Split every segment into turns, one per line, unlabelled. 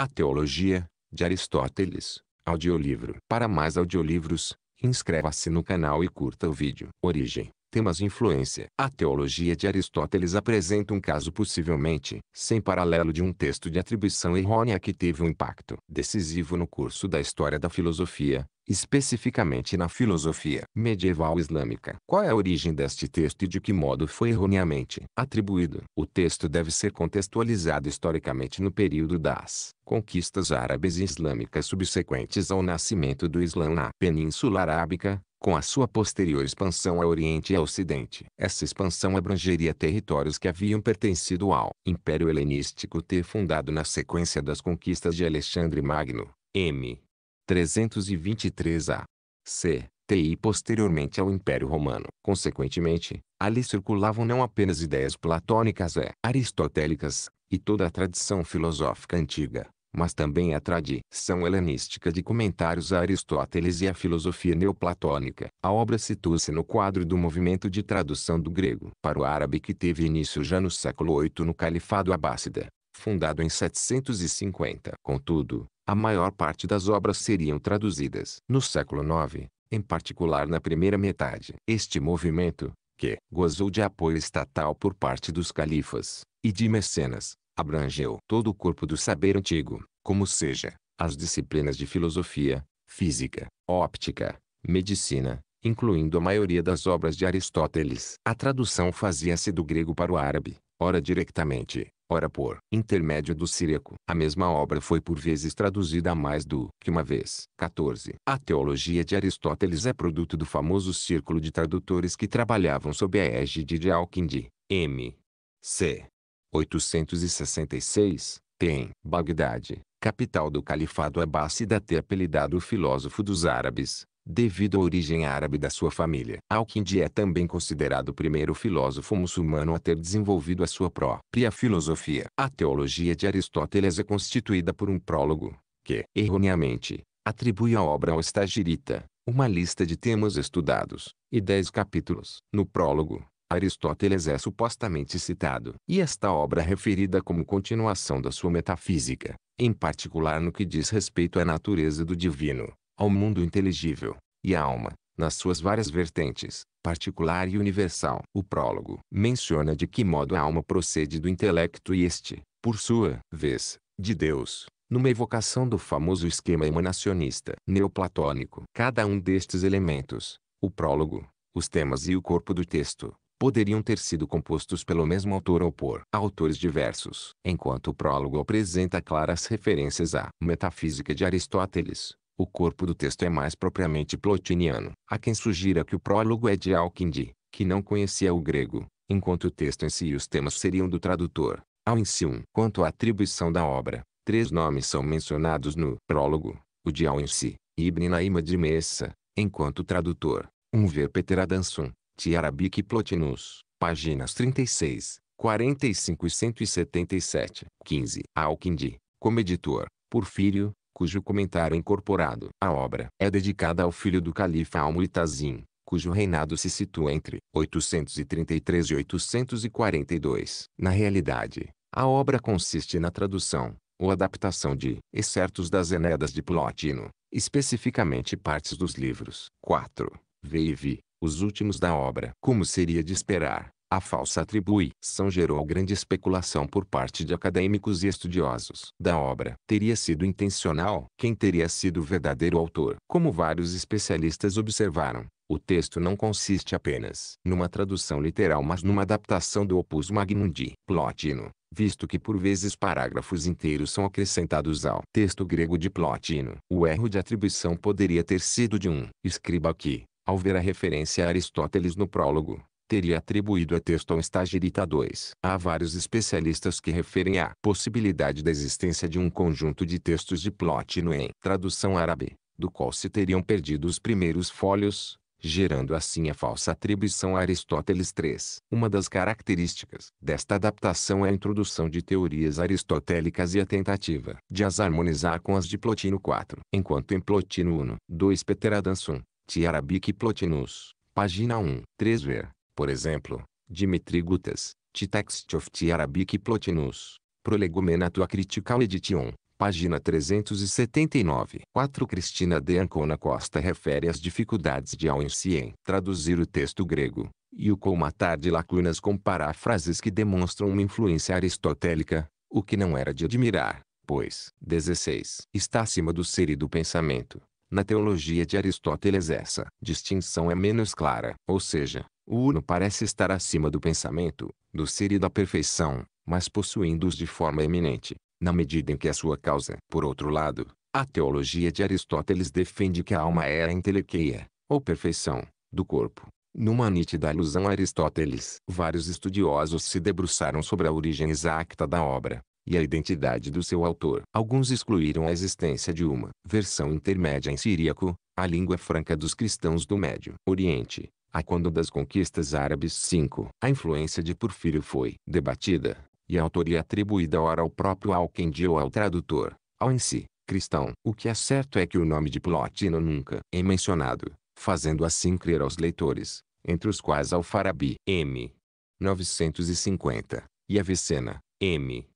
A Teologia, de Aristóteles, audiolivro. Para mais audiolivros, inscreva-se no canal e curta o vídeo. Origem temas influência. A teologia de Aristóteles apresenta um caso possivelmente sem paralelo de um texto de atribuição errônea que teve um impacto decisivo no curso da história da filosofia, especificamente na filosofia medieval islâmica. Qual é a origem deste texto e de que modo foi erroneamente atribuído? O texto deve ser contextualizado historicamente no período das conquistas árabes e islâmicas subsequentes ao nascimento do Islã na Península Arábica, com a sua posterior expansão a Oriente e a Ocidente. Essa expansão abrangeria territórios que haviam pertencido ao Império Helenístico ter fundado na sequência das conquistas de Alexandre Magno, M. 323 a. C. TI posteriormente ao Império Romano. Consequentemente, ali circulavam não apenas ideias platônicas e é, aristotélicas, e toda a tradição filosófica antiga, mas também a tradição helenística de comentários a Aristóteles e a filosofia neoplatônica. A obra situa-se no quadro do movimento de tradução do grego para o árabe que teve início já no século VIII no Califado Abássida, fundado em 750. Contudo, a maior parte das obras seriam traduzidas no século IX, em particular na primeira metade. Este movimento, que gozou de apoio estatal por parte dos califas e de mecenas, abrangeu todo o corpo do saber antigo, como seja, as disciplinas de filosofia, física, óptica, medicina, incluindo a maioria das obras de Aristóteles. A tradução fazia-se do grego para o árabe, ora diretamente, ora por intermédio do síriaco. A mesma obra foi por vezes traduzida mais do que uma vez. 14. A teologia de Aristóteles é produto do famoso círculo de tradutores que trabalhavam sob a égide de Alkindi, M. C. 866, tem, Bagdade, capital do Califado Abássida ter apelidado o filósofo dos árabes, devido à origem árabe da sua família. Al-Kindi é também considerado o primeiro filósofo muçulmano a ter desenvolvido a sua própria filosofia. A teologia de Aristóteles é constituída por um prólogo, que, erroneamente, atribui a obra ao Estagirita, uma lista de temas estudados, e dez capítulos. No prólogo, Aristóteles é supostamente citado. E esta obra é referida como continuação da sua metafísica, em particular no que diz respeito à natureza do divino, ao mundo inteligível, e à alma, nas suas várias vertentes, particular e universal. O prólogo menciona de que modo a alma procede do intelecto e este, por sua vez, de Deus, numa evocação do famoso esquema emanacionista neoplatônico. Cada um destes elementos, o prólogo, os temas e o corpo do texto, poderiam ter sido compostos pelo mesmo autor ou por autores diversos. Enquanto o prólogo apresenta claras referências à metafísica de Aristóteles, o corpo do texto é mais propriamente plotiniano. Há quem sugira que o prólogo é de Alkindi, que não conhecia o grego, enquanto o texto em si e os temas seriam do tradutor. Ao um. Quanto à atribuição da obra, três nomes são mencionados no prólogo, o de Al-Insi, Ibn Naima de Messa, enquanto tradutor, um ver Peteradansun, Tiarabic Plotinus, páginas 36, 45 e 177, 15. Alquindi, como editor, Porfírio, cujo comentário incorporado à obra é dedicada ao filho do califa Al-Mu'tazim, cujo reinado se situa entre 833 e 842. Na realidade, a obra consiste na tradução, ou adaptação de excertos das Enedas de Plotino, especificamente partes dos livros 4, V e V, os últimos da obra. Como seria de esperar, a falsa atribuição gerou grande especulação por parte de acadêmicos e estudiosos da obra. Teria sido intencional? Quem teria sido o verdadeiro autor? Como vários especialistas observaram, o texto não consiste apenas numa tradução literal mas numa adaptação do opus magnum de Plotino, visto que por vezes parágrafos inteiros são acrescentados ao texto grego de Plotino. O erro de atribuição poderia ter sido de um escriba que, ao ver a referência a Aristóteles no prólogo, teria atribuído a texto ao Estagirita 2. Há vários especialistas que referem à possibilidade da existência de um conjunto de textos de Plotino em tradução árabe, do qual se teriam perdido os primeiros folhos, gerando assim a falsa atribuição a Aristóteles 3. Uma das características desta adaptação é a introdução de teorias aristotélicas e a tentativa de as harmonizar com as de Plotino 4. Enquanto em Plotino 1, 2 Adanson. Tiarabik Plotinus, página 1. 3 ver, por exemplo, Dimitri Gutas, Text of Tiarabik Plotinus, Prolegomena tua critical edition, página 379. 4 Cristina de Ancona Costa refere as dificuldades de Alenci em traduzir o texto grego, e o colmatar de lacunas com paráfrases que demonstram uma influência aristotélica, o que não era de admirar, pois 16 está acima do ser e do pensamento. Na teologia de Aristóteles essa distinção é menos clara, ou seja, o uno parece estar acima do pensamento, do ser e da perfeição, mas possuindo-os de forma eminente, na medida em que a sua causa. É, por outro lado, a teologia de Aristóteles defende que a alma é a entelequeia, ou perfeição, do corpo. Numa nítida alusão a Aristóteles, vários estudiosos se debruçaram sobre a origem exata da obra, e a identidade do seu autor. Alguns excluíram a existência de uma versão intermédia em siríaco, a língua franca dos cristãos do Médio Oriente, a quando das conquistas árabes 5. A influência de Porfírio foi debatida, e a autoria atribuída ora ao próprio Alquendi ou ao tradutor, ao em si, cristão. O que é certo é que o nome de Plotino nunca é mencionado, fazendo assim crer aos leitores, entre os quais Alfarabi M. 950, e Avicena, M.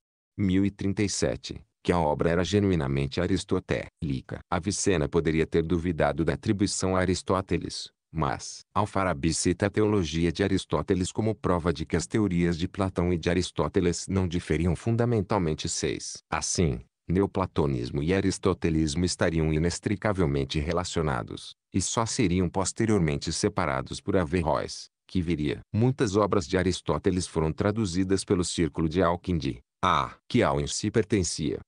1037, que a obra era genuinamente aristotélica. Avicena poderia ter duvidado da atribuição a Aristóteles, mas Alfarabi cita a teologia de Aristóteles como prova de que as teorias de Platão e de Aristóteles não diferiam fundamentalmente seis. Assim, neoplatonismo e aristotelismo estariam inextricavelmente relacionados, e só seriam posteriormente separados por Averroes, que viria. Muitas obras de Aristóteles foram traduzidas pelo Círculo de Alquindi, a, que ao em si pertencia,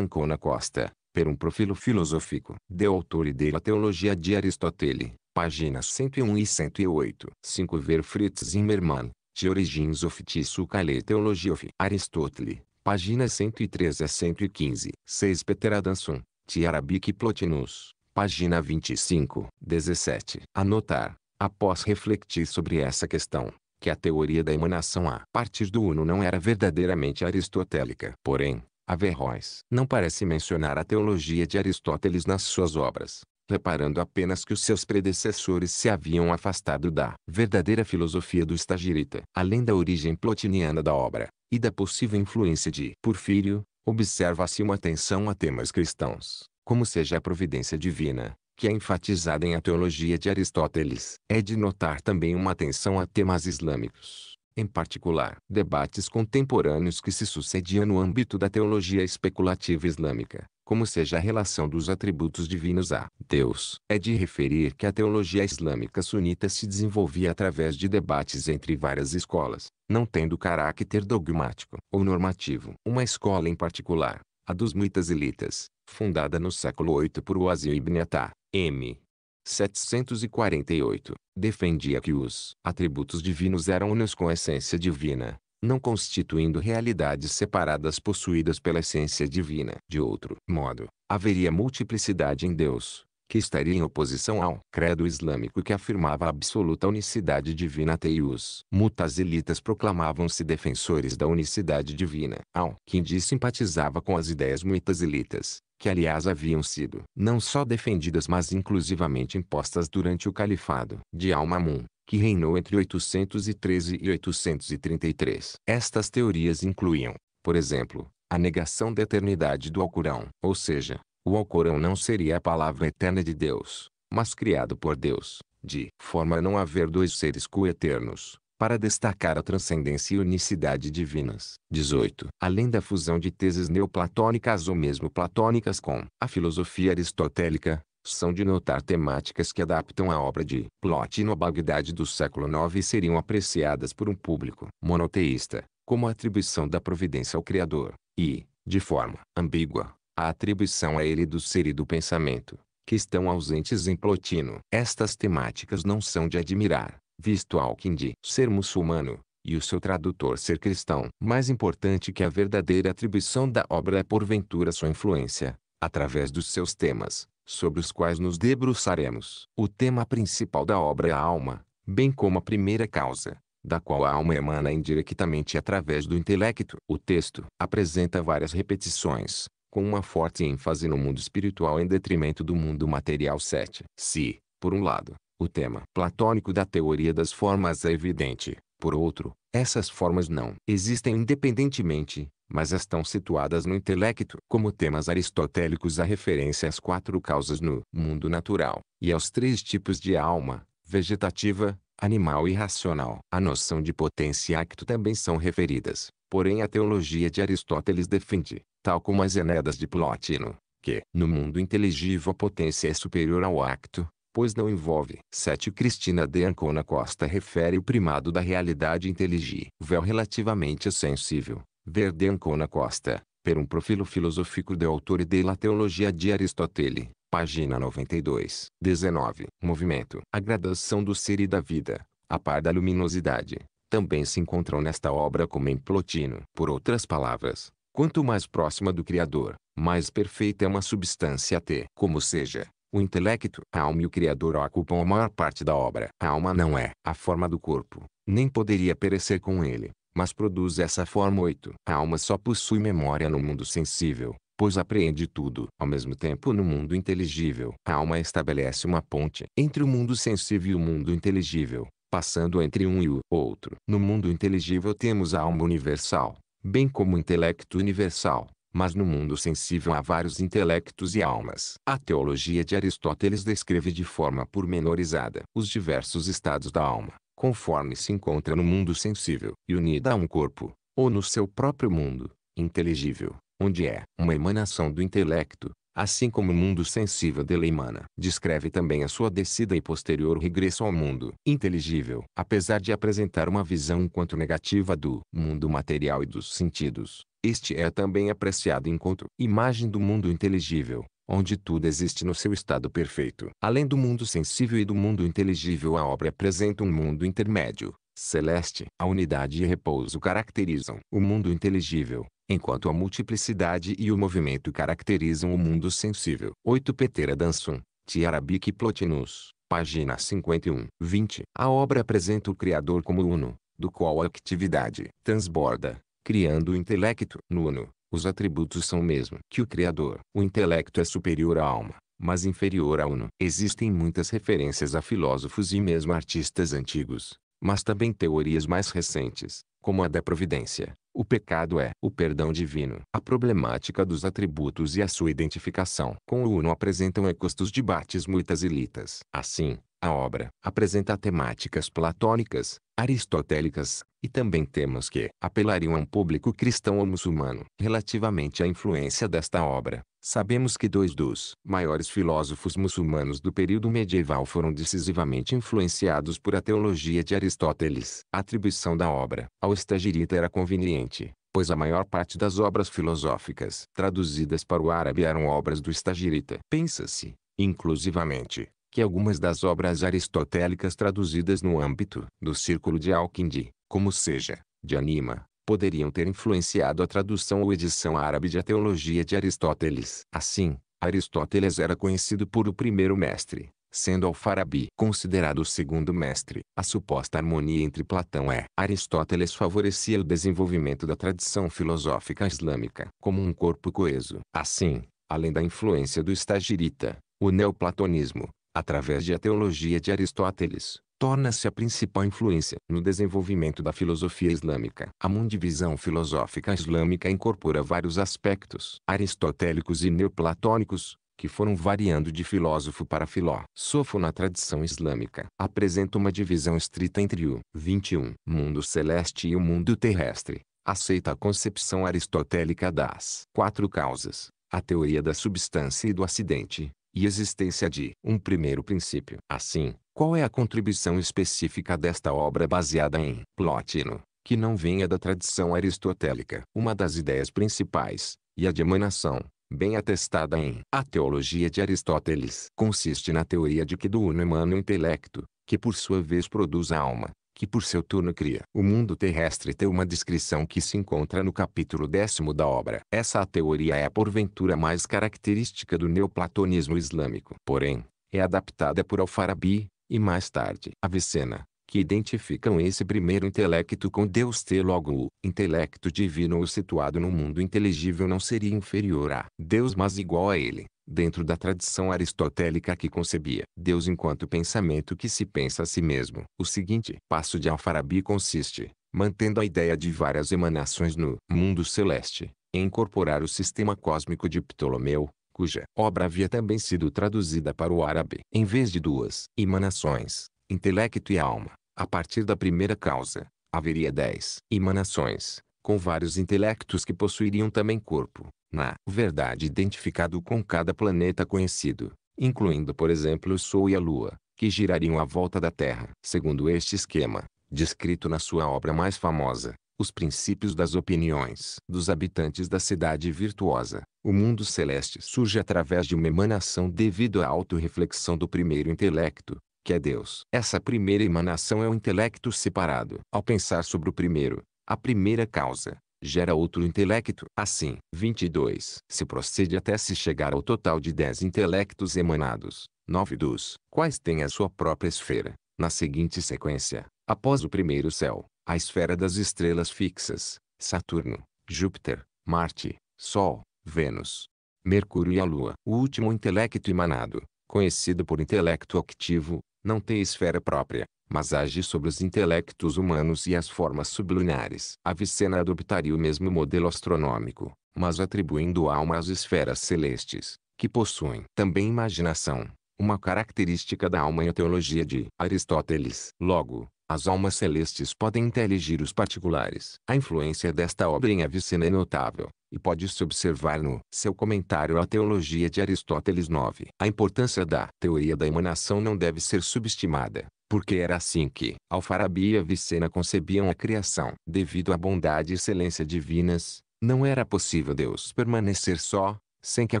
na Costa, per um profilo filosófico, deu de la teologia de Aristotele, páginas 101 e 108. 5 Ver Fritz Zimmermann, De Origins of Tissukale Theology of Aristotle, páginas 113 a 115. 6 Peter Adamson, Tiarabic Plotinus, página 25. 17. Anotar, após refletir sobre essa questão, que a teoria da emanação a partir do Uno não era verdadeiramente aristotélica. Porém, Averroes não parece mencionar a teologia de Aristóteles nas suas obras, reparando apenas que os seus predecessores se haviam afastado da verdadeira filosofia do estagirita. Além da origem plotiniana da obra, e da possível influência de Porfírio, observa-se uma atenção a temas cristãos, como seja a providência divina, que é enfatizada em a teologia de Aristóteles. É de notar também uma atenção a temas islâmicos, em particular, debates contemporâneos que se sucediam no âmbito da teologia especulativa islâmica, como seja a relação dos atributos divinos a Deus. É de referir que a teologia islâmica sunita se desenvolvia através de debates entre várias escolas, não tendo caráter dogmático ou normativo. Uma escola em particular, a dos muitas elitas, fundada no século VIII por Wazir ibn Atá, M. 748, defendia que os atributos divinos eram unos com a essência divina, não constituindo realidades separadas possuídas pela essência divina. De outro modo, haveria multiplicidade em Deus, que estaria em oposição ao credo islâmico que afirmava a absoluta unicidade divina até e os mutazilitas proclamavam-se defensores da unicidade divina. Ao que simpatizava com as ideias mutazilitas, que aliás haviam sido não só defendidas mas inclusivamente impostas durante o califado de Al-Mamun, que reinou entre 813 e 833. Estas teorias incluíam, por exemplo, a negação da eternidade do Alcorão, ou seja, o Alcorão não seria a palavra eterna de Deus, mas criado por Deus, de forma a não haver dois seres coeternos, para destacar a transcendência e unicidade divinas. 18. Além da fusão de teses neoplatônicas ou mesmo platônicas com a filosofia aristotélica, são de notar temáticas que adaptam a obra de Plotino à Bagdade do século IX e seriam apreciadas por um público monoteísta, como a atribuição da providência ao Criador, e, de forma ambígua, a atribuição a ele do ser e do pensamento, que estão ausentes em Plotino. Estas temáticas não são de admirar, visto Alkindi ser muçulmano, e o seu tradutor ser cristão. Mais importante que a verdadeira atribuição da obra é porventura sua influência, através dos seus temas, sobre os quais nos debruçaremos. O tema principal da obra é a alma, bem como a primeira causa, da qual a alma emana indiretamente através do intelecto. O texto apresenta várias repetições, com uma forte ênfase no mundo espiritual em detrimento do mundo material 7. Se, por um lado, o tema platônico da teoria das formas é evidente. Por outro, essas formas não existem independentemente, mas estão situadas no intelecto. Como temas aristotélicos a referência às quatro causas no mundo natural, e aos três tipos de alma, vegetativa, animal e racional. A noção de potência e acto também são referidas, porém a teologia de Aristóteles defende, tal como as Enedas de Plotino, que no mundo inteligível a potência é superior ao acto, pois não envolve. 7. Cristina de Ancona Costa refere o primado da realidade inteligível relativamente sensível. Ver de Ancona Costa, per um profilo filosófico do autor e de la teologia de Aristotele. Página 92. 19. Movimento. A gradação do ser e da vida, a par da luminosidade, também se encontram nesta obra como em Plotino. Por outras palavras, quanto mais próxima do Criador, mais perfeita é uma substância T. Como seja, o intelecto, a alma e o Criador ocupam a maior parte da obra. A alma não é a forma do corpo, nem poderia perecer com ele, mas produz essa forma 8. A alma só possui memória no mundo sensível, pois apreende tudo. Ao mesmo tempo no mundo inteligível, a alma estabelece uma ponte entre o mundo sensível e o mundo inteligível, passando entre um e o outro. No mundo inteligível temos a alma universal, bem como o intelecto universal. Mas no mundo sensível há vários intelectos e almas. A teologia de Aristóteles descreve de forma pormenorizada os diversos estados da alma, conforme se encontra no mundo sensível e unida a um corpo, ou no seu próprio mundo, inteligível, onde é uma emanação do intelecto, assim como o mundo sensível dele emana. Descreve também a sua descida e posterior regresso ao mundo inteligível, apesar de apresentar uma visão quanto negativa do mundo material e dos sentidos. Este é também apreciado enquanto imagem do mundo inteligível, onde tudo existe no seu estado perfeito. Além do mundo sensível e do mundo inteligível, a obra apresenta um mundo intermédio, celeste. A unidade e repouso caracterizam o mundo inteligível, enquanto a multiplicidade e o movimento caracterizam o mundo sensível. 8 Petera Dansum, Tiarabic Plotinus, página 51. 20. A obra apresenta o Criador como uno, do qual a actividade transborda criando o intelecto. Nuno, os atributos são mesmo que o Criador. O intelecto é superior à alma, mas inferior ao Uno. Existem muitas referências a filósofos e mesmo artistas antigos, mas também teorias mais recentes, como a da providência. O pecado é o perdão divino. A problemática dos atributos e a sua identificação com o Uno apresentam dos debates muitas ilitas. Assim, a obra apresenta temáticas platônicas, aristotélicas, e também temos que apelariam a um público cristão ou muçulmano. Relativamente à influência desta obra, sabemos que dois dos maiores filósofos muçulmanos do período medieval foram decisivamente influenciados por a teologia de Aristóteles. A atribuição da obra ao estagirita era conveniente, pois a maior parte das obras filosóficas traduzidas para o árabe eram obras do estagirita. Pensa-se, inclusivamente, que algumas das obras aristotélicas traduzidas no âmbito do círculo de Alkindi, como seja, de Anima, poderiam ter influenciado a tradução ou edição árabe de A Teologia de Aristóteles. Assim, Aristóteles era conhecido por o primeiro mestre, sendo Alfarabi considerado o segundo mestre. A suposta harmonia entre Platão e Aristóteles favorecia o desenvolvimento da tradição filosófica islâmica como um corpo coeso. Assim, além da influência do estagirita, o neoplatonismo, através de a teologia de Aristóteles, torna-se a principal influência no desenvolvimento da filosofia islâmica. A mundivisão filosófica islâmica incorpora vários aspectos aristotélicos e neoplatônicos, que foram variando de filósofo para filósofo na tradição islâmica. Apresenta uma divisão estrita entre o 21 mundo celeste e o mundo terrestre. Aceita a concepção aristotélica das quatro causas, a teoria da substância e do acidente, e existência de um primeiro princípio. Assim, qual é a contribuição específica desta obra baseada em Plotino, que não venha da tradição aristotélica? Uma das ideias principais, e a de emanação, bem atestada em A Teologia de Aristóteles, consiste na teoria de que do Uno emana o intelecto, que por sua vez produz a alma, que por seu turno cria. O mundo terrestre tem uma descrição que se encontra no capítulo décimo da obra. Essa teoria é porventura mais característica do neoplatonismo islâmico. Porém, é adaptada por Al-Farabi, e mais tarde Avicena, que identificam esse primeiro intelecto com Deus ter logo o intelecto divino ou situado no mundo inteligível não seria inferior a Deus mas igual a ele dentro da tradição aristotélica que concebia Deus enquanto pensamento que se pensa a si mesmo. O seguinte passo de Alfarabi consiste, mantendo a ideia de várias emanações no mundo celeste, em incorporar o sistema cósmico de Ptolomeu, cuja obra havia também sido traduzida para o árabe. Em vez de duas emanações, intelecto e alma, a partir da primeira causa, haveria dez emanações, com vários intelectos que possuiriam também corpo, na verdade identificado com cada planeta conhecido, incluindo por exemplo o Sol e a Lua, que girariam à volta da Terra. Segundo este esquema, descrito na sua obra mais famosa, Os Princípios das Opiniões dos Habitantes da Cidade Virtuosa, o mundo celeste surge através de uma emanação devido à autorreflexão do primeiro intelecto, que é Deus. Essa primeira emanação é o intelecto separado. Ao pensar sobre o primeiro, a primeira causa, gera outro intelecto. Assim, 22. Se procede até se chegar ao total de 10 intelectos emanados, 9 dos quais têm a sua própria esfera. Na seguinte sequência, após o primeiro céu, a esfera das estrelas fixas, Saturno, Júpiter, Marte, Sol, Vênus, Mercúrio e a Lua. O último intelecto emanado, conhecido por intelecto activo, não tem esfera própria, mas age sobre os intelectos humanos e as formas sublunares. Avicena adoptaria o mesmo modelo astronômico, mas atribuindo alma às esferas celestes, que possuem também imaginação, uma característica da alma em a teologia de Aristóteles. Logo, as almas celestes podem inteligir os particulares. A influência desta obra em Avicena é notável, e pode-se observar no seu comentário à Teologia de Aristóteles 9. A importância da teoria da emanação não deve ser subestimada porque era assim que Alfarabi e Avicena concebiam a criação. Devido à bondade e excelência divinas, não era possível Deus permanecer só, sem que a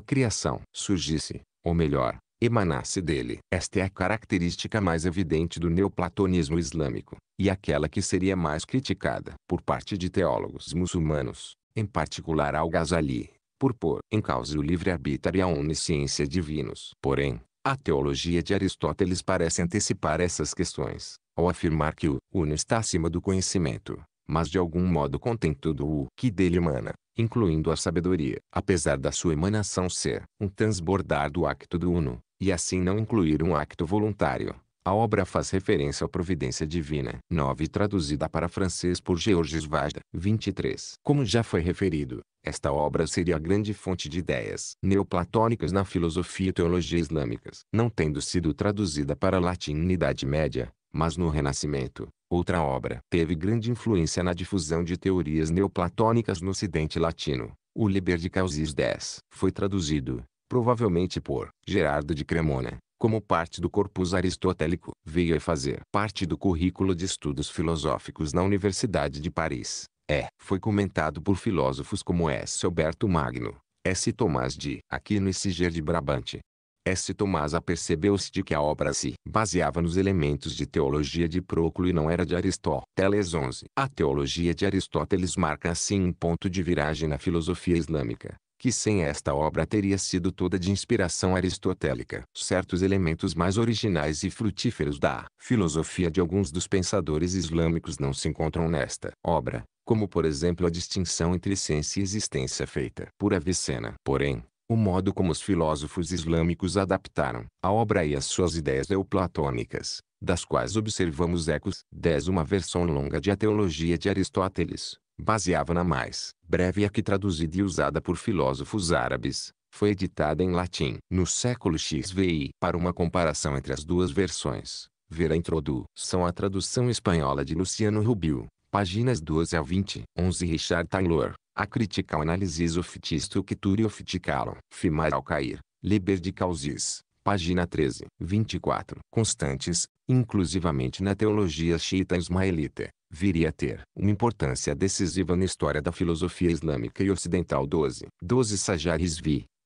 criação surgisse, ou melhor, emanasse dele. Esta é a característica mais evidente do neoplatonismo islâmico, e aquela que seria mais criticada por parte de teólogos muçulmanos, em particular Al-Ghazali, por pôr em causa o livre-arbítrio e a onisciência divinos. Porém, a teologia de Aristóteles parece antecipar essas questões, ao afirmar que o uno está acima do conhecimento, mas de algum modo contém tudo o que dele emana, incluindo a sabedoria. Apesar da sua emanação ser um transbordar do acto do uno, e assim não incluir um acto voluntário, a obra faz referência à providência divina. 9 Traduzida para francês por Georges Vajda. 23. Como já foi referido, esta obra seria a grande fonte de ideias neoplatônicas na filosofia e teologia islâmicas, não tendo sido traduzida para latim na Idade Média, mas no Renascimento. Outra obra teve grande influência na difusão de teorias neoplatônicas no Ocidente Latino. O Liber de Causis 10 foi traduzido, provavelmente por Gerardo de Cremona, como parte do corpus aristotélico, veio a fazer parte do currículo de estudos filosóficos na Universidade de Paris é, foi comentado por filósofos como S. Alberto Magno, S. Tomás de Aquino e Siger de Brabante. S. Tomás apercebeu-se de que a obra se baseava nos elementos de teologia de Próclo e não era de Aristóteles 11. A teologia de Aristóteles marca assim um ponto de viragem na filosofia islâmica que sem esta obra teria sido toda de inspiração aristotélica. Certos elementos mais originais e frutíferos da filosofia de alguns dos pensadores islâmicos não se encontram nesta obra, como por exemplo a distinção entre ciência e existência feita por Avicena. Porém, o modo como os filósofos islâmicos adaptaram a obra e as suas ideias neoplatônicas, das quais observamos ecos. 10. Uma versão longa de a teologia de Aristóteles, baseava na mais breve a que traduzida e usada por filósofos árabes, foi editada em latim. No século XVI, para uma comparação entre as duas versões, ver a introdução à tradução espanhola de Luciano Rubio, páginas 12 a 20. 11 Richard Taylor, a crítica ao analisis oftisto ficturi ofticarum, fimar ao cair, liber de causis, página 13. 24. Constantes, inclusivamente na teologia xiita ismaelita, viria a ter uma importância decisiva na história da filosofia islâmica e ocidental 12. 12 Sajjar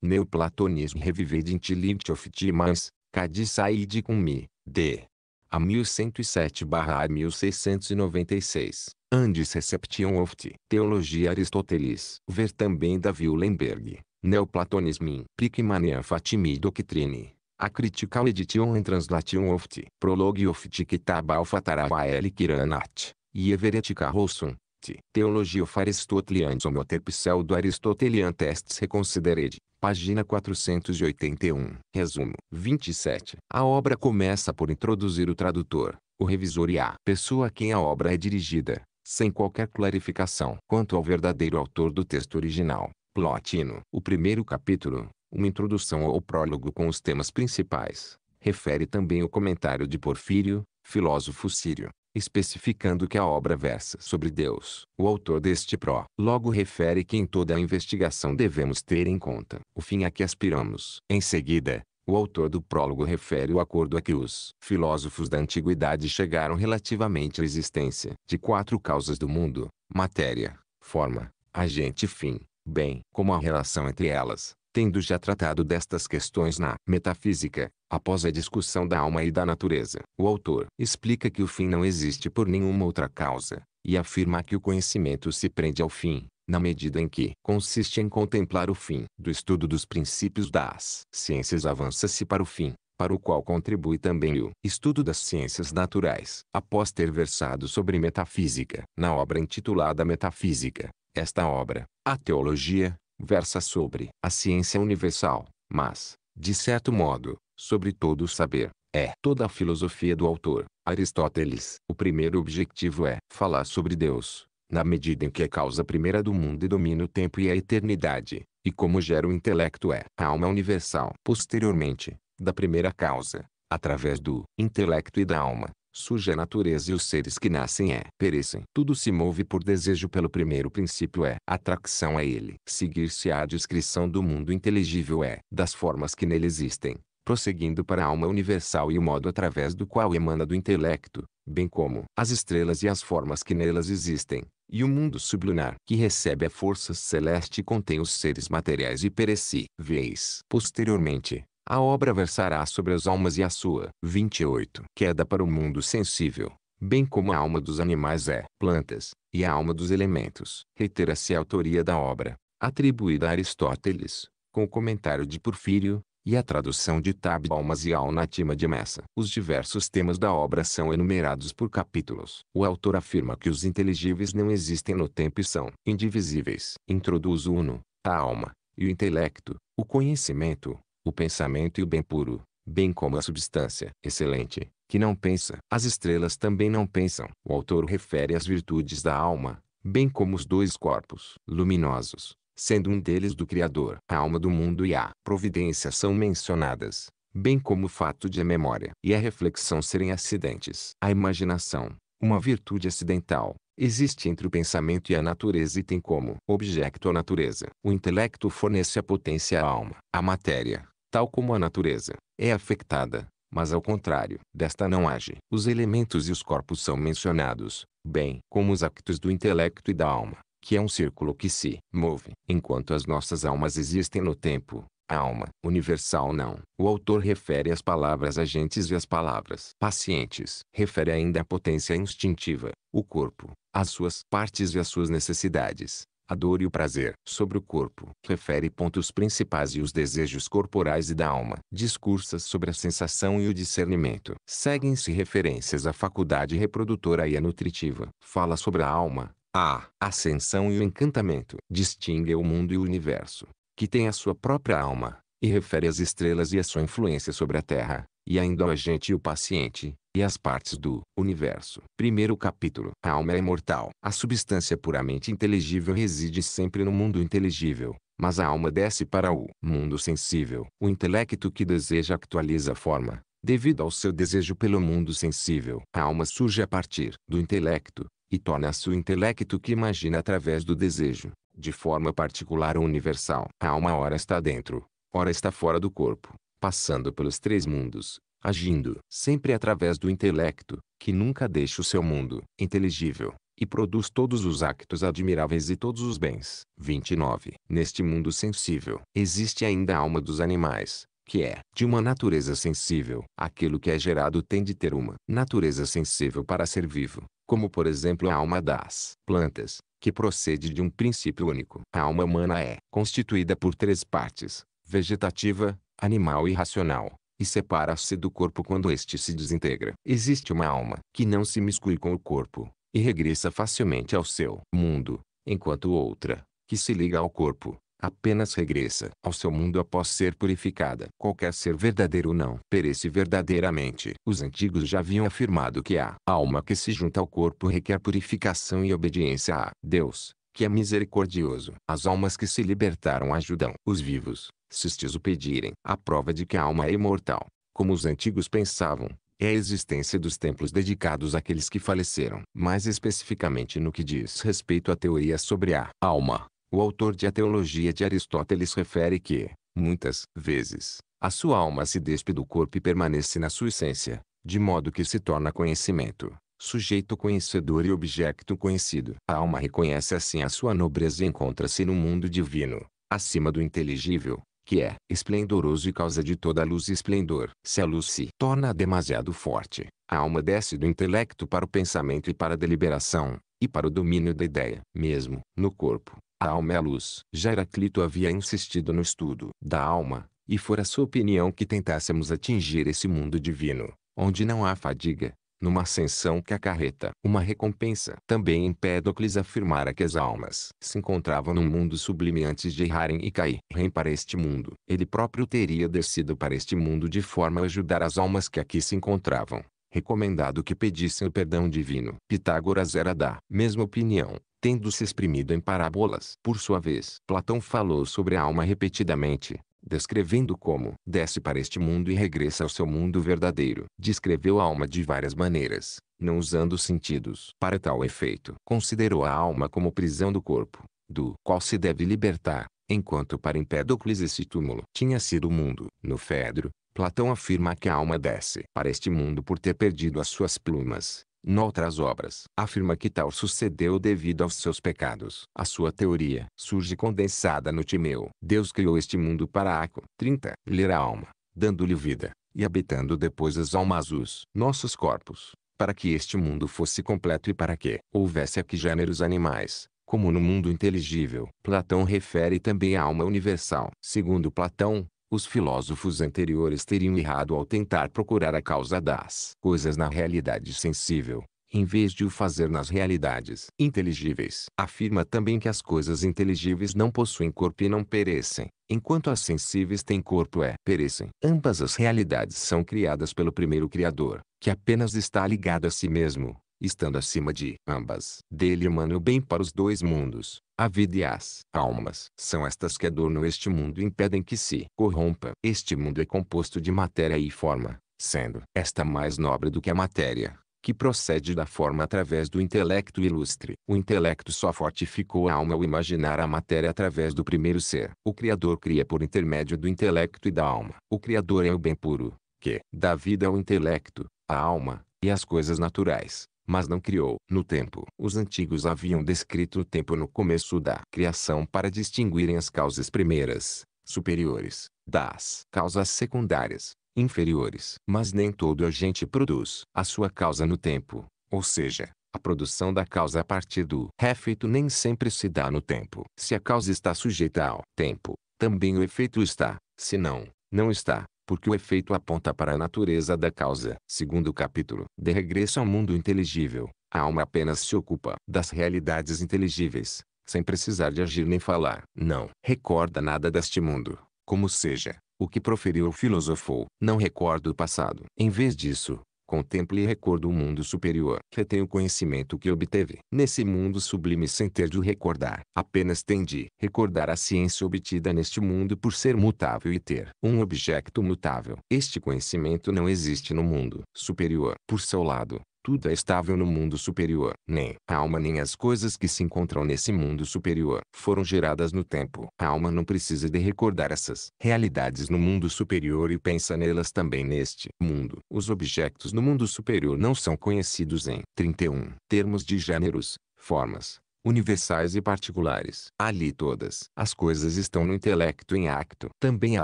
Neoplatonismo Revived de of Timas, Kadi Said Kumi, D. A 1107-A 1696. Andes Reception of Teologia Aristotelis. Ver também Davi Lemberg. Neoplatonism in Picmania Fatimi Doctrine. A Critical Edition and Translation of the Prologue of the Kitab al-Fatarawa el-Kiranat e everetica rossum, Teologia Teologio faristotlians homeotepsel do aristotelian testes reconsidered, página 481. Resumo 27. A obra começa por introduzir o tradutor, o revisor e a pessoa a quem a obra é dirigida, sem qualquer clarificação quanto ao verdadeiro autor do texto original. Plotino. O primeiro capítulo, uma introdução ou prólogo com os temas principais, refere também o comentário de Porfírio, filósofo sírio, especificando que a obra versa sobre Deus. O autor deste pró logo refere que em toda a investigação devemos ter em conta o fim a que aspiramos. Em seguida, o autor do prólogo refere o acordo a que os filósofos da antiguidade chegaram relativamente à existência de quatro causas do mundo: matéria, forma, agente e fim, bem como a relação entre elas, tendo já tratado destas questões na Metafísica, após a discussão da alma e da natureza. O autor explica que o fim não existe por nenhuma outra causa, e afirma que o conhecimento se prende ao fim, na medida em que consiste em contemplar o fim. Do estudo dos princípios das ciências avança-se para o fim, para o qual contribui também o estudo das ciências naturais. Após ter versado sobre metafísica, na obra intitulada Metafísica, esta obra, a teologia, versa sobre a ciência universal, mas, de certo modo, sobre todo o saber. É toda a filosofia do autor, Aristóteles. O primeiro objetivo é falar sobre Deus, na medida em que é causa primeira do mundo e domina o tempo e a eternidade, e como gera o intelecto é a alma universal. Posteriormente, da primeira causa, através do intelecto e da alma, surge a natureza e os seres que nascem é perecem. Tudo se move por desejo pelo primeiro princípio é atração a ele. Seguir-se á a descrição do mundo inteligível é das formas que nele existem, prosseguindo para a alma universal e o modo através do qual emana do intelecto, bem como as estrelas e as formas que nelas existem, e o mundo sublunar que recebe a força celeste e contém os seres materiais e perecíveis. Posteriormente, a obra versará sobre as almas e a sua 28 queda para o mundo sensível, bem como a alma dos animais é plantas, e a alma dos elementos. Reitera-se a autoria da obra, atribuída a Aristóteles, com o comentário de Porfírio, e a tradução de Tab Almas e Alnatima de Messa. Os diversos temas da obra são enumerados por capítulos. O autor afirma que os inteligíveis não existem no tempo e são indivisíveis. Introduz o Uno, a alma, e o intelecto, o conhecimento, o pensamento e o bem puro, bem como a substância excelente, que não pensa. As estrelas também não pensam. O autor refere as virtudes da alma, bem como os dois corpos luminosos, sendo um deles do Criador. A alma do mundo e a providência são mencionadas, bem como o fato de a memória e a reflexão serem acidentes. A imaginação, uma virtude acidental, existe entre o pensamento e a natureza e tem como objeto a natureza. O intelecto fornece a potência à alma. A matéria, tal como a natureza, é afetada, mas ao contrário, desta não age. Os elementos e os corpos são mencionados, bem como os actos do intelecto e da alma que é um círculo que se move. Enquanto as nossas almas existem no tempo, a alma universal não. O autor refere as palavras agentes e as palavras pacientes. Refere ainda a potência instintiva, o corpo, as suas partes e as suas necessidades, a dor e o prazer. Sobre o corpo, refere pontos principais e os desejos corporais e da alma. Discursa sobre a sensação e o discernimento. Seguem-se referências à faculdade reprodutora e à nutritiva. Fala sobre a alma, a ascensão e o encantamento distingue o mundo e o universo, que tem a sua própria alma, e refere as estrelas e a sua influência sobre a Terra, e ainda o agente e o paciente, e as partes do universo. Primeiro capítulo. A alma é imortal. A substância puramente inteligível reside sempre no mundo inteligível, mas a alma desce para o mundo sensível. O intelecto que deseja atualiza a forma, devido ao seu desejo pelo mundo sensível. A alma surge a partir do intelecto, e torna-se o intelecto que imagina através do desejo, de forma particular ou universal. A alma ora está dentro, ora está fora do corpo, passando pelos três mundos, agindo sempre através do intelecto, que nunca deixa o seu mundo inteligível, e produz todos os actos admiráveis e todos os bens. 29. Neste mundo sensível, existe ainda a alma dos animais, que é de uma natureza sensível. Aquilo que é gerado tem de ter uma natureza sensível para ser vivo, como por exemplo a alma das plantas, que procede de um princípio único. A alma humana é constituída por três partes, vegetativa, animal e racional, e separa-se do corpo quando este se desintegra. Existe uma alma que não se miscui com o corpo, e regressa facilmente ao seu mundo, enquanto outra, que se liga ao corpo, apenas regressa ao seu mundo após ser purificada. Qualquer ser verdadeiro não perece verdadeiramente. Os antigos já haviam afirmado que a alma que se junta ao corpo requer purificação e obediência a Deus, que é misericordioso. As almas que se libertaram ajudam os vivos, se estes o pedirem. A prova de que a alma é imortal, como os antigos pensavam, é a existência dos templos dedicados àqueles que faleceram. Mais especificamente no que diz respeito à teoria sobre a alma, o autor de A Teologia de Aristóteles refere que, muitas vezes, a sua alma se despe do corpo e permanece na sua essência, de modo que se torna conhecimento, sujeito conhecedor e objeto conhecido. A alma reconhece assim a sua nobreza e encontra-se no mundo divino, acima do inteligível, que é esplendoroso e causa de toda a luz e esplendor. Se a luz se torna demasiado forte, a alma desce do intelecto para o pensamento e para a deliberação, e para o domínio da ideia. Mesmo no corpo, a alma é a luz. Já Heraclito havia insistido no estudo da alma, e fora sua opinião que tentássemos atingir esse mundo divino, onde não há fadiga, numa ascensão que acarreta uma recompensa. Também Empédocles afirmara que as almas se encontravam num mundo sublime antes de errarem e caírem para este mundo. Ele próprio teria descido para este mundo de forma a ajudar as almas que aqui se encontravam, recomendado que pedissem o perdão divino. Pitágoras era da mesma opinião, tendo-se exprimido em parábolas. Por sua vez, Platão falou sobre a alma repetidamente, descrevendo como desce para este mundo e regressa ao seu mundo verdadeiro. Descreveu a alma de várias maneiras, não usando sentidos. Para tal efeito, considerou a alma como prisão do corpo, do qual se deve libertar, enquanto para Empédocles esse túmulo tinha sido o mundo. No Fedro, Platão afirma que a alma desce para este mundo por ter perdido as suas plumas. Noutras obras, afirma que tal sucedeu devido aos seus pecados. A sua teoria surge condensada no Timeu. Deus criou este mundo para Aco 30 ler a alma, dando-lhe vida, e habitando depois as almas os nossos corpos, para que este mundo fosse completo e para que houvesse aqui gêneros animais, como no mundo inteligível. Platão refere também à alma universal. Segundo Platão, os filósofos anteriores teriam errado ao tentar procurar a causa das coisas na realidade sensível, em vez de o fazer nas realidades inteligíveis. Afirma também que as coisas inteligíveis não possuem corpo e não perecem, enquanto as sensíveis têm corpo e perecem. Ambas as realidades são criadas pelo primeiro Criador, que apenas está ligado a si mesmo, estando acima de ambas. Dele emana o bem para os dois mundos, a vida e as almas. São estas que adornam este mundo e impedem que se corrompa. Este mundo é composto de matéria e forma, sendo esta mais nobre do que a matéria, que procede da forma através do intelecto ilustre. O intelecto só fortificou a alma ao imaginar a matéria através do primeiro ser. O Criador cria por intermédio do intelecto e da alma. O Criador é o bem puro, que dá vida ao intelecto, à alma, e às coisas naturais mas não criou. No tempo, os antigos haviam descrito o tempo no começo da criação para distinguirem as causas primeiras, superiores, das causas secundárias, inferiores. Mas nem todo agente produz a sua causa no tempo, ou seja, a produção da causa a partir do efeito nem sempre se dá no tempo. Se a causa está sujeita ao tempo, também o efeito está, se não, não está porque o efeito aponta para a natureza da causa. Segundo capítulo. De regresso ao mundo inteligível, a alma apenas se ocupa das realidades inteligíveis, sem precisar de agir nem falar. Não recorda nada deste mundo, como seja, o que proferiu ou filosofou. Não recorda o passado. Em vez disso, Contemple e recordo o mundo superior. Retém o conhecimento que obteve. Nesse mundo sublime sem ter de recordar. Apenas tem de recordar a ciência obtida neste mundo por ser mutável e ter um objeto mutável. Este conhecimento não existe no mundo superior. Por seu lado, tudo é estável no mundo superior. Nem a alma nem as coisas que se encontram nesse mundo superior foram geradas no tempo. A alma não precisa de recordar essas realidades no mundo superior e pensa nelas também neste mundo. Os objetos no mundo superior não são conhecidos em 31 termos de gêneros, formas, universais e particulares. Ali todas as coisas estão no intelecto em acto. Também a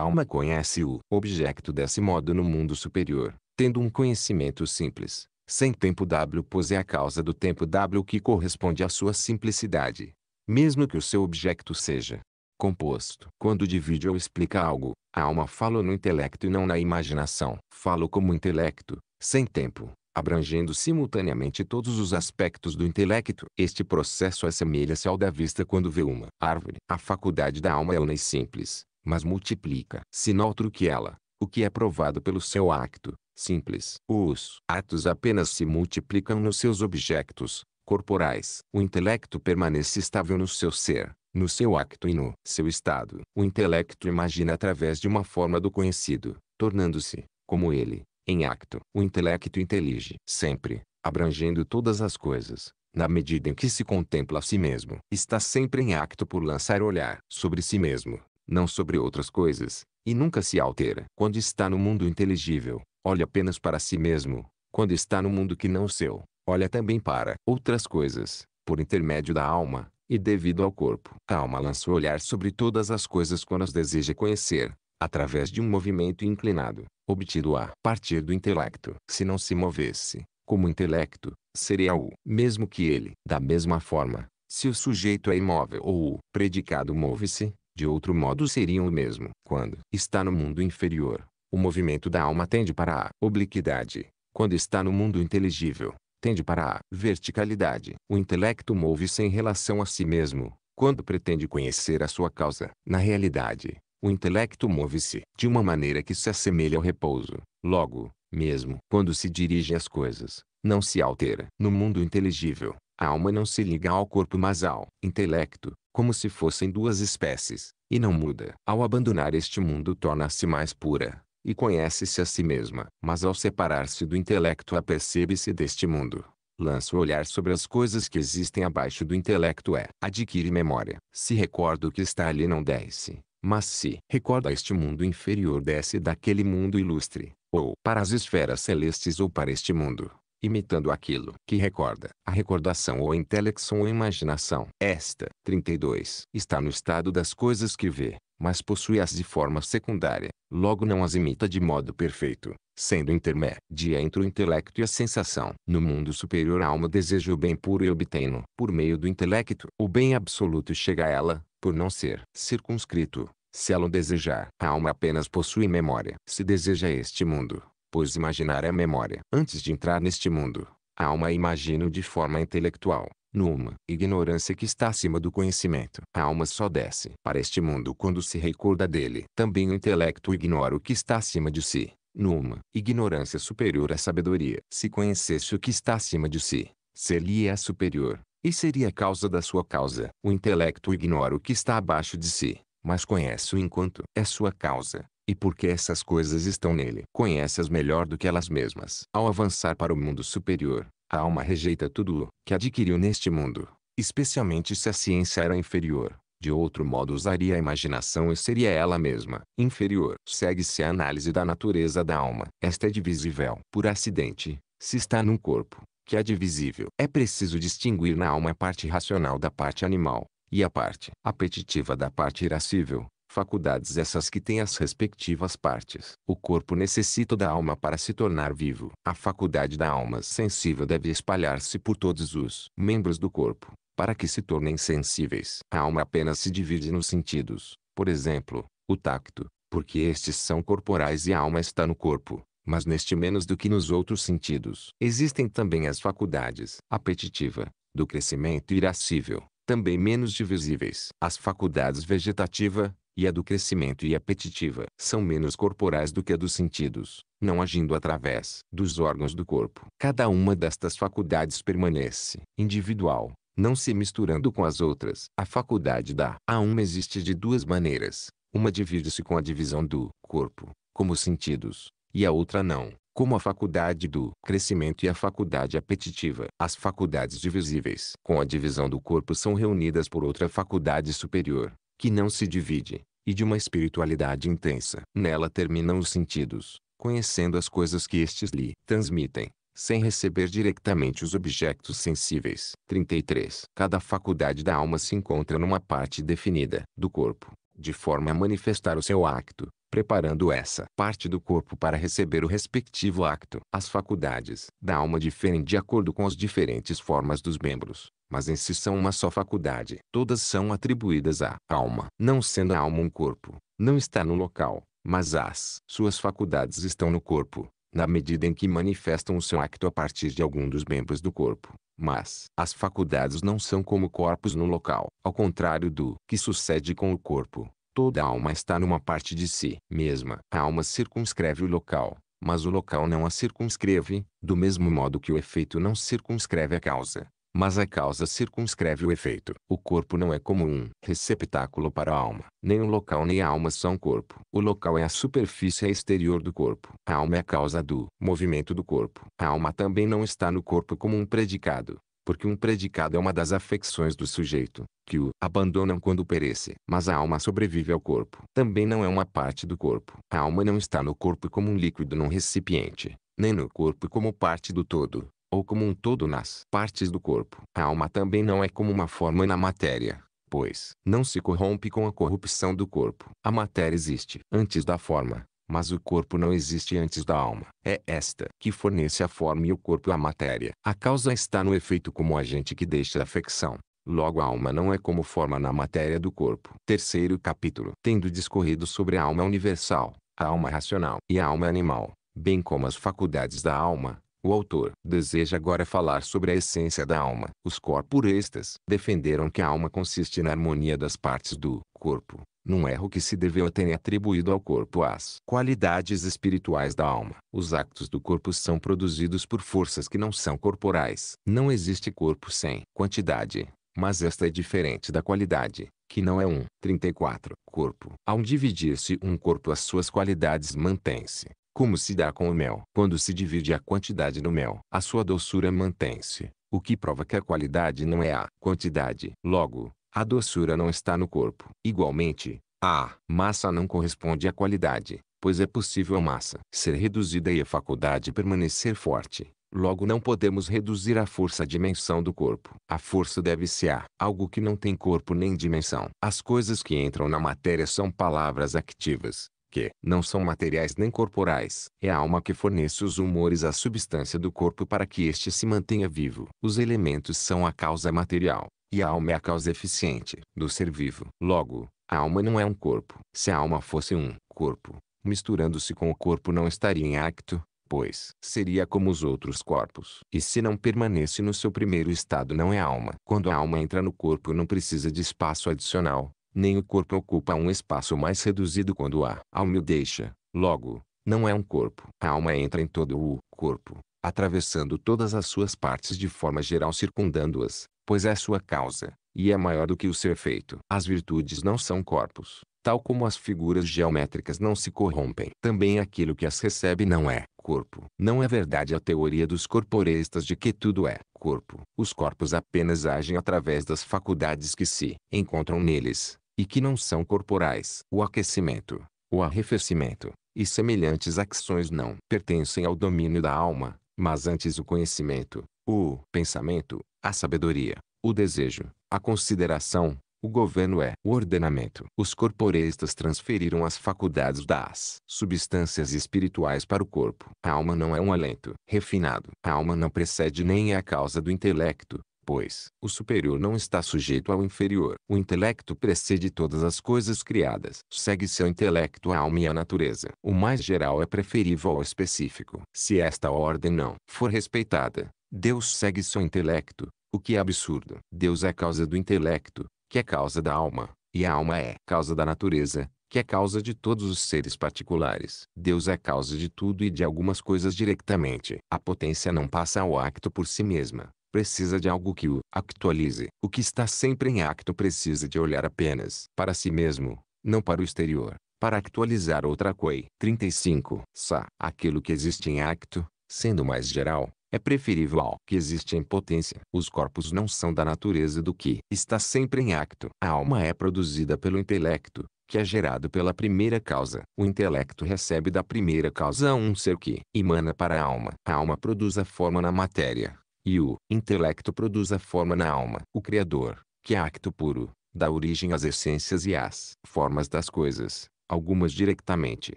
alma conhece o objeto desse modo no mundo superior, tendo um conhecimento simples sem tempo W pois é a causa do tempo W que corresponde à sua simplicidade. Mesmo que o seu objeto seja composto. Quando divide ou explica algo, a alma fala no intelecto e não na imaginação. Falo como intelecto, sem tempo, abrangendo simultaneamente todos os aspectos do intelecto. Este processo assemelha-se ao da vista quando vê uma árvore. A faculdade da alma é una e simples, mas multiplica-se outro que ela, o que é provado pelo seu acto, simples. Os atos apenas se multiplicam nos seus objetos corporais. O intelecto permanece estável no seu ser, no seu acto e no seu estado. O intelecto imagina através de uma forma do conhecido, tornando-se, como ele, em acto. O intelecto intelige sempre, abrangendo todas as coisas, na medida em que se contempla a si mesmo. Está sempre em acto por lançar olhar sobre si mesmo, não sobre outras coisas, e nunca se altera. Quando está no mundo inteligível, Olhe apenas para si mesmo, quando está no mundo que não o seu, olha também para outras coisas, por intermédio da alma, e devido ao corpo. A alma lança o olhar sobre todas as coisas quando as deseja conhecer, através de um movimento inclinado, obtido a partir do intelecto. Se não se movesse, como intelecto, seria o mesmo que ele. Da mesma forma, se o sujeito é imóvel ou o predicado move-se, de outro modo seriam o mesmo. Quando está no mundo inferior, o movimento da alma tende para a obliquidade. Quando está no mundo inteligível, tende para a verticalidade. O intelecto move-se em relação a si mesmo, quando pretende conhecer a sua causa. Na realidade, o intelecto move-se de uma maneira que se assemelha ao repouso. Logo, mesmo quando se dirige às coisas, não se altera. No mundo inteligível, a alma não se liga ao corpo mas ao intelecto, como se fossem duas espécies, e não muda. Ao abandonar este mundo torna-se mais pura, e conhece-se a si mesma. Mas ao separar-se do intelecto apercebe-se deste mundo. Lança o olhar sobre as coisas que existem abaixo do intelecto é. Adquire memória. Se recorda o que está ali não desce, mas se recorda este mundo inferior desce daquele mundo ilustre, ou para as esferas celestes ou para este mundo, imitando aquilo que recorda. A recordação ou intelecção ou imaginação. Esta, 32, está no estado das coisas que vê mas possui-as de forma secundária, logo não as imita de modo perfeito, sendo intermédia entre o intelecto e a sensação. No mundo superior a alma deseja o bem puro e obtém-no. Por meio do intelecto, o bem absoluto chega a ela, por não ser circunscrito, se ela o desejar. A alma apenas possui memória. Se deseja este mundo, pois imaginar é memória. Antes de entrar neste mundo, a alma imagina de forma intelectual, numa ignorância que está acima do conhecimento. A alma só desce para este mundo quando se recorda dele. Também o intelecto ignora o que está acima de si, numa ignorância superior à sabedoria. Se conhecesse o que está acima de si, seria é superior, e seria a causa da sua causa. O intelecto ignora o que está abaixo de si, mas conhece-o enquanto é sua causa e porque essas coisas estão nele. Conhece-as melhor do que elas mesmas. Ao avançar para o mundo superior, a alma rejeita tudo o que adquiriu neste mundo, especialmente se a ciência era inferior. De outro modo usaria a imaginação e seria ela mesma inferior. Segue-se a análise da natureza da alma. Esta é divisível por acidente, se está num corpo, que é divisível. É preciso distinguir na alma a parte racional da parte animal, e a parte apetitiva da parte irascível faculdades essas que têm as respectivas partes. O corpo necessita da alma para se tornar vivo. A faculdade da alma sensível deve espalhar-se por todos os membros do corpo, para que se tornem sensíveis. A alma apenas se divide nos sentidos, por exemplo, o tacto, porque estes são corporais e a alma está no corpo. Mas neste menos do que nos outros sentidos. Existem também as faculdades apetitiva, do crescimento irascível, também menos divisíveis. As faculdades vegetativa, e a do crescimento e apetitiva, são menos corporais do que a dos sentidos, não agindo através dos órgãos do corpo. Cada uma destas faculdades permanece individual, não se misturando com as outras. A faculdade da a uma existe de duas maneiras. Uma divide-se com a divisão do corpo, como os sentidos, e a outra não, como a faculdade do crescimento e a faculdade apetitiva. As faculdades divisíveis com a divisão do corpo são reunidas por outra faculdade superior, que não se divide, e de uma espiritualidade intensa. Nela terminam os sentidos, conhecendo as coisas que estes lhe transmitem, sem receber diretamente os objetos sensíveis. 33. Cada faculdade da alma se encontra numa parte definida do corpo, de forma a manifestar o seu acto, preparando essa parte do corpo para receber o respectivo acto. As faculdades da alma diferem de acordo com as diferentes formas dos membros mas em si são uma só faculdade. Todas são atribuídas à alma. Não sendo a alma um corpo, não está no local, mas as suas faculdades estão no corpo, na medida em que manifestam o seu acto a partir de algum dos membros do corpo. Mas as faculdades não são como corpos no local, ao contrário do que sucede com o corpo. Toda alma está numa parte de si mesma. A alma circunscreve o local, mas o local não a circunscreve, do mesmo modo que o efeito não circunscreve a causa mas a causa circunscreve o efeito. O corpo não é como um receptáculo para a alma. Nem o local nem a alma são corpo. O local é a superfície exterior do corpo. A alma é a causa do movimento do corpo. A alma também não está no corpo como um predicado, porque um predicado é uma das afecções do sujeito, que o abandonam quando perece. Mas a alma sobrevive ao corpo. Também não é uma parte do corpo. A alma não está no corpo como um líquido num recipiente, nem no corpo como parte do todo ou como um todo nas partes do corpo. A alma também não é como uma forma na matéria, pois não se corrompe com a corrupção do corpo. A matéria existe antes da forma, mas o corpo não existe antes da alma. É esta que fornece a forma e o corpo à matéria. A causa está no efeito como agente que deixa a afecção. Logo a alma não é como forma na matéria do corpo. Terceiro capítulo. Tendo discorrido sobre a alma universal, a alma racional e a alma animal, bem como as faculdades da alma, o autor deseja agora falar sobre a essência da alma. Os corporistas defenderam que a alma consiste na harmonia das partes do corpo, num erro que se deveu a ter atribuído ao corpo as qualidades espirituais da alma. Os actos do corpo são produzidos por forças que não são corporais. Não existe corpo sem quantidade, mas esta é diferente da qualidade, que não é um. 34. Corpo. Ao dividir-se um corpo as suas qualidades mantêm-se, como se dá com o mel. Quando se divide a quantidade no mel, a sua doçura mantém-se, o que prova que a qualidade não é a quantidade. Logo, a doçura não está no corpo. Igualmente, a massa não corresponde à qualidade, pois é possível a massa ser reduzida e a faculdade permanecer forte. Logo não podemos reduzir a força à dimensão do corpo. A força deve-se a algo que não tem corpo nem dimensão. As coisas que entram na matéria são palavras activas, que não são materiais nem corporais. É a alma que fornece os humores à substância do corpo para que este se mantenha vivo. Os elementos são a causa material, e a alma é a causa eficiente do ser vivo. Logo, a alma não é um corpo. Se a alma fosse um corpo, misturando-se com o corpo não estaria em acto, pois seria como os outros corpos. E se não permanece no seu primeiro estado não é alma. Quando a alma entra no corpo não precisa de espaço adicional, nem o corpo ocupa um espaço mais reduzido quando a alma o deixa. Logo, não é um corpo. A alma entra em todo o corpo, atravessando todas as suas partes de forma geral circundando-as, pois é sua causa, e é maior do que o seu efeito. As virtudes não são corpos, tal como as figuras geométricas não se corrompem. Também aquilo que as recebe não é corpo. Não é verdade a teoria dos corporeistas de que tudo é corpo. Os corpos apenas agem através das faculdades que se encontram neles e que não são corporais. O aquecimento, o arrefecimento e semelhantes ações não pertencem ao domínio da alma, mas antes o conhecimento, o pensamento, a sabedoria, o desejo, a consideração, o governo é o ordenamento. Os corporeistas transferiram as faculdades das substâncias espirituais para o corpo. A alma não é um alento refinado. A alma não precede nem é a causa do intelecto, pois o superior não está sujeito ao inferior. O intelecto precede todas as coisas criadas. Segue seu intelecto a alma e a natureza. O mais geral é preferível ao específico. Se esta ordem não for respeitada, Deus segue seu intelecto, o que é absurdo. Deus é causa do intelecto, que é causa da alma, e a alma é causa da natureza, que é causa de todos os seres particulares. Deus é causa de tudo e de algumas coisas diretamente. A potência não passa ao acto por si mesma, precisa de algo que o actualize. O que está sempre em acto precisa de olhar apenas para si mesmo, não para o exterior, para actualizar outra coisa. 35. Sa. Aquilo que existe em acto, sendo mais geral, é preferível ao que existe em potência. Os corpos não são da natureza do que está sempre em acto. A alma é produzida pelo intelecto, que é gerado pela primeira causa. O intelecto recebe da primeira causa um ser que emana para a alma. A alma produz a forma na matéria, e o intelecto produz a forma na alma. O Criador, que é acto puro, dá origem às essências e às formas das coisas, algumas diretamente,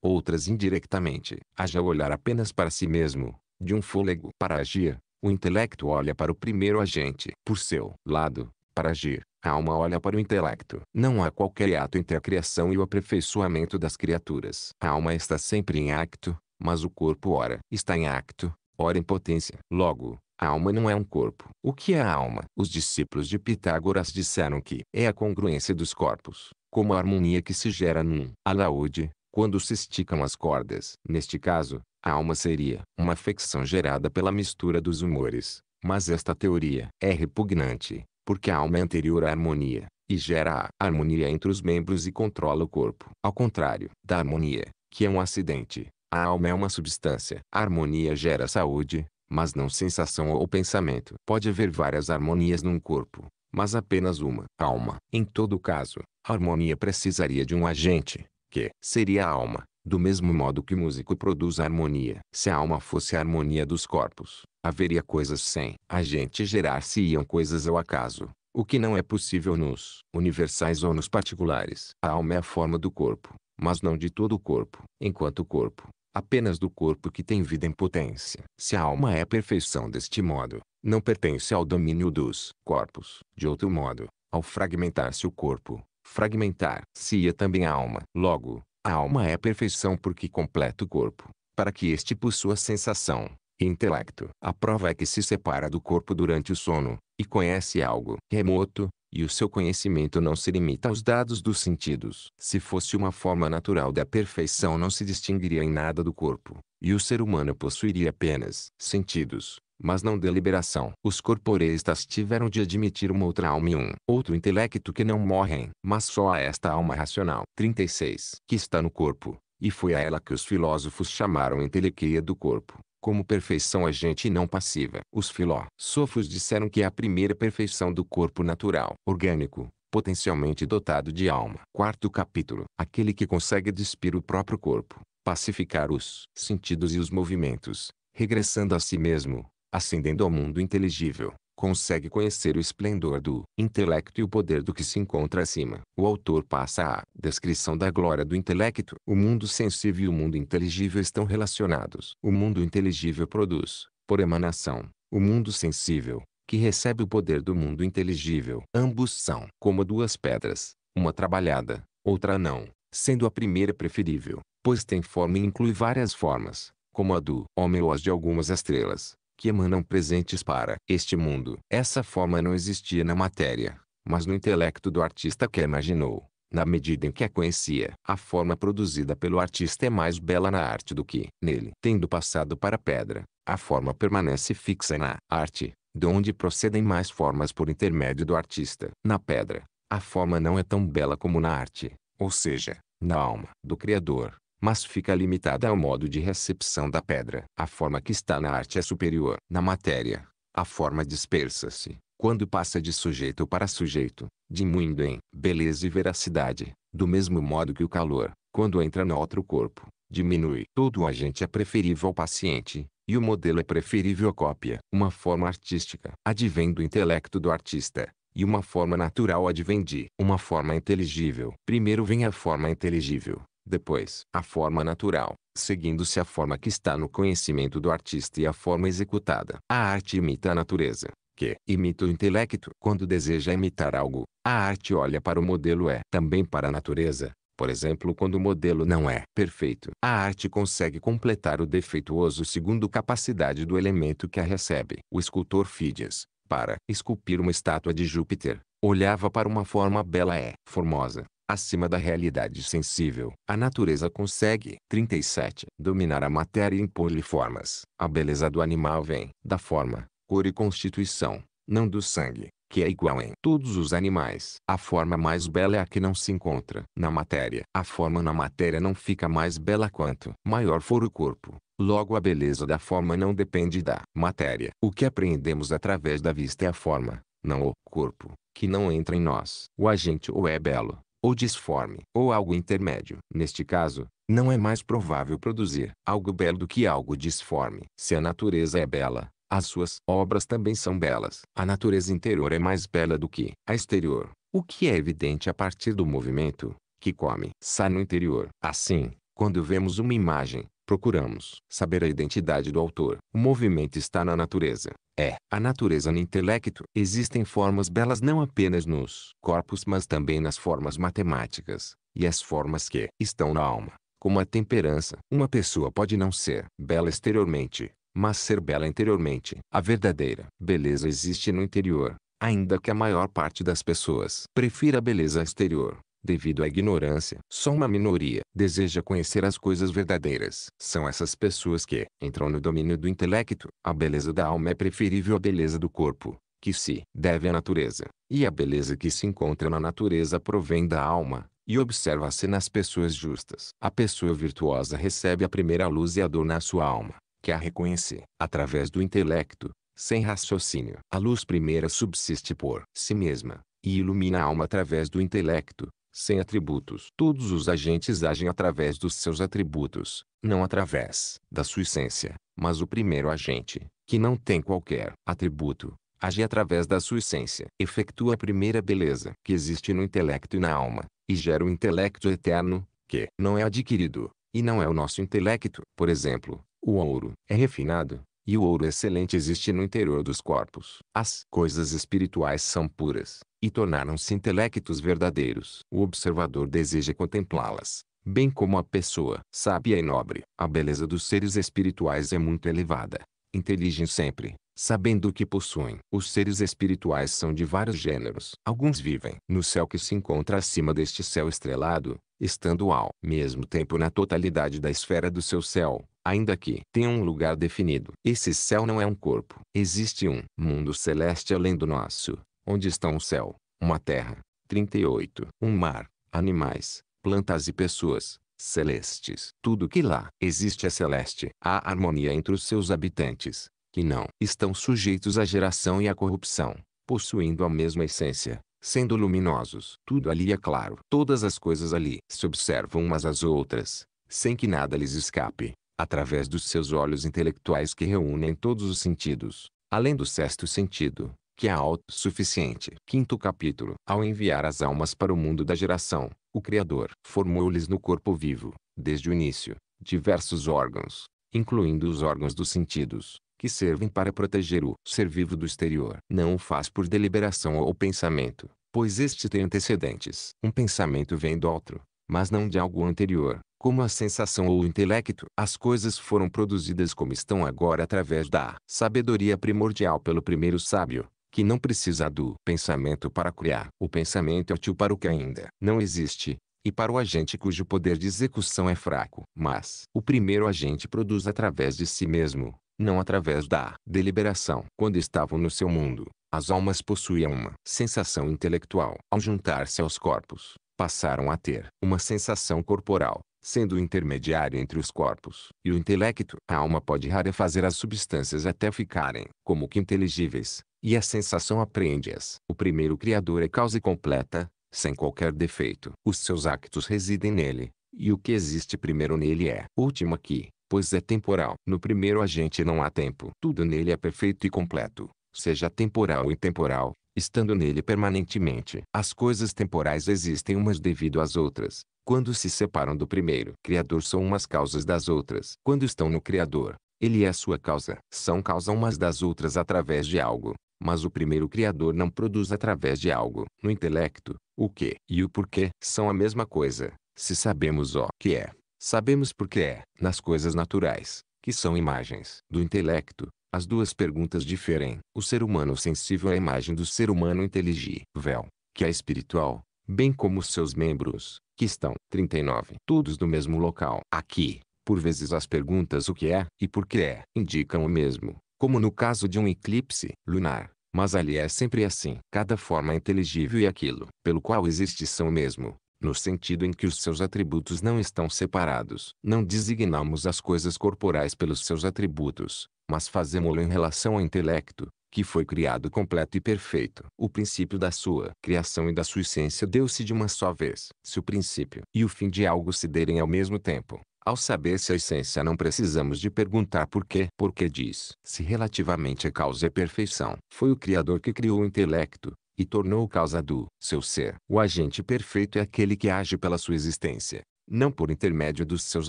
outras indiretamente. Haja olhar apenas para si mesmo, de um fôlego para agir, o intelecto olha para o primeiro agente. Por seu lado, para agir, a alma olha para o intelecto. Não há qualquer ato entre a criação e o aperfeiçoamento das criaturas. A alma está sempre em acto, mas o corpo ora está em acto, ora em potência. Logo, a alma não é um corpo. O que é a alma? Os discípulos de Pitágoras disseram que é a congruência dos corpos, como a harmonia que se gera num alaúde, quando se esticam as cordas. Neste caso, a alma seria uma afecção gerada pela mistura dos humores. Mas esta teoria é repugnante, porque a alma é anterior à harmonia, e gera a harmonia entre os membros e controla o corpo. Ao contrário da harmonia, que é um acidente, a alma é uma substância. A harmonia gera saúde, mas não sensação ou pensamento. Pode haver várias harmonias num corpo, mas apenas uma. Alma. Em todo caso, a harmonia precisaria de um agente, que seria a alma, do mesmo modo que o músico produz a harmonia. Se a alma fosse a harmonia dos corpos, haveria coisas sem agente gerar-se-iam coisas ao acaso. O que não é possível nos universais ou nos particulares. A alma é a forma do corpo, mas não de todo o corpo. Enquanto o corpo apenas do corpo que tem vida em potência. Se a alma é a perfeição deste modo, não pertence ao domínio dos corpos. De outro modo, ao fragmentar-se o corpo, fragmentar-se-ia também a alma. Logo, a alma é a perfeição porque completa o corpo, para que este possua sensação e intelecto. A prova é que se separa do corpo durante o sono, e conhece algo remoto, e o seu conhecimento não se limita aos dados dos sentidos. Se fosse uma forma natural da perfeição não se distinguiria em nada do corpo, e o ser humano possuiria apenas sentidos, mas não deliberação. Os corporeistas tiveram de admitir uma outra alma e um outro intelecto que não morrem, mas só a esta alma racional. 36. Que está no corpo, e foi a ela que os filósofos chamaram entelequia do corpo como perfeição agente e não passiva. Os filósofos disseram que é a primeira perfeição do corpo natural, orgânico, potencialmente dotado de alma. Quarto capítulo. Aquele que consegue despir o próprio corpo, pacificar os sentidos e os movimentos, regressando a si mesmo, ascendendo ao mundo inteligível, consegue conhecer o esplendor do intelecto e o poder do que se encontra acima. O autor passa a descrição da glória do intelecto. O mundo sensível e o mundo inteligível estão relacionados. O mundo inteligível produz, por emanação, o mundo sensível, que recebe o poder do mundo inteligível. Ambos são como duas pedras, uma trabalhada, outra não, sendo a primeira preferível, pois tem forma e inclui várias formas, como a do homem ou as de algumas estrelas que emanam presentes para este mundo. Essa forma não existia na matéria, mas no intelecto do artista que a imaginou. Na medida em que a conhecia, a forma produzida pelo artista é mais bela na arte do que nele. Tendo passado para a pedra, a forma permanece fixa na arte, de onde procedem mais formas por intermédio do artista. Na pedra, a forma não é tão bela como na arte, ou seja, na alma do Criador mas fica limitada ao modo de recepção da pedra. A forma que está na arte é superior. Na matéria, a forma dispersa-se, quando passa de sujeito para sujeito, diminuindo em beleza e veracidade, do mesmo modo que o calor, quando entra no outro corpo, diminui. Todo agente é preferível ao paciente, e o modelo é preferível à cópia. Uma forma artística advém do intelecto do artista, e uma forma natural advém de uma forma inteligível. Primeiro vem a forma inteligível, depois, a forma natural, seguindo-se a forma que está no conhecimento do artista e a forma executada. A arte imita a natureza, que imita o intelecto. Quando deseja imitar algo, a arte olha para o modelo é também para a natureza. Por exemplo, quando o modelo não é perfeito, a arte consegue completar o defeituoso segundo capacidade do elemento que a recebe. O escultor Fídias, para esculpir uma estátua de Júpiter, olhava para uma forma bela e é formosa, acima da realidade sensível. A natureza consegue 37. Dominar a matéria e impor-lhe formas. A beleza do animal vem da forma, cor e constituição, não do sangue, que é igual em todos os animais. A forma mais bela é a que não se encontra na matéria. A forma na matéria não fica mais bela quanto maior for o corpo. Logo a beleza da forma não depende da matéria. O que apreendemos através da vista é a forma, não o corpo, que não entra em nós. O agente ou é belo, ou disforme, ou algo intermédio. Neste caso, não é mais provável produzir algo belo do que algo disforme. Se a natureza é bela, as suas obras também são belas. A natureza interior é mais bela do que a exterior, o que é evidente a partir do movimento que come, sai no interior. Assim, quando vemos uma imagem, procuramos saber a identidade do autor. O movimento está na natureza é a natureza no intelecto. Existem formas belas não apenas nos corpos mas também nas formas matemáticas, e as formas que estão na alma, como a temperança. Uma pessoa pode não ser bela exteriormente, mas ser bela interiormente. A verdadeira beleza existe no interior, ainda que a maior parte das pessoas prefira a beleza exterior devido à ignorância. Só uma minoria deseja conhecer as coisas verdadeiras. São essas pessoas que entram no domínio do intelecto. A beleza da alma é preferível à beleza do corpo, que se deve à natureza. E a beleza que se encontra na natureza provém da alma, e observa-se nas pessoas justas. A pessoa virtuosa recebe a primeira luz e adorna a sua alma, que a reconhece, através do intelecto, sem raciocínio. A luz primeira subsiste por si mesma, e ilumina a alma através do intelecto, sem atributos. Todos os agentes agem através dos seus atributos, não através da sua essência. Mas o primeiro agente, que não tem qualquer atributo, age através da sua essência. Efectua a primeira beleza que existe no intelecto e na alma, e gera o intelecto eterno, que não é adquirido, e não é o nosso intelecto. Por exemplo, o ouro é refinado, e o ouro excelente existe no interior dos corpos. As coisas espirituais são puras, e tornaram-se intelectos verdadeiros. O observador deseja contemplá-las, bem como a pessoa sábia e nobre. A beleza dos seres espirituais é muito elevada. Inteligem sempre, sabendo o que possuem. Os seres espirituais são de vários gêneros. Alguns vivem no céu que se encontra acima deste céu estrelado, estando ao mesmo tempo na totalidade da esfera do seu céu ainda que tenha um lugar definido. Esse céu não é um corpo. Existe um mundo celeste além do nosso, onde estão o céu, uma terra, 38, um mar, animais, plantas e pessoas, celestes. Tudo que lá existe é celeste. Há harmonia entre os seus habitantes, que não estão sujeitos à geração e à corrupção, possuindo a mesma essência, sendo luminosos. Tudo ali é claro. Todas as coisas ali se observam umas às outras, sem que nada lhes escape através dos seus olhos intelectuais que reúnem todos os sentidos, além do sexto sentido, que é autossuficiente. Quinto capítulo. Ao enviar as almas para o mundo da geração, o Criador formou-lhes no corpo vivo, desde o início, diversos órgãos, incluindo os órgãos dos sentidos, que servem para proteger o ser vivo do exterior. Não o faz por deliberação ou pensamento, pois este tem antecedentes. Um pensamento vem do outro, mas não de algo anterior, como a sensação ou o intelecto. As coisas foram produzidas como estão agora através da sabedoria primordial pelo primeiro sábio, que não precisa do pensamento para criar. O pensamento é útil para o que ainda não existe, e para o agente cujo poder de execução é fraco. Mas o primeiro agente produz através de si mesmo, não através da deliberação. Quando estavam no seu mundo, as almas possuíam uma sensação intelectual. Ao juntar-se aos corpos, passaram a ter uma sensação corporal, sendo o intermediário entre os corpos e o intelecto. A alma pode rarefazer as substâncias até ficarem como que inteligíveis, e a sensação apreende-as. O primeiro Criador é causa completa, sem qualquer defeito. Os seus actos residem nele, e o que existe primeiro nele é último aqui, pois é temporal. No primeiro agente não há tempo. Tudo nele é perfeito e completo, seja temporal ou intemporal, estando nele permanentemente. As coisas temporais existem umas devido às outras. Quando se separam do primeiro Criador são umas causas das outras. Quando estão no Criador, ele é a sua causa. São causa umas das outras através de algo. Mas o primeiro Criador não produz através de algo. No intelecto, o que e o porquê são a mesma coisa. Se sabemos o que é, sabemos porque é. Nas coisas naturais, que são imagens do intelecto, as duas perguntas diferem. O ser humano sensível é a imagem do ser humano inteligível, que é espiritual, bem como seus membros, que estão 39, todos do mesmo local. Aqui, por vezes as perguntas o que é e por que é indicam o mesmo, como no caso de um eclipse lunar. Mas ali é sempre assim. Cada forma é inteligível e aquilo pelo qual existe são o mesmo, no sentido em que os seus atributos não estão separados. Não designamos as coisas corporais pelos seus atributos, mas fazemo-lo em relação ao intelecto, que foi criado completo e perfeito. O princípio da sua criação e da sua essência deu-se de uma só vez. Se o princípio e o fim de algo se derem ao mesmo tempo, ao saber-se a essência não precisamos de perguntar por quê. Porque diz-se relativamente a causa e perfeição. Foi o Criador que criou o intelecto, e tornou causa do seu ser. O agente perfeito é aquele que age pela sua existência, não por intermédio dos seus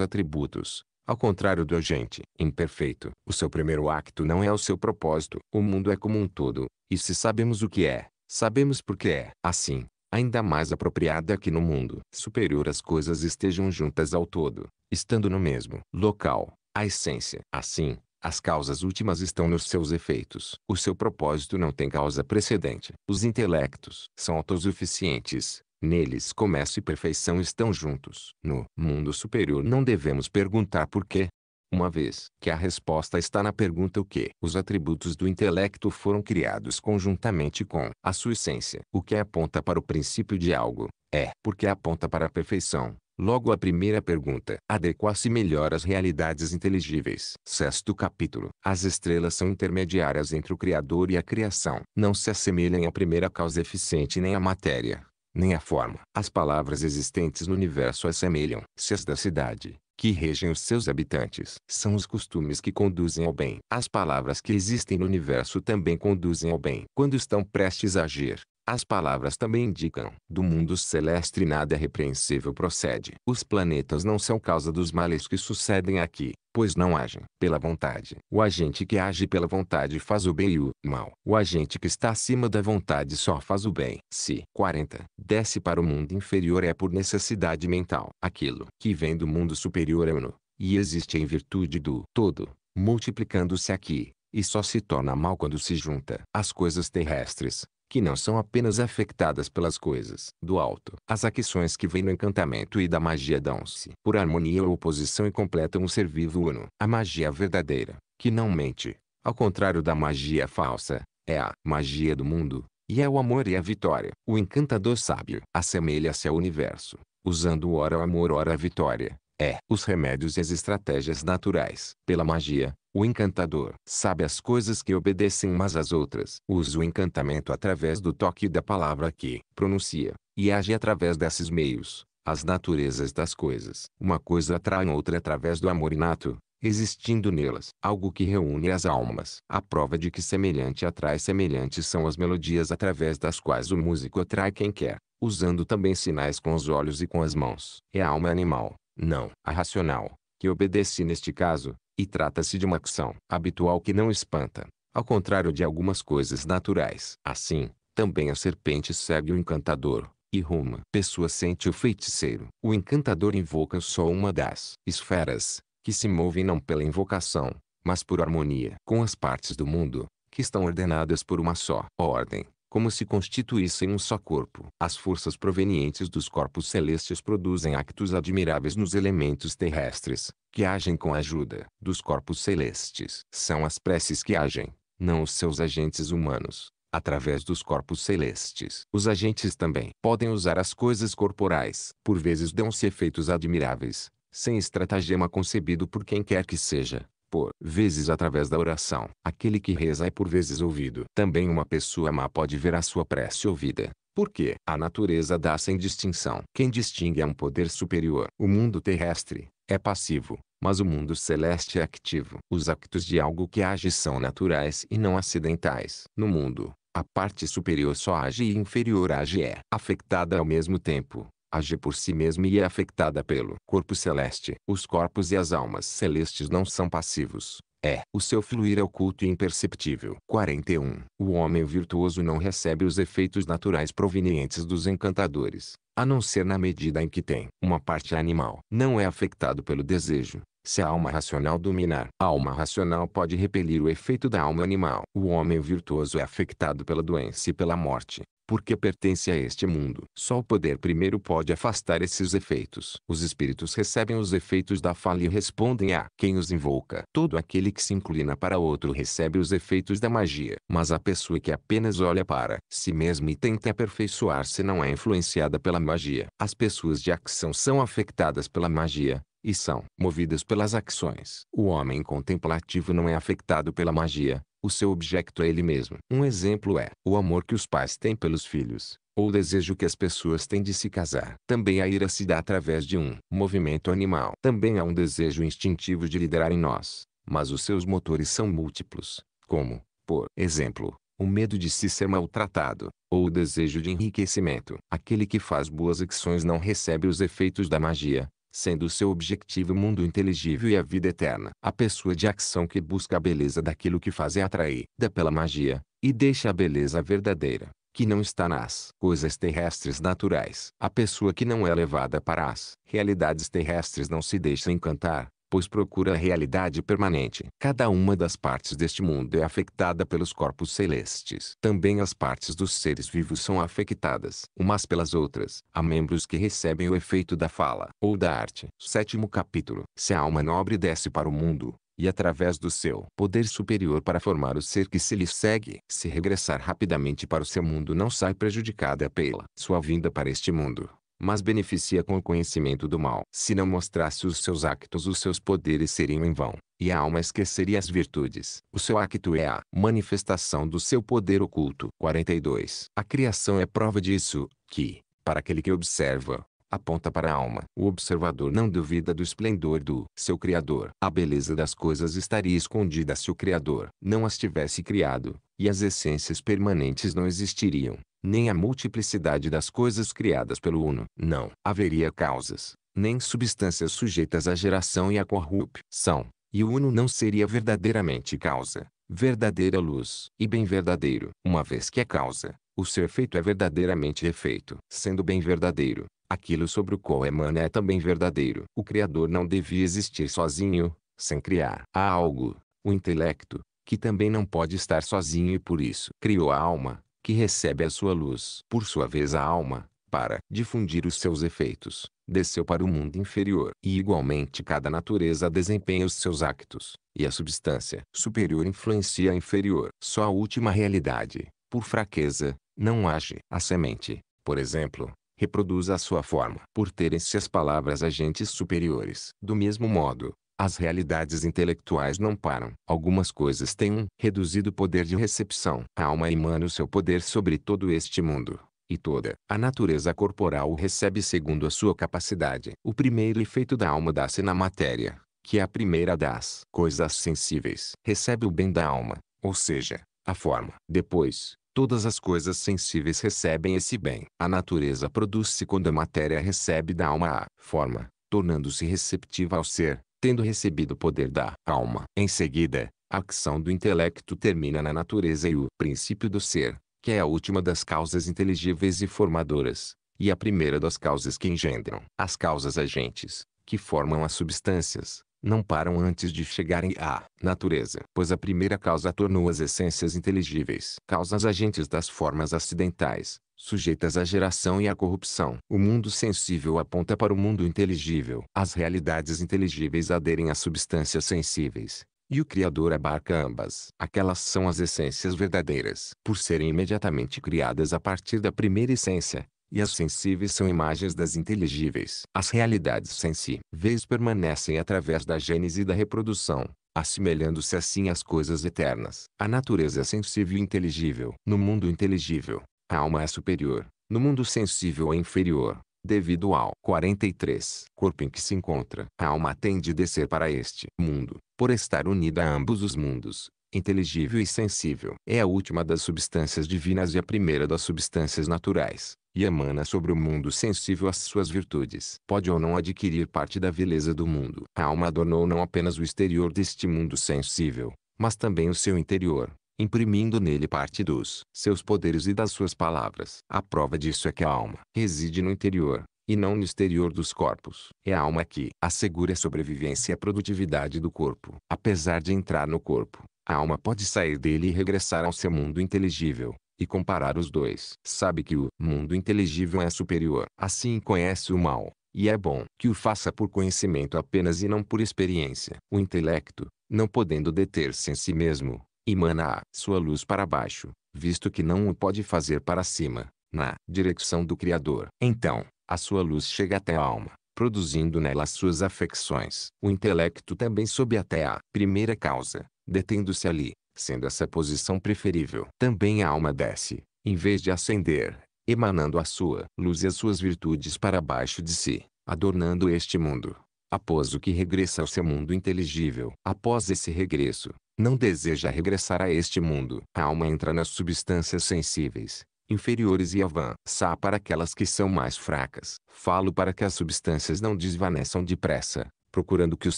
atributos, ao contrário do agente imperfeito, o seu primeiro acto não é o seu propósito. O mundo é como um todo, e se sabemos o que é, sabemos por que é. Assim, ainda mais apropriada que no mundo superior as coisas estejam juntas ao todo, estando no mesmo local, a essência. Assim, as causas últimas estão nos seus efeitos. O seu propósito não tem causa precedente. Os intelectos são autossuficientes, Neles começo e perfeição estão juntos. No mundo superior não devemos perguntar por quê. Uma vez que a resposta está na pergunta o que, os atributos do intelecto foram criados conjuntamente com a sua essência. O que aponta para o princípio de algo é porque aponta para a perfeição. Logo a primeira pergunta adequa-se melhor às realidades inteligíveis. Sexto capítulo. As estrelas são intermediárias entre o Criador e a criação. Não se assemelham à primeira causa eficiente nem à matéria nem a forma. As palavras existentes no universo assemelham-se às da cidade, que regem os seus habitantes. São os costumes que conduzem ao bem. As palavras que existem no universo também conduzem ao bem. Quando estão prestes a agir, as palavras também indicam. Do mundo celeste nada é repreensível procede. Os planetas não são causa dos males que sucedem aqui, pois não agem pela vontade. O agente que age pela vontade faz o bem e o mal. O agente que está acima da vontade só faz o bem. Se 40 desce para o mundo inferior é por necessidade mental. Aquilo que vem do mundo superior é uno, e existe em virtude do todo, multiplicando-se aqui, e só se torna mal quando se junta. As coisas terrestres, que não são apenas afectadas pelas coisas do alto. As ações que vêm do encantamento e da magia dão-se por harmonia ou oposição e completam o ser vivo uno. A magia verdadeira, que não mente, ao contrário da magia falsa, é a magia do mundo, e é o amor e a vitória. O encantador sábio assemelha-se ao universo, usando ora o amor ora a vitória. É os remédios e as estratégias naturais. Pela magia, o encantador sabe as coisas que obedecem umas às outras. Usa o encantamento através do toque da palavra que pronuncia, e age através desses meios, as naturezas das coisas. Uma coisa atrai outra através do amor inato, existindo nelas algo que reúne as almas. A prova de que semelhante atrai semelhante são as melodias através das quais o músico atrai quem quer, usando também sinais com os olhos e com as mãos. É a alma animal, não a racional, que obedece neste caso, e trata-se de uma ação habitual que não espanta, ao contrário de algumas coisas naturais. Assim, também a serpente segue o encantador, e Roma. Pessoa sente o feiticeiro. O encantador invoca só uma das esferas, que se movem não pela invocação, mas por harmonia com as partes do mundo, que estão ordenadas por uma só ordem como se constituíssem um só corpo. As forças provenientes dos corpos celestes produzem actos admiráveis nos elementos terrestres, que agem com a ajuda dos corpos celestes. São as preces que agem, não os seus agentes humanos, através dos corpos celestes. Os agentes também podem usar as coisas corporais. Por vezes dão-se efeitos admiráveis, sem estratagema concebido por quem quer que seja, por vezes através da oração. Aquele que reza é por vezes ouvido. Também uma pessoa má pode ver a sua prece ouvida. Porque a natureza dá sem distinção. Quem distingue é um poder superior. O mundo terrestre é passivo, mas o mundo celeste é ativo. Os actos de algo que age são naturais e não acidentais. No mundo, a parte superior só age e inferior age é afetada ao mesmo tempo age por si mesma e é afetada pelo corpo celeste. Os corpos e as almas celestes não são passivos. É, o seu fluir é oculto e imperceptível. 41. O homem virtuoso não recebe os efeitos naturais provenientes dos encantadores, a não ser na medida em que tem uma parte animal. Não é afetado pelo desejo, se a alma racional dominar. A alma racional pode repelir o efeito da alma animal. O homem virtuoso é afetado pela doença e pela morte porque pertence a este mundo. Só o poder primeiro pode afastar esses efeitos. Os espíritos recebem os efeitos da fala e respondem a quem os invoca. Todo aquele que se inclina para outro recebe os efeitos da magia. Mas a pessoa que apenas olha para si mesma e tenta aperfeiçoar-se não é influenciada pela magia. As pessoas de ação são afetadas pela magia, e são movidas pelas ações. O homem contemplativo não é afetado pela magia, o seu objeto é ele mesmo. Um exemplo é o amor que os pais têm pelos filhos, ou o desejo que as pessoas têm de se casar. Também a ira se dá através de um movimento animal. Também há um desejo instintivo de liderar em nós, mas os seus motores são múltiplos, como, por exemplo, o medo de se ser maltratado, ou o desejo de enriquecimento. Aquele que faz boas ações não recebe os efeitos da magia, sendo seu objetivo o mundo inteligível e a vida eterna. A pessoa de ação que busca a beleza daquilo que faz é atraída pela magia, e deixa a beleza verdadeira, que não está nas coisas terrestres naturais. A pessoa que não é levada para as realidades terrestres não se deixa encantar, pois procura a realidade permanente. Cada uma das partes deste mundo é afetada pelos corpos celestes. Também as partes dos seres vivos são afetadas, umas pelas outras. Há membros que recebem o efeito da fala ou da arte. Sétimo capítulo. Se a alma nobre desce para o mundo, e através do seu poder superior para formar o ser que se lhe segue. Se regressar rapidamente para o seu mundo não sai prejudicada pela sua vinda para este mundo, mas beneficia com o conhecimento do mal. Se não mostrasse os seus actos os seus poderes seriam em vão, e a alma esqueceria as virtudes. O seu acto é a manifestação do seu poder oculto. 42. A criação é prova disso, que, para aquele que observa, aponta para a alma. O observador não duvida do esplendor do seu Criador. A beleza das coisas estaria escondida se o Criador não as tivesse criado, e as essências permanentes não existiriam, nem a multiplicidade das coisas criadas pelo Uno. Não haveria causas, nem substâncias sujeitas à geração e à corrupção, e o Uno não seria verdadeiramente causa, verdadeira luz, e bem verdadeiro, uma vez que é causa. O ser feito é verdadeiramente efeito, sendo bem verdadeiro, Aquilo sobre o qual emana é também verdadeiro. O Criador não devia existir sozinho, sem criar. Há algo, o intelecto, que também não pode estar sozinho e por isso criou a alma, que recebe a sua luz. Por sua vez a alma, para difundir os seus efeitos, desceu para o mundo inferior. E igualmente cada natureza desempenha os seus actos, e a substância superior influencia a inferior. Só a última realidade, por fraqueza, não age. A semente, por exemplo, reproduza a sua forma. Por terem-se as palavras agentes superiores. Do mesmo modo, as realidades intelectuais não param. Algumas coisas têm um reduzido poder de recepção. A alma emana o seu poder sobre todo este mundo. E toda a natureza corporal o recebe segundo a sua capacidade. O primeiro efeito da alma dá-se na matéria, que é a primeira das coisas sensíveis. Recebe o bem da alma, ou seja, a forma. Depois, Todas as coisas sensíveis recebem esse bem. A natureza produz-se quando a matéria recebe da alma a forma, tornando-se receptiva ao ser, tendo recebido o poder da alma. Em seguida, a ação do intelecto termina na natureza e o princípio do ser, que é a última das causas inteligíveis e formadoras, e a primeira das causas que engendram. As causas agentes, que formam as substâncias, não param antes de chegarem à natureza, pois a primeira causa tornou as essências inteligíveis, causas agentes das formas acidentais, sujeitas à geração e à corrupção. O mundo sensível aponta para o mundo inteligível. As realidades inteligíveis aderem às substâncias sensíveis, e o Criador abarca ambas. Aquelas são as essências verdadeiras. Por serem imediatamente criadas a partir da primeira essência, e as sensíveis são imagens das inteligíveis. As realidades sensíveis permanecem através da gênese e da reprodução, assemelhando-se assim às coisas eternas. A natureza é sensível e inteligível. No mundo inteligível, a alma é superior. No mundo sensível é inferior, devido ao 43 corpo em que se encontra. A alma tem de descer para este mundo, por estar unida a ambos os mundos, inteligível e sensível. É a última das substâncias divinas e a primeira das substâncias naturais e emana sobre o mundo sensível as suas virtudes. Pode ou não adquirir parte da vileza do mundo. A alma adornou não apenas o exterior deste mundo sensível, mas também o seu interior, imprimindo nele parte dos seus poderes e das suas palavras. A prova disso é que a alma reside no interior, e não no exterior dos corpos. É a alma que assegura a sobrevivência e a produtividade do corpo. Apesar de entrar no corpo, a alma pode sair dele e regressar ao seu mundo inteligível, e comparar os dois. Sabe que o mundo inteligível é superior. Assim conhece o mal, e é bom que o faça por conhecimento apenas e não por experiência. O intelecto, não podendo deter-se em si mesmo, emana a sua luz para baixo, visto que não o pode fazer para cima, na direção do Criador. Então, a sua luz chega até a alma, produzindo nela suas afecções. O intelecto também sobe até a primeira causa, detendo-se ali, Sendo essa posição preferível, também a alma desce, em vez de ascender, emanando a sua luz e as suas virtudes para baixo de si, adornando este mundo. Após o que regressa ao seu mundo inteligível, após esse regresso, não deseja regressar a este mundo. A alma entra nas substâncias sensíveis, inferiores e avança para aquelas que são mais fracas. Falo para que as substâncias não desvaneçam depressa, procurando que os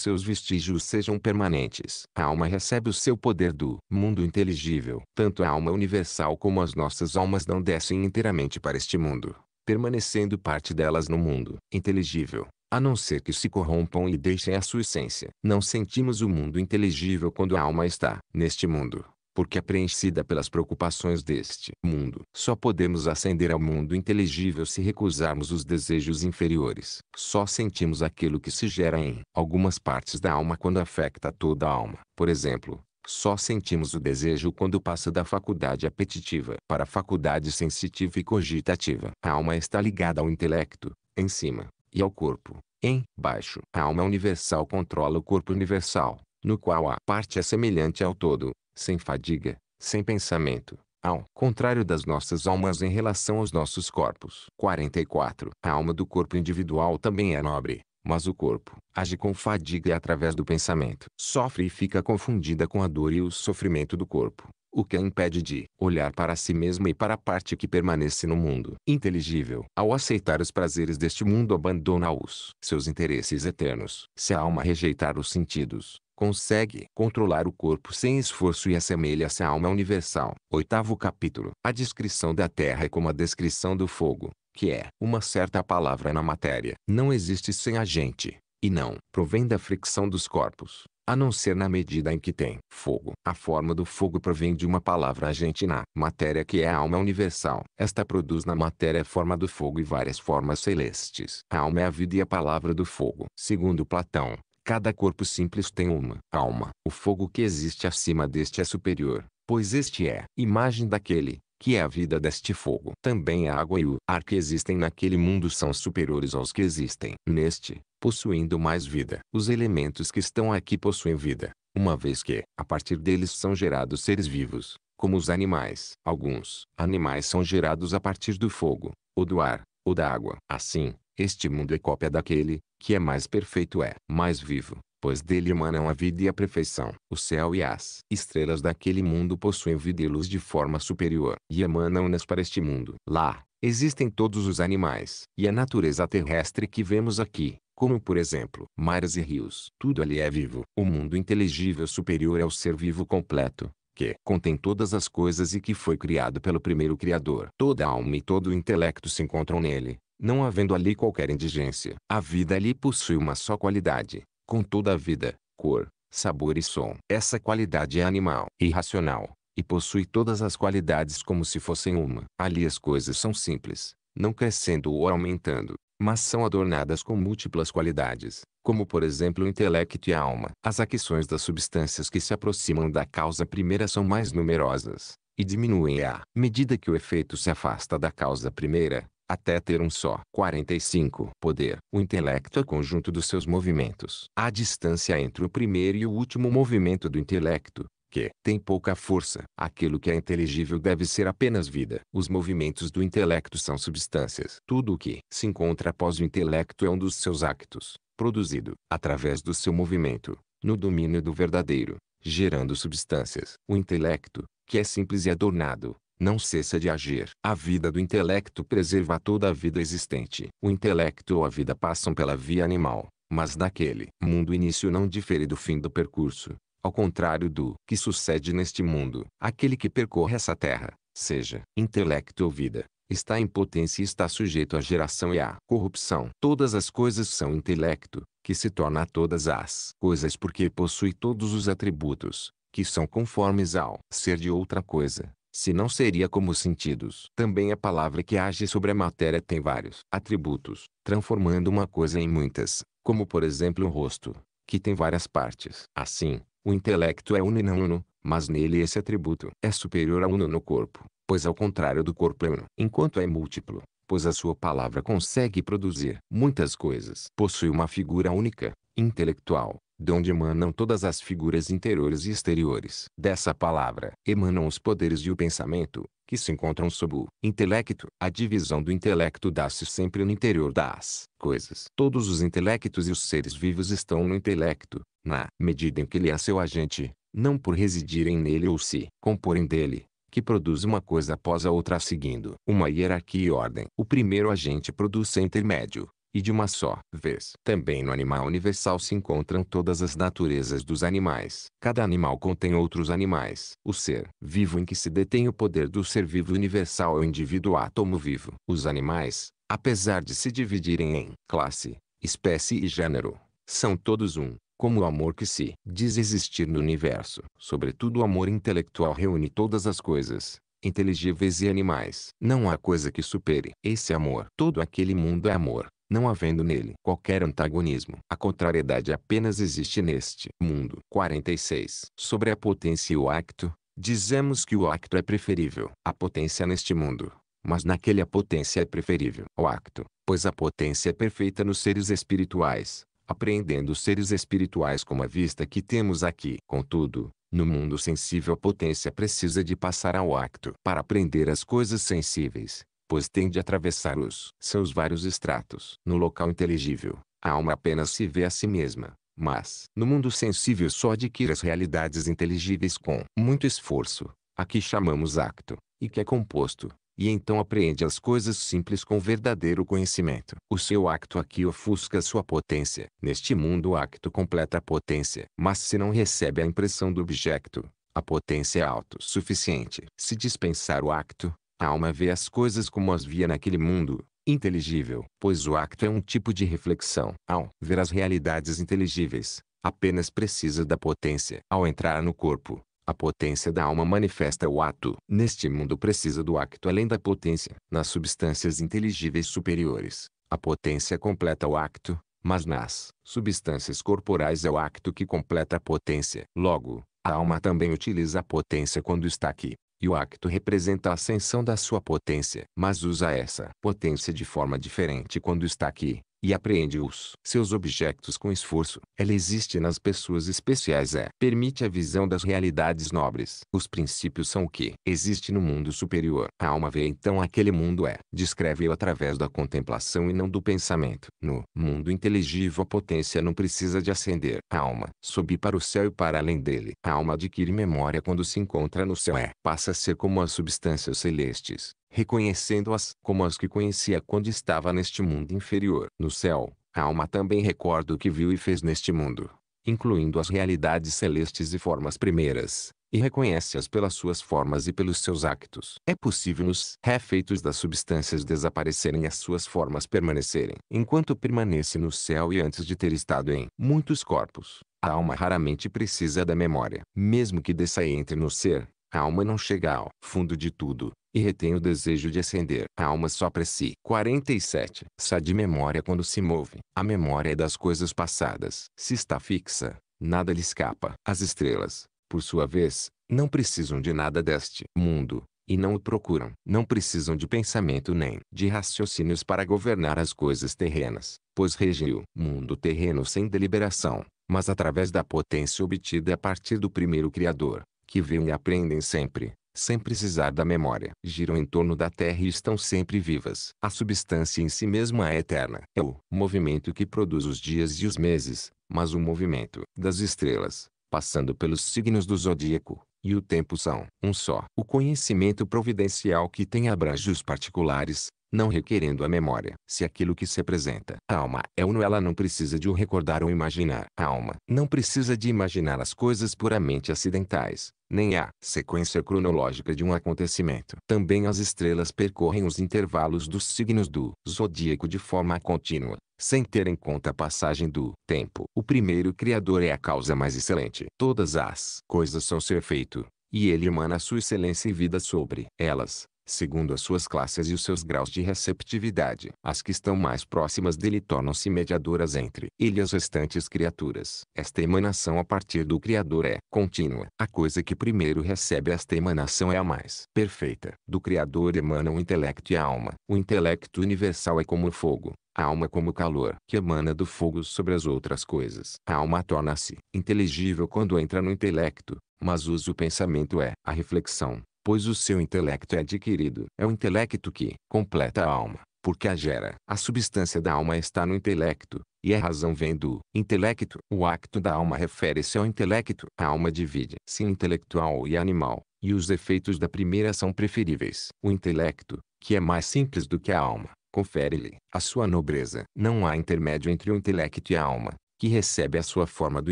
seus vestígios sejam permanentes. A alma recebe o seu poder do mundo inteligível. Tanto a alma universal como as nossas almas não descem inteiramente para este mundo, permanecendo parte delas no mundo inteligível a não ser que se corrompam e deixem a sua essência. Não sentimos o mundo inteligível quando a alma está neste mundo porque apreensida pelas preocupações deste mundo. Só podemos ascender ao mundo inteligível se recusarmos os desejos inferiores. Só sentimos aquilo que se gera em algumas partes da alma quando afeta toda a alma. Por exemplo, só sentimos o desejo quando passa da faculdade apetitiva para a faculdade sensitiva e cogitativa. A alma está ligada ao intelecto, em cima, e ao corpo, em baixo. A alma universal controla o corpo universal, no qual a parte é semelhante ao todo, sem fadiga, sem pensamento, ao contrário das nossas almas em relação aos nossos corpos. 44. A alma do corpo individual também é nobre, mas o corpo age com fadiga através do pensamento. Sofre e fica confundida com a dor e o sofrimento do corpo, o que a impede de olhar para si mesma e para a parte que permanece no mundo inteligível. Ao aceitar os prazeres deste mundo, abandona-os. Seus interesses eternos. Se a alma rejeitar os sentidos, consegue controlar o corpo sem esforço e assemelha-se à alma universal. Oitavo capítulo. A descrição da terra é como a descrição do fogo, que é uma certa palavra na matéria. Não existe sem agente, e não provém da fricção dos corpos a não ser na medida em que tem fogo. A forma do fogo provém de uma palavra agente na matéria que é a alma universal. Esta produz na matéria a forma do fogo e várias formas celestes. A alma é a vida e a palavra do fogo. Segundo Platão, Cada corpo simples tem uma alma. O fogo que existe acima deste é superior, pois este é imagem daquele que é a vida deste fogo. Também a água e o ar que existem naquele mundo são superiores aos que existem neste, possuindo mais vida. Os elementos que estão aqui possuem vida, uma vez que, a partir deles são gerados seres vivos, como os animais. Alguns animais são gerados a partir do fogo, ou do ar, ou da água. Assim, este mundo é cópia daquele, que é mais perfeito é mais vivo, pois dele emanam a vida e a perfeição. O céu e as estrelas daquele mundo possuem vida e luz de forma superior, e emanam-nas para este mundo. Lá, existem todos os animais, e a natureza terrestre que vemos aqui, como por exemplo, mares e rios. Tudo ali é vivo. O mundo inteligível superior é o ser vivo completo, que contém todas as coisas e que foi criado pelo primeiro Criador. Toda alma e todo o intelecto se encontram nele, não havendo ali qualquer indigência. A vida ali possui uma só qualidade, com toda a vida, cor, sabor e som. Essa qualidade é animal, irracional, e possui todas as qualidades como se fossem uma. Ali as coisas são simples, não crescendo ou aumentando, mas são adornadas com múltiplas qualidades, como por exemplo o intelecto e a alma. As aquisições das substâncias que se aproximam da causa primeira são mais numerosas, e diminuem à medida que o efeito se afasta da causa primeira, até ter um só. 45. Poder. O intelecto é conjunto dos seus movimentos. A distância entre o primeiro e o último movimento do intelecto, que tem pouca força. Aquilo que é inteligível deve ser apenas vida. Os movimentos do intelecto são substâncias. Tudo o que se encontra após o intelecto é um dos seus actos, produzido, através do seu movimento, no domínio do verdadeiro, gerando substâncias. O intelecto, que é simples e adornado, não cessa de agir. A vida do intelecto preserva toda a vida existente. O intelecto ou a vida passam pela via animal, mas daquele mundo início não difere do fim do percurso, ao contrário do que sucede neste mundo. Aquele que percorre essa terra, seja intelecto ou vida, está em potência e está sujeito à geração e à corrupção. Todas as coisas são intelecto, que se torna todas as coisas porque possui todos os atributos, que são conformes ao ser de outra coisa se não seria como os sentidos. Também a palavra que age sobre a matéria tem vários atributos, transformando uma coisa em muitas, como por exemplo o rosto, que tem várias partes. Assim, o intelecto é uno e não uno, mas nele esse atributo é superior a uno no corpo, pois ao contrário do corpo é uno. Enquanto é múltiplo, pois a sua palavra consegue produzir muitas coisas. Possui uma figura única, intelectual, de onde emanam todas as figuras interiores e exteriores. Dessa palavra emanam os poderes e o pensamento, que se encontram sob o intelecto. A divisão do intelecto dá-se sempre no interior das coisas. Todos os intelectos e os seres vivos estão no intelecto, na medida em que ele é seu agente, não por residirem nele ou se comporem dele, que produz uma coisa após a outra seguindo uma hierarquia e ordem. O primeiro agente produz seu intermédio, e de uma só vez. Também no animal universal se encontram todas as naturezas dos animais. Cada animal contém outros animais. O ser vivo em que se detém o poder do ser vivo universal é o indivíduo átomo vivo. Os animais, apesar de se dividirem em classe, espécie e gênero, são todos um como o amor que se diz existir no universo. Sobretudo o amor intelectual reúne todas as coisas, inteligíveis e animais. Não há coisa que supere esse amor. Todo aquele mundo é amor não havendo nele qualquer antagonismo. A contrariedade apenas existe neste mundo. 46. Sobre a potência e o acto, dizemos que o acto é preferível à potência neste mundo, mas naquele a potência é preferível ao acto, pois a potência é perfeita nos seres espirituais, apreendendo os seres espirituais como a vista que temos aqui. Contudo, no mundo sensível a potência precisa de passar ao acto para aprender as coisas sensíveis, pois tem de atravessar os seus vários estratos. No local inteligível, a alma apenas se vê a si mesma, mas no mundo sensível só adquire as realidades inteligíveis com muito esforço, a que chamamos acto, e que é composto, e então apreende as coisas simples com verdadeiro conhecimento. O seu acto aqui ofusca sua potência. Neste mundo o acto completa a potência, mas se não recebe a impressão do objeto, a potência é autossuficiente. Se dispensar o acto, a alma vê as coisas como as via naquele mundo, inteligível, pois o acto é um tipo de reflexão. Ao ver as realidades inteligíveis, apenas precisa da potência. Ao entrar no corpo, a potência da alma manifesta o ato. Neste mundo precisa do acto além da potência. Nas substâncias inteligíveis superiores, a potência completa o acto, mas nas substâncias corporais é o acto que completa a potência. Logo, a alma também utiliza a potência quando está aqui. E o acto representa a ascensão da sua potência, mas usa essa potência de forma diferente quando está aqui, e apreende-os. Seus objetos com esforço. Ela existe nas pessoas especiais é. Permite a visão das realidades nobres. Os princípios são o que existe no mundo superior. A alma vê então aquele mundo é. Descreve-o através da contemplação e não do pensamento. No mundo inteligível a potência não precisa de ascender. A alma sobe para o céu e para além dele. A alma adquire memória quando se encontra no céu é. Passa a ser como as substâncias celestes reconhecendo-as como as que conhecia quando estava neste mundo inferior. No céu, a alma também recorda o que viu e fez neste mundo, incluindo as realidades celestes e formas primeiras, e reconhece-as pelas suas formas e pelos seus actos. É possível nos refeitos das substâncias desaparecerem e as suas formas permanecerem. Enquanto permanece no céu e antes de ter estado em muitos corpos, a alma raramente precisa da memória. Mesmo que desça e entre no ser, a alma não chega ao fundo de tudo, e retém o desejo de ascender a alma só para si. 47. Sá de memória quando se move. A memória é das coisas passadas. Se está fixa, nada lhe escapa. As estrelas, por sua vez, não precisam de nada deste mundo, e não o procuram. Não precisam de pensamento nem de raciocínios para governar as coisas terrenas, pois regem o mundo terreno sem deliberação, mas através da potência obtida a partir do primeiro Criador que veem e aprendem sempre, sem precisar da memória. Giram em torno da Terra e estão sempre vivas. A substância em si mesma é eterna. É o movimento que produz os dias e os meses, mas o movimento das estrelas, passando pelos signos do zodíaco, e o tempo são um só. O conhecimento providencial que tem abrange os particulares, não requerendo a memória. Se aquilo que se apresenta, a alma é uno, ela não precisa de o recordar ou imaginar. A alma não precisa de imaginar as coisas puramente acidentais, nem a sequência cronológica de um acontecimento. Também as estrelas percorrem os intervalos dos signos do zodíaco de forma contínua, sem ter em conta a passagem do tempo. O primeiro Criador é a causa mais excelente. Todas as coisas são seu efeito, e ele emana sua excelência e vida sobre elas segundo as suas classes e os seus graus de receptividade. As que estão mais próximas dele tornam-se mediadoras entre ele e as restantes criaturas. Esta emanação a partir do Criador é contínua. A coisa que primeiro recebe esta emanação é a mais perfeita. Do Criador emanam o intelecto e a alma. O intelecto universal é como o fogo, a alma é como o calor que emana do fogo sobre as outras coisas. A alma torna-se inteligível quando entra no intelecto, mas usa o pensamento é a reflexão pois o seu intelecto é adquirido. É o intelecto que completa a alma, porque a gera. A substância da alma está no intelecto, e a razão vem do intelecto. O acto da alma refere-se ao intelecto. A alma divide-se em intelectual e animal, e os efeitos da primeira são preferíveis. O intelecto, que é mais simples do que a alma, confere-lhe a sua nobreza. Não há intermédio entre o intelecto e a alma, que recebe a sua forma do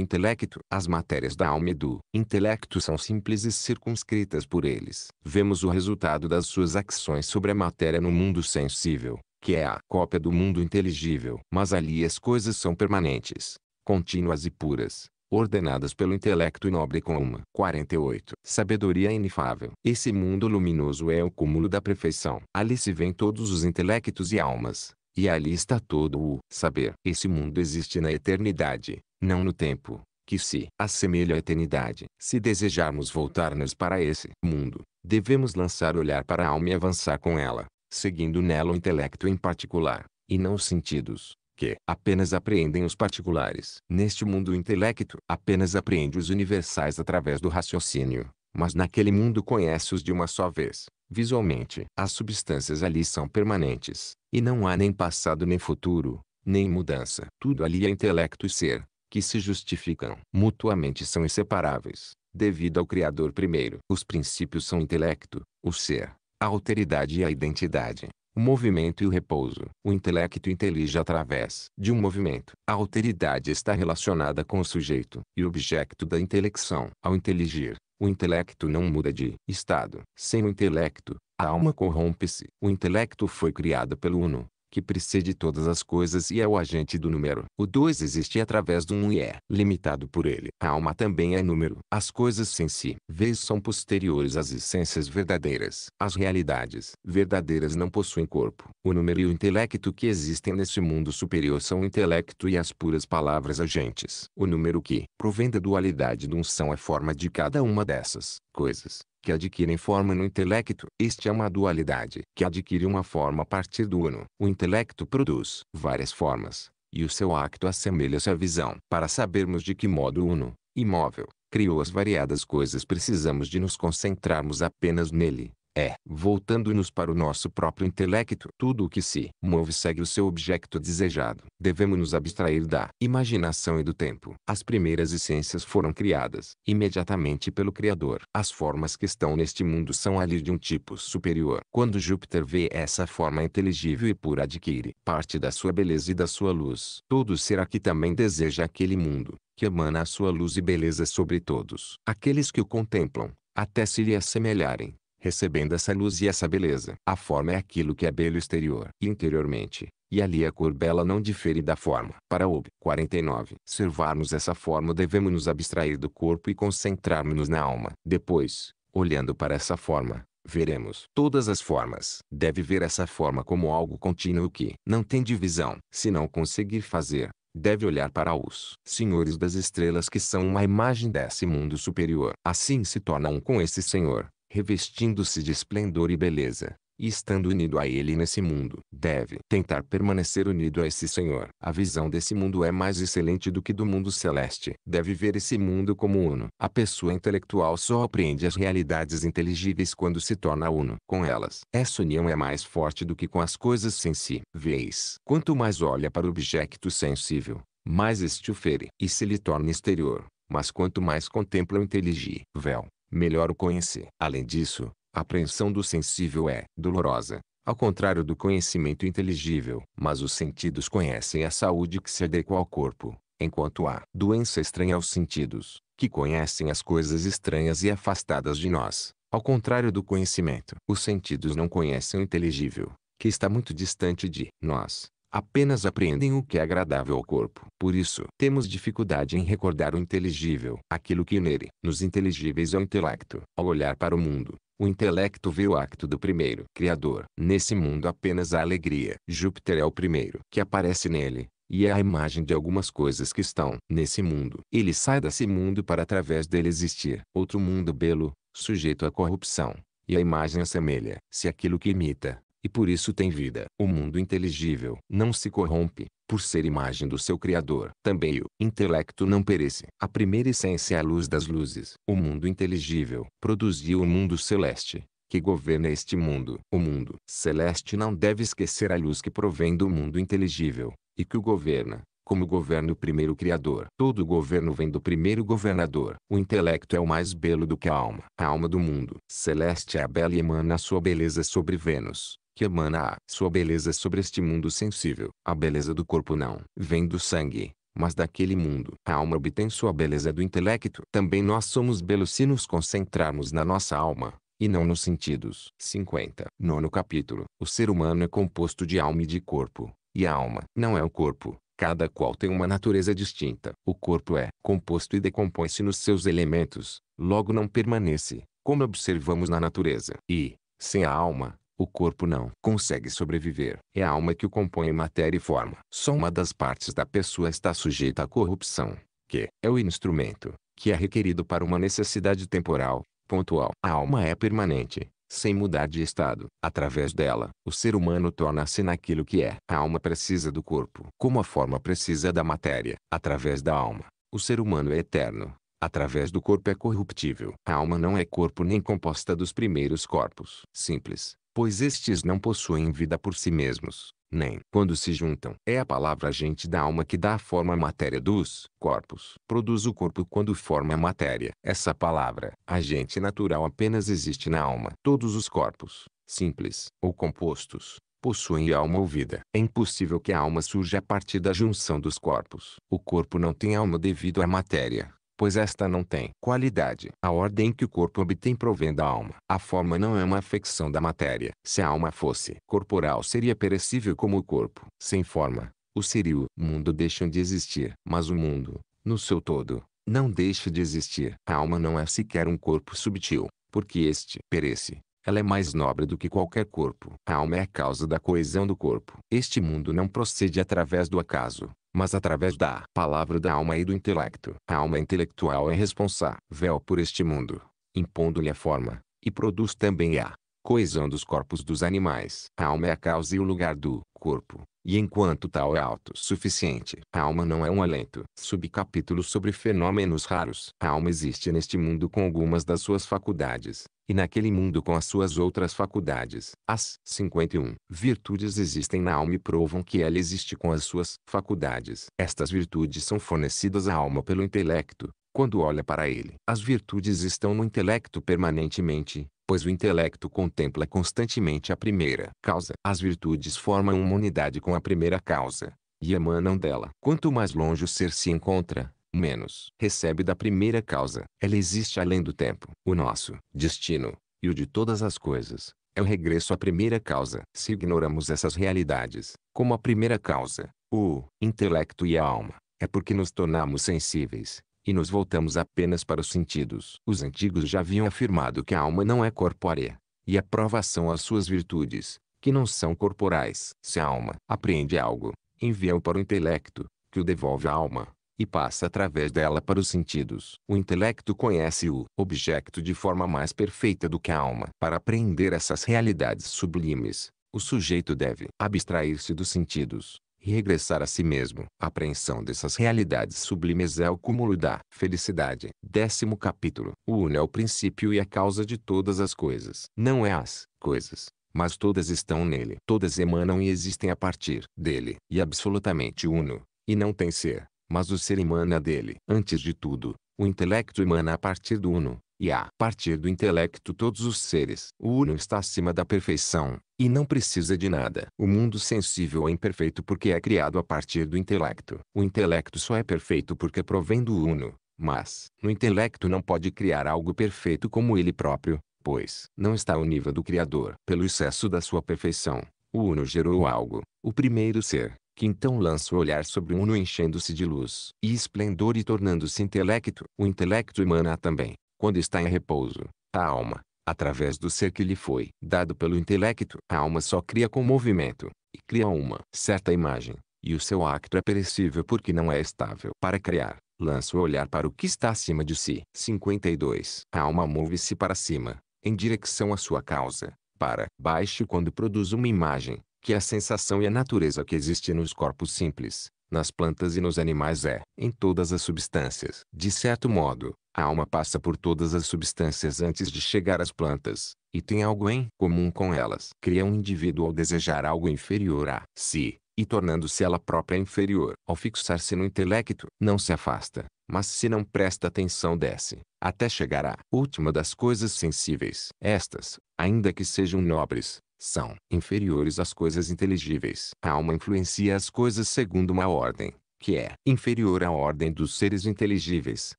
intelecto. As matérias da alma e do intelecto são simples e circunscritas por eles. Vemos o resultado das suas ações sobre a matéria no mundo sensível, que é a cópia do mundo inteligível. Mas ali as coisas são permanentes, contínuas e puras ordenadas pelo intelecto nobre com uma 48. Sabedoria inefável. Esse mundo luminoso é o cúmulo da perfeição. Ali se vêem todos os intelectos e almas, e ali está todo o saber. Esse mundo existe na eternidade, não no tempo, que se assemelha à eternidade. Se desejarmos voltar-nos para esse mundo, devemos lançar olhar para a alma e avançar com ela, seguindo nela o intelecto em particular, e não os sentidos, que apenas apreendem os particulares. Neste mundo o intelecto apenas apreende os universais através do raciocínio, mas naquele mundo conhece-os de uma só vez. Visualmente, as substâncias ali são permanentes, e não há nem passado nem futuro, nem mudança. Tudo ali é intelecto e ser, que se justificam. Mutuamente são inseparáveis, devido ao Criador primeiro. Os princípios são intelecto, o ser, a alteridade e a identidade, o movimento e o repouso. O intelecto intelige através de um movimento. A alteridade está relacionada com o sujeito e o objeto da intelecção. Ao inteligir, o intelecto não muda de estado. Sem o intelecto, a alma corrompe-se. O intelecto foi criado pelo Uno, que precede todas as coisas e é o agente do número. O dois existe através do um e é limitado por ele. A alma também é número. As coisas sem si, vez são posteriores às essências verdadeiras. As realidades verdadeiras não possuem corpo. O número e o intelecto que existem neste mundo superior são o intelecto e as puras palavras agentes. O número que provém da dualidade de um são a forma de cada uma dessas coisas que adquirem forma no intelecto. Este é uma dualidade que adquire uma forma a partir do uno. O intelecto produz várias formas, e o seu acto assemelha-se à visão. Para sabermos de que modo o uno, imóvel, criou as variadas coisas precisamos de nos concentrarmos apenas nele é, voltando-nos para o nosso próprio intelecto, tudo o que se move segue o seu objeto desejado. Devemos nos abstrair da imaginação e do tempo. As primeiras essências foram criadas imediatamente pelo Criador. As formas que estão neste mundo são ali de um tipo superior. Quando Júpiter vê essa forma inteligível e pura adquire parte da sua beleza e da sua luz, todo será que também deseja aquele mundo, que emana a sua luz e beleza sobre todos. Aqueles que o contemplam, até se lhe assemelharem, recebendo essa luz e essa beleza. A forma é aquilo que é belo exterior e interiormente, e ali a cor bela não difere da forma. Para Ob. 49. Servarmos essa forma devemos nos abstrair do corpo e concentrarmos-nos na alma. Depois, olhando para essa forma, veremos todas as formas. Deve ver essa forma como algo contínuo que não tem divisão. Se não conseguir fazer, deve olhar para os senhores das estrelas que são uma imagem desse mundo superior. Assim se torna um com esse Senhor revestindo-se de esplendor e beleza, e estando unido a ele nesse mundo, deve tentar permanecer unido a esse Senhor. A visão desse mundo é mais excelente do que do mundo celeste. Deve ver esse mundo como uno. A pessoa intelectual só apreende as realidades inteligíveis quando se torna uno com elas. Essa união é mais forte do que com as coisas sem si. Vês, quanto mais olha para o objeto sensível, mais este o fere, e se lhe torna exterior. Mas quanto mais contempla o inteligível, melhor o conhecer. Além disso, a apreensão do sensível é dolorosa, ao contrário do conhecimento inteligível. Mas os sentidos conhecem a saúde que se adequa ao corpo, enquanto a doença estranha aos sentidos, que conhecem as coisas estranhas e afastadas de nós. Ao contrário do conhecimento, os sentidos não conhecem o inteligível, que está muito distante de nós. Apenas apreendem o que é agradável ao corpo. Por isso, temos dificuldade em recordar o inteligível. Aquilo que nele, nos inteligíveis é o intelecto. Ao olhar para o mundo, o intelecto vê o acto do primeiro Criador. Nesse mundo apenas a alegria. Júpiter é o primeiro que aparece nele, e é a imagem de algumas coisas que estão nesse mundo. Ele sai desse mundo para através dele existir outro mundo belo, sujeito à corrupção, e a imagem assemelha-se àquilo que imita e por isso tem vida. O mundo inteligível não se corrompe, por ser imagem do seu Criador. Também o intelecto não perece. A primeira essência é a luz das luzes. O mundo inteligível produziu o mundo celeste, que governa este mundo. O mundo celeste não deve esquecer a luz que provém do mundo inteligível, e que o governa, como governa o primeiro Criador. Todo governo vem do primeiro governador. O intelecto é o mais belo do que a alma. A alma do mundo celeste é a bela e emana sua beleza sobre Vênus que emana a sua beleza sobre este mundo sensível. A beleza do corpo não vem do sangue, mas daquele mundo. A alma obtém sua beleza do intelecto. Também nós somos belos se nos concentrarmos na nossa alma, e não nos sentidos. 50. Nono capítulo. O ser humano é composto de alma e de corpo, e a alma não é o corpo. Cada qual tem uma natureza distinta. O corpo é composto e decompõe-se nos seus elementos, logo não permanece, como observamos na natureza. E, sem a alma, o corpo não consegue sobreviver. É a alma que o compõe em matéria e forma. Só uma das partes da pessoa está sujeita à corrupção, que é o instrumento, que é requerido para uma necessidade temporal, pontual. A alma é permanente, sem mudar de estado. Através dela, o ser humano torna-se naquilo que é. A alma precisa do corpo, como a forma precisa da matéria. Através da alma, o ser humano é eterno. Através do corpo é corruptível. A alma não é corpo nem composta dos primeiros corpos. Simples pois estes não possuem vida por si mesmos, nem quando se juntam. É a palavra agente da alma que dá a forma à matéria dos corpos. Produz o corpo quando forma a matéria. Essa palavra, agente natural apenas existe na alma. Todos os corpos, simples ou compostos, possuem alma ou vida. É impossível que a alma surja a partir da junção dos corpos. O corpo não tem alma devido à matéria pois esta não tem qualidade. A ordem que o corpo obtém provém da alma. A forma não é uma afecção da matéria. Se a alma fosse corporal seria perecível como o corpo. Sem forma, o seria o mundo deixam de existir. Mas o mundo, no seu todo, não deixa de existir. A alma não é sequer um corpo subtil, porque este perece. Ela é mais nobre do que qualquer corpo. A alma é a causa da coesão do corpo. Este mundo não procede através do acaso mas através da palavra da alma e do intelecto. A alma intelectual é responsável por este mundo, impondo-lhe a forma, e produz também a coesão dos corpos dos animais. A alma é a causa e o lugar do corpo, e enquanto tal é autossuficiente. A alma não é um alento. Subcapítulo sobre fenômenos raros. A alma existe neste mundo com algumas das suas faculdades, e naquele mundo com as suas outras faculdades. As 51 virtudes existem na alma e provam que ela existe com as suas faculdades. Estas virtudes são fornecidas à alma pelo intelecto, quando olha para ele. As virtudes estão no intelecto permanentemente, pois o intelecto contempla constantemente a primeira causa. As virtudes formam uma unidade com a primeira causa, e emanam dela. Quanto mais longe o ser se encontra, menos, recebe da primeira causa. Ela existe além do tempo. O nosso destino, e o de todas as coisas, é o regresso à primeira causa. Se ignoramos essas realidades, como a primeira causa, o intelecto e a alma, é porque nos tornamos sensíveis, e nos voltamos apenas para os sentidos. Os antigos já haviam afirmado que a alma não é corpórea, e a prova são as suas virtudes, que não são corporais. Se a alma apreende algo, envia-o para o intelecto, que o devolve à alma e passa através dela para os sentidos. O intelecto conhece o objeto de forma mais perfeita do que a alma. Para apreender essas realidades sublimes, o sujeito deve abstrair-se dos sentidos e regressar a si mesmo. A apreensão dessas realidades sublimes é o cúmulo da felicidade. Décimo capítulo. O Uno é o princípio e a causa de todas as coisas. Não é as coisas, mas todas estão nele. Todas emanam e existem a partir dele. E absolutamente uno, e não tem ser, mas o ser emana é dele. Antes de tudo, o intelecto emana é a partir do Uno, e a partir do intelecto todos os seres. O Uno está acima da perfeição, e não precisa de nada. O mundo sensível é imperfeito porque é criado a partir do intelecto. O intelecto só é perfeito porque provém do Uno, mas no intelecto não pode criar algo perfeito como ele próprio, pois não está ao nível do Criador. Pelo excesso da sua perfeição, o Uno gerou algo, o primeiro ser, que então lança o olhar sobre o uno enchendo-se de luz e esplendor e tornando-se intelecto. O intelecto emana também, quando está em repouso, a alma, através do ser que lhe foi dado pelo intelecto. A alma só cria com movimento, e cria uma certa imagem, e o seu acto é perecível porque não é estável. Para criar, lança o olhar para o que está acima de si. 52. A alma move-se para cima, em direção à sua causa, para baixo quando produz uma imagem, que a sensação e a natureza que existe nos corpos simples, nas plantas e nos animais é em todas as substâncias. De certo modo, a alma passa por todas as substâncias antes de chegar às plantas, e tem algo em comum com elas. Cria um indivíduo ao desejar algo inferior a si, e tornando-se ela própria inferior. Ao fixar-se no intelecto, não se afasta, mas se não presta atenção desce, até chegar à última das coisas sensíveis. Estas, ainda que sejam nobres, são inferiores às coisas inteligíveis. A alma influencia as coisas segundo uma ordem, que é inferior à ordem dos seres inteligíveis,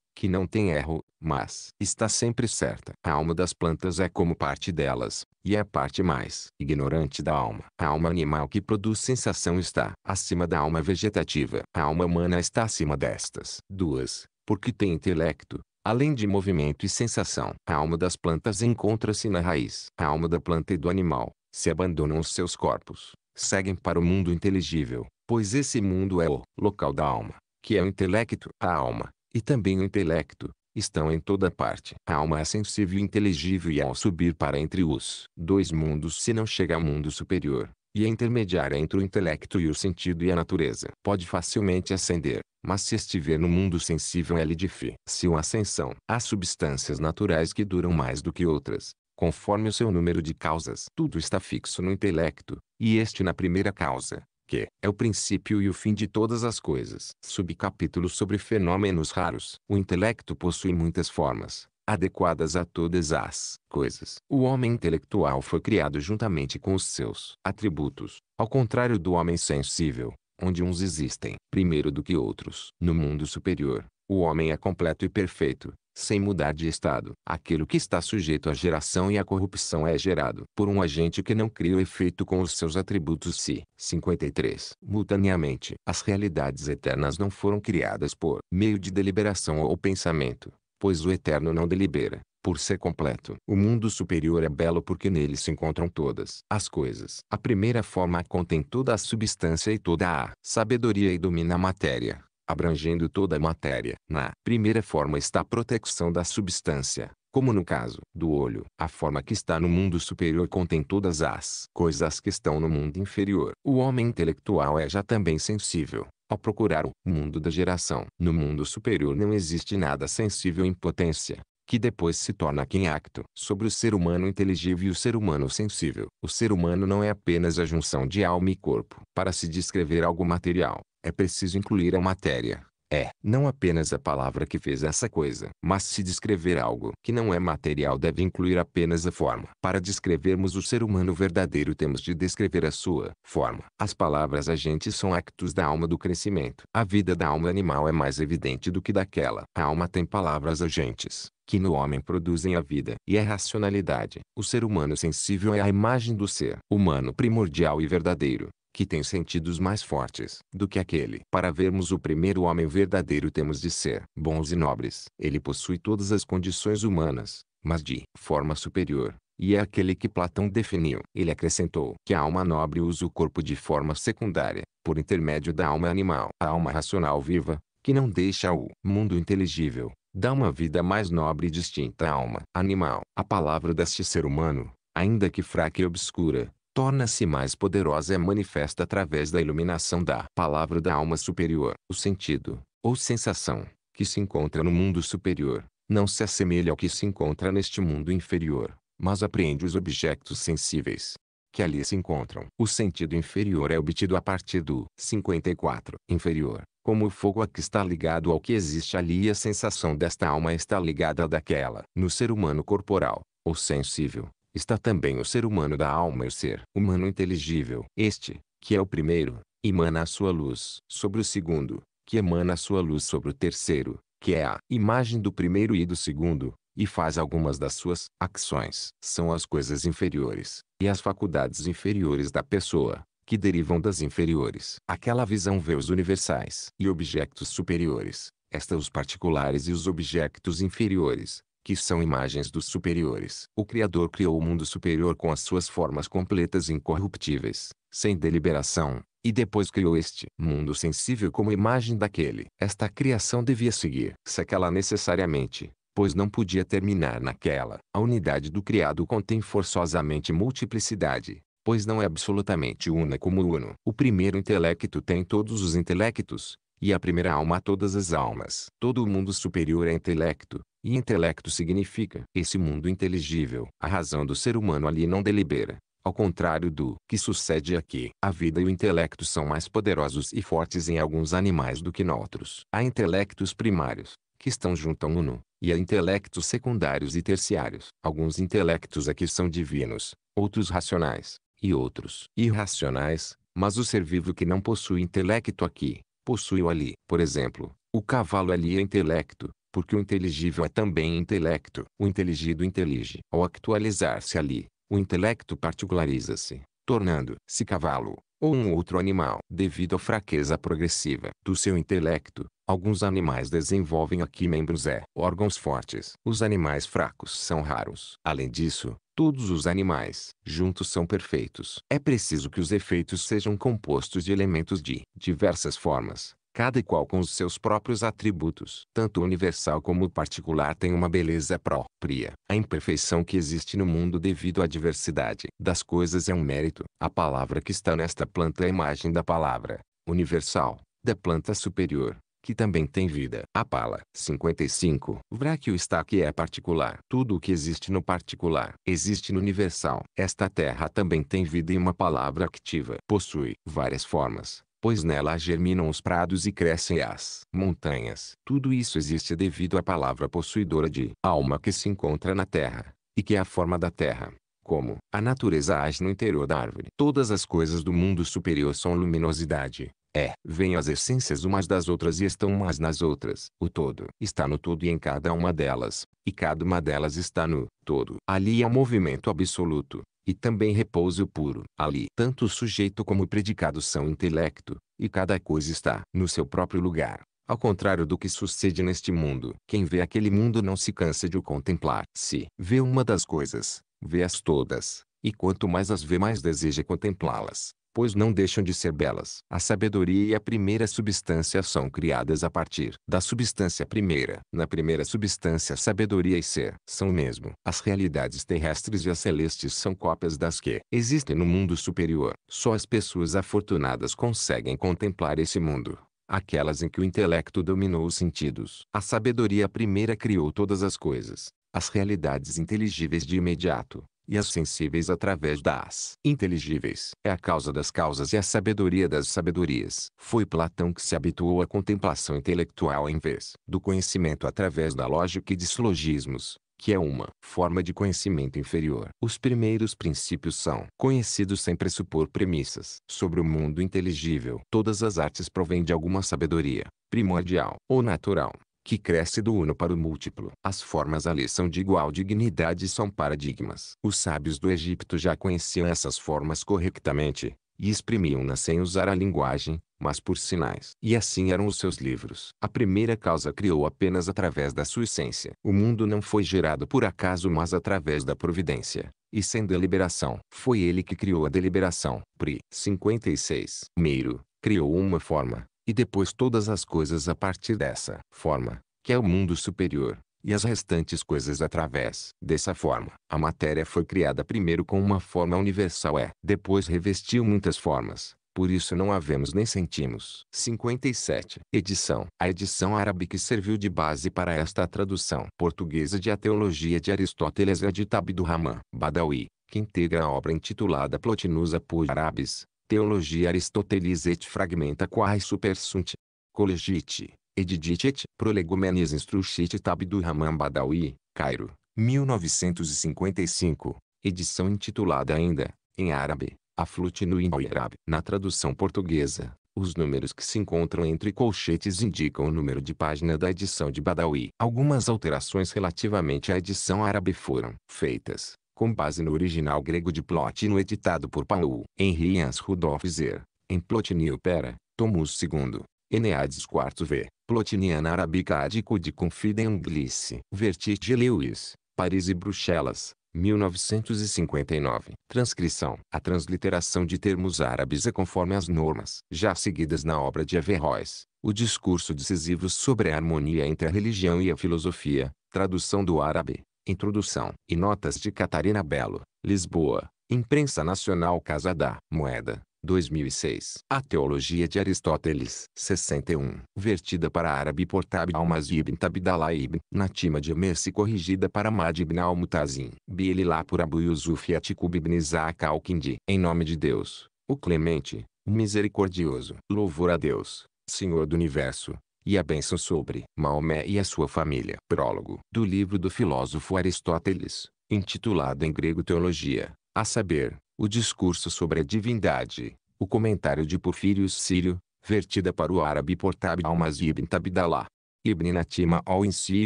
que não tem erro, mas está sempre certa. A alma das plantas é como parte delas, e é a parte mais ignorante da alma. A alma animal que produz sensação está acima da alma vegetativa. A alma humana está acima destas duas, porque tem intelecto, além de movimento e sensação. A alma das plantas encontra-se na raiz. A alma da planta e do animal, se abandonam os seus corpos, seguem para o mundo inteligível, pois esse mundo é o local da alma, que é o intelecto. A alma, e também o intelecto, estão em toda parte. A alma é sensível e inteligível e ao subir para entre os dois mundos se não chega ao mundo superior, e é intermediária entre o intelecto e o sentido e a natureza. Pode facilmente ascender, mas se estiver no mundo sensível é lhe difícil a ascensão. Há substâncias naturais que duram mais do que outras, conforme o seu número de causas. Tudo está fixo no intelecto, e este na primeira causa, que é o princípio e o fim de todas as coisas. Subcapítulo sobre fenômenos raros. O intelecto possui muitas formas, adequadas a todas as coisas. O homem intelectual foi criado juntamente com os seus atributos, ao contrário do homem sensível, onde uns existem primeiro do que outros. No mundo superior, o homem é completo e perfeito, sem mudar de estado. Aquilo que está sujeito à geração e à corrupção é gerado por um agente que não cria o efeito com os seus atributos si. 53. Mutaneamente, as realidades eternas não foram criadas por meio de deliberação ou pensamento, pois o eterno não delibera, por ser completo. O mundo superior é belo porque nele se encontram todas as coisas. A primeira forma contém toda a substância e toda a sabedoria e domina a matéria abrangendo toda a matéria. Na primeira forma está a proteção da substância, como no caso do olho. A forma que está no mundo superior contém todas as coisas que estão no mundo inferior. O homem intelectual é já também sensível, ao procurar o mundo da geração. No mundo superior não existe nada sensível em potência, que depois se torna em acto. Sobre o ser humano inteligível e o ser humano sensível. O ser humano não é apenas a junção de alma e corpo. Para se descrever algo material, é preciso incluir a matéria. É, não apenas a palavra que fez essa coisa. Mas se descrever algo que não é material deve incluir apenas a forma. Para descrevermos o ser humano verdadeiro temos de descrever a sua forma. As palavras agentes são actos da alma do crescimento. A vida da alma animal é mais evidente do que daquela. A alma tem palavras agentes que no homem produzem a vida e a racionalidade. O ser humano sensível é a imagem do ser humano primordial e verdadeiro que tem sentidos mais fortes do que aquele. Para vermos o primeiro homem verdadeiro temos de ser bons e nobres. Ele possui todas as condições humanas, mas de forma superior, e é aquele que Platão definiu. Ele acrescentou que a alma nobre usa o corpo de forma secundária, por intermédio da alma animal. A alma racional viva, que não deixa o mundo inteligível, dá uma vida mais nobre e distinta à alma animal. A palavra deste ser humano, ainda que fraca e obscura, torna-se mais poderosa é manifesta através da iluminação da palavra da alma superior. O sentido, ou sensação, que se encontra no mundo superior, não se assemelha ao que se encontra neste mundo inferior, mas apreende os objetos sensíveis que ali se encontram. O sentido inferior é obtido a partir do 54 inferior, como o fogo a que está ligado ao que existe ali e a sensação desta alma está ligada à daquela. No ser humano corporal, ou sensível, está também o ser humano da alma e o ser humano inteligível. Este, que é o primeiro, emana a sua luz sobre o segundo, que emana a sua luz sobre o terceiro, que é a imagem do primeiro e do segundo, e faz algumas das suas ações. São as coisas inferiores, e as faculdades inferiores da pessoa, que derivam das inferiores. Aquela visão vê os universais e objetos superiores, esta os particulares e os objetos inferiores, que são imagens dos superiores. O Criador criou o mundo superior com as suas formas completas e incorruptíveis, sem deliberação, e depois criou este mundo sensível como imagem daquele. Esta criação devia seguir se aquela necessariamente, pois não podia terminar naquela. A unidade do criado contém forçosamente multiplicidade, pois não é absolutamente una como uno. O primeiro intelecto tem todos os intelectos, e a primeira alma todas as almas. Todo o mundo superior é intelecto, e intelecto significa esse mundo inteligível. A razão do ser humano ali não delibera. Ao contrário do que sucede aqui, a vida e o intelecto são mais poderosos e fortes em alguns animais do que em outros. Há intelectos primários, que estão junto ao uno, e há intelectos secundários e terciários. Alguns intelectos aqui são divinos, outros racionais, e outros irracionais, mas o ser vivo que não possui intelecto aqui, possui-o ali. Por exemplo, o cavalo ali é intelecto, porque o inteligível é também intelecto. O inteligido intelige. Ao actualizar-se ali, o intelecto particulariza-se, tornando-se cavalo, ou um outro animal. Devido à fraqueza progressiva do seu intelecto, alguns animais desenvolvem aqui membros e é, órgãos fortes. Os animais fracos são raros. Além disso, todos os animais juntos são perfeitos. É preciso que os efeitos sejam compostos de elementos de diversas formas, cada qual com os seus próprios atributos. Tanto o universal como o particular tem uma beleza própria. A imperfeição que existe no mundo devido à diversidade das coisas é um mérito. A palavra que está nesta planta é a imagem da palavra universal, da planta superior, que também tem vida. A pala. 55. que o está que é particular. Tudo o que existe no particular existe no universal. Esta terra também tem vida e uma palavra activa. Possui várias formas pois nela germinam os prados e crescem as montanhas. Tudo isso existe devido à palavra possuidora de alma que se encontra na terra, e que é a forma da terra. Como a natureza age no interior da árvore. Todas as coisas do mundo superior são luminosidade. É, vêm as essências umas das outras e estão umas nas outras. O todo está no todo e em cada uma delas, e cada uma delas está no todo. Ali é o um movimento absoluto, e também repouso puro. Ali, tanto o sujeito como o predicado são intelecto, e cada coisa está no seu próprio lugar. Ao contrário do que sucede neste mundo, quem vê aquele mundo não se cansa de o contemplar. Se vê uma das coisas, vê-as todas, e quanto mais as vê mais deseja contemplá-las pois não deixam de ser belas. A sabedoria e a primeira substância são criadas a partir da substância primeira. Na primeira substância sabedoria e ser são o mesmo. As realidades terrestres e as celestes são cópias das que existem no mundo superior. Só as pessoas afortunadas conseguem contemplar esse mundo aquelas em que o intelecto dominou os sentidos. A sabedoria primeira criou todas as coisas, as realidades inteligíveis de imediato, e as sensíveis através das inteligíveis. É a causa das causas e a sabedoria das sabedorias. Foi Platão que se habituou à contemplação intelectual em vez do conhecimento através da lógica e de silogismos, que é uma forma de conhecimento inferior. Os primeiros princípios são conhecidos sem pressupor premissas sobre o mundo inteligível. Todas as artes provêm de alguma sabedoria primordial ou natural que cresce do uno para o múltiplo. As formas ali são de igual dignidade e são paradigmas. Os sábios do Egito já conheciam essas formas corretamente e exprimiam-nas sem usar a linguagem, mas por sinais. E assim eram os seus livros. A primeira causa criou apenas através da sua essência. O mundo não foi gerado por acaso mas através da providência, e sem deliberação. Foi ele que criou a deliberação. Pri. 56. Meiro, criou uma forma, e depois todas as coisas a partir dessa forma, que é o mundo superior, e as restantes coisas através dessa forma. A matéria foi criada primeiro com uma forma universal é, depois revestiu muitas formas, por isso não a vemos nem sentimos. 57. Edição. A edição árabe que serviu de base para esta tradução portuguesa de A Teologia de Aristóteles é a de Abdurrahman Badawi, que integra a obra intitulada Plotinus Apu Arabes, Teologia Aristotelis et fragmenta quae supersunt. Colegite, edidite et prolegomenes instruxit Tabdu Rahman Badawi, Cairo, 1955. Edição intitulada ainda, em árabe, Aflute no Inoirab. Na tradução portuguesa, os números que se encontram entre colchetes indicam o número de página da edição de Badawi. Algumas alterações relativamente à edição árabe foram feitas, com base no original grego de Plotino editado por Paul Henrians Rudolf Zer, em Plotinio Pera, Tomus II, Eneades IV v, Plotiniana Arabica Adico de Confidem Glice, Vertige Lewis, Paris e Bruxelas, 1959. Transcrição. A transliteração de termos árabes é conforme as normas já seguidas na obra de Averroes, o discurso decisivo sobre a harmonia entre a religião e a filosofia, tradução do árabe, Introdução e notas de Catarina Belo, Lisboa, Imprensa Nacional Casa da Moeda, 2006. A Teologia de Aristóteles, 61. Vertida para árabe por Tab Almas ibn Tabdallah ibn Natima de Mersi corrigida para Mad ibn al-Mutazim. Bielilá por Abu Yusuf Yatikub ibn Isaac al-Kindi. Em nome de Deus, o Clemente, o Misericordioso. Louvor a Deus, Senhor do Universo, e a bênção sobre Maomé e a sua família. Prólogo do livro do filósofo Aristóteles, intitulado em grego Teologia, a saber, o discurso sobre a divindade, o comentário de Porfírio Sírio, vertida para o árabe por Tab Almas Ibn Tabdalá, Ibn Natima ao em si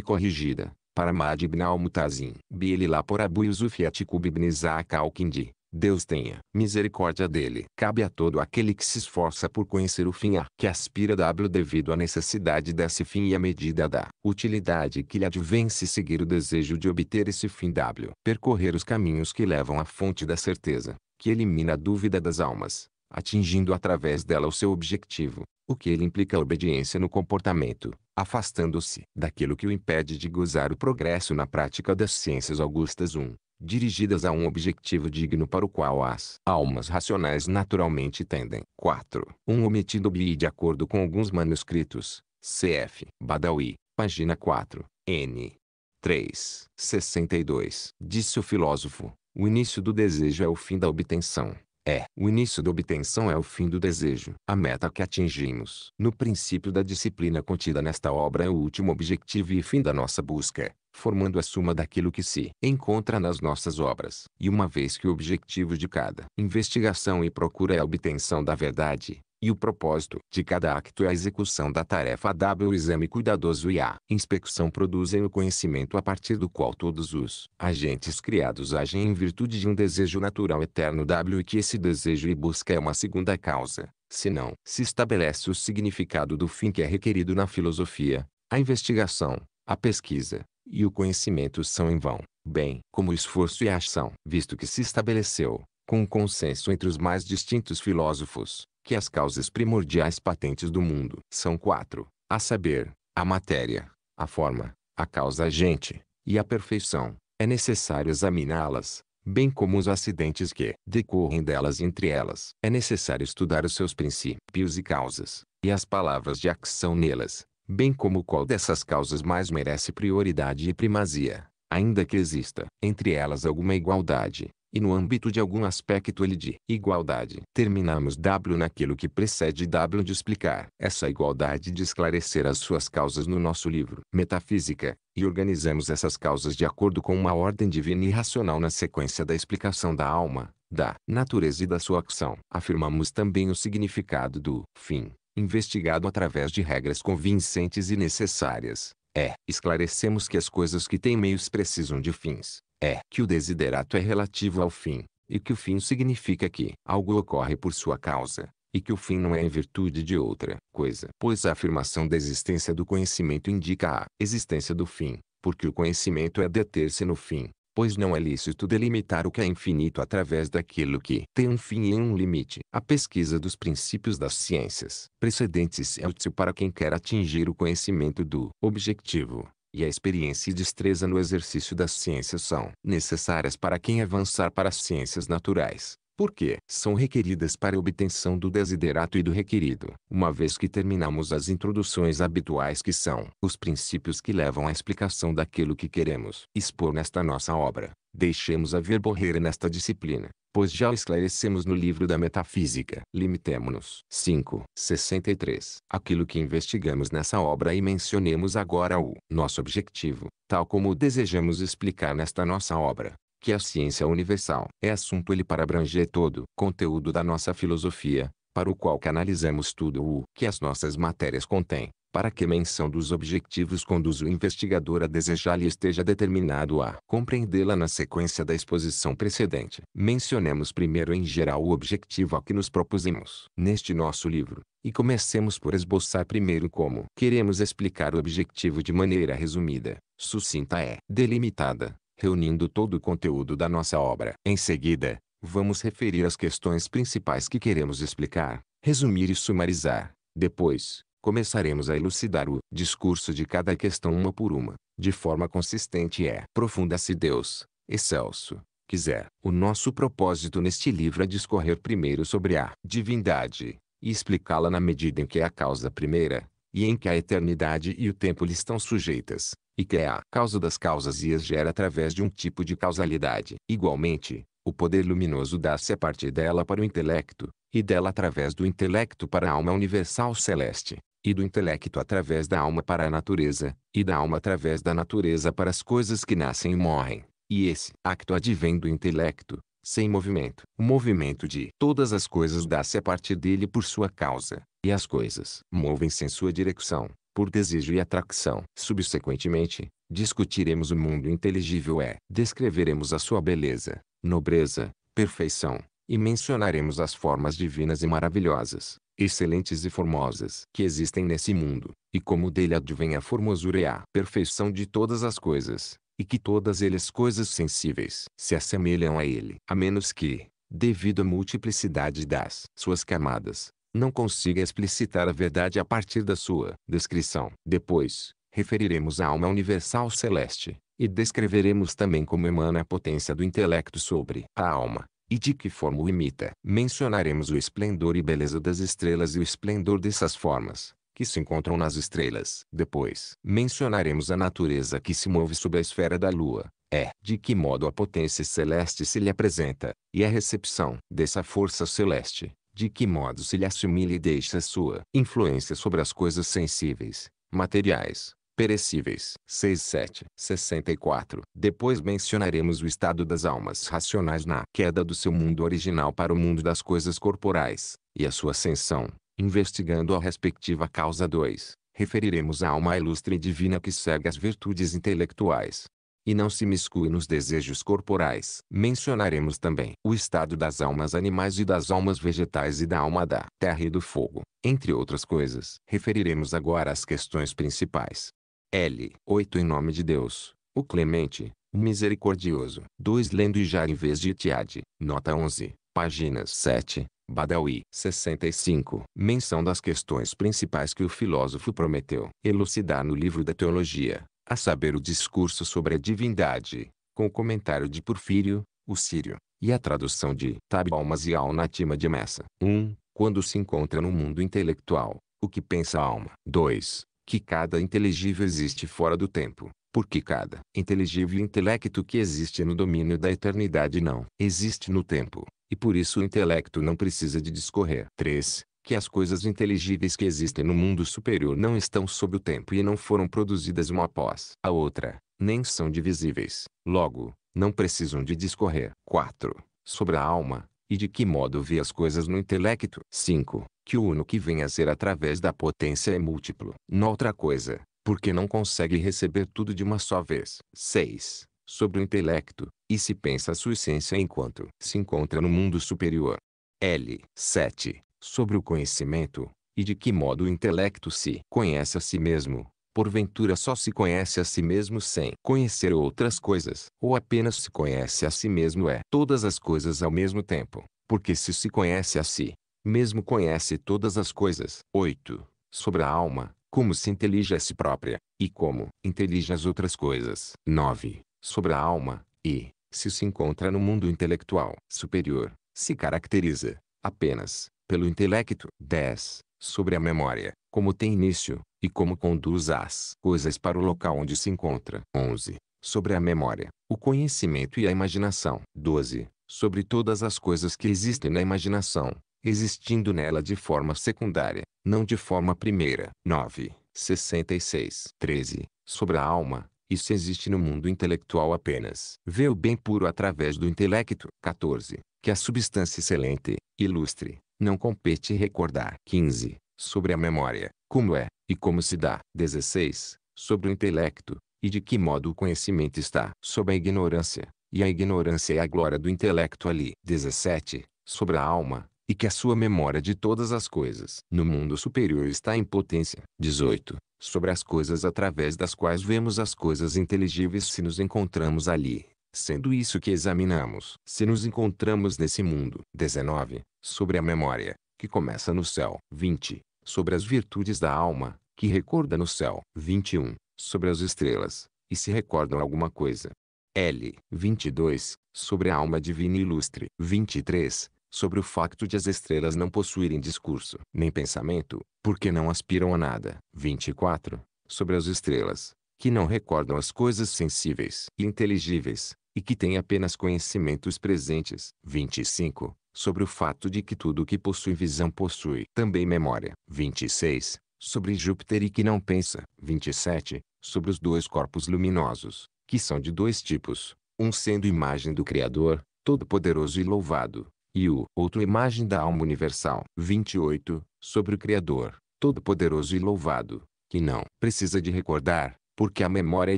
corrigida, para Mad Ibn al-Mutazim, Bililá por Abu Yusuf atikub Ibn Isaac al-Kindi, Deus tenha misericórdia dele. Cabe a todo aquele que se esforça por conhecer o fim a que aspira W devido à necessidade desse fim e à medida da utilidade que lhe advém se seguir o desejo de obter esse fim W. Percorrer os caminhos que levam à fonte da certeza, que elimina a dúvida das almas, atingindo através dela o seu objetivo, o que ele implica obediência no comportamento, afastando-se daquilo que o impede de gozar o progresso na prática das ciências augustas 1 dirigidas a um objetivo digno para o qual as almas racionais naturalmente tendem. 4. Um omitido bi de acordo com alguns manuscritos, cf. Badawi, página 4, n. 3. 62. Disse o filósofo, o início do desejo é o fim da obtenção. É, o início da obtenção é o fim do desejo. A meta que atingimos no princípio da disciplina contida nesta obra é o último objetivo e fim da nossa busca, formando a suma daquilo que se encontra nas nossas obras. E uma vez que o objetivo de cada investigação e procura é a obtenção da verdade, e o propósito de cada acto e é a execução da tarefa W. O exame cuidadoso e a inspecção produzem o conhecimento a partir do qual todos os agentes criados agem em virtude de um desejo natural eterno W e que esse desejo e busca é uma segunda causa, se não se estabelece o significado do fim que é requerido na filosofia, a investigação, a pesquisa e o conhecimento são em vão, bem como o esforço e a ação, visto que se estabeleceu com o consenso entre os mais distintos filósofos, que as causas primordiais patentes do mundo são quatro, a saber, a matéria, a forma, a causa agente e a perfeição. É necessário examiná-las, bem como os acidentes que decorrem delas entre elas. É necessário estudar os seus princípios e causas, e as palavras de ação nelas, bem como qual dessas causas mais merece prioridade e primazia, ainda que exista entre elas alguma igualdade e no âmbito de algum aspecto ele de igualdade. Terminamos W naquilo que precede W de explicar essa igualdade de esclarecer as suas causas no nosso livro Metafísica, e organizamos essas causas de acordo com uma ordem divina e racional na sequência da explicação da alma, da natureza e da sua ação. Afirmamos também o significado do fim investigado através de regras convincentes e necessárias, é, esclarecemos que as coisas que têm meios precisam de fins. É, que o desiderato é relativo ao fim, e que o fim significa que algo ocorre por sua causa, e que o fim não é em virtude de outra coisa. Pois a afirmação da existência do conhecimento indica a existência do fim, porque o conhecimento é deter-se no fim, pois não é lícito delimitar o que é infinito através daquilo que tem um fim e um limite. A pesquisa dos princípios das ciências precedentes é útil para quem quer atingir o conhecimento do objetivo, e a experiência e destreza no exercício das ciências são necessárias para quem avançar para as ciências naturais porque são requeridas para obtenção do desiderato e do requerido, uma vez que terminamos as introduções habituais que são os princípios que levam à explicação daquilo que queremos expor nesta nossa obra. Deixemos a verborreira nesta disciplina, pois já esclarecemos no livro da Metafísica. Limitemo-nos. 5. 63. Aquilo que investigamos nessa obra e mencionemos agora o nosso objetivo, tal como desejamos explicar nesta nossa obra que a ciência universal. É assunto ele para abranger todo conteúdo da nossa filosofia, para o qual canalizamos tudo o que as nossas matérias contêm, para que a menção dos objetivos conduz o investigador a desejar-lhe esteja determinado a compreendê-la na sequência da exposição precedente. Mencionemos primeiro em geral o objetivo ao que nos propusemos neste nosso livro, e comecemos por esboçar primeiro como queremos explicar o objetivo de maneira resumida, sucinta é delimitada reunindo todo o conteúdo da nossa obra. Em seguida, vamos referir as questões principais que queremos explicar, resumir e sumarizar. Depois, começaremos a elucidar o discurso de cada questão uma por uma, de forma consistente e é profunda se Deus, excelso, quiser. O nosso propósito neste livro é discorrer primeiro sobre a divindade, e explicá-la na medida em que é a causa primeira, e em que a eternidade e o tempo lhe estão sujeitas, e que é a causa das causas e as gera através de um tipo de causalidade. Igualmente, o poder luminoso dá-se a partir dela para o intelecto, e dela através do intelecto para a alma universal celeste, e do intelecto através da alma para a natureza, e da alma através da natureza para as coisas que nascem e morrem. E esse acto advém do intelecto, sem movimento. O movimento de todas as coisas dá-se a partir dele por sua causa, e as coisas movem-se em sua direção por desejo e atração. Subsequentemente, discutiremos o mundo inteligível é. Descreveremos a sua beleza, nobreza, perfeição, e mencionaremos as formas divinas e maravilhosas, excelentes e formosas que existem nesse mundo, e como dele advém a formosura e a perfeição de todas as coisas, e que todas elas coisas sensíveis se assemelham a ele, a menos que, devido à multiplicidade das suas camadas, não consiga explicitar a verdade a partir da sua descrição. Depois, referiremos a alma universal celeste, e descreveremos também como emana a potência do intelecto sobre a alma, e de que forma o imita. Mencionaremos o esplendor e beleza das estrelas e o esplendor dessas formas, que se encontram nas estrelas. Depois, mencionaremos a natureza que se move sob a esfera da lua, é de que modo a potência celeste se lhe apresenta, e a recepção dessa força celeste, de que modo se lhe assimila e deixa sua influência sobre as coisas sensíveis, materiais, perecíveis. 6, 7, 64. Depois mencionaremos o estado das almas racionais na queda do seu mundo original para o mundo das coisas corporais, e a sua ascensão, investigando a respectiva causa 2. Referiremos a alma ilustre e divina que segue as virtudes intelectuais, e não se miscui nos desejos corporais. Mencionaremos também o estado das almas animais e das almas vegetais e da alma da terra e do fogo, entre outras coisas. Referiremos agora as questões principais. L. 8 Em nome de Deus, o Clemente, o Misericordioso. 2 Lendo e já em vez de Tiade. Nota 11, páginas 7, Badawi 65. Menção das questões principais que o filósofo prometeu elucidar no livro da teologia a saber o discurso sobre a divindade, com o comentário de Porfírio, o Sírio, e a tradução de Tabalmas e Alnatima de Messa. 1. Um, quando se encontra no mundo intelectual, o que pensa a alma. 2. Que cada inteligível existe fora do tempo, porque cada inteligível intelecto que existe no domínio da eternidade não existe no tempo, e por isso o intelecto não precisa de discorrer. 3 que as coisas inteligíveis que existem no mundo superior não estão sob o tempo e não foram produzidas uma após a outra, nem são divisíveis. Logo, não precisam de discorrer. 4. Sobre a alma, e de que modo vê as coisas no intelecto. 5. Que o uno que vem a ser através da potência é múltiplo. Noutra outra coisa, porque não consegue receber tudo de uma só vez. 6. Sobre o intelecto, e se pensa a sua essência enquanto se encontra no mundo superior. L. 7 sobre o conhecimento, e de que modo o intelecto se conhece a si mesmo. Porventura só se conhece a si mesmo sem conhecer outras coisas, ou apenas se conhece a si mesmo é todas as coisas ao mesmo tempo, porque se se conhece a si, mesmo conhece todas as coisas. 8. Sobre a alma, como se intelige a si própria, e como intelige as outras coisas. 9. Sobre a alma, e, se se encontra no mundo intelectual superior, se caracteriza, apenas, pelo intelecto. 10. Sobre a memória, como tem início, e como conduz as coisas para o local onde se encontra. 11. Sobre a memória, o conhecimento e a imaginação. 12. Sobre todas as coisas que existem na imaginação, existindo nela de forma secundária, não de forma primeira. 9. 66. 13. Sobre a alma, isso existe no mundo intelectual apenas. Vê o bem puro através do intelecto. 14. Que a substância excelente, ilustre, não compete recordar. 15. Sobre a memória, como é, e como se dá. 16. Sobre o intelecto, e de que modo o conhecimento está. Sobre a ignorância, e a ignorância é a glória do intelecto ali. 17. Sobre a alma, e que a sua memória de todas as coisas no mundo superior está em potência. 18. Sobre as coisas através das quais vemos as coisas inteligíveis se nos encontramos ali, sendo isso que examinamos. Se nos encontramos nesse mundo. 19 sobre a memória, que começa no céu. 20. Sobre as virtudes da alma, que recorda no céu. 21. Sobre as estrelas, e se recordam alguma coisa. L. 22. Sobre a alma divina ilustre. 23. Sobre o facto de as estrelas não possuírem discurso nem pensamento, porque não aspiram a nada. 24. Sobre as estrelas, que não recordam as coisas sensíveis e inteligíveis, e que têm apenas conhecimentos presentes. 25 sobre o fato de que tudo o que possui visão possui também memória. 26. Sobre Júpiter e que não pensa. 27. Sobre os dois corpos luminosos, que são de dois tipos, um sendo imagem do Criador, todo-poderoso e louvado, e o outro imagem da alma universal. 28. Sobre o Criador, todo-poderoso e louvado, que não precisa de recordar, porque a memória é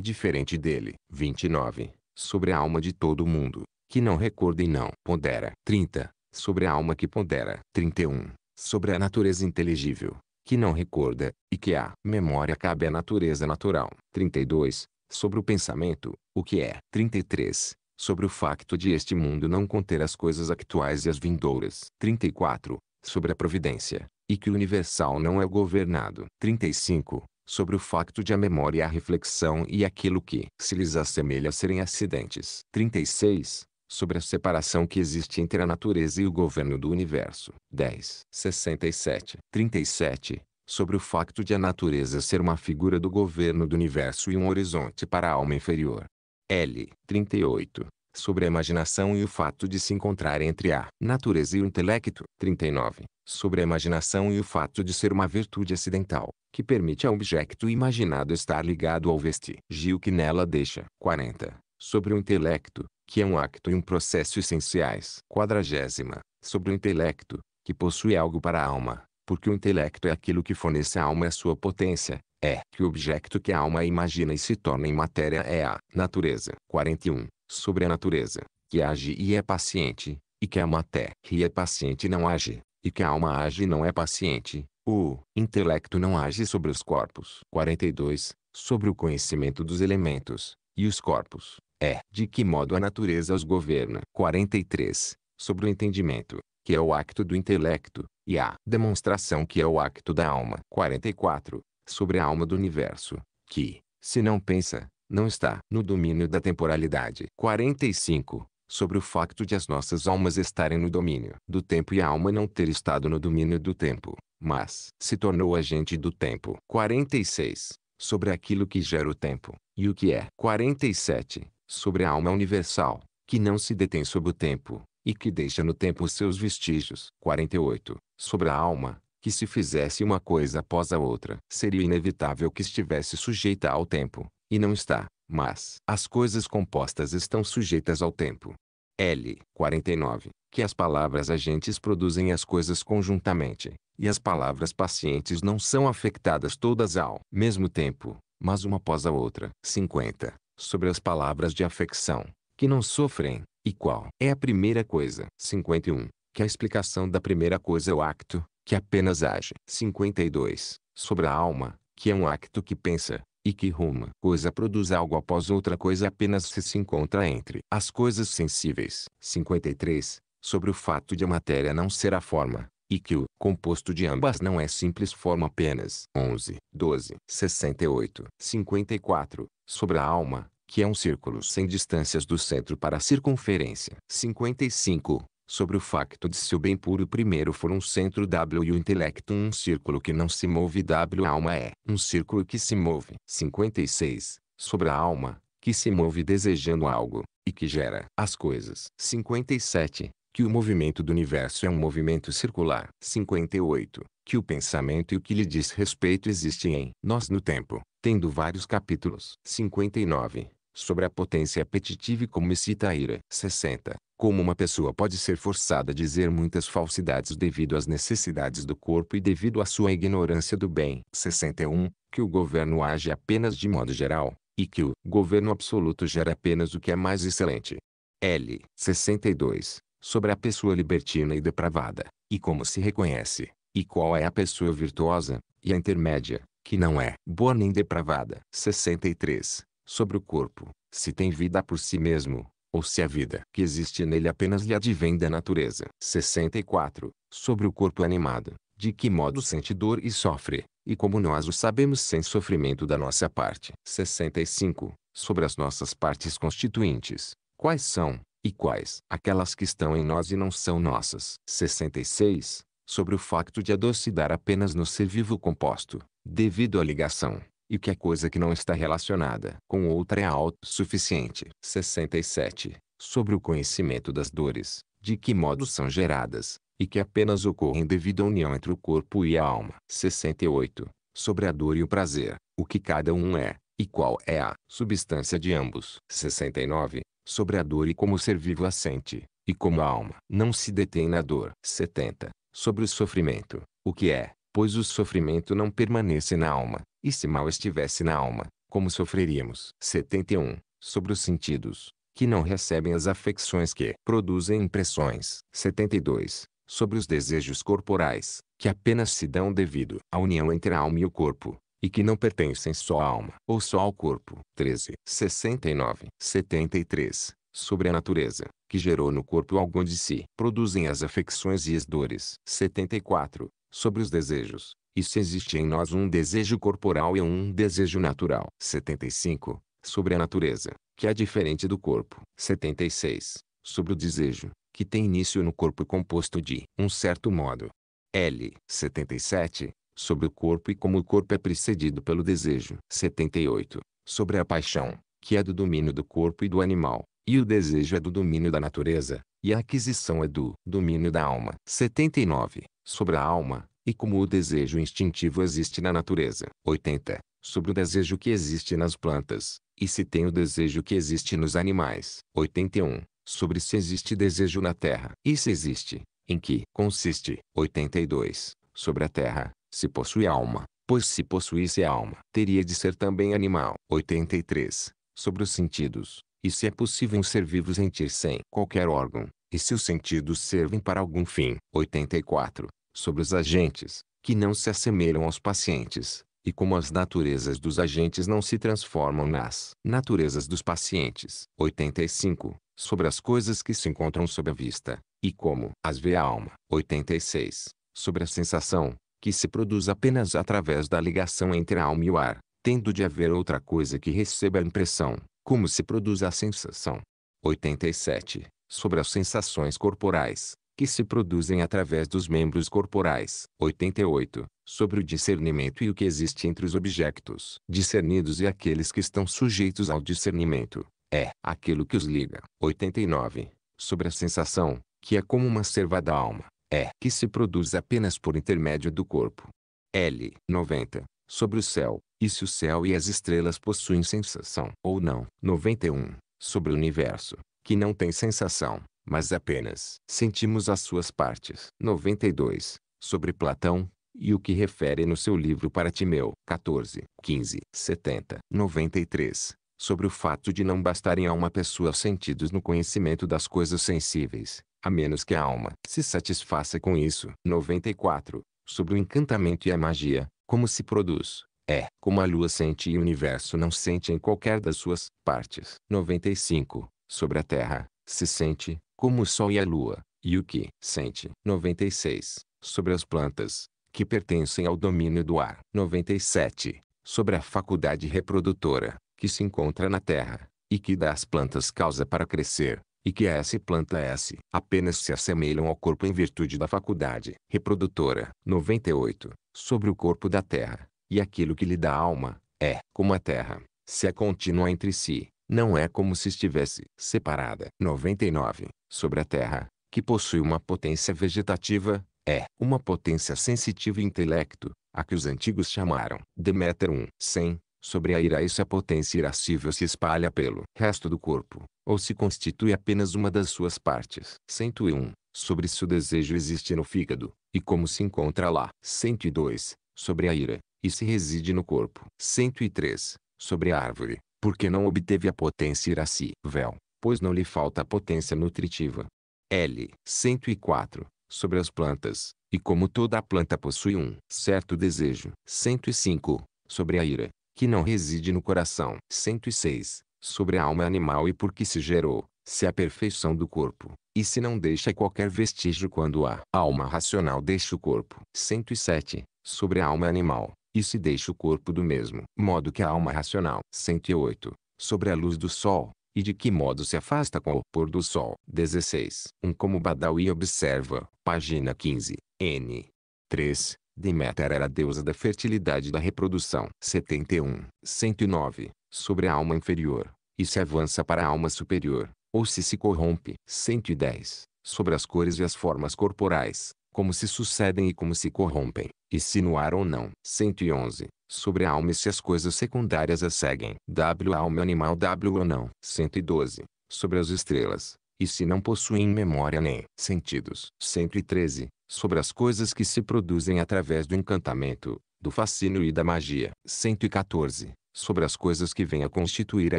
diferente dele. 29. Sobre a alma de todo mundo, que não recorda e não pondera. 30 sobre a alma que pondera. 31. Sobre a natureza inteligível, que não recorda, e que a memória cabe à natureza natural. 32. Sobre o pensamento, o que é. 33. Sobre o facto de este mundo não conter as coisas actuais e as vindouras. 34. Sobre a providência, e que o universal não é governado. 35. Sobre o facto de a memória e a reflexão e aquilo que se lhes assemelha serem acidentes. 36 sobre a separação que existe entre a natureza e o governo do universo. 10. 67. 37. Sobre o facto de a natureza ser uma figura do governo do universo e um horizonte para a alma inferior. L. 38. Sobre a imaginação e o fato de se encontrar entre a natureza e o intelecto. 39. Sobre a imaginação e o fato de ser uma virtude acidental, que permite ao objeto imaginado estar ligado ao vestígio que nela deixa. 40. Sobre o intelecto, que é um acto e um processo essenciais. Quadragésima, sobre o intelecto, que possui algo para a alma, porque o intelecto é aquilo que fornece à alma a sua potência, é que o objeto que a alma imagina e se torna em matéria é a natureza. 41. Sobre a natureza, que age e é paciente, e que a matéria é paciente e não age, e que a alma age e não é paciente, o intelecto não age sobre os corpos. 42. Sobre o conhecimento dos elementos, e os corpos, é de que modo a natureza os governa. 43. Sobre o entendimento, que é o acto do intelecto, e a demonstração que é o acto da alma. 44. Sobre a alma do universo, que, se não pensa, não está no domínio da temporalidade. 45. Sobre o facto de as nossas almas estarem no domínio do tempo e a alma não ter estado no domínio do tempo, mas se tornou agente do tempo. 46. Sobre aquilo que gera o tempo, e o que é. 47 sobre a alma universal, que não se detém sob o tempo, e que deixa no tempo seus vestígios. 48. Sobre a alma, que se fizesse uma coisa após a outra, seria inevitável que estivesse sujeita ao tempo, e não está, mas as coisas compostas estão sujeitas ao tempo. L. 49. Que as palavras agentes produzem as coisas conjuntamente, e as palavras pacientes não são afetadas todas ao mesmo tempo, mas uma após a outra. 50 sobre as palavras de afecção, que não sofrem, e qual é a primeira coisa. 51. Que a explicação da primeira coisa é o acto, que apenas age. 52. Sobre a alma, que é um acto que pensa, e que uma coisa produz algo após outra coisa apenas se se encontra entre as coisas sensíveis. 53. Sobre o fato de a matéria não ser a forma, e que o composto de ambas não é simples forma apenas. 11, 12, 68, 54, sobre a alma, que é um círculo sem distâncias do centro para a circunferência. 55, sobre o facto de se o bem puro primeiro for um centro W e o intelecto um círculo que não se move W a alma é um círculo que se move. 56, sobre a alma, que se move desejando algo, e que gera as coisas. 57 que o movimento do universo é um movimento circular. 58. Que o pensamento e o que lhe diz respeito existem em nós no tempo, tendo vários capítulos. 59. Sobre a potência apetitiva e como excita a ira. 60. Como uma pessoa pode ser forçada a dizer muitas falsidades devido às necessidades do corpo e devido à sua ignorância do bem. 61. Que o governo age apenas de modo geral, e que o governo absoluto gera apenas o que é mais excelente. L. 62 sobre a pessoa libertina e depravada, e como se reconhece, e qual é a pessoa virtuosa, e a intermédia, que não é boa nem depravada. 63. Sobre o corpo, se tem vida por si mesmo, ou se a vida que existe nele apenas lhe advém da natureza. 64. Sobre o corpo animado, de que modo sente dor e sofre, e como nós o sabemos sem sofrimento da nossa parte. 65. Sobre as nossas partes constituintes, quais são, e quais aquelas que estão em nós e não são nossas. 66. Sobre o facto de a dor se dar apenas no ser vivo composto, devido à ligação, e que a é coisa que não está relacionada com outra é autossuficiente. 67. Sobre o conhecimento das dores, de que modo são geradas, e que apenas ocorrem devido à união entre o corpo e a alma. 68. Sobre a dor e o prazer, o que cada um é, e qual é a substância de ambos. 69 sobre a dor e como o ser vivo a sente, e como a alma não se detém na dor. 70. Sobre o sofrimento, o que é, pois o sofrimento não permanece na alma, e se mal estivesse na alma, como sofreríamos? 71. Sobre os sentidos, que não recebem as afecções que produzem impressões. 72. Sobre os desejos corporais, que apenas se dão devido à união entre a alma e o corpo, e que não pertencem só à alma ou só ao corpo. 13. 69. 73. Sobre a natureza, que gerou no corpo algum de si, produzem as afecções e as dores. 74. Sobre os desejos, e se existe em nós um desejo corporal e um desejo natural. 75. Sobre a natureza, que é diferente do corpo. 76. Sobre o desejo, que tem início no corpo composto de um certo modo. L. 77 sobre o corpo e como o corpo é precedido pelo desejo. 78. Sobre a paixão, que é do domínio do corpo e do animal, e o desejo é do domínio da natureza, e a aquisição é do domínio da alma. 79. Sobre a alma, e como o desejo instintivo existe na natureza. 80. Sobre o desejo que existe nas plantas, e se tem o desejo que existe nos animais. 81. Sobre se existe desejo na terra. E se existe, em que consiste? 82. Sobre a terra, se possui alma, pois se possuísse alma, teria de ser também animal. 83. Sobre os sentidos, e se é possível um ser vivo sentir sem qualquer órgão, e se os sentidos servem para algum fim. 84. Sobre os agentes, que não se assemelham aos pacientes, e como as naturezas dos agentes não se transformam nas naturezas dos pacientes. 85. Sobre as coisas que se encontram sob a vista, e como as vê a alma. 86. Sobre a sensação, que se produz apenas através da ligação entre a alma e o ar, tendo de haver outra coisa que receba a impressão, como se produz a sensação. 87. Sobre as sensações corporais, que se produzem através dos membros corporais. 88. Sobre o discernimento e o que existe entre os objetos discernidos e aqueles que estão sujeitos ao discernimento. É aquilo que os liga. 89. Sobre a sensação, que é como uma serva da alma, é que se produz apenas por intermédio do corpo. L. 90. Sobre o céu, e se o céu e as estrelas possuem sensação ou não. 91. Sobre o universo, que não tem sensação, mas apenas sentimos as suas partes. 92. Sobre Platão, e o que refere no seu livro para Timeu. 14. 15. 70. 93 sobre o fato de não bastarem a uma pessoa sentidos no conhecimento das coisas sensíveis, a menos que a alma se satisfaça com isso. 94. Sobre o encantamento e a magia, como se produz, é como a lua sente e o universo não sente em qualquer das suas partes. 95. Sobre a terra, se sente, como o sol e a lua, e o que sente. 96. Sobre as plantas, que pertencem ao domínio do ar. 97. Sobre a faculdade reprodutora, que se encontra na terra, e que dá às plantas causa para crescer, e que S planta S apenas se assemelham ao corpo em virtude da faculdade reprodutora. 98. Sobre o corpo da terra, e aquilo que lhe dá alma, é como a terra, se é contínua entre si, não é como se estivesse separada. 99. Sobre a terra, que possui uma potência vegetativa, é uma potência sensitiva e intelecto, a que os antigos chamaram Deméter 1. 100 sobre a ira essa potência irascível se espalha pelo resto do corpo, ou se constitui apenas uma das suas partes. 101. Sobre se o desejo existe no fígado, e como se encontra lá. 102. Sobre a ira, e se reside no corpo. 103. Sobre a árvore, porque não obteve a potência irascível, pois não lhe falta a potência nutritiva. L. 104. Sobre as plantas, e como toda planta possui um certo desejo. 105. Sobre a ira, que não reside no coração. 106. Sobre a alma animal e por que se gerou, se a perfeição do corpo, e se não deixa qualquer vestígio quando a alma racional deixa o corpo. 107. Sobre a alma animal, e se deixa o corpo do mesmo modo que a alma racional. 108. Sobre a luz do sol, e de que modo se afasta com o pôr do sol. 16. Um como Badawi observa, página 15, N. 3. Deméter era a deusa da fertilidade e da reprodução. 71. 109. Sobre a alma inferior. E se avança para a alma superior, ou se se corrompe. 110. Sobre as cores e as formas corporais, como se sucedem e como se corrompem, e se no ar ou não. 111. Sobre a alma e se as coisas secundárias a seguem. W alma animal W ou não. 112. Sobre as estrelas, e se não possuem memória nem sentidos. 113 sobre as coisas que se produzem através do encantamento, do fascínio e da magia. 114. Sobre as coisas que vêm a constituir a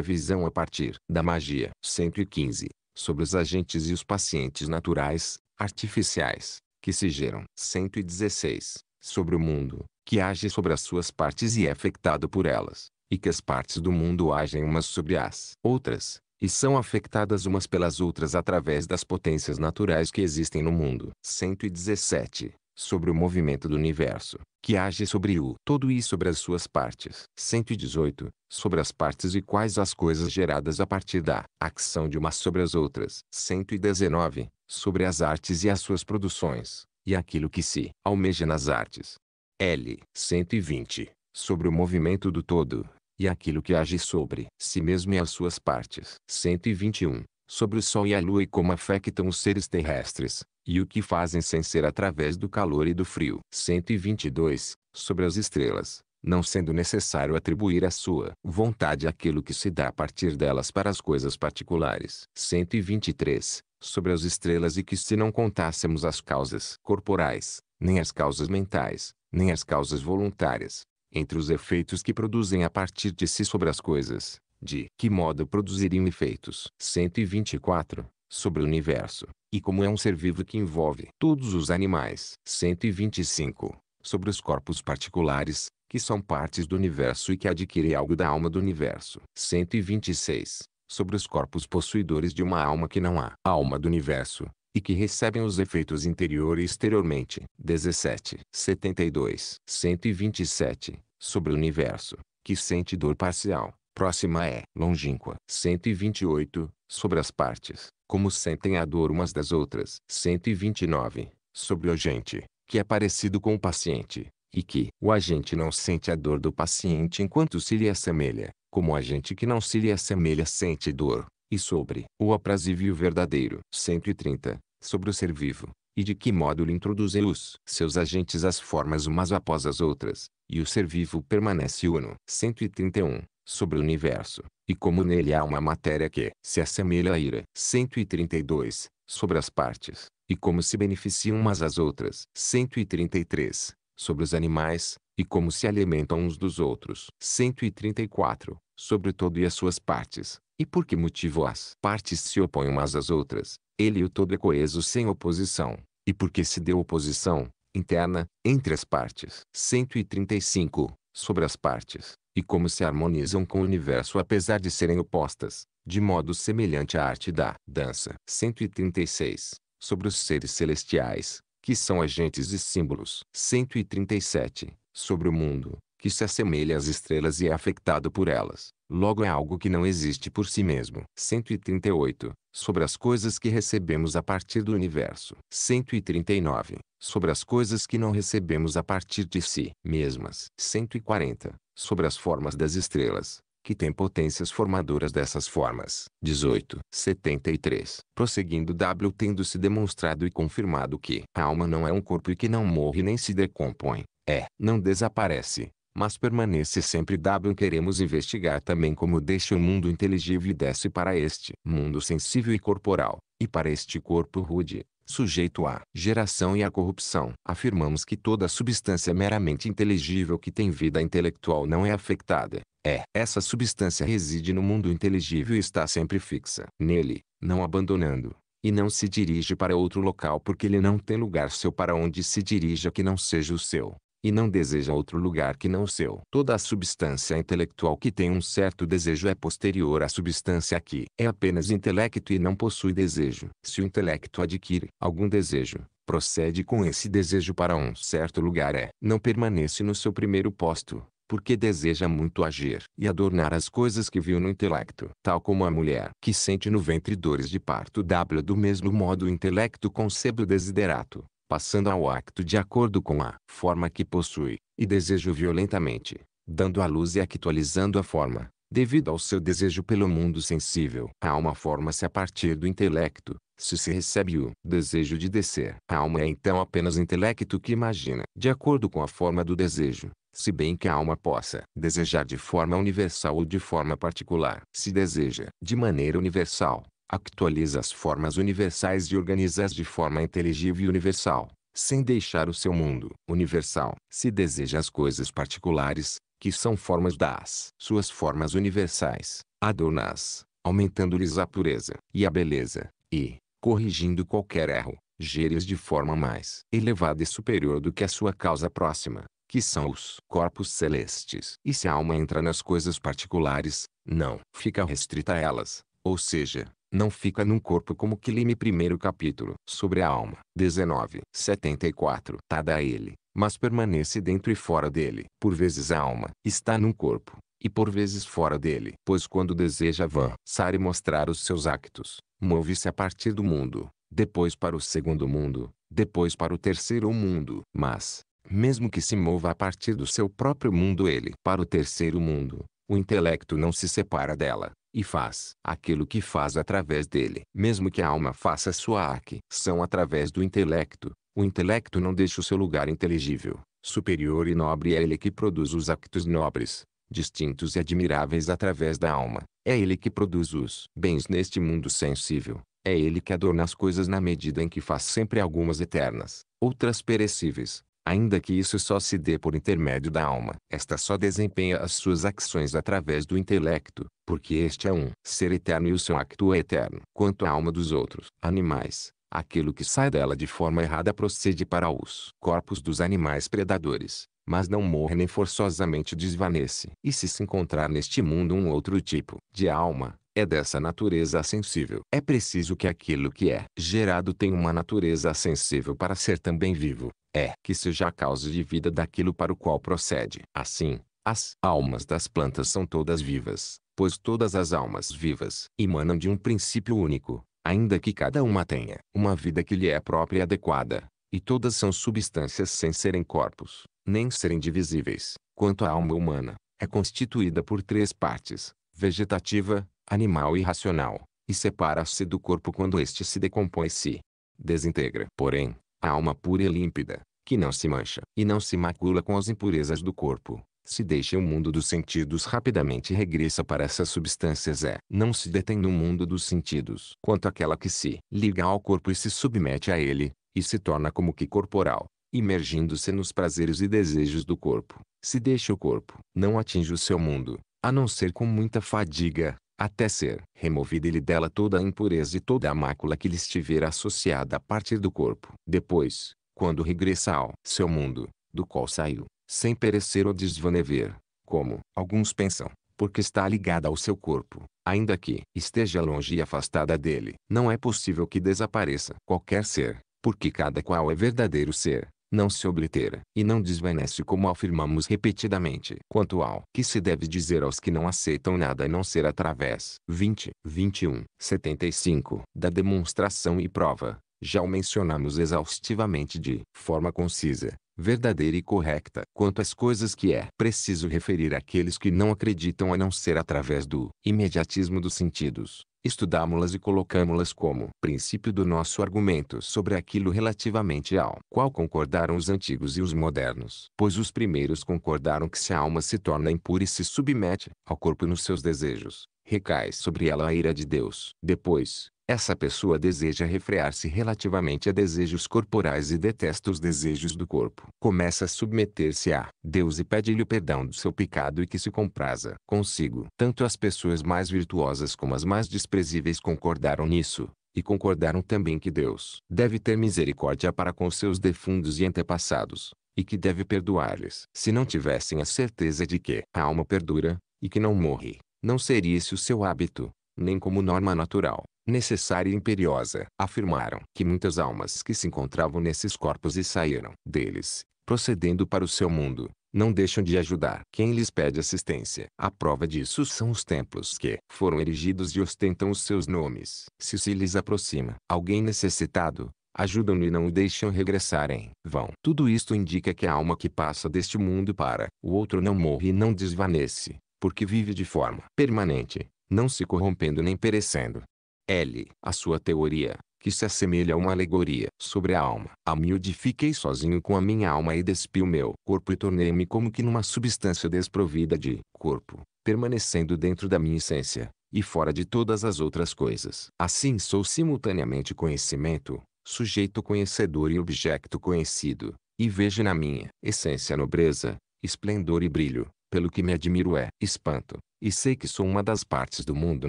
visão a partir da magia. 115. Sobre os agentes e os pacientes naturais, artificiais, que se geram. 116. Sobre o mundo, que age sobre as suas partes e é afetado por elas, e que as partes do mundo agem umas sobre as outras e são afetadas umas pelas outras através das potências naturais que existem no mundo. 117. Sobre o movimento do universo, que age sobre o todo e sobre as suas partes. 118. Sobre as partes e quais as coisas geradas a partir da ação de umas sobre as outras. 119. Sobre as artes e as suas produções, e aquilo que se almeja nas artes. L. 120. Sobre o movimento do todo e aquilo que age sobre si mesmo e as suas partes. 121. Sobre o Sol e a Lua e como afetam os seres terrestres, e o que fazem sem ser através do calor e do frio. 122. Sobre as estrelas, não sendo necessário atribuir à sua vontade aquilo que se dá a partir delas para as coisas particulares. 123. Sobre as estrelas e que se não contássemos as causas corporais, nem as causas mentais, nem as causas voluntárias, entre os efeitos que produzem a partir de si sobre as coisas, de que modo produziriam efeitos. 124. Sobre o universo, e como é um ser vivo que envolve todos os animais. 125. Sobre os corpos particulares, que são partes do universo e que adquirem algo da alma do universo. 126. Sobre os corpos possuidores de uma alma que não há alma do universo, e que recebem os efeitos interior e exteriormente. 17. 72. 127 sobre o universo, que sente dor parcial, próxima é longínqua. 128, sobre as partes, como sentem a dor umas das outras. 129, sobre o agente, que é parecido com o paciente, e que o agente não sente a dor do paciente enquanto se lhe assemelha, como o agente que não se lhe assemelha sente dor, e sobre o aprazível verdadeiro. 130, sobre o ser vivo, e de que modo lhe introduzem os seus agentes as formas umas após as outras, e o ser vivo permanece uno. 131. Sobre o universo. E como nele há uma matéria que se assemelha à ira. 132. Sobre as partes. E como se beneficiam umas às outras. 133. Sobre os animais. E como se alimentam uns dos outros. 134. Sobre todo e as suas partes. E por que motivo as partes se opõem umas às outras? Ele e o todo é coeso sem oposição. E por que se deu oposição, interna, entre as partes. 135. Sobre as partes, e como se harmonizam com o universo apesar de serem opostas, de modo semelhante à arte da dança. 136. Sobre os seres celestiais, que são agentes e símbolos. 137. Sobre o mundo, que se assemelha às estrelas e é afetado por elas. Logo é algo que não existe por si mesmo. 138. Sobre as coisas que recebemos a partir do universo. 139. Sobre as coisas que não recebemos a partir de si mesmas. 140. Sobre as formas das estrelas, que têm potências formadoras dessas formas. 18. 73. Prosseguindo W tendo-se demonstrado e confirmado que a alma não é um corpo e que não morre nem se decompõe. É, não desaparece, mas permanece sempre W. Queremos investigar também como deixa o mundo inteligível e desce para este mundo sensível e corporal, e para este corpo rude, sujeito à geração e à corrupção. Afirmamos que toda substância meramente inteligível que tem vida intelectual não é afetada. É, essa substância reside no mundo inteligível e está sempre fixa nele, não abandonando, e não se dirige para outro local porque ele não tem lugar seu para onde se dirija que não seja o seu e não deseja outro lugar que não o seu. Toda a substância intelectual que tem um certo desejo é posterior à substância que é apenas intelecto e não possui desejo. Se o intelecto adquire algum desejo, procede com esse desejo para um certo lugar é. Não permanece no seu primeiro posto, porque deseja muito agir e adornar as coisas que viu no intelecto. Tal como a mulher que sente no ventre dores de parto W do mesmo modo o intelecto concebe o desiderato, passando ao acto de acordo com a forma que possui, e desejo violentamente, dando à luz e actualizando a forma, devido ao seu desejo pelo mundo sensível. A alma forma-se a partir do intelecto, se se recebe o desejo de descer. A alma é então apenas intelecto que imagina, de acordo com a forma do desejo, se bem que a alma possa desejar de forma universal ou de forma particular. Se deseja de maneira universal, Actualiza as formas universais e organiza-as de forma inteligível e universal, sem deixar o seu mundo universal. Se deseja as coisas particulares, que são formas das suas formas universais, adorna-as, aumentando-lhes a pureza e a beleza, e, corrigindo qualquer erro, gere geres de forma mais elevada e superior do que a sua causa próxima, que são os corpos celestes. E se a alma entra nas coisas particulares, não fica restrita a elas, ou seja, não fica num corpo como que lime primeiro capítulo. Sobre a alma. 19. 74. Tada a ele, mas permanece dentro e fora dele. Por vezes a alma está num corpo, e por vezes fora dele. Pois quando deseja avançar e mostrar os seus actos, move-se a partir do mundo, depois para o segundo mundo, depois para o terceiro mundo. Mas, mesmo que se mova a partir do seu próprio mundo ele para o terceiro mundo, o intelecto não se separa dela, e faz aquilo que faz através dele. Mesmo que a alma faça sua são através do intelecto, o intelecto não deixa o seu lugar inteligível, superior e nobre é ele que produz os actos nobres, distintos e admiráveis através da alma. É ele que produz os bens neste mundo sensível. É ele que adorna as coisas na medida em que faz sempre algumas eternas, outras perecíveis, ainda que isso só se dê por intermédio da alma. Esta só desempenha as suas ações através do intelecto, porque este é um ser eterno e o seu acto é eterno. Quanto à alma dos outros animais, aquilo que sai dela de forma errada procede para os corpos dos animais predadores, mas não morre nem forçosamente desvanece. E se se encontrar neste mundo um outro tipo de alma, é dessa natureza sensível. É preciso que aquilo que é gerado tenha uma natureza sensível para ser também vivo é que seja a causa de vida daquilo para o qual procede. Assim, as almas das plantas são todas vivas, pois todas as almas vivas emanam de um princípio único, ainda que cada uma tenha uma vida que lhe é própria e adequada, e todas são substâncias sem serem corpos, nem serem divisíveis. Quanto à alma humana, é constituída por três partes, vegetativa, animal e racional, e separa-se do corpo quando este se decompõe-se e desintegra. Porém, a alma pura e límpida, que não se mancha e não se macula com as impurezas do corpo, se deixa o mundo dos sentidos rapidamente regressa para essas substâncias é. Não se detém no mundo dos sentidos. Quanto aquela que se liga ao corpo e se submete a ele, e se torna como que corporal, imergindo-se nos prazeres e desejos do corpo, se deixa o corpo. Não atinge o seu mundo, a não ser com muita fadiga, até ser removida ele dela toda a impureza e toda a mácula que lhe estiver associada a partir do corpo. Depois, quando regressa ao seu mundo, do qual saiu, sem perecer ou desvanecer, como alguns pensam, porque está ligada ao seu corpo, ainda que esteja longe e afastada dele. Não é possível que desapareça qualquer ser, porque cada qual é verdadeiro ser, não se oblitera e não desvanece como afirmamos repetidamente. Quanto ao que se deve dizer aos que não aceitam nada a não ser através 20, 21, 75 da demonstração e prova, já o mencionamos exaustivamente de forma concisa, verdadeira e correta quanto às coisas que é preciso referir àqueles que não acreditam a não ser através do imediatismo dos sentidos, estudámo-las e colocámo-las como princípio do nosso argumento sobre aquilo relativamente ao qual concordaram os antigos e os modernos. Pois os primeiros concordaram que se a alma se torna impura e se submete ao corpo nos seus desejos, recai sobre ela a ira de Deus. Depois, essa pessoa deseja refrear-se relativamente a desejos corporais e detesta os desejos do corpo. Começa a submeter-se a Deus e pede-lhe o perdão do seu pecado e que se compraza consigo. Tanto as pessoas mais virtuosas como as mais desprezíveis concordaram nisso, e concordaram também que Deus deve ter misericórdia para com seus defuntos e antepassados, e que deve perdoar-lhes. Se não tivessem a certeza de que a alma perdura, e que não morre, não seria esse o seu hábito nem como norma natural, necessária e imperiosa. Afirmaram que muitas almas que se encontravam nesses corpos e saíram deles, procedendo para o seu mundo, não deixam de ajudar quem lhes pede assistência. A prova disso são os templos que foram erigidos e ostentam os seus nomes. Se se lhes aproxima alguém necessitado, ajudam-no e não o deixam regressar em vão. Tudo isto indica que a alma que passa deste mundo para o outro não morre e não desvanece, porque vive de forma permanente não se corrompendo nem perecendo. L. A sua teoria, que se assemelha a uma alegoria sobre a alma. A miúde fiquei sozinho com a minha alma e despi o meu corpo e tornei-me como que numa substância desprovida de corpo, permanecendo dentro da minha essência, e fora de todas as outras coisas. Assim sou simultaneamente conhecimento, sujeito conhecedor e objeto conhecido, e vejo na minha essência nobreza, esplendor e brilho, pelo que me admiro é espanto, e sei que sou uma das partes do mundo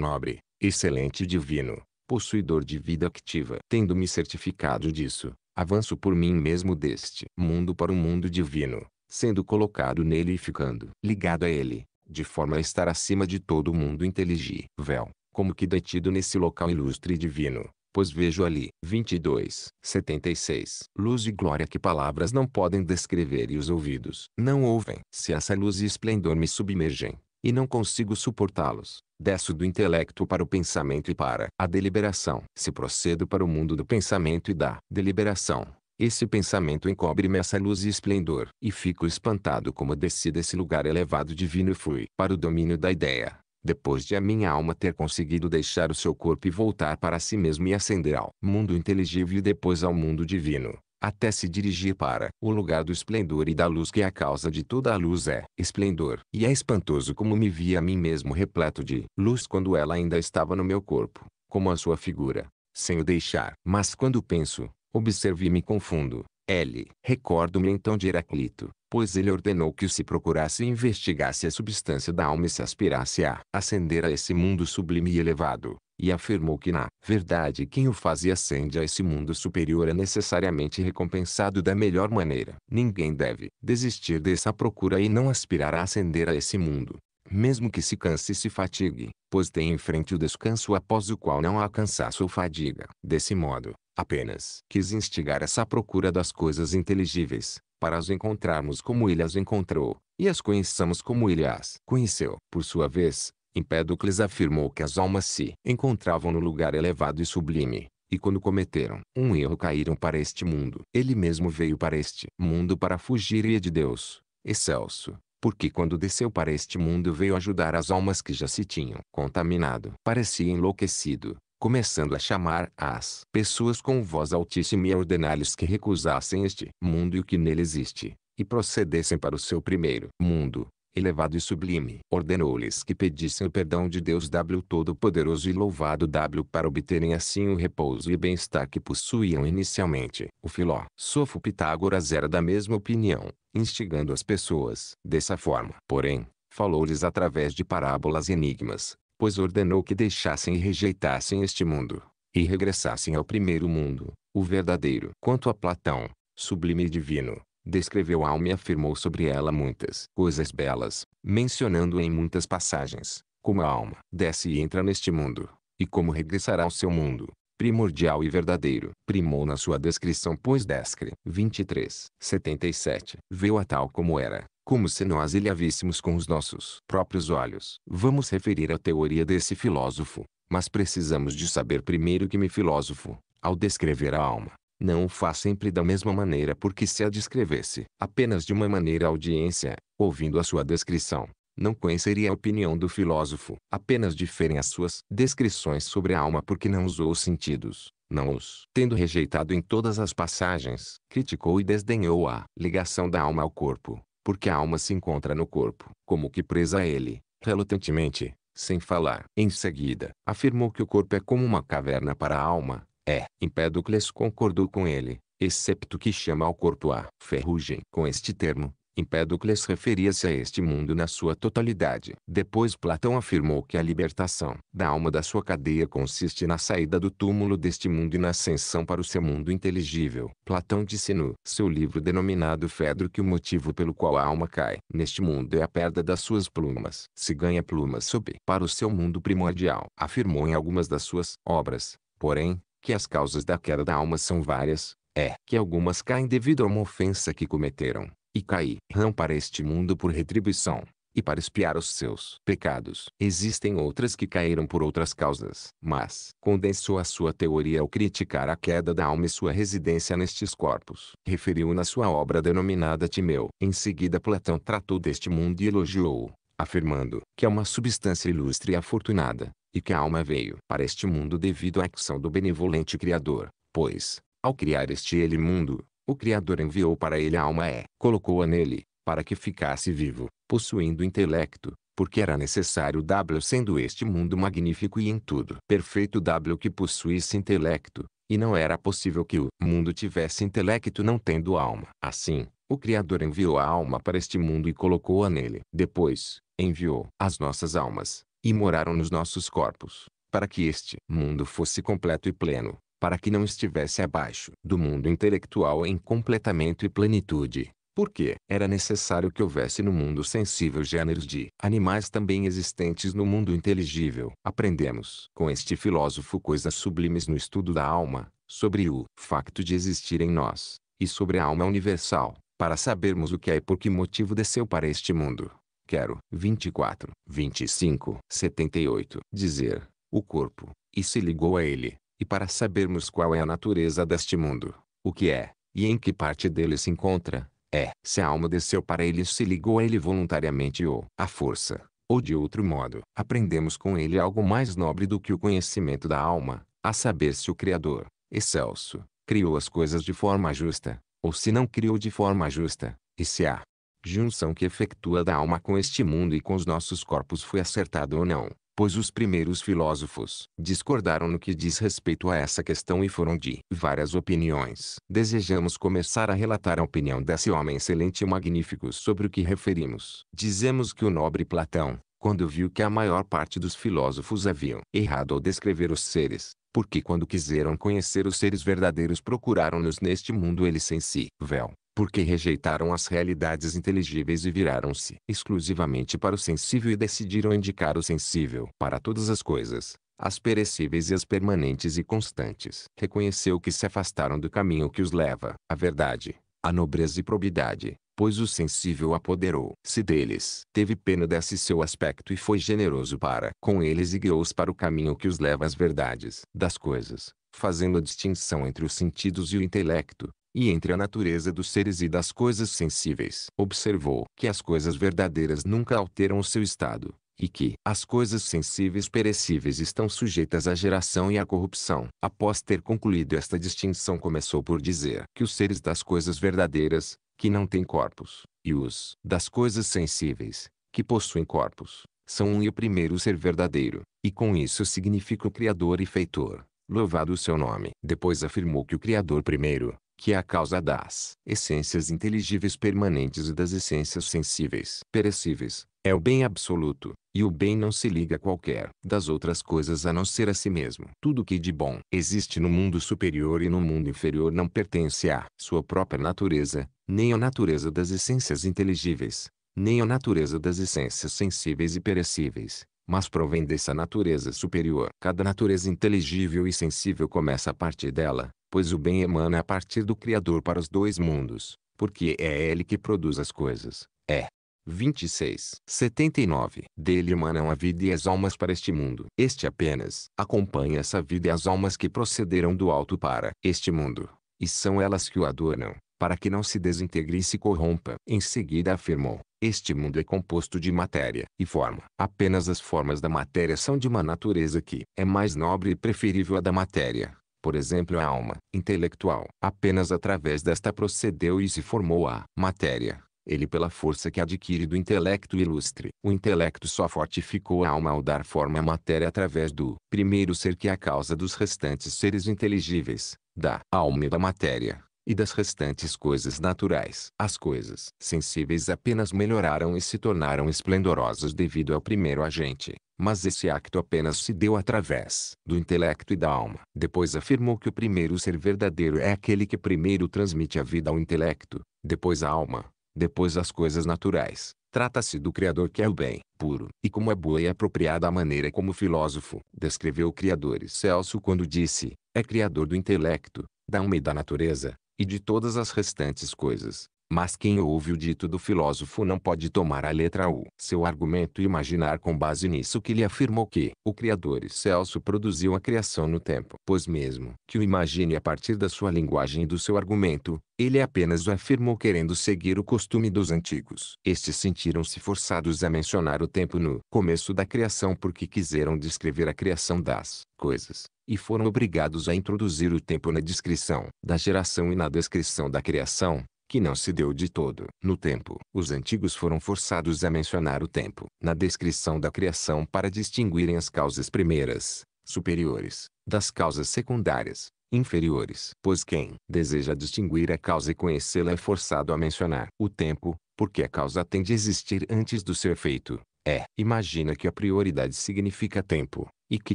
nobre, excelente e divino, possuidor de vida activa. Tendo-me certificado disso, avanço por mim mesmo deste mundo para o mundo divino, sendo colocado nele e ficando ligado a ele, de forma a estar acima de todo o mundo inteligível, como que detido nesse local ilustre e divino, pois vejo ali. 22, 76. Luz e glória que palavras não podem descrever e os ouvidos não ouvem. Se essa luz e esplendor me submergem, e não consigo suportá-los. Desço do intelecto para o pensamento e para a deliberação. Se procedo para o mundo do pensamento e da deliberação, esse pensamento encobre-me essa luz e esplendor, e fico espantado como desci desse lugar elevado divino e fui para o domínio da ideia. Depois de a minha alma ter conseguido deixar o seu corpo e voltar para si mesmo e ascender ao mundo inteligível e depois ao mundo divino, até se dirigir para o lugar do esplendor e da luz que a causa de toda a luz é esplendor. E é espantoso como me vi a mim mesmo repleto de luz quando ela ainda estava no meu corpo, como a sua figura, sem o deixar. Mas quando penso, observo e me confundo. L. Recordo-me então de Heraclito, pois ele ordenou que se procurasse e investigasse a substância da alma e se aspirasse a ascender a esse mundo sublime e elevado, e afirmou que na verdade quem o faz e ascende a esse mundo superior é necessariamente recompensado da melhor maneira. Ninguém deve desistir dessa procura e não aspirar a ascender a esse mundo, mesmo que se canse e se fatigue, pois tem em frente o descanso após o qual não há cansaço ou fadiga. Desse modo, apenas quis instigar essa procura das coisas inteligíveis, para as encontrarmos como ele as encontrou, e as conheçamos como ele as conheceu. Por sua vez, Empédocles afirmou que as almas se encontravam no lugar elevado e sublime, e quando cometeram um erro caíram para este mundo. Ele mesmo veio para este mundo para fugir é de Deus, excelso, porque quando desceu para este mundo veio ajudar as almas que já se tinham contaminado. Parecia enlouquecido, começando a chamar as pessoas com voz altíssima e a ordenar-lhes que recusassem este mundo e o que nele existe, e procedessem para o seu primeiro mundo, elevado e sublime. Ordenou-lhes que pedissem o perdão de Deus W Todo-Poderoso e louvado W para obterem assim o repouso e bem-estar que possuíam inicialmente. O filó Sofo Pitágoras era da mesma opinião, instigando as pessoas. Dessa forma, porém, falou-lhes através de parábolas e enigmas, pois ordenou que deixassem e rejeitassem este mundo, e regressassem ao primeiro mundo, o verdadeiro. Quanto a Platão, sublime e divino, descreveu a alma e afirmou sobre ela muitas coisas belas, mencionando em muitas passagens, como a alma desce e entra neste mundo, e como regressará ao seu mundo, primordial e verdadeiro. Primou na sua descrição pois descre 23, 77. Veu a tal como era, como se nós ele a víssemos com os nossos próprios olhos. Vamos referir a teoria desse filósofo, mas precisamos de saber primeiro que me filósofo, ao descrever a alma, não o faz sempre da mesma maneira porque se a descrevesse apenas de uma maneira a audiência, ouvindo a sua descrição, não conheceria a opinião do filósofo. Apenas diferem as suas descrições sobre a alma porque não usou os sentidos, não os tendo rejeitado em todas as passagens. Criticou e desdenhou a ligação da alma ao corpo, porque a alma se encontra no corpo, como que presa a ele, relutantemente, sem falar. Em seguida, afirmou que o corpo é como uma caverna para a alma, é, Empédocles concordou com ele, excepto que chama ao corpo a ferrugem. Com este termo, Empédocles referia-se a este mundo na sua totalidade. Depois Platão afirmou que a libertação da alma da sua cadeia consiste na saída do túmulo deste mundo e na ascensão para o seu mundo inteligível. Platão disse no seu livro denominado Fedro que o motivo pelo qual a alma cai neste mundo é a perda das suas plumas. Se ganha plumas sobe para o seu mundo primordial. Afirmou em algumas das suas obras, porém, que as causas da queda da alma são várias, é que algumas caem devido a uma ofensa que cometeram, e cairão para este mundo por retribuição, e para espiar os seus pecados. Existem outras que caíram por outras causas, mas condensou a sua teoria ao criticar a queda da alma e sua residência nestes corpos. Referiu na sua obra denominada Timeu. Em seguida Platão tratou deste mundo e elogiou-o, afirmando que é uma substância ilustre e afortunada, e que a alma veio para este mundo devido à ação do benevolente Criador, pois, ao criar este ele mundo, o Criador enviou para ele a alma e colocou-a nele, para que ficasse vivo, possuindo intelecto, porque era necessário W sendo este mundo magnífico e em tudo perfeito W que possuísse intelecto, e não era possível que o mundo tivesse intelecto não tendo alma. Assim, o Criador enviou a alma para este mundo e colocou-a nele. Depois, enviou as nossas almas, e moraram nos nossos corpos, para que este mundo fosse completo e pleno, para que não estivesse abaixo do mundo intelectual em completamento e plenitude. Porque era necessário que houvesse no mundo sensível gêneros de animais também existentes no mundo inteligível. Aprendemos com este filósofo coisas sublimes no estudo da alma, sobre o facto de existir em nós, e sobre a alma universal, para sabermos o que é e por que motivo desceu para este mundo. Quero 24, 25, 78 dizer o corpo, e se ligou a ele, e para sabermos qual é a natureza deste mundo, o que é, e em que parte dele se encontra, é se a alma desceu para ele e se ligou a ele voluntariamente ou à força, ou de outro modo. Aprendemos com ele algo mais nobre do que o conhecimento da alma, a saber se o Criador, excelso, criou as coisas de forma justa, ou se não criou de forma justa, e se a junção que efetua da alma com este mundo e com os nossos corpos foi acertada ou não, pois os primeiros filósofos discordaram no que diz respeito a essa questão e foram de várias opiniões. Desejamos começar a relatar a opinião desse homem excelente e magnífico sobre o que referimos. Dizemos que o nobre Platão, quando viu que a maior parte dos filósofos haviam errado ao descrever os seres, porque quando quiseram conhecer os seres verdadeiros procuraram-nos neste mundo eles sem si, véu, porque rejeitaram as realidades inteligíveis e viraram-se exclusivamente para o sensível e decidiram indicar o sensível para todas as coisas, as perecíveis e as permanentes e constantes. Reconheceu que se afastaram do caminho que os leva à verdade, à nobreza e probidade, pois o sensível apoderou-se deles. Teve pena desse seu aspecto e foi generoso para com eles e guiou-os para o caminho que os leva às verdades das coisas, fazendo a distinção entre os sentidos e o intelecto, e entre a natureza dos seres e das coisas sensíveis. Observou que as coisas verdadeiras nunca alteram o seu estado, e que as coisas sensíveis perecíveis estão sujeitas à geração e à corrupção. Após ter concluído esta distinção, começou por dizer que os seres das coisas verdadeiras, que não têm corpos, e os das coisas sensíveis, que possuem corpos, são um e o primeiro ser verdadeiro, e com isso significa o Criador e Feitor, louvado o seu nome. Depois afirmou que o Criador primeiro, que é a causa das essências inteligíveis permanentes e das essências sensíveis perecíveis, é o bem absoluto, e o bem não se liga a qualquer das outras coisas a não ser a si mesmo. Tudo que de bom existe no mundo superior e no mundo inferior não pertence à sua própria natureza, nem à natureza das essências inteligíveis, nem à natureza das essências sensíveis e perecíveis, mas provém dessa natureza superior. Cada natureza inteligível e sensível começa a partir dela, pois o bem emana a partir do Criador para os dois mundos, porque é Ele que produz as coisas. É, 26, 79. Dele emanam a vida e as almas para este mundo. Este apenas acompanha essa vida e as almas que procederam do alto para este mundo. E são elas que o adornam, para que não se desintegre e se corrompa. Em seguida afirmou, este mundo é composto de matéria e forma. Apenas as formas da matéria são de uma natureza que é mais nobre e preferível à da matéria por exemplo a alma intelectual. Apenas através desta procedeu e se formou a matéria ele pela força que adquire do intelecto ilustre. O intelecto só fortificou a alma ao dar forma à matéria através do primeiro ser que é a causa dos restantes seres inteligíveis, da alma e da matéria, e das restantes coisas naturais. As coisas sensíveis apenas melhoraram e se tornaram esplendorosas devido ao primeiro agente, mas esse acto apenas se deu através do intelecto e da alma. Depois afirmou que o primeiro ser verdadeiro é aquele que primeiro transmite a vida ao intelecto, depois à alma, depois as coisas naturais. Trata-se do Criador que é o bem, puro, e como é boa e apropriada a maneira como o filósofo descreveu o Criador Celso quando disse, é Criador do intelecto, da alma e da natureza, e de todas as restantes coisas, mas quem ouve o dito do filósofo não pode tomar a letra U, seu argumento e imaginar com base nisso que ele afirmou que o Criador excelso produziu a criação no tempo. Pois mesmo que o imagine a partir da sua linguagem e do seu argumento, ele apenas o afirmou querendo seguir o costume dos antigos. Estes sentiram-se forçados a mencionar o tempo no começo da criação porque quiseram descrever a criação das coisas e foram obrigados a introduzir o tempo na descrição da geração e na descrição da criação, que não se deu de todo. No tempo, os antigos foram forçados a mencionar o tempo na descrição da criação para distinguirem as causas primeiras, superiores, das causas secundárias, inferiores. Pois quem deseja distinguir a causa e conhecê-la é forçado a mencionar o tempo, porque a causa tem de existir antes do seu efeito. É, imagina que a prioridade significa tempo, e que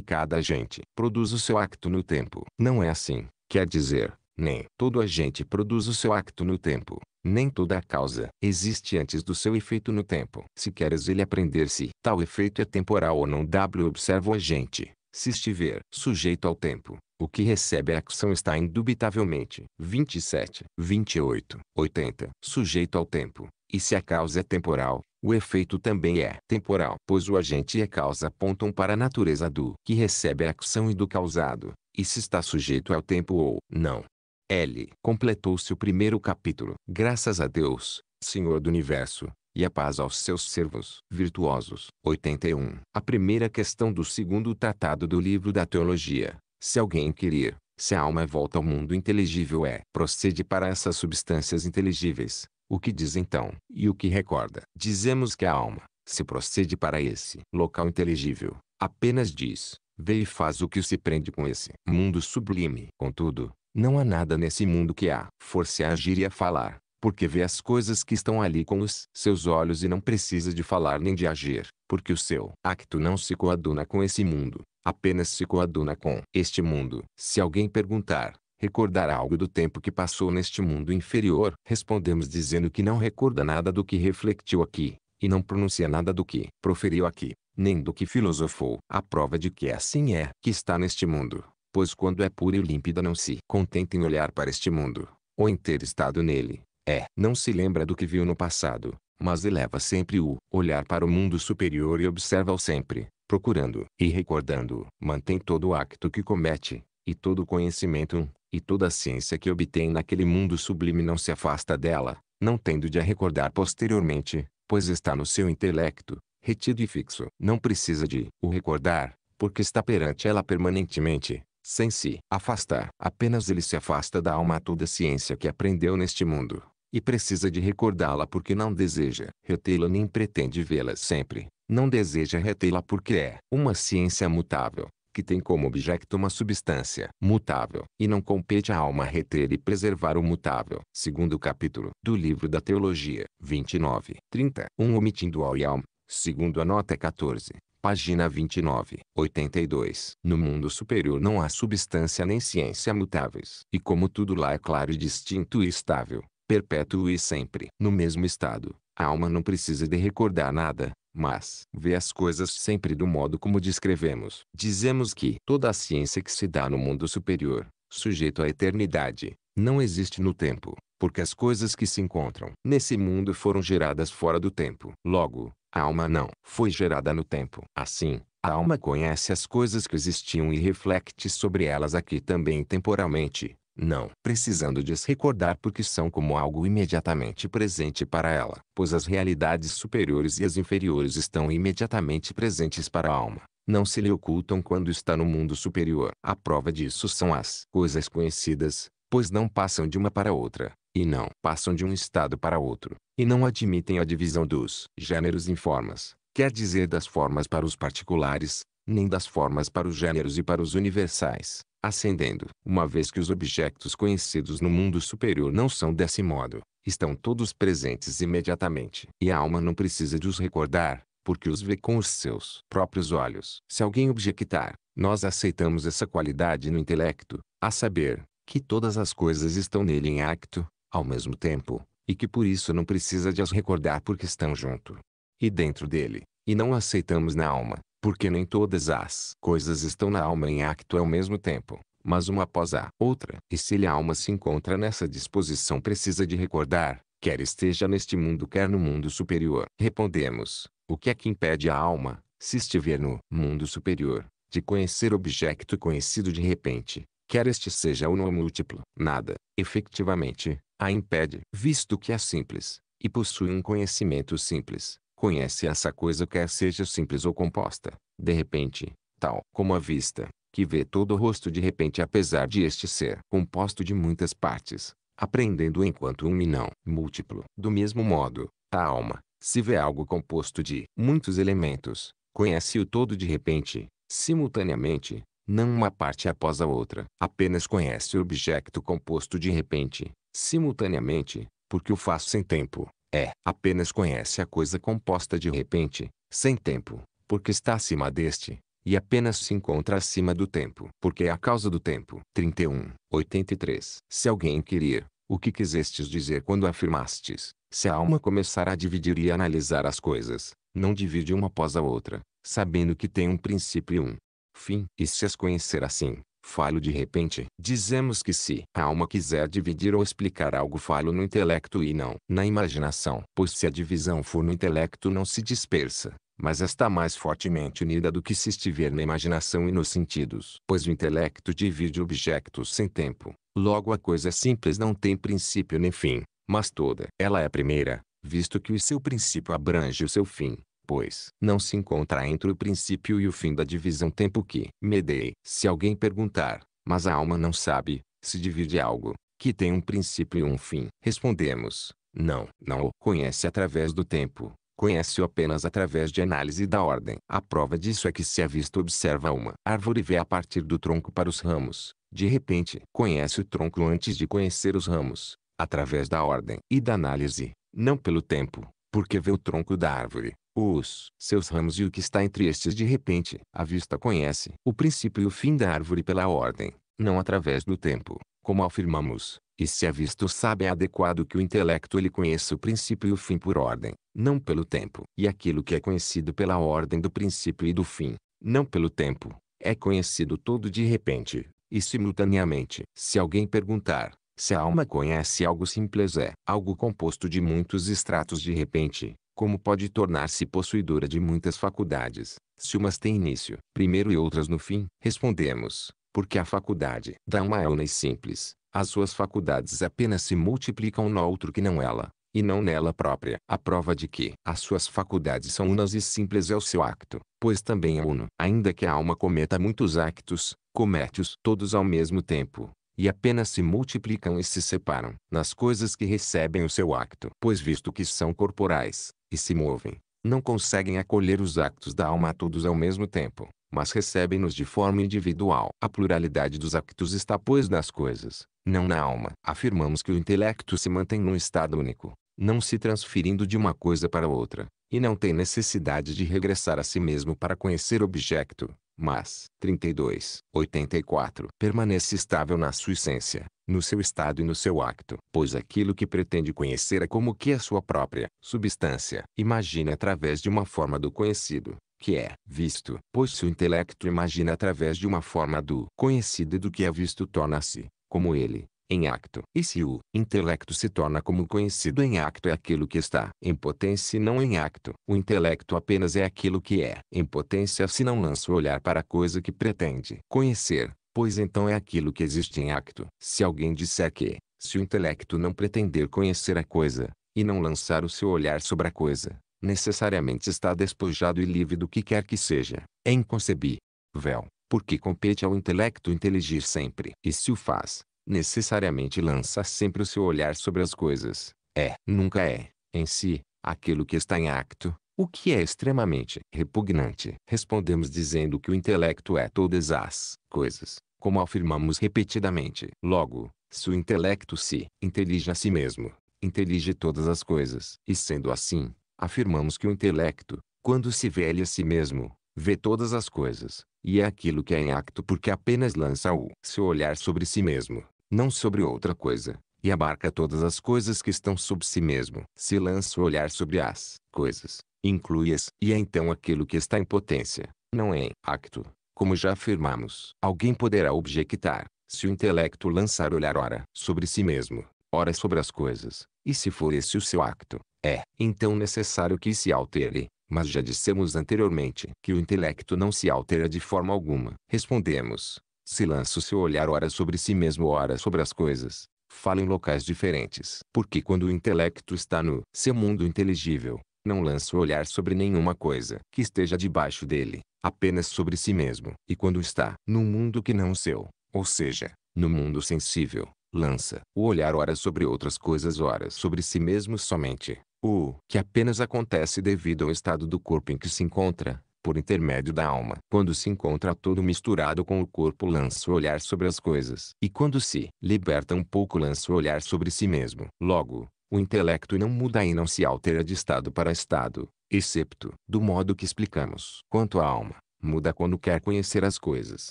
cada agente produz o seu acto no tempo. Não é assim, quer dizer, nem todo agente produz o seu acto no tempo, nem toda a causa existe antes do seu efeito no tempo. Se queres ele aprender se tal efeito é temporal ou não, W observa o agente, se estiver sujeito ao tempo. O que recebe a ação está indubitavelmente 27, 28, 80, sujeito ao tempo. E se a causa é temporal, o efeito também é temporal, pois o agente e é a causa apontam para a natureza do que recebe a ação e do causado, e se está sujeito ao tempo ou não. L. Completou-se o primeiro capítulo. Graças a Deus, Senhor do Universo, e a paz aos seus servos virtuosos. 81. A primeira questão do segundo tratado do livro da teologia. Se alguém querer, se a alma volta ao mundo inteligível é, procede para essas substâncias inteligíveis. O que diz então? E o que recorda? Dizemos que a alma, se procede para esse local inteligível, apenas diz, vê e faz o que se prende com esse mundo sublime. Contudo, não há nada nesse mundo que a force a agir e a falar, porque vê as coisas que estão ali com os seus olhos e não precisa de falar nem de agir, porque o seu acto não se coaduna com esse mundo, apenas se coaduna com este mundo. Se alguém perguntar, recordar algo do tempo que passou neste mundo inferior, respondemos dizendo que não recorda nada do que refletiu aqui, e não pronuncia nada do que proferiu aqui, nem do que filosofou. A prova de que assim é que está neste mundo pois quando é pura e límpida não se contenta em olhar para este mundo, ou em ter estado nele, é, não se lembra do que viu no passado, mas eleva sempre o olhar para o mundo superior e observa-o sempre, procurando e recordando. Mantém todo o acto que comete, e todo o conhecimento, e toda a ciência que obtém naquele mundo sublime não se afasta dela, não tendo de a recordar posteriormente, pois está no seu intelecto, retido e fixo. Não precisa de o recordar, porque está perante ela permanentemente, sem se afastar. Apenas ele se afasta da alma toda a ciência que aprendeu neste mundo, e precisa de recordá-la porque não deseja retê-la nem pretende vê-la sempre. Não deseja retê-la porque é uma ciência mutável, que tem como objeto uma substância mutável, e não compete à alma reter e preservar o mutável. Segundo capítulo do livro da Teologia, 29, 30, 1 omitindo ao Yalm, segundo a nota 14, Página 29, 82. No mundo superior não há substância nem ciência mutáveis. E como tudo lá é claro e distinto e estável, perpétuo e sempre no mesmo estado, a alma não precisa de recordar nada, mas vê as coisas sempre do modo como descrevemos. Dizemos que toda a ciência que se dá no mundo superior, sujeito à eternidade, não existe no tempo, porque as coisas que se encontram nesse mundo foram geradas fora do tempo. Logo, a alma não foi gerada no tempo. Assim, a alma conhece as coisas que existiam e reflete sobre elas aqui também temporalmente, não precisando de as recordar porque são como algo imediatamente presente para ela, pois as realidades superiores e as inferiores estão imediatamente presentes para a alma não se lhe ocultam quando está no mundo superior. A prova disso são as coisas conhecidas, pois não passam de uma para outra e não passam de um estado para outro, e não admitem a divisão dos gêneros em formas, quer dizer das formas para os particulares, nem das formas para os gêneros e para os universais, ascendendo. Uma vez que os objetos conhecidos no mundo superior não são desse modo, estão todos presentes imediatamente. E a alma não precisa de os recordar, porque os vê com os seus próprios olhos. Se alguém objectar, nós aceitamos essa qualidade no intelecto, a saber, que todas as coisas estão nele em acto, ao mesmo tempo, e que por isso não precisa de as recordar porque estão junto. E dentro dele, e não aceitamos na alma, porque nem todas as coisas estão na alma em acto ao mesmo tempo, mas uma após a outra. E se a alma se encontra nessa disposição precisa de recordar, quer esteja neste mundo quer no mundo superior. Respondemos, o que é que impede a alma, se estiver no mundo superior, de conhecer objeto conhecido de repente, quer este seja ou não múltiplo? Nada, efetivamente, a impede, visto que é simples, e possui um conhecimento simples, conhece essa coisa quer seja simples ou composta, de repente, tal como a vista, que vê todo o rosto de repente apesar de este ser composto de muitas partes, aprendendo enquanto um e não múltiplo. Do mesmo modo, a alma, se vê algo composto de muitos elementos, conhece o todo de repente, simultaneamente, não uma parte após a outra. Apenas conhece o objeto composto de repente, simultaneamente, porque o faz sem tempo, é, apenas conhece a coisa composta de repente, sem tempo, porque está acima deste, e apenas se encontra acima do tempo, porque é a causa do tempo. 31, 83. Se alguém querer, o que quisestes dizer quando afirmastes, se a alma começar a dividir e analisar as coisas, não divide uma após a outra, sabendo que tem um princípio e um fim, e se as conhecer assim, falho de repente. Dizemos que se a alma quiser dividir ou explicar algo falho no intelecto e não na imaginação, pois se a divisão for no intelecto não se dispersa, mas está mais fortemente unida do que se estiver na imaginação e nos sentidos. Pois o intelecto divide objetos sem tempo, logo a coisa é simples não tem princípio nem fim, mas toda ela é a primeira, visto que o seu princípio abrange o seu fim pois não se encontra entre o princípio e o fim da divisão tempo que medei. Se alguém perguntar, mas a alma não sabe, se divide algo, que tem um princípio e um fim. Respondemos, não, não o conhece através do tempo, conhece-o apenas através de análise da ordem. A prova disso é que se a vista observa uma árvore e vê a partir do tronco para os ramos, de repente conhece o tronco antes de conhecer os ramos, através da ordem e da análise, não pelo tempo, porque vê o tronco da árvore, os seus ramos e o que está entre estes de repente. A vista conhece o princípio e o fim da árvore pela ordem, não através do tempo, como afirmamos. E se a vista sabe é adequado que o intelecto ele conheça o princípio e o fim por ordem, não pelo tempo. E aquilo que é conhecido pela ordem do princípio e do fim, não pelo tempo, é conhecido todo de repente, e simultaneamente. Se alguém perguntar, se a alma conhece algo simples é algo composto de muitos estratos de repente, como pode tornar-se possuidora de muitas faculdades, se umas têm início primeiro e outras no fim? Respondemos, porque a faculdade da uma é una e simples, as suas faculdades apenas se multiplicam no outro que não ela, e não nela própria. A prova de que as suas faculdades são unas e simples é o seu acto, pois também é uno. Ainda que a alma cometa muitos actos, comete-os todos ao mesmo tempo, e apenas se multiplicam e se separam nas coisas que recebem o seu acto. Pois visto que são corporais, e se movem, não conseguem acolher os actos da alma a todos ao mesmo tempo, mas recebem-nos de forma individual. A pluralidade dos actos está pois nas coisas, não na alma. Afirmamos que o intelecto se mantém num estado único, não se transferindo de uma coisa para outra, e não tem necessidade de regressar a si mesmo para conhecer o objeto mas 32, 84 permanece estável na sua essência, no seu estado e no seu acto, pois aquilo que pretende conhecer é como que a sua própria substância imagina através de uma forma do conhecido, que é visto, pois se o intelecto imagina através de uma forma do conhecido e do que é visto torna-se, como ele, em acto. E se o intelecto se torna como conhecido em acto é aquilo que está em potência e não em acto. O intelecto apenas é aquilo que é em potência se não lança o olhar para a coisa que pretende conhecer, pois então é aquilo que existe em acto. Se alguém disser que, se o intelecto não pretender conhecer a coisa, e não lançar o seu olhar sobre a coisa, necessariamente está despojado e livre do que quer que seja. É inconcebível, porque compete ao intelecto inteligir sempre. E se o faz, necessariamente lança sempre o seu olhar sobre as coisas. É, nunca é, em si, aquilo que está em acto, o que é extremamente repugnante. Respondemos dizendo que o intelecto é todas as coisas, como afirmamos repetidamente. Logo, se o intelecto se intelige a si mesmo, intelige todas as coisas. E sendo assim, afirmamos que o intelecto, quando se vê ele a si mesmo, vê todas as coisas, e é aquilo que é em acto porque apenas lança o seu olhar sobre si mesmo não sobre outra coisa, e abarca todas as coisas que estão sob si mesmo. Se lança o olhar sobre as coisas, inclui-as, e é então aquilo que está em potência, não é em acto. Como já afirmamos, alguém poderá objectar, se o intelecto lançar olhar ora sobre si mesmo, ora sobre as coisas, e se for esse o seu acto, é então necessário que se altere. Mas já dissemos anteriormente que o intelecto não se altera de forma alguma. Respondemos, se lança o seu olhar ora sobre si mesmo ora sobre as coisas, fala em locais diferentes. Porque quando o intelecto está no seu mundo inteligível, não lança o olhar sobre nenhuma coisa que esteja debaixo dele, apenas sobre si mesmo. E quando está num mundo que não o seu, ou seja, no mundo sensível, lança o olhar ora sobre outras coisas ora sobre si mesmo somente. O que apenas acontece devido ao estado do corpo em que se encontra, por intermédio da alma. Quando se encontra todo misturado com o corpo lança o olhar sobre as coisas. E quando se liberta um pouco lança o olhar sobre si mesmo. Logo, o intelecto não muda e não se altera de estado para estado, excepto do modo que explicamos. Quanto à alma, muda quando quer conhecer as coisas,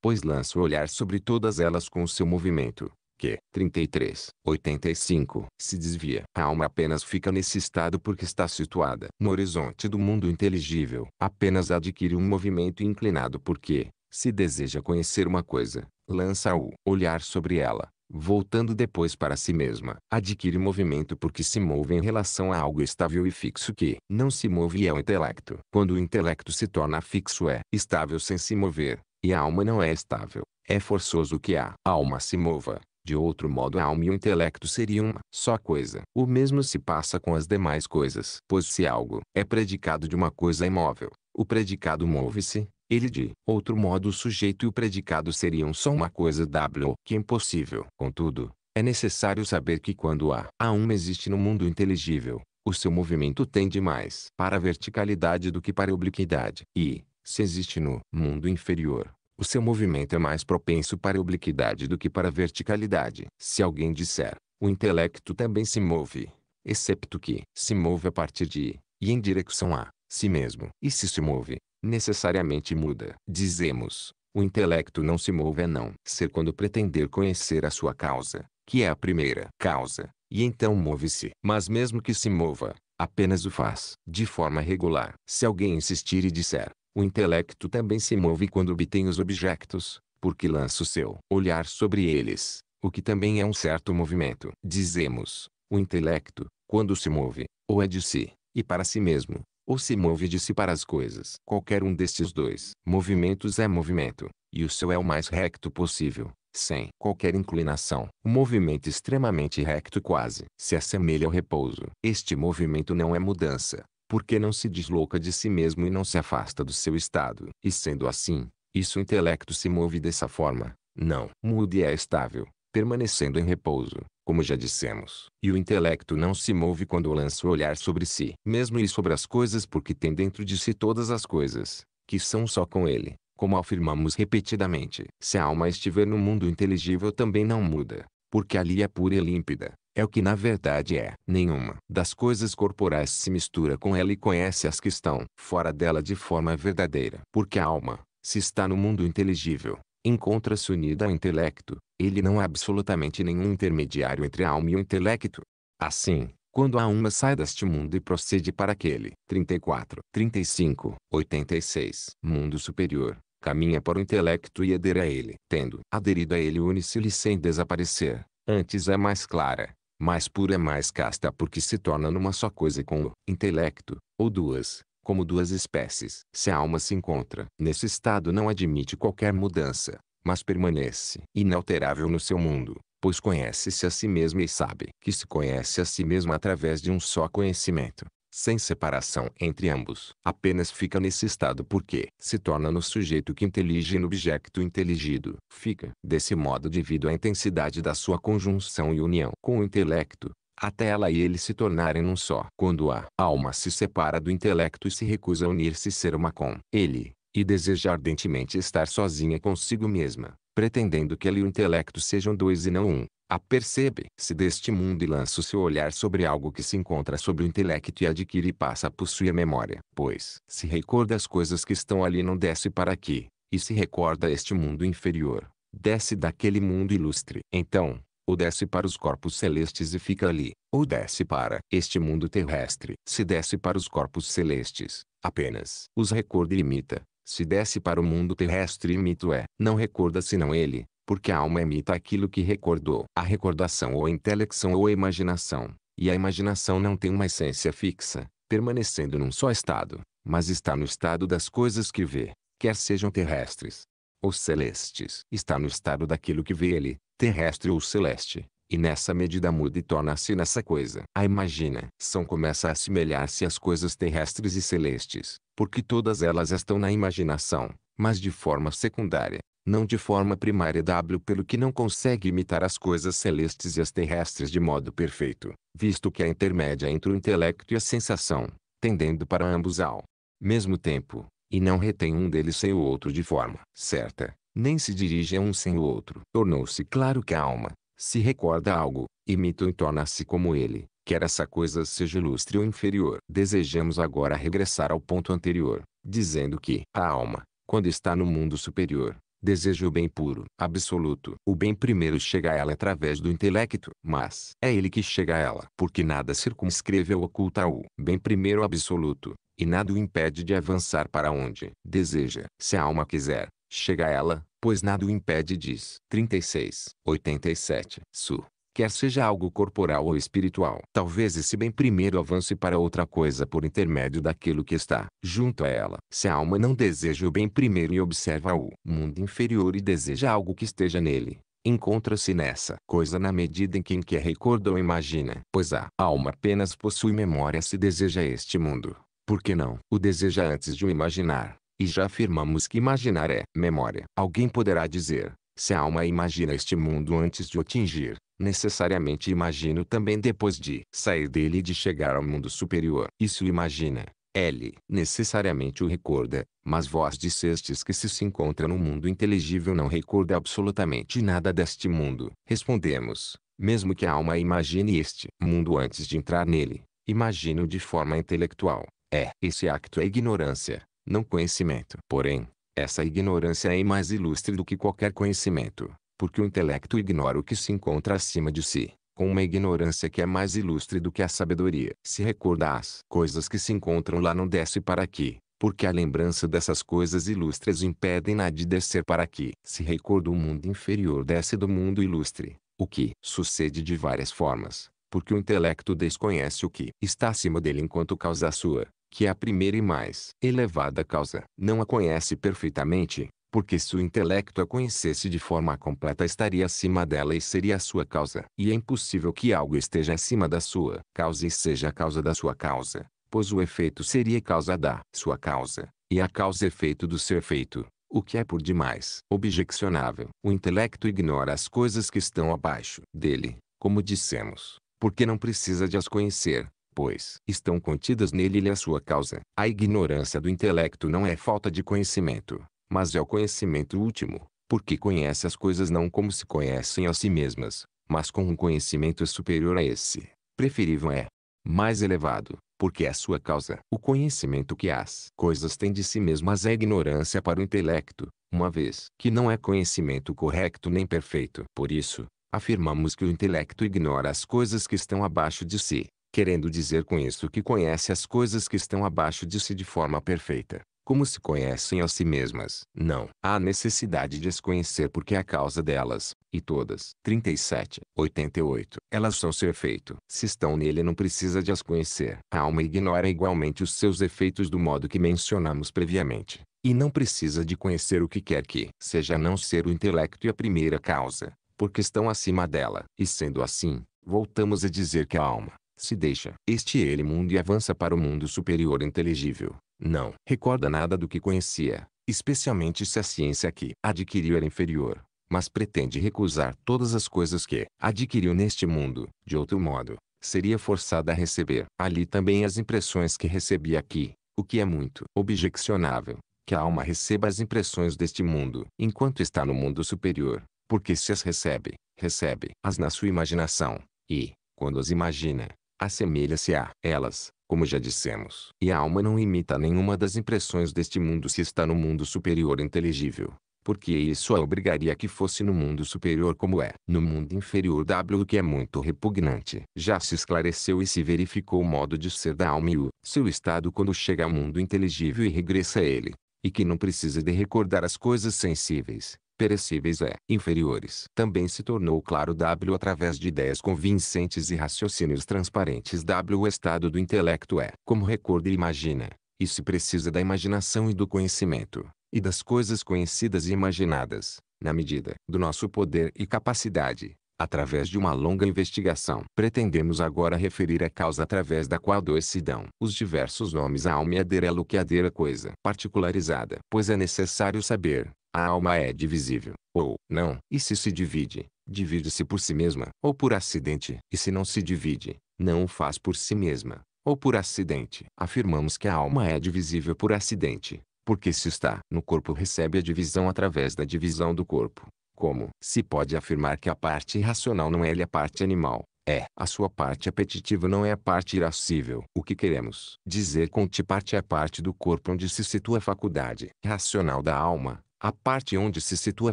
pois lança o olhar sobre todas elas com o seu movimento que 33, 85 se desvia. A alma apenas fica nesse estado porque está situada no horizonte do mundo inteligível. Apenas adquire um movimento inclinado porque, se deseja conhecer uma coisa, lança o olhar sobre ela, voltando depois para si mesma. Adquire movimento porque se move em relação a algo estável e fixo que não se move é o intelecto. Quando o intelecto se torna fixo é estável sem se mover, e a alma não é estável. É forçoso que a alma se mova, de outro modo a alma e o intelecto seriam uma só coisa. O mesmo se passa com as demais coisas. Pois se algo é predicado de uma coisa imóvel, o predicado move-se, ele de outro modo o sujeito e o predicado seriam só uma coisa W, que é impossível. Contudo, é necessário saber que quando há a uma existe no mundo inteligível, o seu movimento tende mais para a verticalidade do que para a obliquidade. E, se existe no mundo inferior, o seu movimento é mais propenso para obliquidade do que para verticalidade. Se alguém disser, o intelecto também se move, excepto que se move a partir de e em direção a si mesmo. E se se move, necessariamente muda. Dizemos, o intelecto não se move a é não ser quando pretender conhecer a sua causa, que é a primeira causa, e então move-se. Mas mesmo que se mova, apenas o faz de forma regular. Se alguém insistir e disser, o intelecto também se move quando obtém os objetos, porque lança o seu olhar sobre eles, o que também é um certo movimento. Dizemos, o intelecto, quando se move, ou é de si, e para si mesmo, ou se move de si para as coisas. Qualquer um destes dois movimentos é movimento, e o seu é o mais recto possível, sem qualquer inclinação. O movimento extremamente recto quase se assemelha ao repouso. Este movimento não é mudança, porque não se desloca de si mesmo e não se afasta do seu estado. E sendo assim, isso o intelecto se move dessa forma, não muda e é estável, permanecendo em repouso, como já dissemos. E o intelecto não se move quando lança o olhar sobre si mesmo e sobre as coisas porque tem dentro de si todas as coisas, que são só com ele, como afirmamos repetidamente. Se a alma estiver no mundo inteligível também não muda, porque ali é pura e límpida, é o que na verdade é. Nenhuma das coisas corporais se mistura com ela e conhece as que estão fora dela de forma verdadeira. Porque a alma, se está no mundo inteligível, encontra-se unida ao intelecto, ele não há absolutamente nenhum intermediário entre a alma e o intelecto. Assim, quando a alma sai deste mundo e procede para aquele, 34, 35, 86, mundo superior, caminha para o intelecto e adere a ele. Tendo aderido a ele une-se-lhe sem desaparecer, antes é mais clara, mais pura é mais casta porque se torna numa só coisa com o intelecto, ou duas, como duas espécies. Se a alma se encontra nesse estado não admite qualquer mudança, mas permanece inalterável no seu mundo, pois conhece-se a si mesmo e sabe que se conhece a si mesmo através de um só conhecimento sem separação entre ambos, apenas fica nesse estado porque se torna no sujeito que intelige no objeto inteligido. Fica, desse modo devido à intensidade da sua conjunção e união com o intelecto, até ela e ele se tornarem um só. Quando a alma se separa do intelecto e se recusa a unir-se e ser uma com ele, e deseja ardentemente estar sozinha consigo mesma, pretendendo que ele e o intelecto sejam dois e não um, Apercebe-se deste mundo e lança o seu olhar sobre algo que se encontra sobre o intelecto e adquire e passa a possuir a memória, pois se recorda as coisas que estão ali não desce para aqui, e se recorda este mundo inferior, desce daquele mundo ilustre. Então, ou desce para os corpos celestes e fica ali, ou desce para este mundo terrestre. Se desce para os corpos celestes, apenas os recorda e imita. Se desce para o mundo terrestre imito é, não recorda senão ele, porque a alma imita aquilo que recordou. A recordação ou a intelecção ou a imaginação, e a imaginação não tem uma essência fixa, permanecendo num só estado, mas está no estado das coisas que vê, quer sejam terrestres ou celestes. Está no estado daquilo que vê ele, terrestre ou celeste, e nessa medida muda e torna-se nessa coisa. A ah, imaginação começa a assemelhar-se às coisas terrestres e celestes, porque todas elas estão na imaginação, mas de forma secundária não de forma primária W pelo que não consegue imitar as coisas celestes e as terrestres de modo perfeito, visto que é intermédia entre o intelecto e a sensação, tendendo para ambos ao mesmo tempo, e não retém um deles sem o outro de forma certa, nem se dirige a um sem o outro. Tornou-se claro que a alma, se recorda algo, imita e torna-se como ele, quer essa coisa seja ilustre ou inferior. Desejamos agora regressar ao ponto anterior, dizendo que a alma, quando está no mundo superior, deseja o bem puro, absoluto. O bem primeiro chega a ela através do intelecto, mas é ele que chega a ela, porque nada circunscreve ou oculta o bem primeiro absoluto, e nada o impede de avançar para onde deseja. Se a alma quiser, chega a ela, pois nada o impede diz. 36, 87, su quer seja algo corporal ou espiritual. Talvez esse bem primeiro avance para outra coisa por intermédio daquilo que está junto a ela. Se a alma não deseja o bem primeiro e observa o mundo inferior e deseja algo que esteja nele, encontra-se nessa coisa na medida em que, em recorda ou imagina. Pois a alma apenas possui memória se deseja este mundo. Por que não? O deseja antes de o imaginar. E já afirmamos que imaginar é memória. Alguém poderá dizer, se a alma imagina este mundo antes de o atingir, necessariamente imagino também depois de sair dele e de chegar ao mundo superior. Isso imagina. ele Necessariamente o recorda, mas vós dissestes que se se encontra no mundo inteligível não recorda absolutamente nada deste mundo. Respondemos, mesmo que a alma imagine este mundo antes de entrar nele, imagino de forma intelectual. É, esse acto é ignorância, não conhecimento. Porém, essa ignorância é mais ilustre do que qualquer conhecimento porque o intelecto ignora o que se encontra acima de si, com uma ignorância que é mais ilustre do que a sabedoria. Se recorda as coisas que se encontram lá não desce para aqui, porque a lembrança dessas coisas ilustres impedem-na de descer para aqui. Se recorda o mundo inferior desce do mundo ilustre, o que sucede de várias formas, porque o intelecto desconhece o que está acima dele enquanto causa sua, que é a primeira e mais elevada causa. Não a conhece perfeitamente, porque se o intelecto a conhecesse de forma completa estaria acima dela e seria a sua causa. E é impossível que algo esteja acima da sua causa e seja a causa da sua causa, pois o efeito seria causa da sua causa, e a causa efeito do seu efeito, o que é por demais objeccionável. O intelecto ignora as coisas que estão abaixo dele, como dissemos, porque não precisa de as conhecer, pois estão contidas nele e é a sua causa. A ignorância do intelecto não é falta de conhecimento, mas é o conhecimento último, porque conhece as coisas não como se conhecem a si mesmas, mas com um conhecimento superior a esse. Preferível é mais elevado, porque é a sua causa. O conhecimento que as coisas têm de si mesmas é ignorância para o intelecto, uma vez que não é conhecimento correto nem perfeito. Por isso, afirmamos que o intelecto ignora as coisas que estão abaixo de si, querendo dizer com isso que conhece as coisas que estão abaixo de si de forma perfeita como se conhecem a si mesmas. Não há necessidade de as conhecer porque é a causa delas, e todas. 37, 88. Elas são seu efeito. Se estão nele não precisa de as conhecer. A alma ignora igualmente os seus efeitos do modo que mencionamos previamente. E não precisa de conhecer o que quer que seja não ser o intelecto e a primeira causa, porque estão acima dela. E sendo assim, voltamos a dizer que a alma se deixa este ele mundo e avança para o mundo superior inteligível. Não recorda nada do que conhecia, especialmente se a ciência que adquiriu era inferior, mas pretende recusar todas as coisas que adquiriu neste mundo, de outro modo, seria forçada a receber ali também as impressões que recebia aqui, o que é muito objeccionável, que a alma receba as impressões deste mundo enquanto está no mundo superior, porque se as recebe, recebe-as na sua imaginação, e, quando as imagina, assemelha-se a elas, como já dissemos. E a alma não imita nenhuma das impressões deste mundo se está no mundo superior inteligível, porque isso a obrigaria que fosse no mundo superior como é. No mundo inferior W o que é muito repugnante. Já se esclareceu e se verificou o modo de ser da alma e o seu estado quando chega ao mundo inteligível e regressa a ele, e que não precisa de recordar as coisas sensíveis, perecíveis e é, inferiores. Também se tornou claro W através de ideias convincentes e raciocínios transparentes W o é estado do intelecto é, como recorda e imagina, isso precisa da imaginação e do conhecimento, e das coisas conhecidas e imaginadas, na medida do nosso poder e capacidade, através de uma longa investigação. Pretendemos agora referir a causa através da qual dois se dão os diversos nomes a alma e a derelo é que a coisa particularizada, pois é necessário saber, a alma é divisível, ou não, e se se divide, divide-se por si mesma, ou por acidente, e se não se divide, não o faz por si mesma, ou por acidente. Afirmamos que a alma é divisível por acidente, porque se está no corpo recebe a divisão através da divisão do corpo. Como se pode afirmar que a parte irracional não é a parte animal, é a sua parte apetitiva não é a parte irascível. O que queremos dizer com parte é a parte do corpo onde se situa a faculdade racional da alma, a parte onde se situa a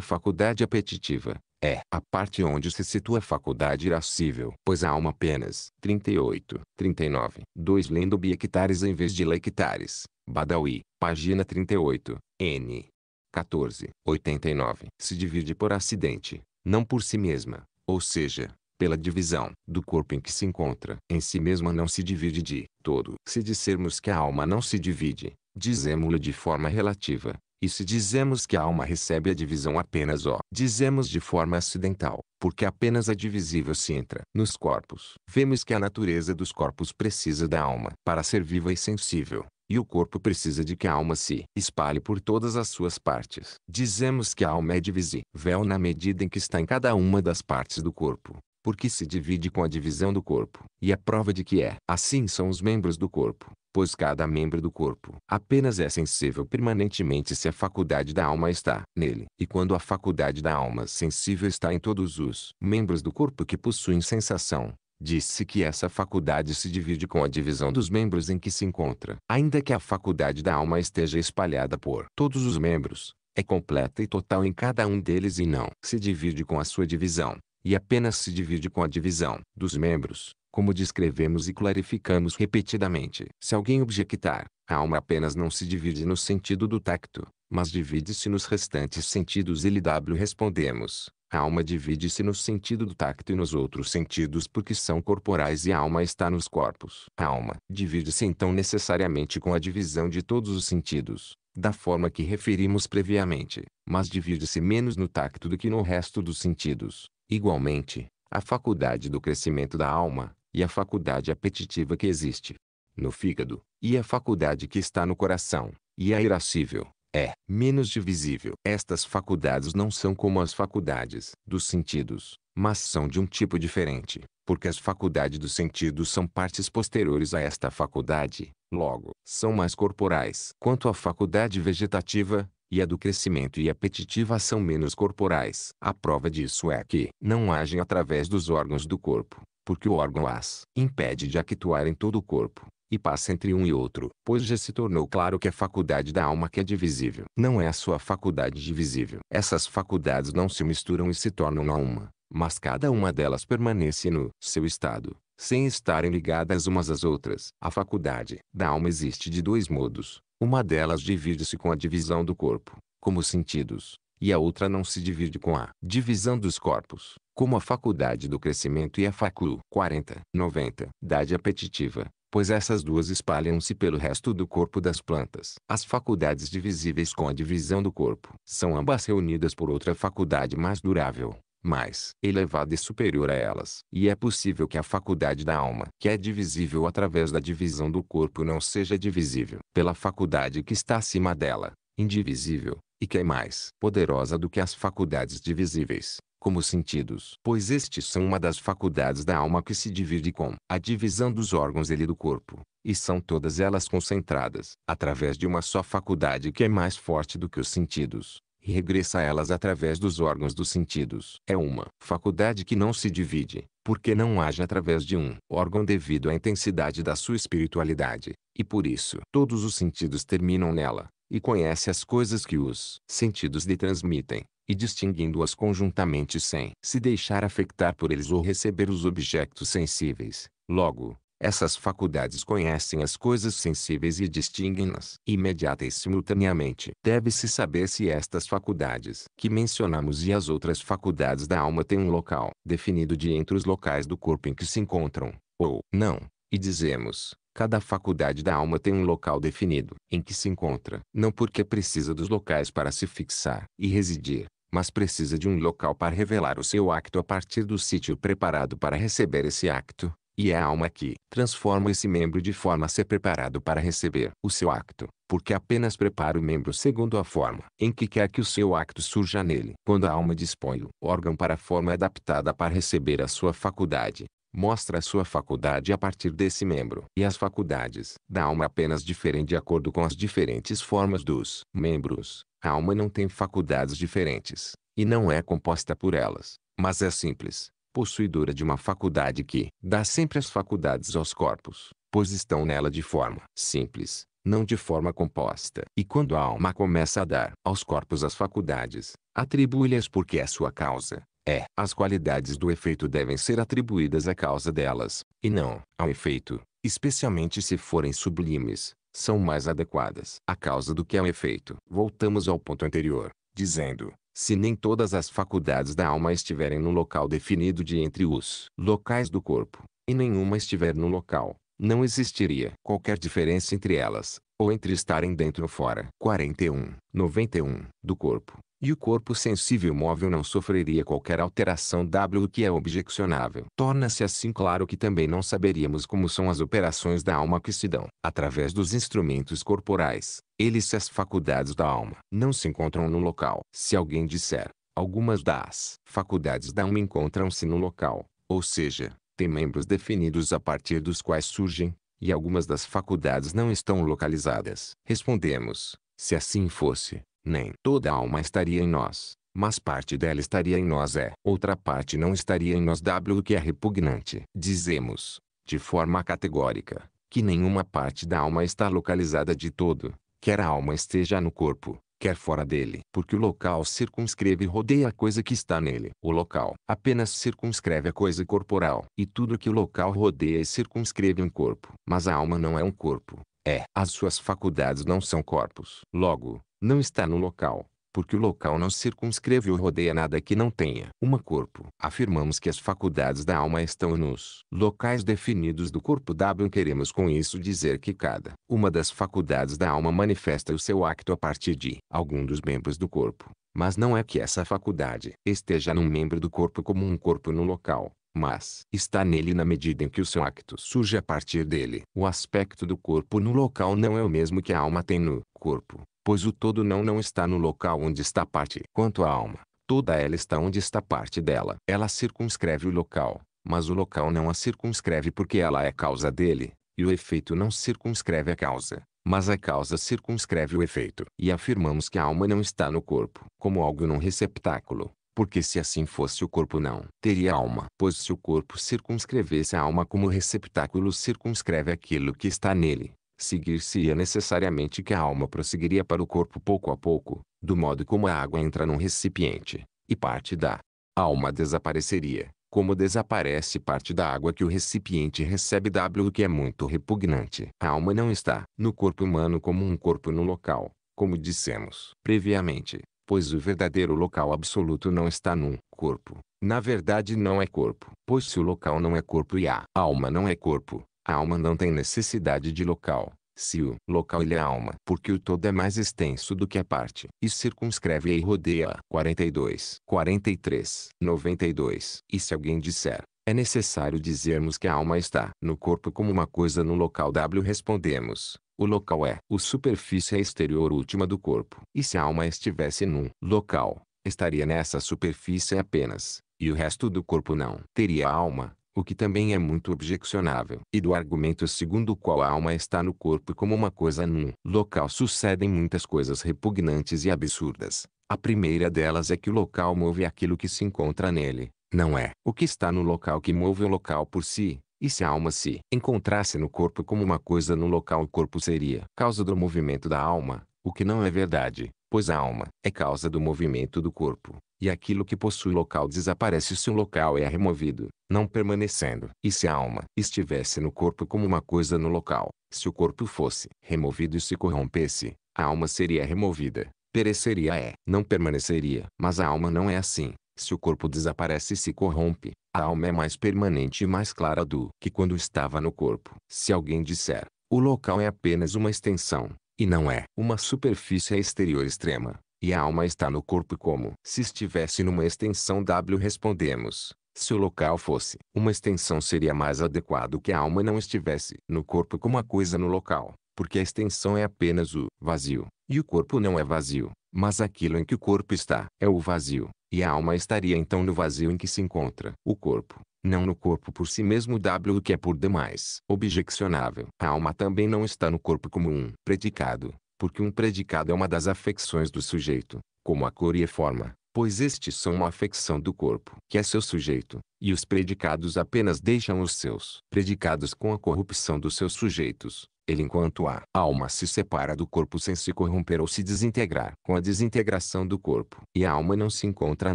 faculdade apetitiva é a parte onde se situa a faculdade irascível, pois a alma apenas 38, 39, 2 lendo biectares em vez de lectares. Badawi, página 38, N. 14, 89, se divide por acidente, não por si mesma, ou seja, pela divisão do corpo em que se encontra. Em si mesma não se divide de todo. Se dissermos que a alma não se divide, dizemos-lo de forma relativa, e se dizemos que a alma recebe a divisão apenas ó, dizemos de forma acidental, porque apenas a divisível se entra nos corpos. Vemos que a natureza dos corpos precisa da alma para ser viva e sensível, e o corpo precisa de que a alma se espalhe por todas as suas partes. Dizemos que a alma é divisível na medida em que está em cada uma das partes do corpo porque se divide com a divisão do corpo. E a prova de que é assim são os membros do corpo, pois cada membro do corpo apenas é sensível permanentemente se a faculdade da alma está nele. E quando a faculdade da alma sensível está em todos os membros do corpo que possuem sensação, Disse que essa faculdade se divide com a divisão dos membros em que se encontra. Ainda que a faculdade da alma esteja espalhada por todos os membros, é completa e total em cada um deles e não se divide com a sua divisão e apenas se divide com a divisão dos membros, como descrevemos e clarificamos repetidamente. Se alguém objectar, a alma apenas não se divide no sentido do tacto, mas divide-se nos restantes sentidos e LW respondemos. A alma divide-se no sentido do tacto e nos outros sentidos porque são corporais e a alma está nos corpos. A alma divide-se então necessariamente com a divisão de todos os sentidos, da forma que referimos previamente, mas divide-se menos no tacto do que no resto dos sentidos, igualmente, a faculdade do crescimento da alma, e a faculdade apetitiva que existe no fígado, e a faculdade que está no coração, e a irascível, é menos divisível. Estas faculdades não são como as faculdades dos sentidos, mas são de um tipo diferente, porque as faculdades dos sentidos são partes posteriores a esta faculdade, logo, são mais corporais. Quanto à faculdade vegetativa, e a do crescimento e apetitiva são menos corporais. A prova disso é que não agem através dos órgãos do corpo, porque o órgão as impede de actuar em todo o corpo, e passa entre um e outro, pois já se tornou claro que a faculdade da alma que é divisível não é a sua faculdade divisível. Essas faculdades não se misturam e se tornam uma, mas cada uma delas permanece no seu estado, sem estarem ligadas umas às outras. A faculdade da alma existe de dois modos. Uma delas divide-se com a divisão do corpo, como sentidos, e a outra não se divide com a divisão dos corpos, como a faculdade do crescimento e a faculdade 40, 90, apetitiva, pois essas duas espalham-se pelo resto do corpo das plantas. As faculdades divisíveis com a divisão do corpo são ambas reunidas por outra faculdade mais durável, mais elevada e superior a elas. E é possível que a faculdade da alma, que é divisível através da divisão do corpo, não seja divisível pela faculdade que está acima dela, indivisível, e que é mais poderosa do que as faculdades divisíveis, como sentidos, pois estes são uma das faculdades da alma que se divide com a divisão dos órgãos dele do corpo, e são todas elas concentradas através de uma só faculdade que é mais forte do que os sentidos, e regressa a elas através dos órgãos dos sentidos. É uma faculdade que não se divide, porque não age através de um órgão devido à intensidade da sua espiritualidade, e por isso todos os sentidos terminam nela, e conhece as coisas que os sentidos lhe transmitem, e distinguindo-as conjuntamente sem se deixar afectar por eles ou receber os objetos sensíveis. Logo, essas faculdades conhecem as coisas sensíveis e distinguem-nas imediata e simultaneamente. Deve-se saber se estas faculdades que mencionamos e as outras faculdades da alma têm um local definido de entre os locais do corpo em que se encontram, ou não, e dizemos, cada faculdade da alma tem um local definido em que se encontra, não porque precisa dos locais para se fixar e residir, mas precisa de um local para revelar o seu acto a partir do sítio preparado para receber esse acto. E é a alma que transforma esse membro de forma a ser preparado para receber o seu acto, porque apenas prepara o membro segundo a forma em que quer que o seu acto surja nele. Quando a alma dispõe o órgão para a forma adaptada para receber a sua faculdade, mostra a sua faculdade a partir desse membro. E as faculdades da alma apenas diferem de acordo com as diferentes formas dos membros. A alma não tem faculdades diferentes, e não é composta por elas, mas é simples, possuidora de uma faculdade que dá sempre as faculdades aos corpos, pois estão nela de forma simples, não de forma composta. E quando a alma começa a dar aos corpos as faculdades, atribui-lhes porque é sua causa. É, as qualidades do efeito devem ser atribuídas à causa delas, e não ao efeito, especialmente se forem sublimes, são mais adequadas à causa do que ao efeito. Voltamos ao ponto anterior, dizendo se nem todas as faculdades da alma estiverem no local definido de entre os locais do corpo, e nenhuma estiver no local, não existiria qualquer diferença entre elas, ou entre estarem dentro ou fora. 41, 91, do corpo e o corpo sensível móvel não sofreria qualquer alteração W o que é objecionável. Torna-se assim claro que também não saberíamos como são as operações da alma que se dão através dos instrumentos corporais. Eles se as faculdades da alma não se encontram no local. Se alguém disser, algumas das faculdades da alma encontram-se no local, ou seja, tem membros definidos a partir dos quais surgem, e algumas das faculdades não estão localizadas. Respondemos, se assim fosse, nem toda alma estaria em nós, mas parte dela estaria em nós é. Outra parte não estaria em nós W que é repugnante. Dizemos, de forma categórica, que nenhuma parte da alma está localizada de todo, quer a alma esteja no corpo, quer fora dele. Porque o local circunscreve e rodeia a coisa que está nele. O local apenas circunscreve a coisa corporal. E tudo que o local rodeia e circunscreve é um corpo. Mas a alma não é um corpo. É. As suas faculdades não são corpos. Logo, não está no local, porque o local não circunscreve ou rodeia nada que não tenha uma corpo. Afirmamos que as faculdades da alma estão nos locais definidos do corpo W. Queremos com isso dizer que cada uma das faculdades da alma manifesta o seu acto a partir de algum dos membros do corpo. Mas não é que essa faculdade esteja num membro do corpo como um corpo no local, mas está nele na medida em que o seu acto surge a partir dele. O aspecto do corpo no local não é o mesmo que a alma tem no corpo pois o todo não não está no local onde está parte. Quanto à alma, toda ela está onde está parte dela. Ela circunscreve o local, mas o local não a circunscreve porque ela é causa dele, e o efeito não circunscreve a causa, mas a causa circunscreve o efeito. E afirmamos que a alma não está no corpo, como algo num receptáculo, porque se assim fosse o corpo não teria alma. Pois se o corpo circunscrevesse a alma como receptáculo circunscreve aquilo que está nele, seguir-se-ia necessariamente que a alma prosseguiria para o corpo pouco a pouco, do modo como a água entra num recipiente, e parte da alma desapareceria, como desaparece parte da água que o recipiente recebe o que é muito repugnante. A alma não está no corpo humano como um corpo no local, como dissemos previamente, pois o verdadeiro local absoluto não está num corpo. Na verdade não é corpo, pois se o local não é corpo e a alma não é corpo, a alma não tem necessidade de local, se o local ele é alma, porque o todo é mais extenso do que a parte, e circunscreve e rodeia. 42, 43, 92. E se alguém disser, é necessário dizermos que a alma está no corpo como uma coisa no local W respondemos. O local é o superfície exterior última do corpo. E se a alma estivesse num local, estaria nessa superfície apenas, e o resto do corpo não teria alma o que também é muito objecionável e do argumento segundo o qual a alma está no corpo como uma coisa num local sucedem muitas coisas repugnantes e absurdas. A primeira delas é que o local move aquilo que se encontra nele, não é o que está no local que move o local por si, e se a alma se encontrasse no corpo como uma coisa no local, o corpo seria causa do movimento da alma, o que não é verdade, pois a alma é causa do movimento do corpo e aquilo que possui local desaparece se o local é removido, não permanecendo. E se a alma estivesse no corpo como uma coisa no local, se o corpo fosse removido e se corrompesse, a alma seria removida, pereceria é, não permaneceria. Mas a alma não é assim. Se o corpo desaparece e se corrompe, a alma é mais permanente e mais clara do que quando estava no corpo. Se alguém disser, o local é apenas uma extensão, e não é uma superfície exterior extrema, e a alma está no corpo como se estivesse numa extensão W respondemos. Se o local fosse uma extensão seria mais adequado que a alma não estivesse no corpo como a coisa no local, porque a extensão é apenas o vazio, e o corpo não é vazio, mas aquilo em que o corpo está é o vazio, e a alma estaria então no vazio em que se encontra o corpo não no corpo por si mesmo W que é por demais objeccionável. A alma também não está no corpo como um predicado, porque um predicado é uma das afecções do sujeito, como a cor e a forma, pois estes são uma afecção do corpo, que é seu sujeito, e os predicados apenas deixam os seus predicados com a corrupção dos seus sujeitos. Ele, enquanto a alma se separa do corpo sem se corromper ou se desintegrar com a desintegração do corpo, e a alma não se encontra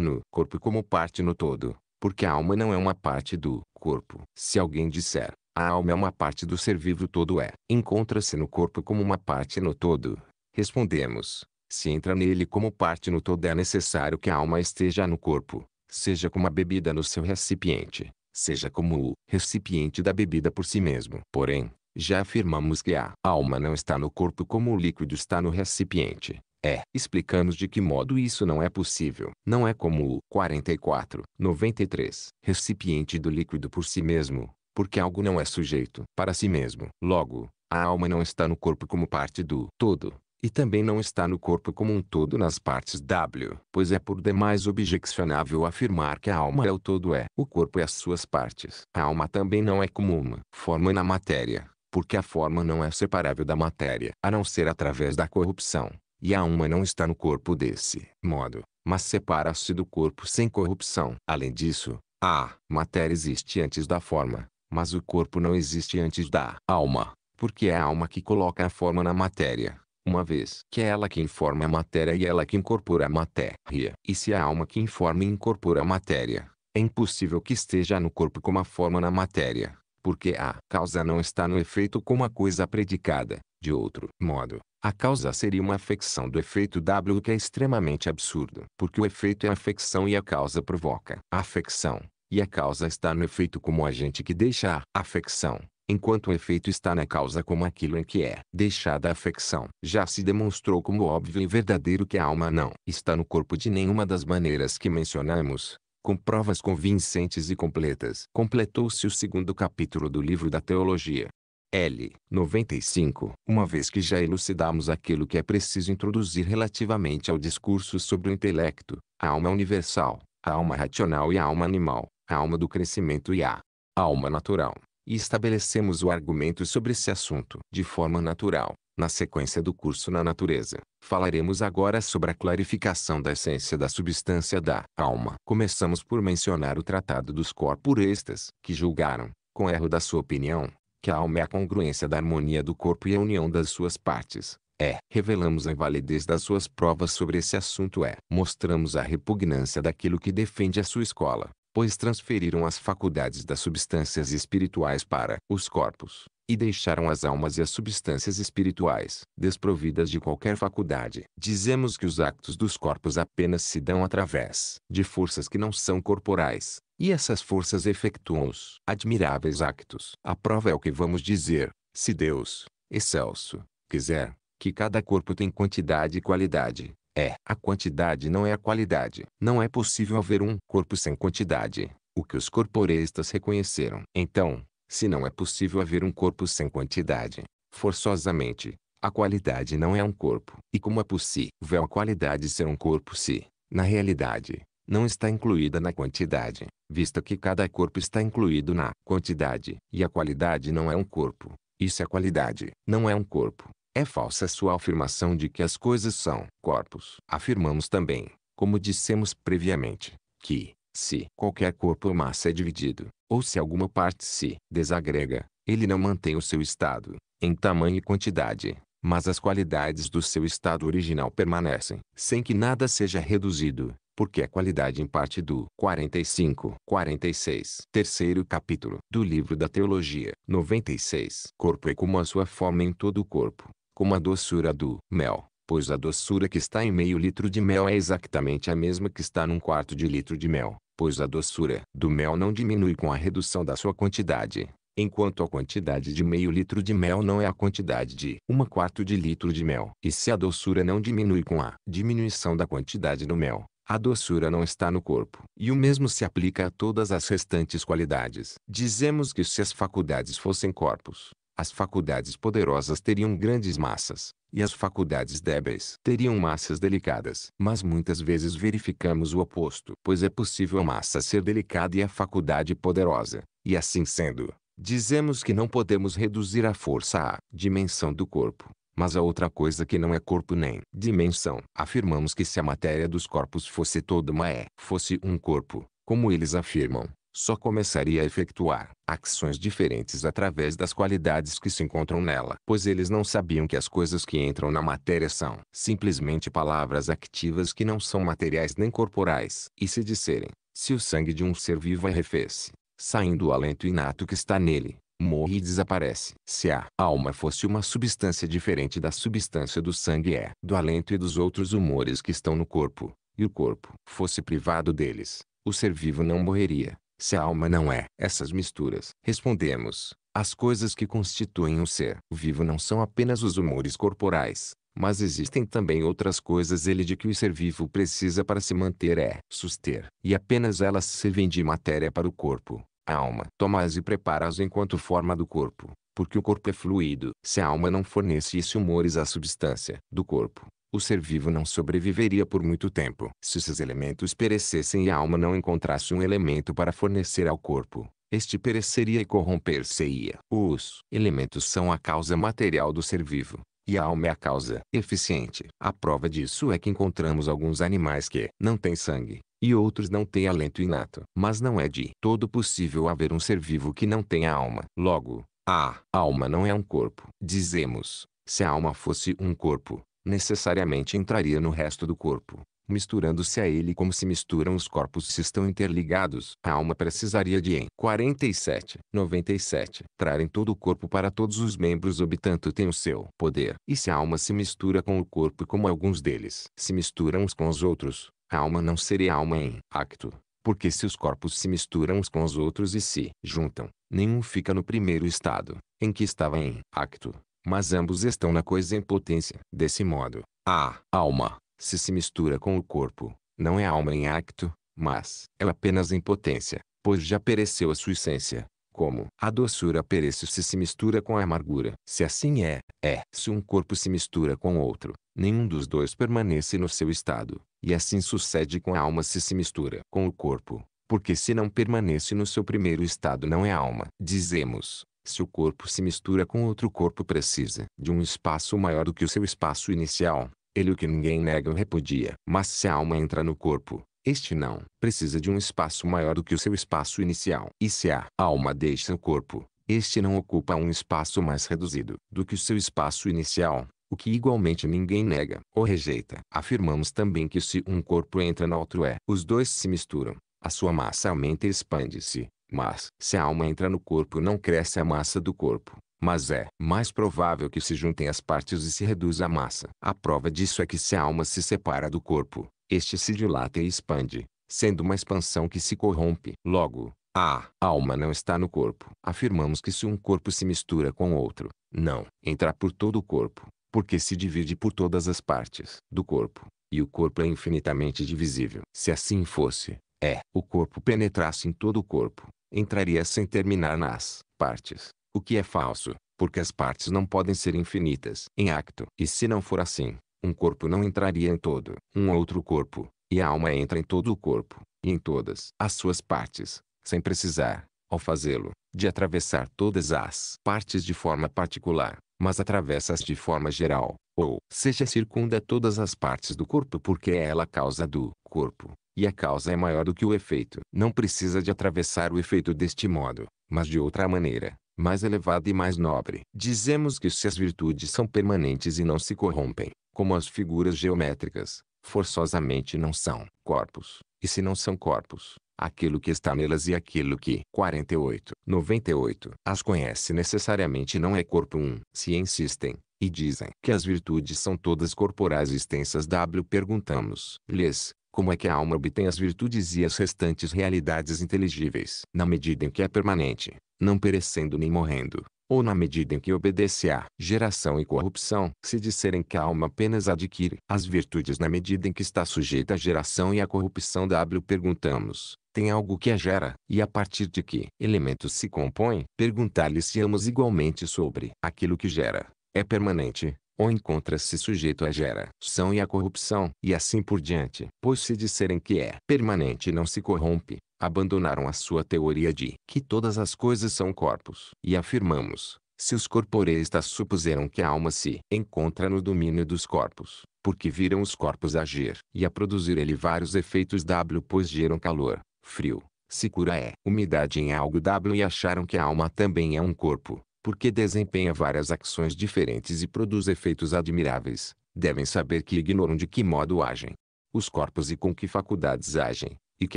no corpo como parte no todo, porque a alma não é uma parte do corpo. Se alguém disser, a alma é uma parte do ser vivo todo é. Encontra-se no corpo como uma parte no todo. Respondemos. Se entra nele como parte no todo é necessário que a alma esteja no corpo, seja como a bebida no seu recipiente, seja como o recipiente da bebida por si mesmo. Porém, já afirmamos que a alma não está no corpo como o líquido está no recipiente. É. Explicamos de que modo isso não é possível. Não é como o 44, 93, recipiente do líquido por si mesmo, porque algo não é sujeito para si mesmo. Logo, a alma não está no corpo como parte do todo, e também não está no corpo como um todo nas partes W. Pois é por demais objeccionável afirmar que a alma é o todo é. O corpo e é as suas partes. A alma também não é como uma forma na matéria, porque a forma não é separável da matéria, a não ser através da corrupção. E a alma não está no corpo desse modo, mas separa-se do corpo sem corrupção. Além disso, a matéria existe antes da forma, mas o corpo não existe antes da alma, porque é a alma que coloca a forma na matéria, uma vez que é ela que informa a matéria e ela que incorpora a matéria. E se a alma que informa e incorpora a matéria, é impossível que esteja no corpo como a forma na matéria, porque a causa não está no efeito como a coisa predicada. De outro modo, a causa seria uma afecção do efeito W o que é extremamente absurdo, porque o efeito é a afecção e a causa provoca a afecção. E a causa está no efeito como agente que deixa a afecção, enquanto o efeito está na causa como aquilo em que é deixada a afecção. Já se demonstrou como óbvio e verdadeiro que a alma não está no corpo de nenhuma das maneiras que mencionamos, com provas convincentes e completas. Completou-se o segundo capítulo do livro da Teologia. L. 95. Uma vez que já elucidamos aquilo que é preciso introduzir relativamente ao discurso sobre o intelecto, a alma universal, a alma racional e a alma animal, a alma do crescimento e a alma natural, e estabelecemos o argumento sobre esse assunto de forma natural. Na sequência do curso na natureza, falaremos agora sobre a clarificação da essência da substância da alma. Começamos por mencionar o tratado dos corporistas, que julgaram, com erro da sua opinião, que a alma é a congruência da harmonia do corpo e a união das suas partes. É. Revelamos a invalidez das suas provas sobre esse assunto é. Mostramos a repugnância daquilo que defende a sua escola, pois transferiram as faculdades das substâncias espirituais para os corpos, e deixaram as almas e as substâncias espirituais desprovidas de qualquer faculdade. Dizemos que os actos dos corpos apenas se dão através de forças que não são corporais, e essas forças efetuam os admiráveis actos. A prova é o que vamos dizer, se Deus, excelso, quiser, que cada corpo tem quantidade e qualidade, é, a quantidade não é a qualidade. Não é possível haver um corpo sem quantidade, o que os corporeistas reconheceram. Então, se não é possível haver um corpo sem quantidade, forçosamente, a qualidade não é um corpo. E como é possível a qualidade ser um corpo se, na realidade, não está incluída na quantidade, visto que cada corpo está incluído na quantidade. E a qualidade não é um corpo. Isso é qualidade. Não é um corpo. É falsa sua afirmação de que as coisas são corpos. Afirmamos também, como dissemos previamente, que, se qualquer corpo ou massa é dividido, ou se alguma parte se desagrega, ele não mantém o seu estado, em tamanho e quantidade, mas as qualidades do seu estado original permanecem, sem que nada seja reduzido, porque a qualidade em parte do 45, 46, terceiro capítulo do livro da Teologia, 96. Corpo é como a sua forma em todo o corpo, como a doçura do mel, pois a doçura que está em meio litro de mel é exatamente a mesma que está num quarto de litro de mel, pois a doçura do mel não diminui com a redução da sua quantidade, enquanto a quantidade de meio litro de mel não é a quantidade de uma quarto de litro de mel. E se a doçura não diminui com a diminuição da quantidade do mel, a doçura não está no corpo. E o mesmo se aplica a todas as restantes qualidades. Dizemos que se as faculdades fossem corpos, as faculdades poderosas teriam grandes massas, e as faculdades débeis teriam massas delicadas. Mas muitas vezes verificamos o oposto, pois é possível a massa ser delicada e a faculdade poderosa, e assim sendo, dizemos que não podemos reduzir a força à dimensão do corpo, mas a outra coisa que não é corpo nem dimensão. Afirmamos que se a matéria dos corpos fosse toda uma é, fosse um corpo, como eles afirmam, só começaria a efetuar ações diferentes através das qualidades que se encontram nela, pois eles não sabiam que as coisas que entram na matéria são simplesmente palavras activas que não são materiais nem corporais. E se disserem, se o sangue de um ser vivo arrefece, é saindo o alento inato que está nele, morre e desaparece. Se a alma fosse uma substância diferente da substância do sangue é, do alento e dos outros humores que estão no corpo, e o corpo fosse privado deles, o ser vivo não morreria, se a alma não é essas misturas, respondemos, as coisas que constituem o ser vivo não são apenas os humores corporais, mas existem também outras coisas ele de que o ser vivo precisa para se manter é suster, e apenas elas servem de matéria para o corpo. A alma toma-as e prepara-as enquanto forma do corpo, porque o corpo é fluido. Se a alma não fornece esses humores à substância do corpo, o ser vivo não sobreviveria por muito tempo. Se esses elementos perecessem e a alma não encontrasse um elemento para fornecer ao corpo, este pereceria e corromper-se-ia. Os elementos são a causa material do ser vivo, e a alma é a causa eficiente. A prova disso é que encontramos alguns animais que não têm sangue, e outros não têm alento inato. Mas não é de todo possível haver um ser vivo que não tenha alma. Logo, a alma não é um corpo. Dizemos, se a alma fosse um corpo, necessariamente entraria no resto do corpo, misturando-se a ele como se misturam os corpos se estão interligados. A alma precisaria de em 47, 97, entrar em todo o corpo para todos os membros obtanto tem o seu poder. E se a alma se mistura com o corpo como alguns deles se misturam uns com os outros, a alma não seria alma em acto. Porque se os corpos se misturam uns com os outros e se juntam, nenhum fica no primeiro estado, em que estava em acto mas ambos estão na coisa em potência. Desse modo, a alma, se se mistura com o corpo, não é alma em acto, mas é apenas em potência, pois já pereceu a sua essência, como a doçura perece se se mistura com a amargura. Se assim é, é. Se um corpo se mistura com outro, nenhum dos dois permanece no seu estado, e assim sucede com a alma se se mistura com o corpo, porque se não permanece no seu primeiro estado não é alma. Dizemos, se o corpo se mistura com outro corpo precisa de um espaço maior do que o seu espaço inicial, ele o que ninguém nega ou é repudia. Mas se a alma entra no corpo, este não precisa de um espaço maior do que o seu espaço inicial. E se a alma deixa o corpo, este não ocupa um espaço mais reduzido do que o seu espaço inicial, o que igualmente ninguém nega ou rejeita. Afirmamos também que se um corpo entra no outro é, os dois se misturam, a sua massa aumenta e expande-se, mas, se a alma entra no corpo não cresce a massa do corpo, mas é mais provável que se juntem as partes e se reduza a massa. A prova disso é que se a alma se separa do corpo, este se dilata e expande, sendo uma expansão que se corrompe. Logo, ah, a alma não está no corpo. Afirmamos que se um corpo se mistura com outro, não entra por todo o corpo, porque se divide por todas as partes do corpo, e o corpo é infinitamente divisível. Se assim fosse, é o corpo penetrasse em todo o corpo, entraria sem terminar nas partes, o que é falso, porque as partes não podem ser infinitas em acto. E se não for assim, um corpo não entraria em todo um outro corpo, e a alma entra em todo o corpo, e em todas as suas partes, sem precisar, ao fazê-lo, de atravessar todas as partes de forma particular, mas atravessa-as de forma geral, ou seja, circunda todas as partes do corpo porque é ela a causa do corpo. E a causa é maior do que o efeito. Não precisa de atravessar o efeito deste modo, mas de outra maneira, mais elevada e mais nobre. Dizemos que se as virtudes são permanentes e não se corrompem, como as figuras geométricas, forçosamente não são corpos, e se não são corpos, aquilo que está nelas e aquilo que 48, 98 as conhece necessariamente não é corpo um. Se insistem e dizem que as virtudes são todas corporais extensas, w perguntamos-lhes como é que a alma obtém as virtudes e as restantes realidades inteligíveis? Na medida em que é permanente, não perecendo nem morrendo, ou na medida em que obedece à geração e corrupção, se disserem que a alma apenas adquire as virtudes na medida em que está sujeita à geração e à corrupção, W perguntamos, tem algo que a gera, e a partir de que elementos se compõe, perguntar-lhe-se amos igualmente sobre aquilo que gera, é permanente, ou encontra-se sujeito à geração e à corrupção, e assim por diante. Pois se disserem que é permanente e não se corrompe, abandonaram a sua teoria de que todas as coisas são corpos. E afirmamos, se os corporeistas supuseram que a alma se encontra no domínio dos corpos, porque viram os corpos agir e a produzir ele vários efeitos W pois geram calor, frio, secura é umidade em algo W e acharam que a alma também é um corpo, porque desempenha várias ações diferentes e produz efeitos admiráveis, devem saber que ignoram de que modo agem os corpos e com que faculdades agem, e que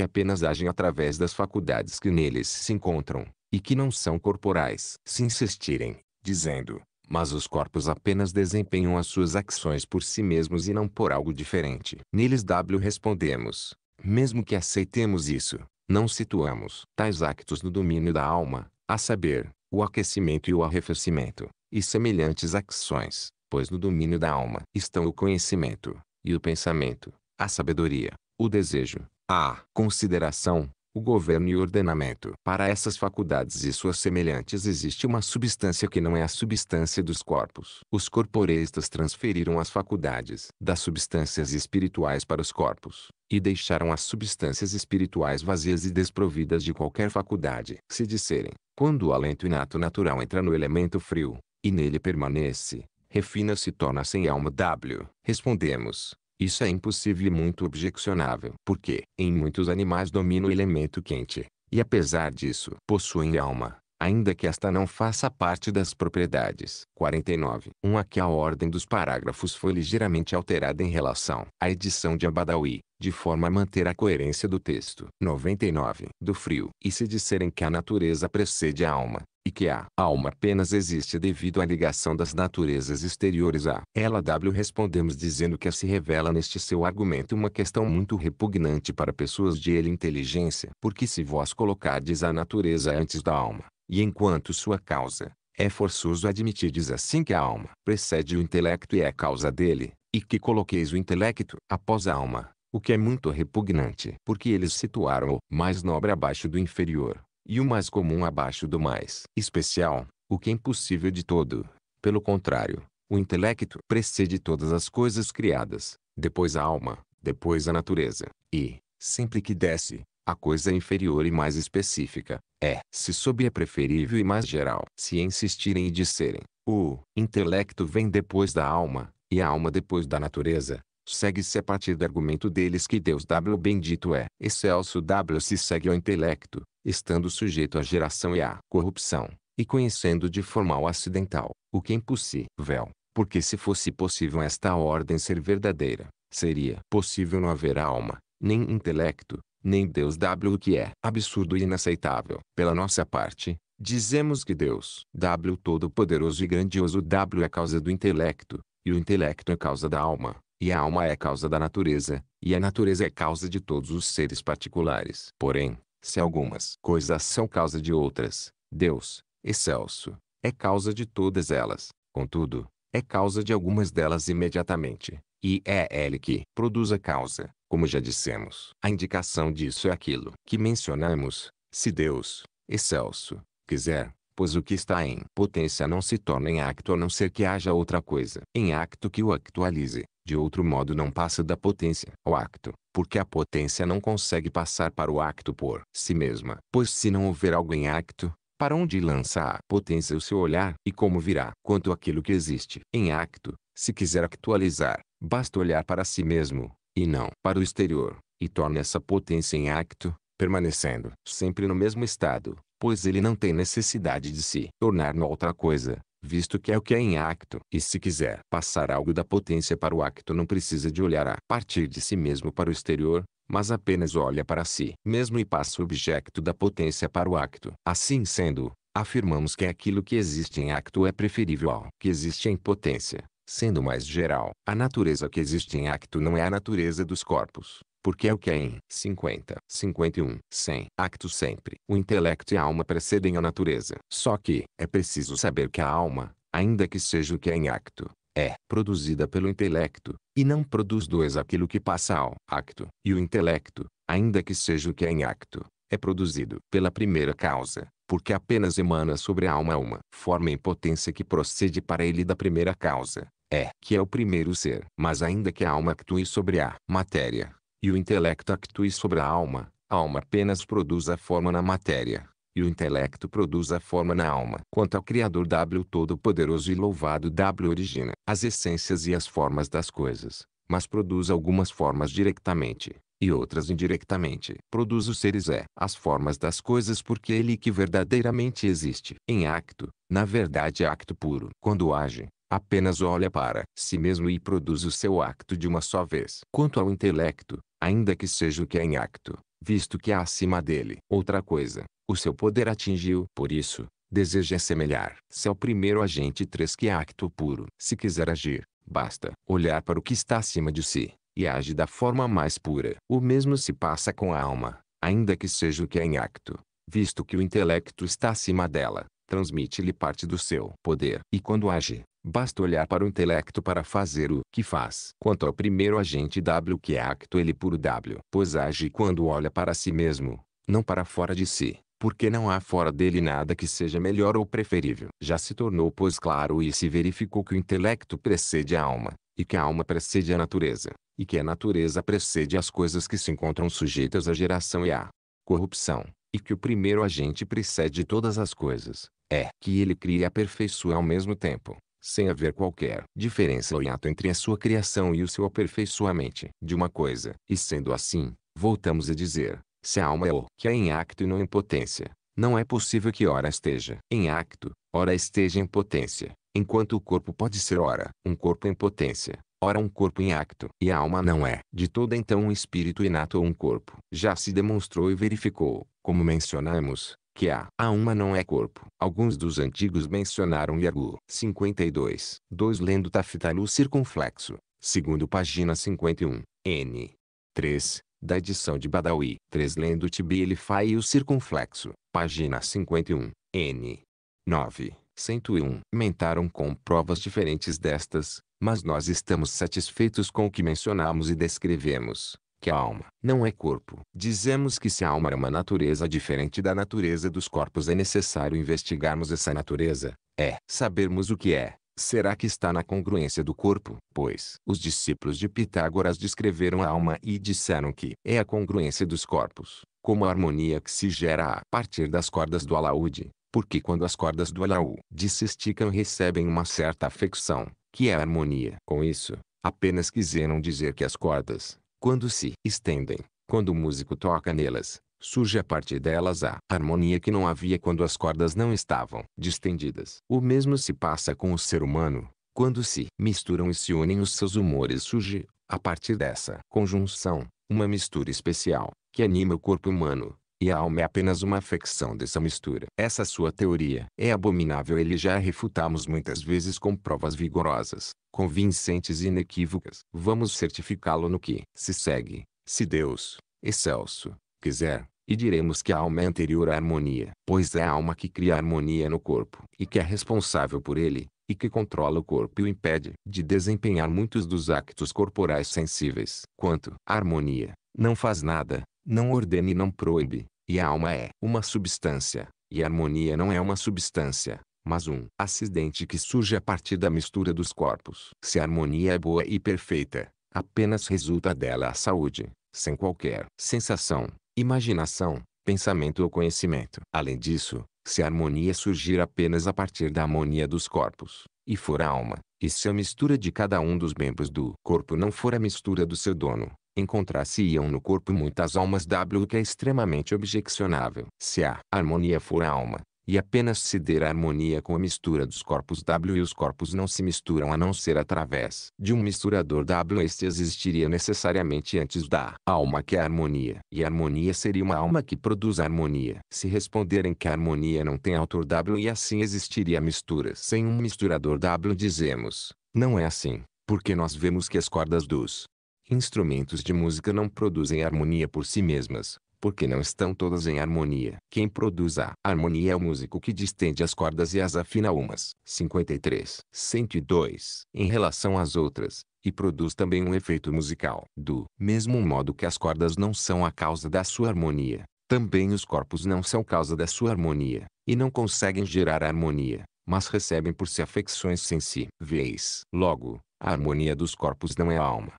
apenas agem através das faculdades que neles se encontram, e que não são corporais. Se insistirem, dizendo, mas os corpos apenas desempenham as suas ações por si mesmos e não por algo diferente. Neles W respondemos, mesmo que aceitemos isso, não situamos tais actos no domínio da alma, a saber, o aquecimento e o arrefecimento, e semelhantes acções, pois no domínio da alma estão o conhecimento, e o pensamento, a sabedoria, o desejo, a consideração, o governo e o ordenamento. Para essas faculdades e suas semelhantes existe uma substância que não é a substância dos corpos. Os corporeistas transferiram as faculdades das substâncias espirituais para os corpos, e deixaram as substâncias espirituais vazias e desprovidas de qualquer faculdade. Se disserem, quando o alento inato natural entra no elemento frio, e nele permanece, refina-se e torna sem -se alma W. Respondemos, isso é impossível e muito objecionável, porque em muitos animais domina o elemento quente, e apesar disso possuem alma ainda que esta não faça parte das propriedades. 49. 1. Um a que a ordem dos parágrafos foi ligeiramente alterada em relação à edição de Abadawi, de forma a manter a coerência do texto. 99. Do frio. E se disserem que a natureza precede a alma, e que a alma apenas existe devido à ligação das naturezas exteriores a ela W respondemos dizendo que se revela neste seu argumento uma questão muito repugnante para pessoas de ele inteligência, porque se vós colocardes a natureza antes da alma, e enquanto sua causa, é forçoso admitirdes assim que a alma precede o intelecto e é causa dele, e que coloqueis o intelecto após a alma, o que é muito repugnante, porque eles situaram o mais nobre abaixo do inferior, e o mais comum abaixo do mais especial, o que é impossível de todo. Pelo contrário, o intelecto precede todas as coisas criadas, depois a alma, depois a natureza, e, sempre que desce, a coisa é inferior e mais específica, é, se sob é preferível e mais geral. Se insistirem e disserem, o intelecto vem depois da alma, e a alma depois da natureza, segue-se a partir do argumento deles que Deus W bendito é. Excelso W se segue ao intelecto, estando sujeito à geração e à corrupção, e conhecendo de forma o acidental, o que é impossível, porque se fosse possível esta ordem ser verdadeira, seria possível não haver alma, nem intelecto, nem Deus w o que é absurdo e inaceitável. Pela nossa parte, dizemos que Deus W todo-poderoso e grandioso W é causa do intelecto, e o intelecto é causa da alma, e a alma é causa da natureza, e a natureza é causa de todos os seres particulares. Porém, se algumas coisas são causa de outras, Deus, excelso, é causa de todas elas. Contudo, é causa de algumas delas imediatamente, e é ele que produz a causa, como já dissemos. A indicação disso é aquilo que mencionamos. Se Deus, excelso, quiser, pois o que está em potência não se torna em acto a não ser que haja outra coisa em acto que o actualize. De outro modo não passa da potência ao acto, porque a potência não consegue passar para o acto por si mesma. Pois se não houver algo em acto, para onde lança a potência o seu olhar e como virá quanto aquilo que existe em acto, se quiser actualizar Basta olhar para si mesmo, e não para o exterior, e torna essa potência em acto, permanecendo sempre no mesmo estado, pois ele não tem necessidade de se tornar noutra coisa, visto que é o que é em acto. E se quiser passar algo da potência para o acto não precisa de olhar a partir de si mesmo para o exterior, mas apenas olha para si mesmo e passa o objeto da potência para o acto. Assim sendo, afirmamos que aquilo que existe em acto é preferível ao que existe em potência, Sendo mais geral, a natureza que existe em acto não é a natureza dos corpos, porque é o que é em 50, 51, 100. Acto sempre. O intelecto e a alma precedem a natureza. Só que, é preciso saber que a alma, ainda que seja o que é em acto, é produzida pelo intelecto, e não produz dois aquilo que passa ao acto. E o intelecto, ainda que seja o que é em acto, é produzido pela primeira causa, porque apenas emana sobre a alma uma forma em potência que procede para ele da primeira causa, é que é o primeiro ser. Mas ainda que a alma actue sobre a matéria, e o intelecto actue sobre a alma, a alma apenas produz a forma na matéria, e o intelecto produz a forma na alma. Quanto ao Criador W Todo-Poderoso e louvado W origina as essências e as formas das coisas, mas produz algumas formas diretamente, e outras indiretamente. Produz os seres é as formas das coisas porque é ele que verdadeiramente existe. Em acto, na verdade é acto puro. Quando age, apenas olha para si mesmo e produz o seu acto de uma só vez. Quanto ao intelecto, ainda que seja o que é em acto, visto que há acima dele outra coisa, o seu poder atingiu. Por isso, deseja assemelhar. Se ao o primeiro agente 3 que é acto puro. Se quiser agir, basta olhar para o que está acima de si e age da forma mais pura. O mesmo se passa com a alma, ainda que seja o que é inacto, visto que o intelecto está acima dela, transmite-lhe parte do seu poder. E quando age, basta olhar para o intelecto para fazer o que faz. Quanto ao primeiro agente W que é acto ele puro W, pois age quando olha para si mesmo, não para fora de si porque não há fora dele nada que seja melhor ou preferível. Já se tornou pois claro e se verificou que o intelecto precede a alma, e que a alma precede a natureza, e que a natureza precede as coisas que se encontram sujeitas à geração e à corrupção, e que o primeiro agente precede todas as coisas, é que ele cria e aperfeiçoa ao mesmo tempo, sem haver qualquer diferença ou hiato entre a sua criação e o seu aperfeiçoamento de uma coisa. E sendo assim, voltamos a dizer, se a alma é o que é em acto e não em potência, não é possível que ora esteja em acto, ora esteja em potência, Enquanto o corpo pode ser ora um corpo em potência, ora um corpo em acto, e a alma não é de todo então um espírito inato ou um corpo. Já se demonstrou e verificou, como mencionamos, que a alma não é corpo. Alguns dos antigos mencionaram Yagu 52, 2 lendo Taftalu circunflexo, segundo página 51, N. 3, da edição de Badawi, 3 lendo Tibi Elifai e o circunflexo, página 51, N. 9. 101. Mentaram com provas diferentes destas, mas nós estamos satisfeitos com o que mencionamos e descrevemos, que a alma não é corpo. Dizemos que se a alma é uma natureza diferente da natureza dos corpos é necessário investigarmos essa natureza, é sabermos o que é. Será que está na congruência do corpo? Pois os discípulos de Pitágoras descreveram a alma e disseram que é a congruência dos corpos, como a harmonia que se gera a partir das cordas do alaúde. Porque quando as cordas do alaú de se esticam recebem uma certa afecção, que é a harmonia. Com isso, apenas quiseram dizer que as cordas, quando se estendem, quando o músico toca nelas, surge a partir delas a harmonia que não havia quando as cordas não estavam distendidas. O mesmo se passa com o ser humano, quando se misturam e se unem os seus humores surge, a partir dessa conjunção, uma mistura especial, que anima o corpo humano, e a alma é apenas uma afecção dessa mistura. Essa sua teoria é abominável ele já a refutamos muitas vezes com provas vigorosas, convincentes e inequívocas. Vamos certificá-lo no que se segue. Se Deus, excelso, quiser, e diremos que a alma é anterior à harmonia, pois é a alma que cria a harmonia no corpo, e que é responsável por ele, e que controla o corpo e o impede de desempenhar muitos dos actos corporais sensíveis. Quanto à harmonia, não faz nada, não ordena e não proíbe, e a alma é uma substância, e a harmonia não é uma substância, mas um acidente que surge a partir da mistura dos corpos. Se a harmonia é boa e perfeita, apenas resulta dela a saúde, sem qualquer sensação, imaginação, pensamento ou conhecimento. Além disso, se a harmonia surgir apenas a partir da harmonia dos corpos, e for a alma, e se a mistura de cada um dos membros do corpo não for a mistura do seu dono, encontrar-se-iam no corpo muitas almas W o que é extremamente objecionável Se a harmonia for a alma, e apenas se der a harmonia com a mistura dos corpos W e os corpos não se misturam a não ser através de um misturador W este existiria necessariamente antes da alma que a harmonia. E a harmonia seria uma alma que produz harmonia. Se responderem que a harmonia não tem autor W e assim existiria mistura sem um misturador W dizemos, não é assim, porque nós vemos que as cordas dos Instrumentos de música não produzem harmonia por si mesmas, porque não estão todas em harmonia. Quem produz a harmonia é o músico que distende as cordas e as afina umas. 53. 102. Em relação às outras, e produz também um efeito musical. Do mesmo modo que as cordas não são a causa da sua harmonia, também os corpos não são causa da sua harmonia, e não conseguem gerar harmonia, mas recebem por si afecções sem si. Vês. Logo, a harmonia dos corpos não é a alma,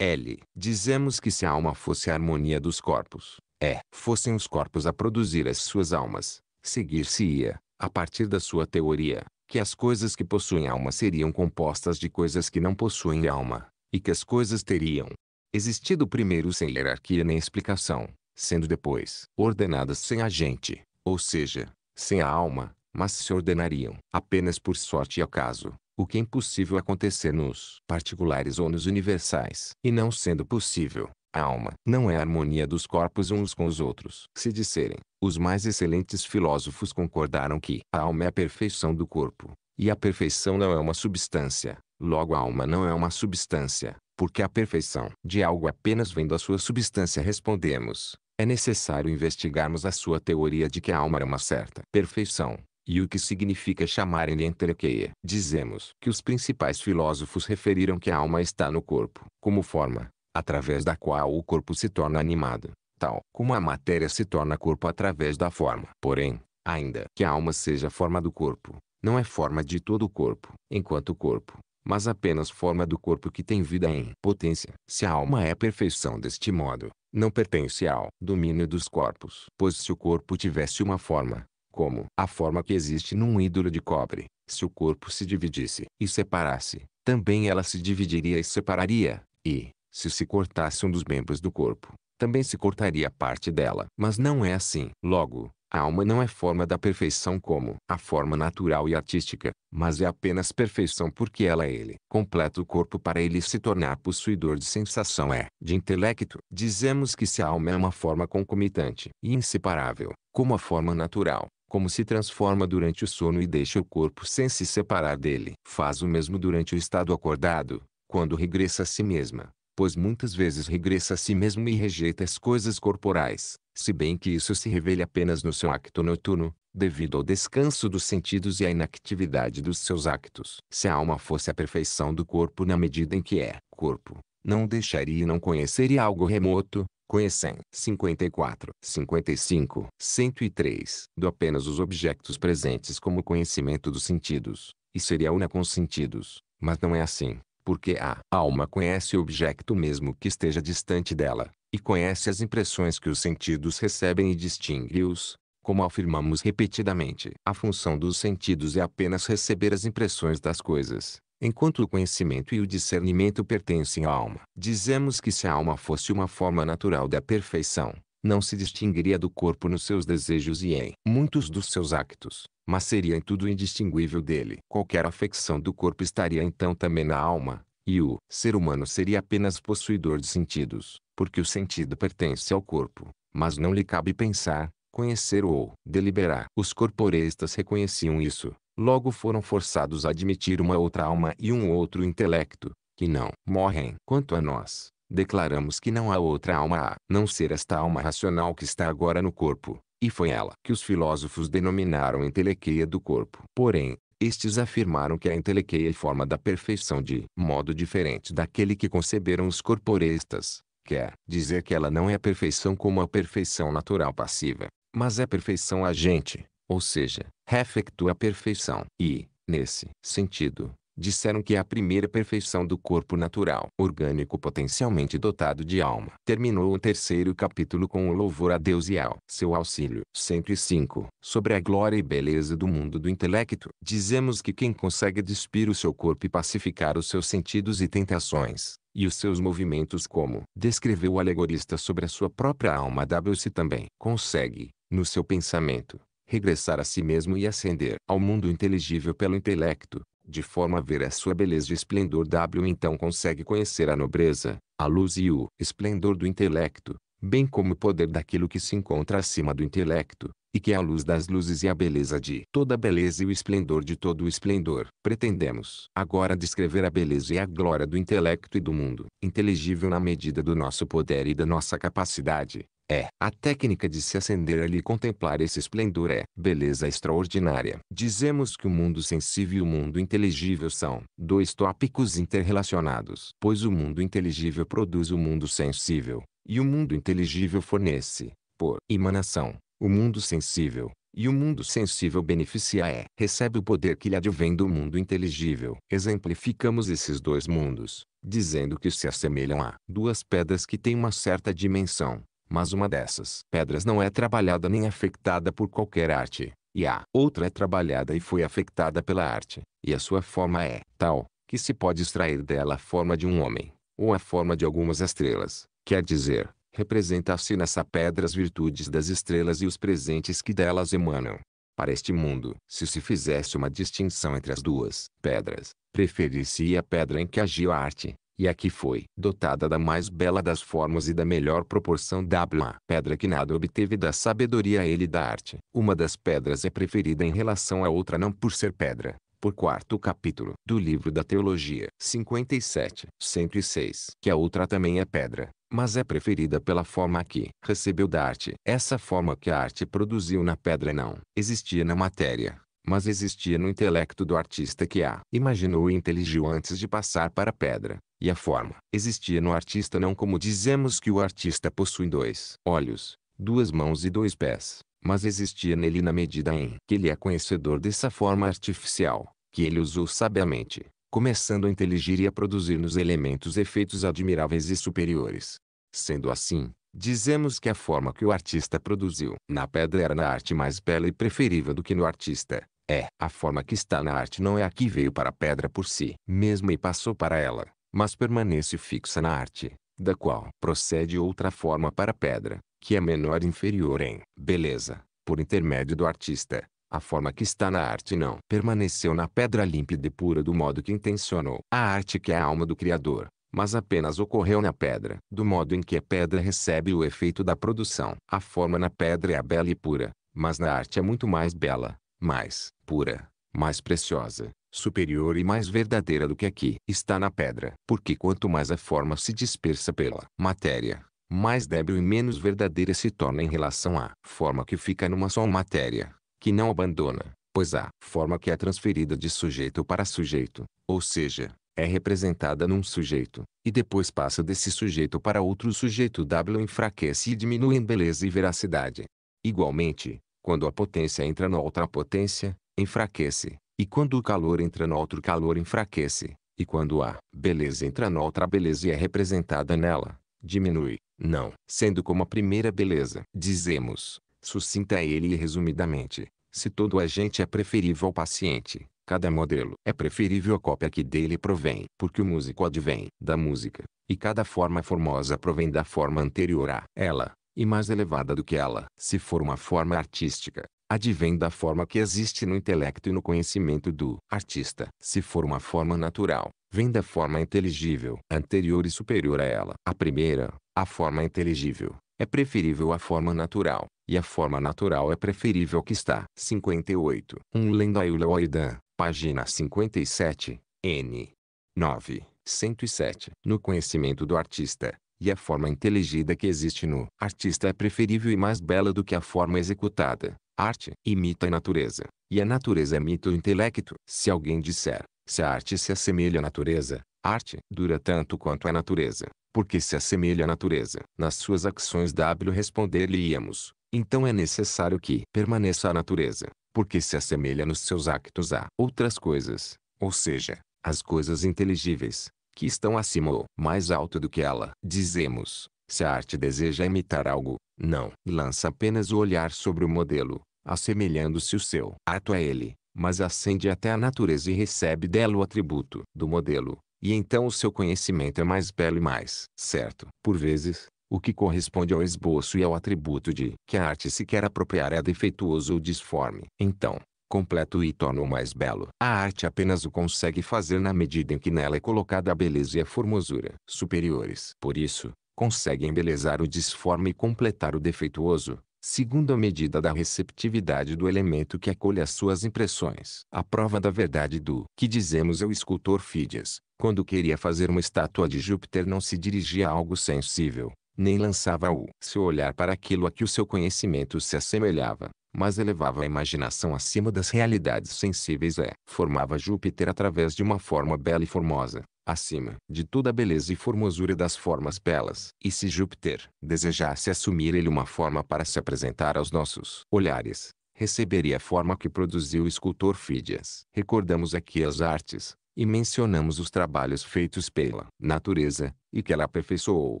L. Dizemos que se a alma fosse a harmonia dos corpos, é, fossem os corpos a produzir as suas almas, seguir-se-ia, a partir da sua teoria, que as coisas que possuem alma seriam compostas de coisas que não possuem alma, e que as coisas teriam existido primeiro sem hierarquia nem explicação, sendo depois ordenadas sem agente, ou seja, sem a alma, mas se ordenariam apenas por sorte e acaso, o que é impossível acontecer nos particulares ou nos universais. E não sendo possível, a alma não é a harmonia dos corpos uns com os outros. Se disserem, os mais excelentes filósofos concordaram que a alma é a perfeição do corpo, e a perfeição não é uma substância. Logo a alma não é uma substância, porque a perfeição de algo apenas vem da sua substância respondemos. É necessário investigarmos a sua teoria de que a alma é uma certa perfeição e o que significa chamarem-lhe enterequeia. Dizemos que os principais filósofos referiram que a alma está no corpo, como forma, através da qual o corpo se torna animado, tal como a matéria se torna corpo através da forma. Porém, ainda que a alma seja forma do corpo, não é forma de todo o corpo, enquanto corpo, mas apenas forma do corpo que tem vida em potência. Se a alma é a perfeição deste modo, não pertence ao domínio dos corpos. Pois se o corpo tivesse uma forma, como a forma que existe num ídolo de cobre. Se o corpo se dividisse e separasse, também ela se dividiria e separaria, e, se se cortasse um dos membros do corpo, também se cortaria parte dela. Mas não é assim. Logo, a alma não é forma da perfeição como a forma natural e artística, mas é apenas perfeição porque ela é ele. Completa o corpo para ele se tornar possuidor de sensação é de intelecto. Dizemos que se a alma é uma forma concomitante e inseparável, como a forma natural, como se transforma durante o sono e deixa o corpo sem se separar dele. Faz o mesmo durante o estado acordado, quando regressa a si mesma, pois muitas vezes regressa a si mesmo e rejeita as coisas corporais, se bem que isso se revele apenas no seu acto noturno, devido ao descanso dos sentidos e à inactividade dos seus actos. Se a alma fosse a perfeição do corpo na medida em que é corpo, não deixaria e não conheceria algo remoto, conhecem 54, 55, 103, do apenas os objetos presentes como conhecimento dos sentidos, e seria una com sentidos, mas não é assim, porque a alma conhece o objeto mesmo que esteja distante dela, e conhece as impressões que os sentidos recebem e distingue-os, como afirmamos repetidamente. A função dos sentidos é apenas receber as impressões das coisas, enquanto o conhecimento e o discernimento pertencem à alma. Dizemos que se a alma fosse uma forma natural da perfeição, não se distinguiria do corpo nos seus desejos e em muitos dos seus actos, mas seria em tudo indistinguível dele. Qualquer afecção do corpo estaria então também na alma, e o ser humano seria apenas possuidor de sentidos, porque o sentido pertence ao corpo, mas não lhe cabe pensar, conhecer ou deliberar. Os corporeistas reconheciam isso, logo foram forçados a admitir uma outra alma e um outro intelecto, que não morrem. Quanto a nós, declaramos que não há outra alma a não ser esta alma racional que está agora no corpo, e foi ela que os filósofos denominaram entelequeia do corpo. Porém, estes afirmaram que a entelequeia é forma da perfeição de modo diferente daquele que conceberam os corporeistas, quer dizer que ela não é a perfeição como a perfeição natural passiva, mas é a perfeição agente, ou seja, reflectou a perfeição. E, nesse sentido, disseram que a primeira perfeição do corpo natural, orgânico potencialmente dotado de alma. Terminou o terceiro capítulo com o louvor a Deus e ao seu auxílio. 105. Sobre a glória e beleza do mundo do intelecto, dizemos que quem consegue despir o seu corpo e pacificar os seus sentidos e tentações, e os seus movimentos como descreveu o alegorista sobre a sua própria alma W se também consegue, no seu pensamento, regressar a si mesmo e ascender ao mundo inteligível pelo intelecto, de forma a ver a sua beleza e esplendor W então consegue conhecer a nobreza, a luz e o esplendor do intelecto, bem como o poder daquilo que se encontra acima do intelecto, e que é a luz das luzes e a beleza de toda beleza e o esplendor de todo o esplendor. Pretendemos agora descrever a beleza e a glória do intelecto e do mundo, inteligível na medida do nosso poder e da nossa capacidade, é. A técnica de se acender ali e contemplar esse esplendor é beleza extraordinária. Dizemos que o mundo sensível e o mundo inteligível são dois tópicos interrelacionados, pois o mundo inteligível produz o mundo sensível, e o mundo inteligível fornece, por emanação, o mundo sensível. E o mundo sensível beneficia é, recebe o poder que lhe advém do mundo inteligível. Exemplificamos esses dois mundos, dizendo que se assemelham a duas pedras que têm uma certa dimensão, mas uma dessas pedras não é trabalhada nem afectada por qualquer arte, e a outra é trabalhada e foi afectada pela arte, e a sua forma é tal que se pode extrair dela a forma de um homem, ou a forma de algumas estrelas, quer dizer, representa-se nessa pedra as virtudes das estrelas e os presentes que delas emanam. Para este mundo, se se fizesse uma distinção entre as duas pedras, preferir-se-ia a pedra em que agiu a arte, e aqui foi dotada da mais bela das formas e da melhor proporção da pedra que nada obteve da sabedoria ele da arte. Uma das pedras é preferida em relação à outra não por ser pedra, por quarto capítulo do livro da Teologia 57, 106, que a outra também é pedra, mas é preferida pela forma que recebeu da arte. Essa forma que a arte produziu na pedra não existia na matéria, mas existia no intelecto do artista que a imaginou e inteligiu antes de passar para a pedra. E a forma existia no artista não como dizemos que o artista possui dois olhos, duas mãos e dois pés, mas existia nele na medida em que ele é conhecedor dessa forma artificial, que ele usou sabiamente, começando a inteligir e a produzir nos elementos efeitos admiráveis e superiores. Sendo assim, dizemos que a forma que o artista produziu na pedra era na arte mais bela e preferível do que no artista. É, a forma que está na arte não é a que veio para a pedra por si mesma e passou para ela, mas permanece fixa na arte, da qual procede outra forma para a pedra, que é menor e inferior em beleza, por intermédio do artista. A forma que está na arte não permaneceu na pedra límpida e pura do modo que intencionou. A arte que é a alma do Criador, mas apenas ocorreu na pedra, do modo em que a pedra recebe o efeito da produção. A forma na pedra é bela e pura, mas na arte é muito mais bela, mais pura, mais preciosa, superior e mais verdadeira do que aqui está na pedra. Porque quanto mais a forma se dispersa pela matéria, mais débil e menos verdadeira se torna em relação à forma que fica numa só matéria, que não abandona, pois a forma que é transferida de sujeito para sujeito, ou seja, é representada num sujeito, e depois passa desse sujeito para outro sujeito W enfraquece e diminui em beleza e veracidade. Igualmente, quando a potência entra na outra potência, enfraquece, e quando o calor entra no outro calor enfraquece, e quando a beleza entra na outra beleza e é representada nela, diminui, não. Sendo como a primeira beleza, dizemos, sucinta ele e resumidamente, se todo agente é preferível ao paciente, cada modelo é preferível à cópia que dele provém, porque o músico advém da música, e cada forma formosa provém da forma anterior a ela, e mais elevada do que ela. Se for uma forma artística, advém da forma que existe no intelecto e no conhecimento do artista. Se for uma forma natural, vem da forma inteligível, anterior e superior a ela. A primeira, a forma inteligível, é preferível à forma natural, e a forma natural é preferível que está. 58. Um Lendaila Oidan, página 57, N. 9. 107. No conhecimento do artista, e a forma inteligida que existe no artista é preferível e mais bela do que a forma executada, Arte imita a é natureza, e a natureza imita é o intelecto. Se alguém disser, se a arte se assemelha à natureza, a arte dura tanto quanto a natureza, porque se assemelha à natureza. Nas suas ações. W responder-lhe-íamos, então é necessário que permaneça a natureza, porque se assemelha nos seus actos a outras coisas, ou seja, as coisas inteligíveis, que estão acima ou mais alto do que ela. Dizemos, se a arte deseja imitar algo, não lança apenas o olhar sobre o modelo, assemelhando-se o seu ato a ele, mas ascende até a natureza e recebe dela o atributo do modelo, e então o seu conhecimento é mais belo e mais certo. Por vezes, o que corresponde ao esboço e ao atributo de que a arte se quer apropriar é defeituoso ou disforme. Então, completo e torna-o mais belo. A arte apenas o consegue fazer na medida em que nela é colocada a beleza e a formosura superiores. Por isso, consegue embelezar o disforme e completar o defeituoso, segundo a medida da receptividade do elemento que acolhe as suas impressões. A prova da verdade do que dizemos é o escultor Fídias, quando queria fazer uma estátua de Júpiter não se dirigia a algo sensível, nem lançava o seu olhar para aquilo a que o seu conhecimento se assemelhava, mas elevava a imaginação acima das realidades sensíveis é. Formava Júpiter através de uma forma bela e formosa, acima de toda a beleza e formosura das formas belas. E se Júpiter desejasse assumir ele uma forma para se apresentar aos nossos olhares, receberia a forma que produziu o escultor Fídias. Recordamos aqui as artes, e mencionamos os trabalhos feitos pela natureza, e que ela aperfeiçoou,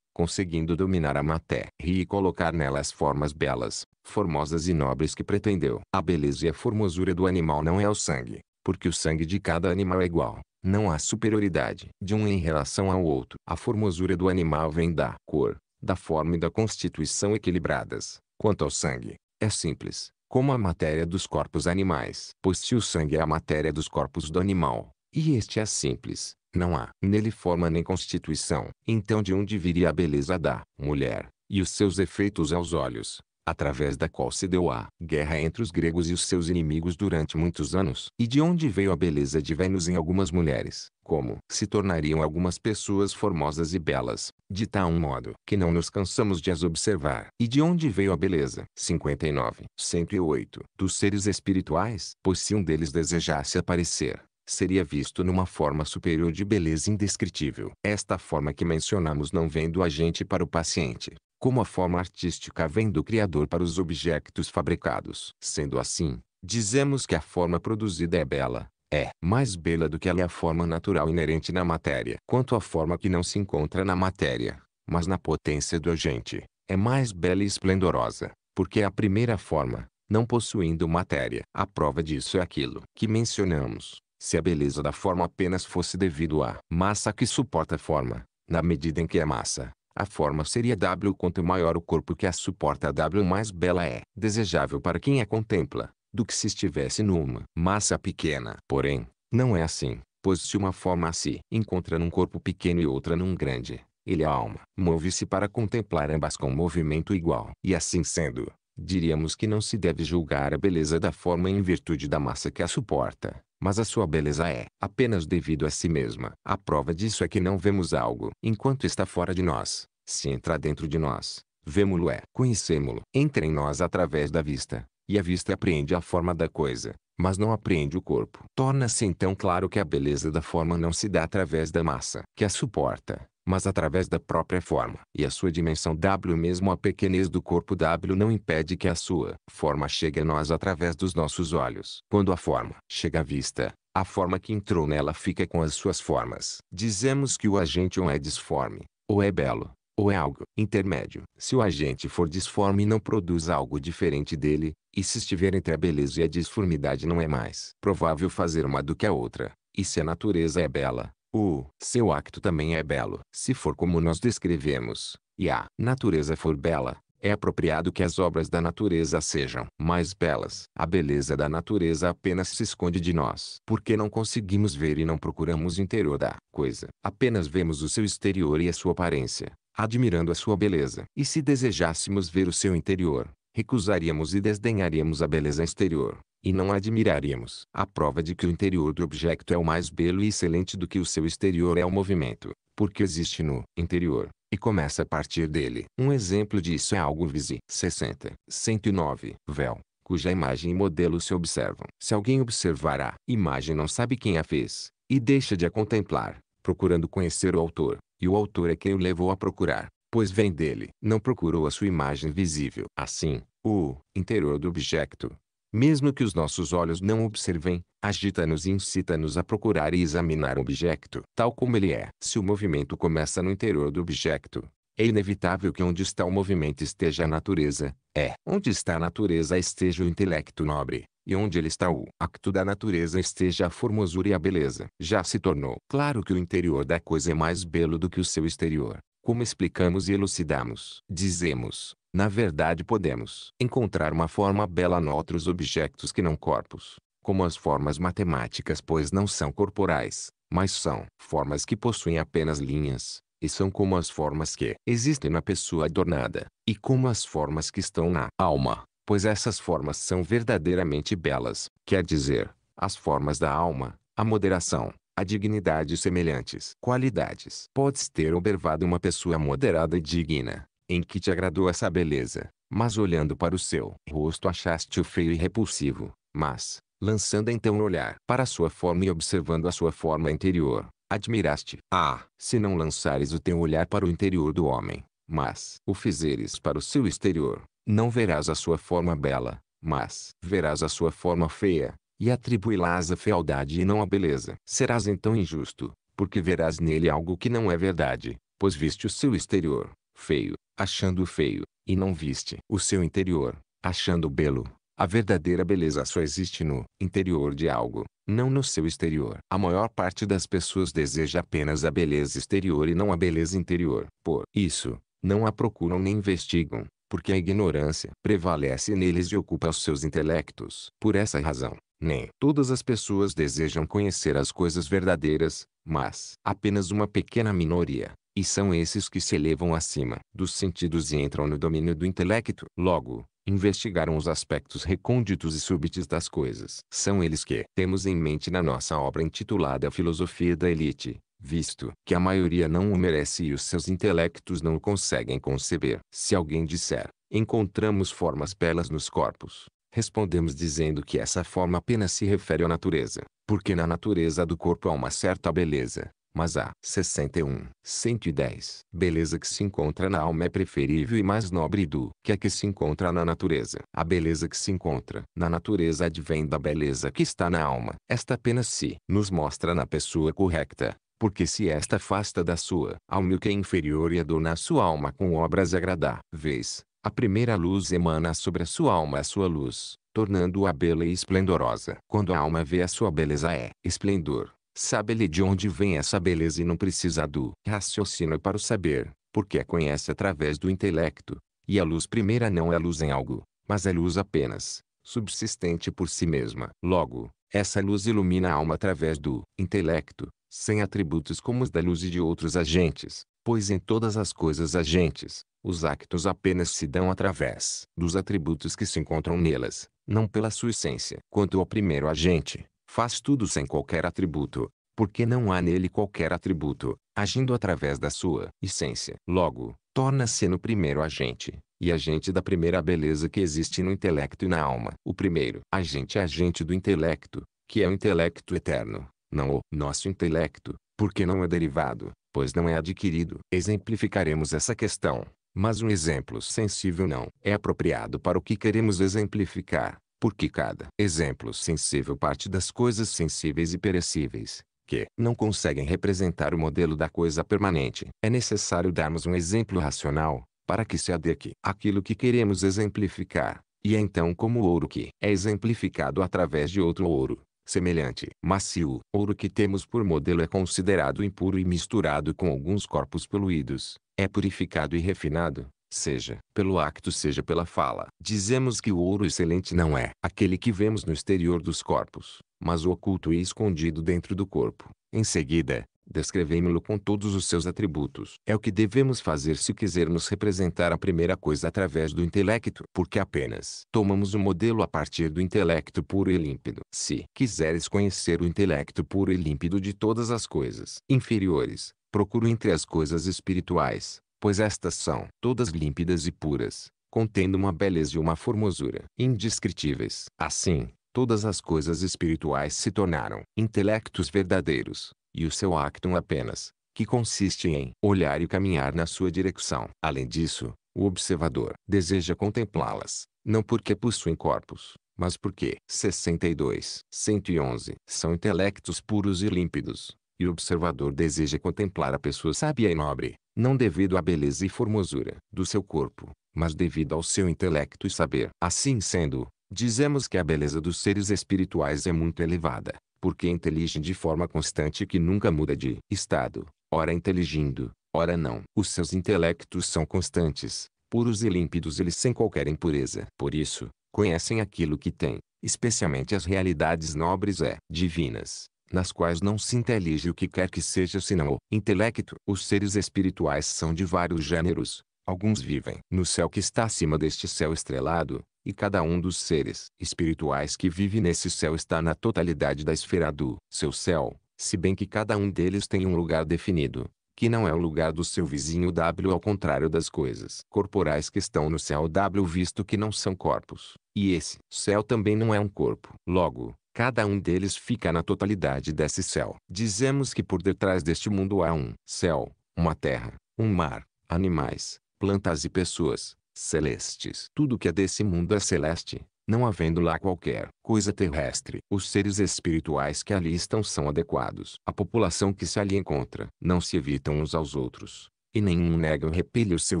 conseguindo dominar a matéria e colocar nela as formas belas, formosas e nobres que pretendeu. A beleza e a formosura do animal não é o sangue, porque o sangue de cada animal é igual. Não há superioridade de um em relação ao outro. A formosura do animal vem da cor, da forma e da constituição equilibradas. Quanto ao sangue, é simples, como a matéria dos corpos animais. Pois se o sangue é a matéria dos corpos do animal, e este é simples, não há nele forma nem constituição. Então de onde viria a beleza da mulher, e os seus efeitos aos olhos, através da qual se deu a guerra entre os gregos e os seus inimigos durante muitos anos, e de onde veio a beleza de Vênus em algumas mulheres, como se tornariam algumas pessoas formosas e belas, de tal modo que não nos cansamos de as observar. E de onde veio a beleza? 59. 108. Dos seres espirituais, pois se um deles desejasse aparecer, seria visto numa forma superior de beleza indescritível. Esta forma que mencionamos não vem do agente para o paciente, como a forma artística vem do Criador para os objetos fabricados. Sendo assim, dizemos que a forma produzida é bela, é mais bela do que ela é a forma natural inerente na matéria. Quanto à forma que não se encontra na matéria, mas na potência do agente, é mais bela e esplendorosa, porque é a primeira forma, não possuindo matéria. A prova disso é aquilo que mencionamos. Se a beleza da forma apenas fosse devido à massa que suporta a forma, na medida em que a é massa a forma seria W quanto maior o corpo que a suporta W mais bela é. Desejável para quem a contempla, do que se estivesse numa massa pequena. Porém, não é assim, pois se uma forma se encontra num corpo pequeno e outra num grande, ele a alma move-se para contemplar ambas com movimento igual. E assim sendo, diríamos que não se deve julgar a beleza da forma em virtude da massa que a suporta, mas a sua beleza é apenas devido a si mesma. A prova disso é que não vemos algo enquanto está fora de nós. Se entrar dentro de nós, vemos lo é. Conhecemo-lo. Entra em nós através da vista, e a vista apreende a forma da coisa, mas não apreende o corpo. Torna-se então claro que a beleza da forma não se dá através da massa que a suporta, mas através da própria forma. E a sua dimensão W mesmo a pequenez do corpo W não impede que a sua forma chegue a nós através dos nossos olhos. Quando a forma chega à vista, a forma que entrou nela fica com as suas formas. Dizemos que o agente ou é disforme, ou é belo, ou é algo intermédio. Se o agente for disforme não produz algo diferente dele, e se estiver entre a beleza e a disformidade não é mais provável fazer uma do que a outra. E se a natureza é bela, o seu acto também é belo. Se for como nós descrevemos, e a natureza for bela, é apropriado que as obras da natureza sejam mais belas. A beleza da natureza apenas se esconde de nós, porque não conseguimos ver e não procuramos o interior da coisa. Apenas vemos o seu exterior e a sua aparência, admirando a sua beleza. E se desejássemos ver o seu interior, recusaríamos e desdenharíamos a beleza exterior. E não admiraríamos A prova de que o interior do objeto é o mais belo e excelente do que o seu exterior é o movimento, porque existe no interior, e começa a partir dele. Um exemplo disso é algo visi 60. 109. Véu cuja imagem e modelo se observam. Se alguém observar a imagem não sabe quem a fez, e deixa de a contemplar, procurando conhecer o autor, e o autor é quem o levou a procurar, pois vem dele, não procurou a sua imagem visível. Assim, o interior do objeto, mesmo que os nossos olhos não observem, agita-nos e incita-nos a procurar e examinar o objeto, tal como ele é. Se o movimento começa no interior do objeto, é inevitável que onde está o movimento esteja a natureza, é. Onde está a natureza esteja o intelecto nobre, e onde ele está o acto da natureza esteja a formosura e a beleza. Já se tornou claro que o interior da coisa é mais belo do que o seu exterior, como explicamos e elucidamos. Dizemos, na verdade podemos encontrar uma forma bela noutros objetos que não corpos, como as formas matemáticas pois não são corporais, mas são formas que possuem apenas linhas, e são como as formas que existem na pessoa adornada, e como as formas que estão na alma, pois essas formas são verdadeiramente belas, quer dizer, as formas da alma, a moderação, a dignidade e semelhantes qualidades. Podes ter observado uma pessoa moderada e digna, em que te agradou essa beleza, mas olhando para o seu rosto achaste-o feio e repulsivo, mas, lançando então o olhar para a sua forma e observando a sua forma interior, admiraste. Ah, se não lançares o teu olhar para o interior do homem, mas o fizeres para o seu exterior, não verás a sua forma bela, mas verás a sua forma feia, e atribuí-las a fealdade e não a beleza. Serás então injusto, porque verás nele algo que não é verdade, pois viste o seu exterior, feio, achando feio, e não viste o seu interior, achando belo. A verdadeira beleza só existe no interior de algo, não no seu exterior. A maior parte das pessoas deseja apenas a beleza exterior e não a beleza interior. Por isso, não a procuram nem investigam, porque a ignorância prevalece neles e ocupa os seus intelectos. Por essa razão, nem todas as pessoas desejam conhecer as coisas verdadeiras, mas apenas uma pequena minoria. E são esses que se elevam acima dos sentidos e entram no domínio do intelecto. Logo, investigaram os aspectos recônditos e súbitos das coisas. São eles que temos em mente na nossa obra intitulada Filosofia da Elite, visto que a maioria não o merece e os seus intelectos não o conseguem conceber. Se alguém disser, encontramos formas belas nos corpos, respondemos dizendo que essa forma apenas se refere à natureza, porque na natureza do corpo há uma certa beleza, mas a 61, 110 beleza que se encontra na alma é preferível e mais nobre do que a que se encontra na natureza. A beleza que se encontra na natureza advém da beleza que está na alma. Esta apenas se nos mostra na pessoa correta, porque se esta afasta da sua alma o que é inferior e adorna a sua alma com obras agradáveis, a primeira luz emana sobre a sua alma a sua luz, tornando-a bela e esplendorosa. Quando a alma vê a sua beleza é esplendor, Sabe ele de onde vem essa beleza e não precisa do raciocínio para o saber, porque a conhece através do intelecto. E a luz primeira não é luz em algo, mas é luz apenas, subsistente por si mesma. Logo, essa luz ilumina a alma através do intelecto, sem atributos como os da luz e de outros agentes, pois em todas as coisas agentes, os actos apenas se dão através dos atributos que se encontram nelas, não pela sua essência. Quanto ao primeiro agente, faz tudo sem qualquer atributo, porque não há nele qualquer atributo, agindo através da sua essência. Logo, torna-se no primeiro agente, e agente da primeira beleza que existe no intelecto e na alma. O primeiro agente é agente do intelecto, que é o intelecto eterno, não o nosso intelecto, porque não é derivado, pois não é adquirido. Exemplificaremos essa questão, mas um exemplo sensível não é apropriado para o que queremos exemplificar porque cada exemplo sensível parte das coisas sensíveis e perecíveis, que não conseguem representar o modelo da coisa permanente. É necessário darmos um exemplo racional, para que se adeque aquilo que queremos exemplificar, e é então como o ouro que é exemplificado através de outro ouro, semelhante. Mas se o ouro que temos por modelo é considerado impuro e misturado com alguns corpos poluídos, é purificado e refinado, seja pelo acto, seja pela fala. Dizemos que o ouro excelente não é aquele que vemos no exterior dos corpos, mas o oculto e escondido dentro do corpo. Em seguida, descrevemos lo com todos os seus atributos. É o que devemos fazer se quisermos representar a primeira coisa através do intelecto, porque apenas tomamos o um modelo a partir do intelecto puro e límpido. Se quiseres conhecer o intelecto puro e límpido de todas as coisas inferiores, procura entre as coisas espirituais, pois estas são todas límpidas e puras, contendo uma beleza e uma formosura indescritíveis. Assim, todas as coisas espirituais se tornaram intelectos verdadeiros, e o seu actum apenas, que consiste em olhar e caminhar na sua direção. Além disso, o observador deseja contemplá-las, não porque possuem corpos, mas porque 62, 111 são intelectos puros e límpidos, e o observador deseja contemplar a pessoa sábia e nobre, não devido à beleza e formosura do seu corpo, mas devido ao seu intelecto e saber. Assim sendo, dizemos que a beleza dos seres espirituais é muito elevada, porque inteligem de forma constante que nunca muda de estado, ora inteligindo, ora não. Os seus intelectos são constantes, puros e límpidos eles sem qualquer impureza. Por isso, conhecem aquilo que têm, especialmente as realidades nobres e divinas nas quais não se intelige o que quer que seja senão o intelecto. Os seres espirituais são de vários gêneros. Alguns vivem no céu que está acima deste céu estrelado, e cada um dos seres espirituais que vive nesse céu está na totalidade da esfera do seu céu, se bem que cada um deles tem um lugar definido, que não é o lugar do seu vizinho W ao contrário das coisas corporais que estão no céu W visto que não são corpos, e esse céu também não é um corpo. Logo, Cada um deles fica na totalidade desse céu. Dizemos que por detrás deste mundo há um céu, uma terra, um mar, animais, plantas e pessoas, celestes. Tudo que é desse mundo é celeste, não havendo lá qualquer coisa terrestre. Os seres espirituais que ali estão são adequados. A população que se ali encontra não se evitam uns aos outros, e nenhum nega ou repele o seu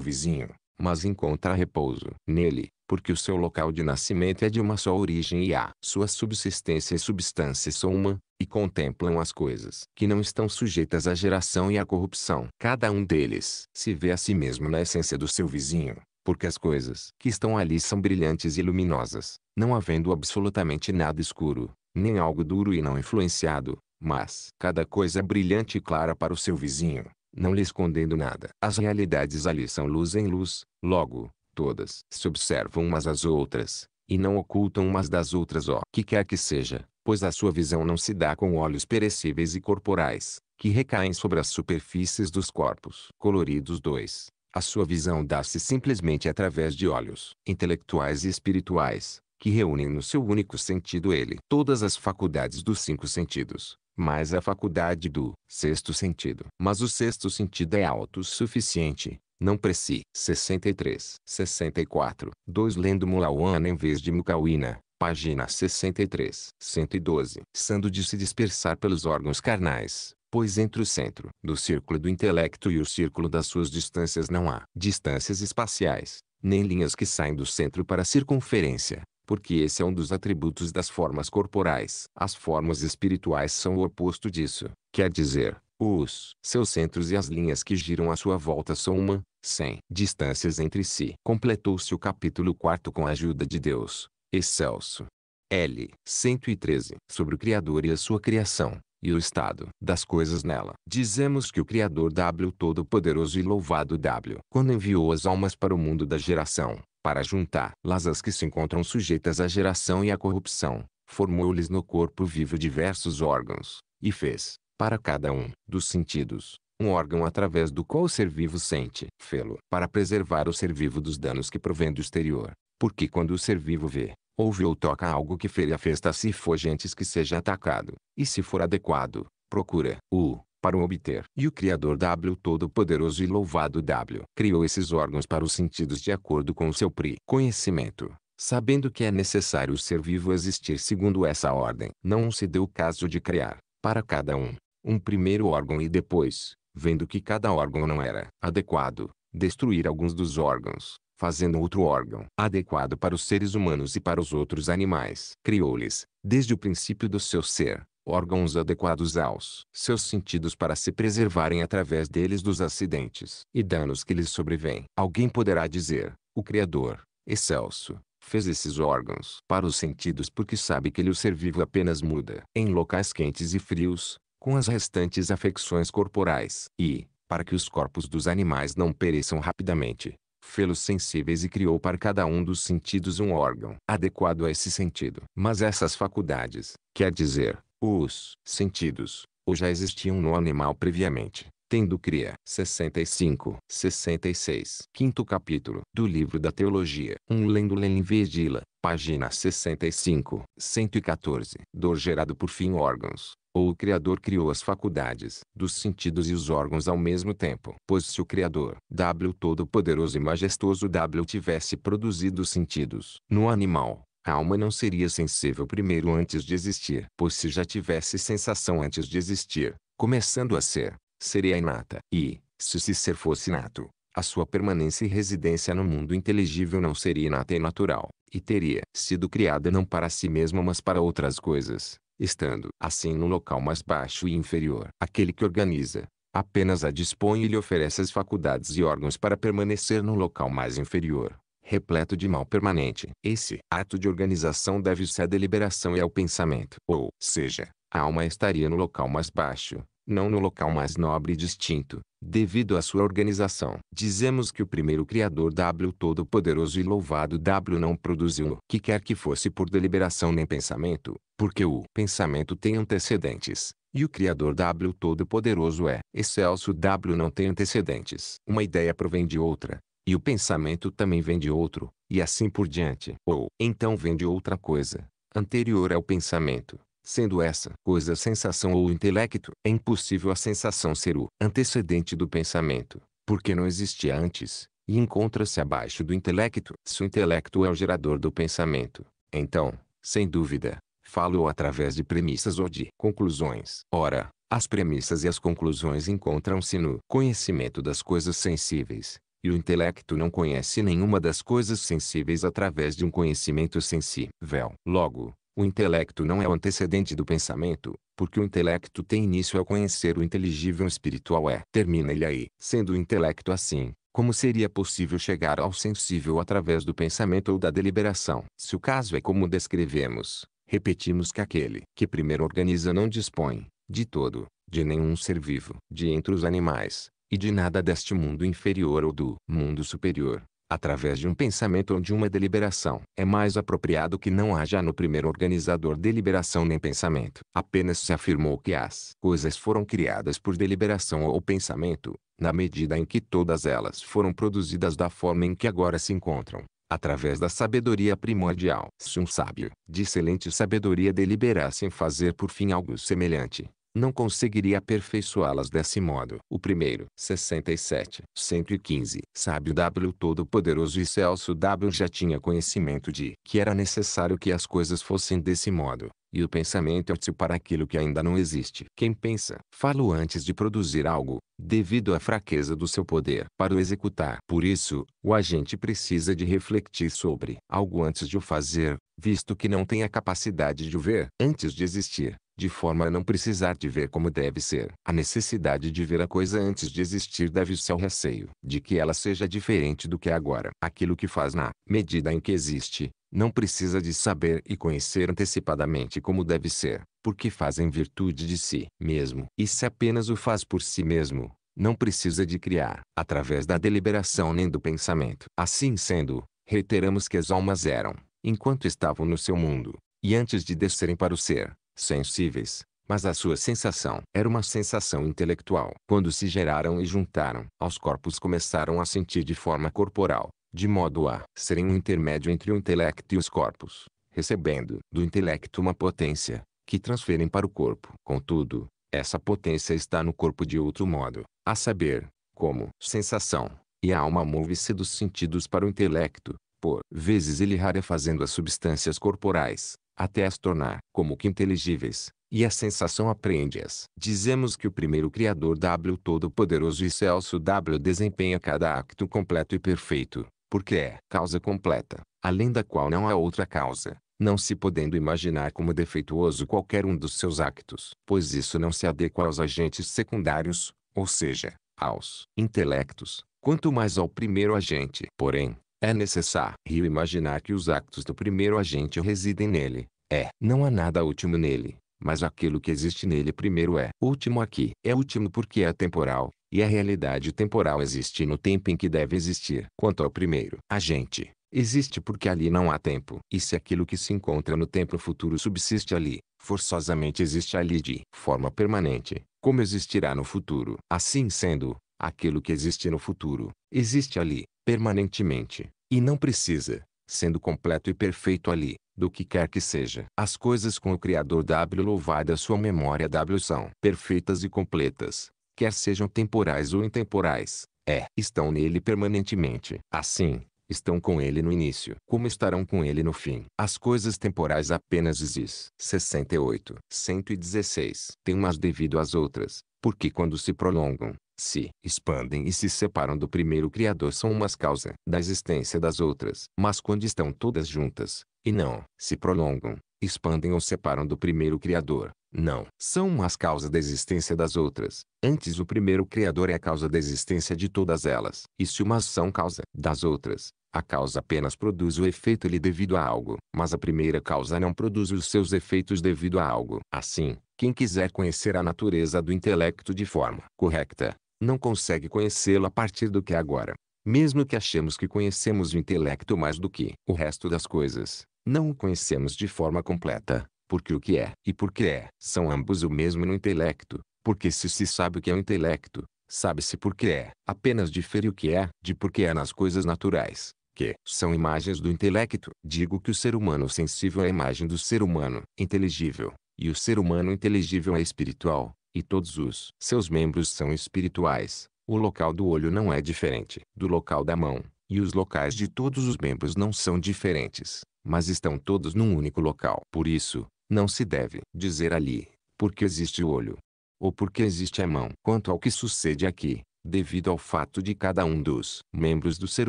vizinho mas encontra repouso nele, porque o seu local de nascimento é de uma só origem e a sua subsistência e substância são uma, e contemplam as coisas que não estão sujeitas à geração e à corrupção. Cada um deles se vê a si mesmo na essência do seu vizinho, porque as coisas que estão ali são brilhantes e luminosas, não havendo absolutamente nada escuro, nem algo duro e não influenciado, mas cada coisa é brilhante e clara para o seu vizinho, não lhe escondendo nada. As realidades ali são luz em luz, logo, todas se observam umas às outras, e não ocultam umas das outras o que quer que seja, pois a sua visão não se dá com olhos perecíveis e corporais, que recaem sobre as superfícies dos corpos coloridos 2. A sua visão dá-se simplesmente através de olhos intelectuais e espirituais, que reúnem no seu único sentido ele todas as faculdades dos cinco sentidos, mas a faculdade do sexto sentido. Mas o sexto sentido é autossuficiente, não preci. 63. 64. 2. Lendo Mulauana em vez de Mukawina. Página 63. 112. Sando de se dispersar pelos órgãos carnais, pois entre o centro do círculo do intelecto e o círculo das suas distâncias não há distâncias espaciais, nem linhas que saem do centro para a circunferência, porque esse é um dos atributos das formas corporais. As formas espirituais são o oposto disso, quer dizer, os seus centros e as linhas que giram à sua volta são uma, sem distâncias entre si. Completou-se o capítulo 4 com a ajuda de Deus. Excelso. L. 113. Sobre o Criador e a sua criação, e o estado das coisas nela. Dizemos que o Criador W Todo-Poderoso e Louvado W, quando enviou as almas para o mundo da geração para juntá-las às que se encontram sujeitas à geração e à corrupção, formou-lhes no corpo vivo diversos órgãos, e fez, para cada um dos sentidos, um órgão através do qual o ser vivo sente, fê-lo, para preservar o ser vivo dos danos que provém do exterior. Porque quando o ser vivo vê, ouve ou toca algo que fere a festa se for gentes que seja atacado, e se for adequado, procura o para o obter. E o Criador W Todo-Poderoso e Louvado W criou esses órgãos para os sentidos de acordo com o seu PRI. Conhecimento sabendo que é necessário o ser vivo existir segundo essa ordem. Não se deu o caso de criar, para cada um, um primeiro órgão e depois, vendo que cada órgão não era adequado, destruir alguns dos órgãos, fazendo outro órgão adequado para os seres humanos e para os outros animais. Criou-lhes, desde o princípio do seu ser, órgãos adequados aos seus sentidos para se preservarem através deles dos acidentes e danos que lhes sobrevêm. Alguém poderá dizer, o Criador, excelso, fez esses órgãos para os sentidos porque sabe que ele o ser vivo apenas muda em locais quentes e frios, com as restantes afecções corporais. E, para que os corpos dos animais não pereçam rapidamente, fê-los sensíveis e criou para cada um dos sentidos um órgão adequado a esse sentido. Mas essas faculdades, quer dizer, os sentidos, ou já existiam no animal previamente, tendo cria. 65, 66. Quinto capítulo do livro da teologia. Um lendo em vez de ila. Página 65, 114. Dor gerado por fim órgãos. Ou o Criador criou as faculdades dos sentidos e os órgãos ao mesmo tempo. Pois se o Criador, W Todo-Poderoso e Majestoso W tivesse produzido os sentidos no animal, a alma não seria sensível primeiro antes de existir, pois se já tivesse sensação antes de existir, começando a ser, seria inata. E, se esse ser fosse nato, a sua permanência e residência no mundo inteligível não seria inata e natural, e teria sido criada não para si mesma mas para outras coisas, estando assim no local mais baixo e inferior. Aquele que organiza, apenas a dispõe e lhe oferece as faculdades e órgãos para permanecer no local mais inferior, repleto de mal permanente. Esse ato de organização deve-se à deliberação e ao pensamento. Ou seja, a alma estaria no local mais baixo, não no local mais nobre e distinto, devido à sua organização. Dizemos que o primeiro Criador W Todo-Poderoso e Louvado W não produziu o que quer que fosse por deliberação nem pensamento, porque o pensamento tem antecedentes. E o Criador W Todo-Poderoso é excelso W não tem antecedentes. Uma ideia provém de outra, e o pensamento também vem de outro, e assim por diante. Ou então vem de outra coisa, anterior ao pensamento. Sendo essa coisa sensação ou intelecto, é impossível a sensação ser o antecedente do pensamento, porque não existia antes, e encontra-se abaixo do intelecto, se o intelecto é o gerador do pensamento. Então, sem dúvida, falo através de premissas ou de conclusões. Ora, as premissas e as conclusões encontram-se no conhecimento das coisas sensíveis, e o intelecto não conhece nenhuma das coisas sensíveis através de um conhecimento sensível. Logo, o intelecto não é o antecedente do pensamento, porque o intelecto tem início ao conhecer o inteligível espiritual é. Termina ele aí. Sendo o intelecto assim, como seria possível chegar ao sensível através do pensamento ou da deliberação? Se o caso é como descrevemos, repetimos que aquele que primeiro organiza não dispõe, de todo, de nenhum ser vivo. De entre os animais, e de nada deste mundo inferior ou do mundo superior, através de um pensamento ou de uma deliberação. É mais apropriado que não haja no primeiro organizador deliberação nem pensamento. Apenas se afirmou que as coisas foram criadas por deliberação ou pensamento, na medida em que todas elas foram produzidas da forma em que agora se encontram através da sabedoria primordial. Se um sábio de excelente sabedoria deliberasse em fazer por fim algo semelhante, não conseguiria aperfeiçoá-las desse modo. O primeiro, 67, 115, sábio W Todo-Poderoso e Celso W já tinha conhecimento de que era necessário que as coisas fossem desse modo, e o pensamento é-se para aquilo que ainda não existe. Quem pensa, falo antes de produzir algo, devido à fraqueza do seu poder para o executar. Por isso, o agente precisa de refletir sobre algo antes de o fazer, visto que não tem a capacidade de o ver. Antes de existir, de forma a não precisar de ver como deve ser. A necessidade de ver a coisa antes de existir deve-se ao receio de que ela seja diferente do que é agora. Aquilo que faz na medida em que existe, não precisa de saber e conhecer antecipadamente como deve ser, porque faz em virtude de si mesmo. E se apenas o faz por si mesmo, não precisa de criar, através da deliberação nem do pensamento. Assim sendo, reiteramos que as almas eram, enquanto estavam no seu mundo, e antes de descerem para o ser, sensíveis, mas a sua sensação era uma sensação intelectual. Quando se geraram e juntaram, aos corpos começaram a sentir de forma corporal, de modo a serem um intermédio entre o intelecto e os corpos, recebendo do intelecto uma potência, que transferem para o corpo. Contudo, essa potência está no corpo de outro modo, a saber, como sensação, e a alma move-se dos sentidos para o intelecto, por vezes ele rara fazendo as substâncias corporais, até as tornar como que inteligíveis, e a sensação apreende-as. Dizemos que o primeiro Criador W Todo-Poderoso e Celso W desempenha cada acto completo e perfeito, porque é causa completa, além da qual não há outra causa, não se podendo imaginar como defeituoso qualquer um dos seus actos, pois isso não se adequa aos agentes secundários, ou seja, aos intelectos, quanto mais ao primeiro agente. Porém, é necessário imaginar que os actos do primeiro agente residem nele. É. Não há nada último nele, mas aquilo que existe nele primeiro é. Último aqui. É último porque é temporal, e a realidade temporal existe no tempo em que deve existir. Quanto ao primeiro agente, existe porque ali não há tempo. E se aquilo que se encontra no tempo futuro subsiste ali, forçosamente existe ali de forma permanente, como existirá no futuro. Assim sendo, aquilo que existe no futuro, existe ali, permanentemente, e não precisa, sendo completo e perfeito ali, do que quer que seja. As coisas com o Criador W louvado a sua memória W são perfeitas e completas, quer sejam temporais ou intemporais, é, estão nele permanentemente. Assim, estão com ele no início, como estarão com ele no fim. As coisas temporais apenas existem. 68. 116. Tem umas devido às outras, porque quando se prolongam, se expandem e se separam do primeiro Criador são umas causa da existência das outras. Mas quando estão todas juntas, e não se prolongam, expandem ou separam do primeiro Criador, não são umas causa da existência das outras. Antes o primeiro Criador é a causa da existência de todas elas. E se umas são causa das outras, a causa apenas produz o efeito lhe devido a algo, mas a primeira causa não produz os seus efeitos devido a algo. Assim, quem quiser conhecer a natureza do intelecto de forma correta, não consegue conhecê-lo a partir do que é agora. Mesmo que achemos que conhecemos o intelecto mais do que o resto das coisas, não o conhecemos de forma completa, porque o que é e porque é são ambos o mesmo no intelecto, porque se se sabe o que é o intelecto, sabe-se porque é, apenas difere o que é de porque é nas coisas naturais, que são imagens do intelecto. Digo que o ser humano sensível é a imagem do ser humano inteligível, e o ser humano inteligível é espiritual, e todos os seus membros são espirituais. O local do olho não é diferente do local da mão, e os locais de todos os membros não são diferentes, mas estão todos num único local. Por isso, não se deve dizer ali, porque existe o olho, ou porque existe a mão. Quanto ao que sucede aqui, devido ao fato de cada um dos membros do ser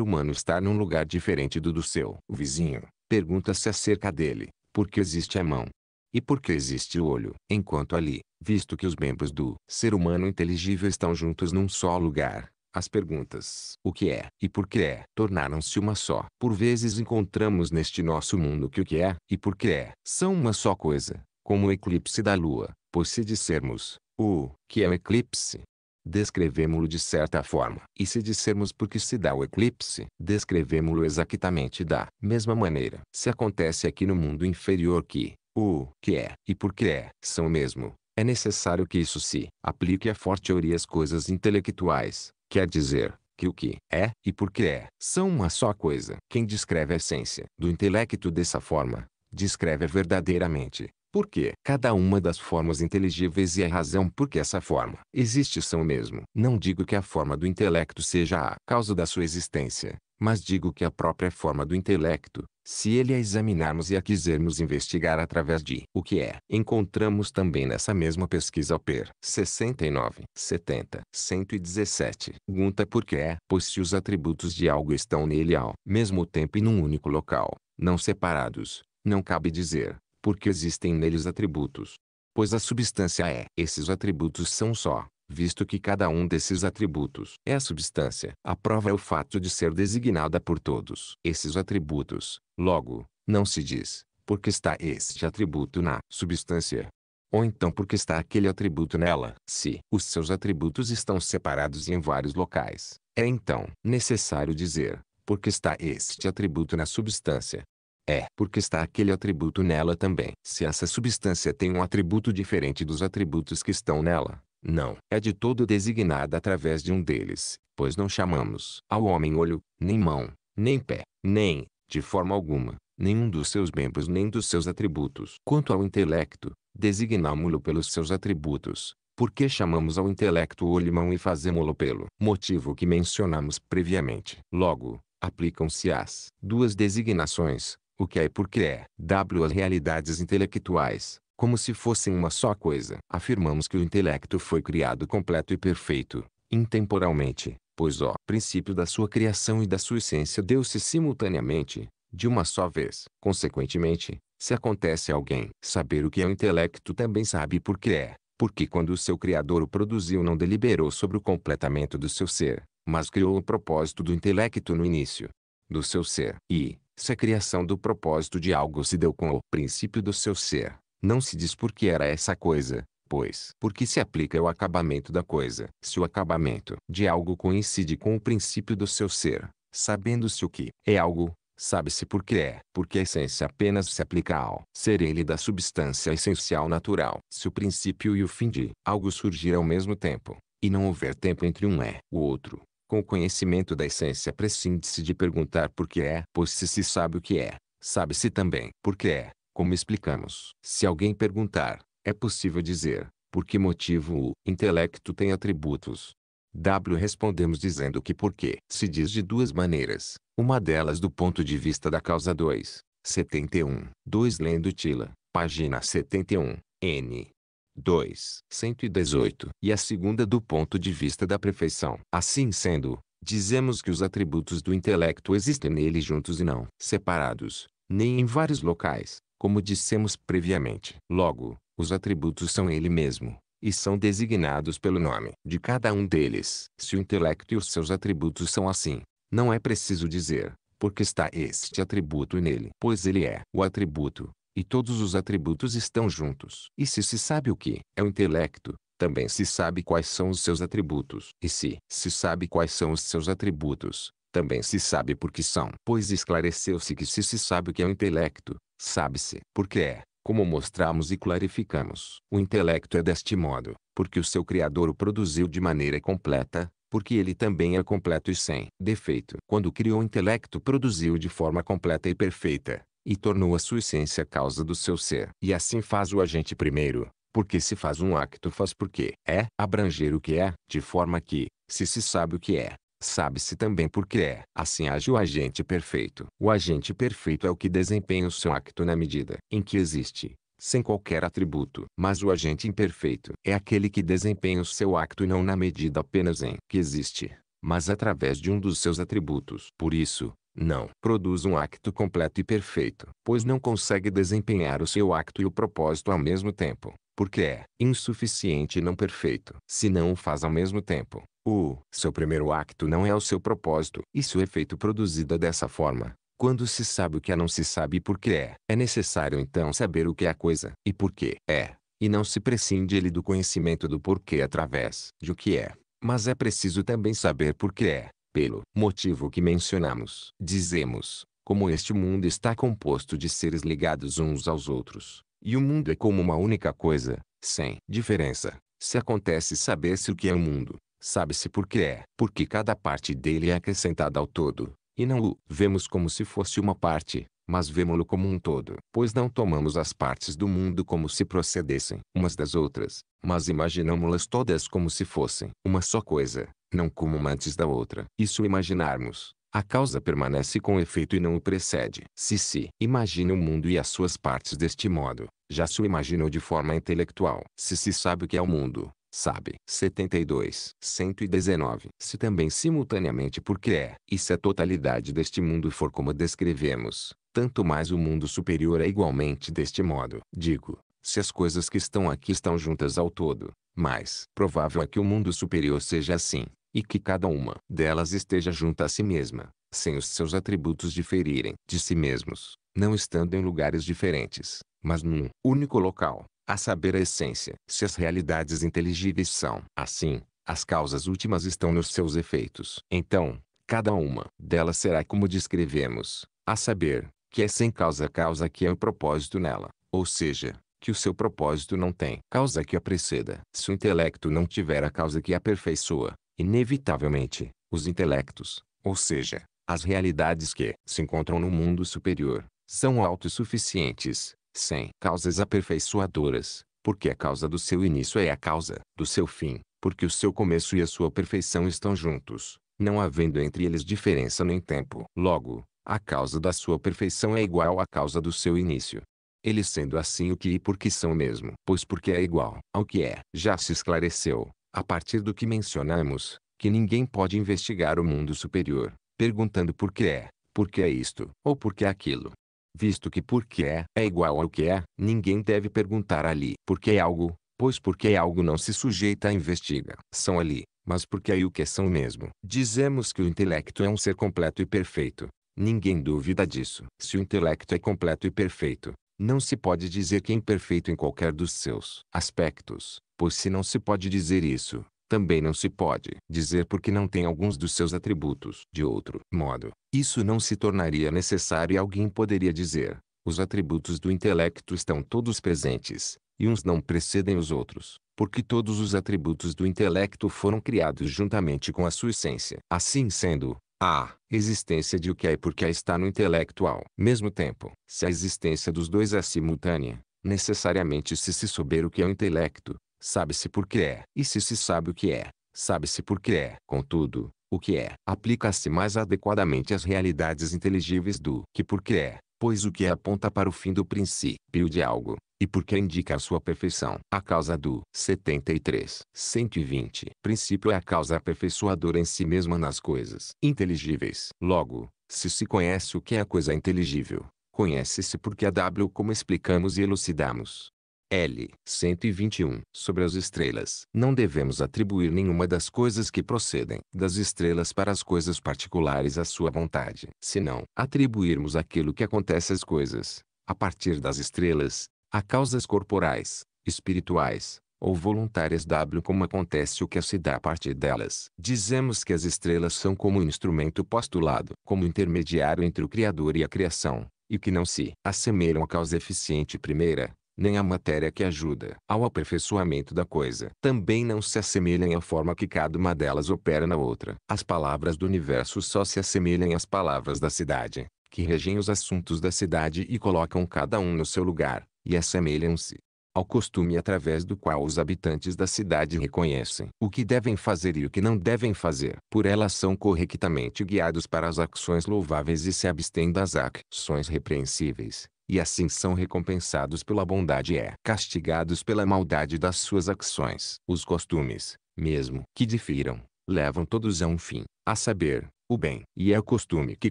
humano estar num lugar diferente do do seu vizinho, pergunta-se acerca dele, porque existe a mão, e porque existe o olho, enquanto ali, visto que os membros do ser humano inteligível estão juntos num só lugar, as perguntas o que é e por que é tornaram-se uma só. Por vezes encontramos neste nosso mundo que o que é e por que é são uma só coisa, como o eclipse da lua, pois se dissermos o que é o eclipse, descrevemos lo de certa forma. E se dissermos por que se dá o eclipse, descrevemos lo exatamente da mesma maneira. Se acontece aqui no mundo inferior que, o que é e por que é são o mesmo. É necessário que isso se aplique à forte teoria as coisas intelectuais, quer dizer, que o que é e por que é são uma só coisa. Quem descreve a essência do intelecto dessa forma, descreve verdadeiramente porque cada uma das formas inteligíveis e a razão por que essa forma existe são o mesmo. Não digo que a forma do intelecto seja a causa da sua existência, mas digo que a própria forma do intelecto, se ele a examinarmos e a quisermos investigar através de o que é, encontramos também nessa mesma pesquisa o PER 69, 70, 117. Gunta que é, pois se os atributos de algo estão nele ao mesmo tempo e num único local, não separados, não cabe dizer, porque existem neles atributos. Pois a substância é. Esses atributos são só, visto que cada um desses atributos é a substância. A prova é o fato de ser designada por todos esses atributos. Logo, não se diz, porque está este atributo na substância, ou então porque está aquele atributo nela. Se os seus atributos estão separados em vários locais, é então necessário dizer, porque está este atributo na substância. É porque está aquele atributo nela também. Se essa substância tem um atributo diferente dos atributos que estão nela, não, é de todo designada através de um deles, pois não chamamos ao homem olho, nem mão, nem pé, nem, de forma alguma, nenhum dos seus membros nem dos seus atributos. Quanto ao intelecto, designámo lo pelos seus atributos, porque chamamos ao intelecto olho mão e fazemo-lo pelo motivo que mencionamos previamente. Logo, aplicam-se as duas designações, o que é e porque é. W. As realidades intelectuais, como se fossem uma só coisa. Afirmamos que o intelecto foi criado completo e perfeito, intemporalmente, pois o princípio da sua criação e da sua essência deu-se simultaneamente, de uma só vez. Consequentemente, se acontece a alguém saber o que é o intelecto também sabe por que é, porque quando o seu Criador o produziu não deliberou sobre o completamento do seu ser, mas criou o propósito do intelecto no início do seu ser. E, se a criação do propósito de algo se deu com o princípio do seu ser, não se diz por que era essa coisa, pois porque se aplica ao acabamento da coisa. Se o acabamento de algo coincide com o princípio do seu ser, sabendo-se o que é algo, sabe-se por que é, porque a essência apenas se aplica ao ser ele da substância essencial natural. Se o princípio e o fim de algo surgir ao mesmo tempo, e não houver tempo entre um é o outro, com o conhecimento da essência prescinde-se de perguntar por que é, pois se se sabe o que é, sabe-se também por que é. Como explicamos, se alguém perguntar, é possível dizer, por que motivo o intelecto tem atributos? W respondemos dizendo que porque se diz de duas maneiras, uma delas do ponto de vista da causa 2, 71, 2 lendo Tila, página 71, N. 2, 118, e a segunda do ponto de vista da perfeição. Assim sendo, dizemos que os atributos do intelecto existem nele juntos e não separados, nem em vários locais, como dissemos previamente. Logo, os atributos são ele mesmo, e são designados pelo nome de cada um deles. Se o intelecto e os seus atributos são assim, não é preciso dizer, porque está este atributo nele. Pois ele é o atributo, e todos os atributos estão juntos. E se se sabe o que é o intelecto, também se sabe quais são os seus atributos. E se se sabe quais são os seus atributos, também se sabe por que são. Pois esclareceu-se que se se sabe o que é o intelecto, Sabe-se porque é, como mostramos e clarificamos. O intelecto é deste modo, porque o seu Criador o produziu de maneira completa, porque ele também é completo e sem defeito. Quando criou o intelecto produziu de forma completa e perfeita, e tornou a sua essência causa do seu ser. E assim faz o agente primeiro, porque se faz um acto faz porque é abranger o que é, de forma que, se se sabe o que é, Sabe-se também porque é. Assim age o agente perfeito. O agente perfeito é o que desempenha o seu acto na medida em que existe, sem qualquer atributo. Mas o agente imperfeito é aquele que desempenha o seu acto não na medida apenas em que existe, mas através de um dos seus atributos. Por isso, não produz um acto completo e perfeito, pois não consegue desempenhar o seu acto e o propósito ao mesmo tempo, porque é insuficiente e não perfeito. Se não o faz ao mesmo tempo, o seu primeiro acto não é o seu propósito, e seu efeito produzido é dessa forma, quando se sabe o que é não se sabe por que é, é necessário então saber o que é a coisa e por que é, e não se prescinde ele do conhecimento do porquê através de o que é. Mas é preciso também saber por que é, pelo motivo que mencionamos, dizemos, como este mundo está composto de seres ligados uns aos outros, e o mundo é como uma única coisa, sem diferença, se acontece saber-se o que é o mundo, sabe-se por que é, porque cada parte dele é acrescentada ao todo, e não o vemos como se fosse uma parte, mas vemos lo como um todo, pois não tomamos as partes do mundo como se procedessem umas das outras, mas imaginamos-las todas como se fossem uma só coisa não como uma antes da outra. Isso imaginarmos. A causa permanece com efeito e não o precede. Se se imagina o mundo e as suas partes deste modo, já se o imaginou de forma intelectual. Se se sabe o que é o mundo, sabe. 72. 119. Se também simultaneamente porque é, e se a totalidade deste mundo for como descrevemos, tanto mais o mundo superior é igualmente deste modo. Digo, se as coisas que estão aqui estão juntas ao todo, mais provável é que o mundo superior seja assim e que cada uma delas esteja junta a si mesma, sem os seus atributos diferirem de si mesmos, não estando em lugares diferentes, mas num único local, a saber a essência. Se as realidades inteligíveis são assim, as causas últimas estão nos seus efeitos. Então, cada uma delas será como descrevemos, a saber, que é sem causa a causa que é o propósito nela, ou seja, que o seu propósito não tem causa que a preceda. Se o intelecto não tiver a causa que a aperfeiçoa, Inevitavelmente, os intelectos, ou seja, as realidades que se encontram no mundo superior, são autossuficientes, sem causas aperfeiçoadoras, porque a causa do seu início é a causa do seu fim, porque o seu começo e a sua perfeição estão juntos, não havendo entre eles diferença nem tempo. Logo, a causa da sua perfeição é igual à causa do seu início. Eles sendo assim o que e por que são mesmo. Pois porque é igual ao que é. Já se esclareceu, a partir do que mencionamos, que ninguém pode investigar o mundo superior, perguntando por que é, por que é isto, ou por que é aquilo. Visto que por que é é igual ao que é, ninguém deve perguntar ali por que é algo, pois porque é algo não se sujeita à investigação ali, mas porque aí o que são mesmo. Dizemos que o intelecto é um ser completo e perfeito. Ninguém duvida disso. Se o intelecto é completo e perfeito, não se pode dizer que é imperfeito em qualquer dos seus aspectos, Pois se não se pode dizer isso, também não se pode dizer porque não tem alguns dos seus atributos. De outro modo, isso não se tornaria necessário e alguém poderia dizer, os atributos do intelecto estão todos presentes, e uns não precedem os outros, porque todos os atributos do intelecto foram criados juntamente com a sua essência. Assim sendo, a existência de o que é e porque está no intelecto ao mesmo tempo. Se a existência dos dois é simultânea, necessariamente se se souber o que é o intelecto, sabe-se por que é. E se se sabe o que é, sabe-se por que é. Contudo, o que é aplica-se mais adequadamente às realidades inteligíveis do que porque é, pois o que é aponta para o fim do princípio de algo, e porque indica a sua perfeição. A causa do 73. 120. Princípio é a causa aperfeiçoadora em si mesma nas coisas inteligíveis. Logo, se se conhece o que é a coisa inteligível, conhece-se porque a W como explicamos e elucidamos. L. 121. Sobre as estrelas. Não devemos atribuir nenhuma das coisas que procedem das estrelas para as coisas particulares à sua vontade. Se não atribuirmos aquilo que acontece às coisas, a partir das estrelas, a causas corporais, espirituais, ou voluntárias W como acontece o que se dá a partir delas. Dizemos que as estrelas são como um instrumento postulado, como intermediário entre o Criador e a criação, e que não se assemelham à causa eficiente primeira, nem a matéria que ajuda ao aperfeiçoamento da coisa, também não se assemelham à forma que cada uma delas opera na outra. As palavras do universo só se assemelham às palavras da cidade, que regem os assuntos da cidade e colocam cada um no seu lugar, e assemelham-se ao costume através do qual os habitantes da cidade reconhecem o que devem fazer e o que não devem fazer. Por elas são corretamente guiados para as ações louváveis e se abstêm das ações repreensíveis e assim são recompensados pela bondade e é castigados pela maldade das suas ações. Os costumes, mesmo que difiram, levam todos a um fim, a saber, o bem. E é o costume que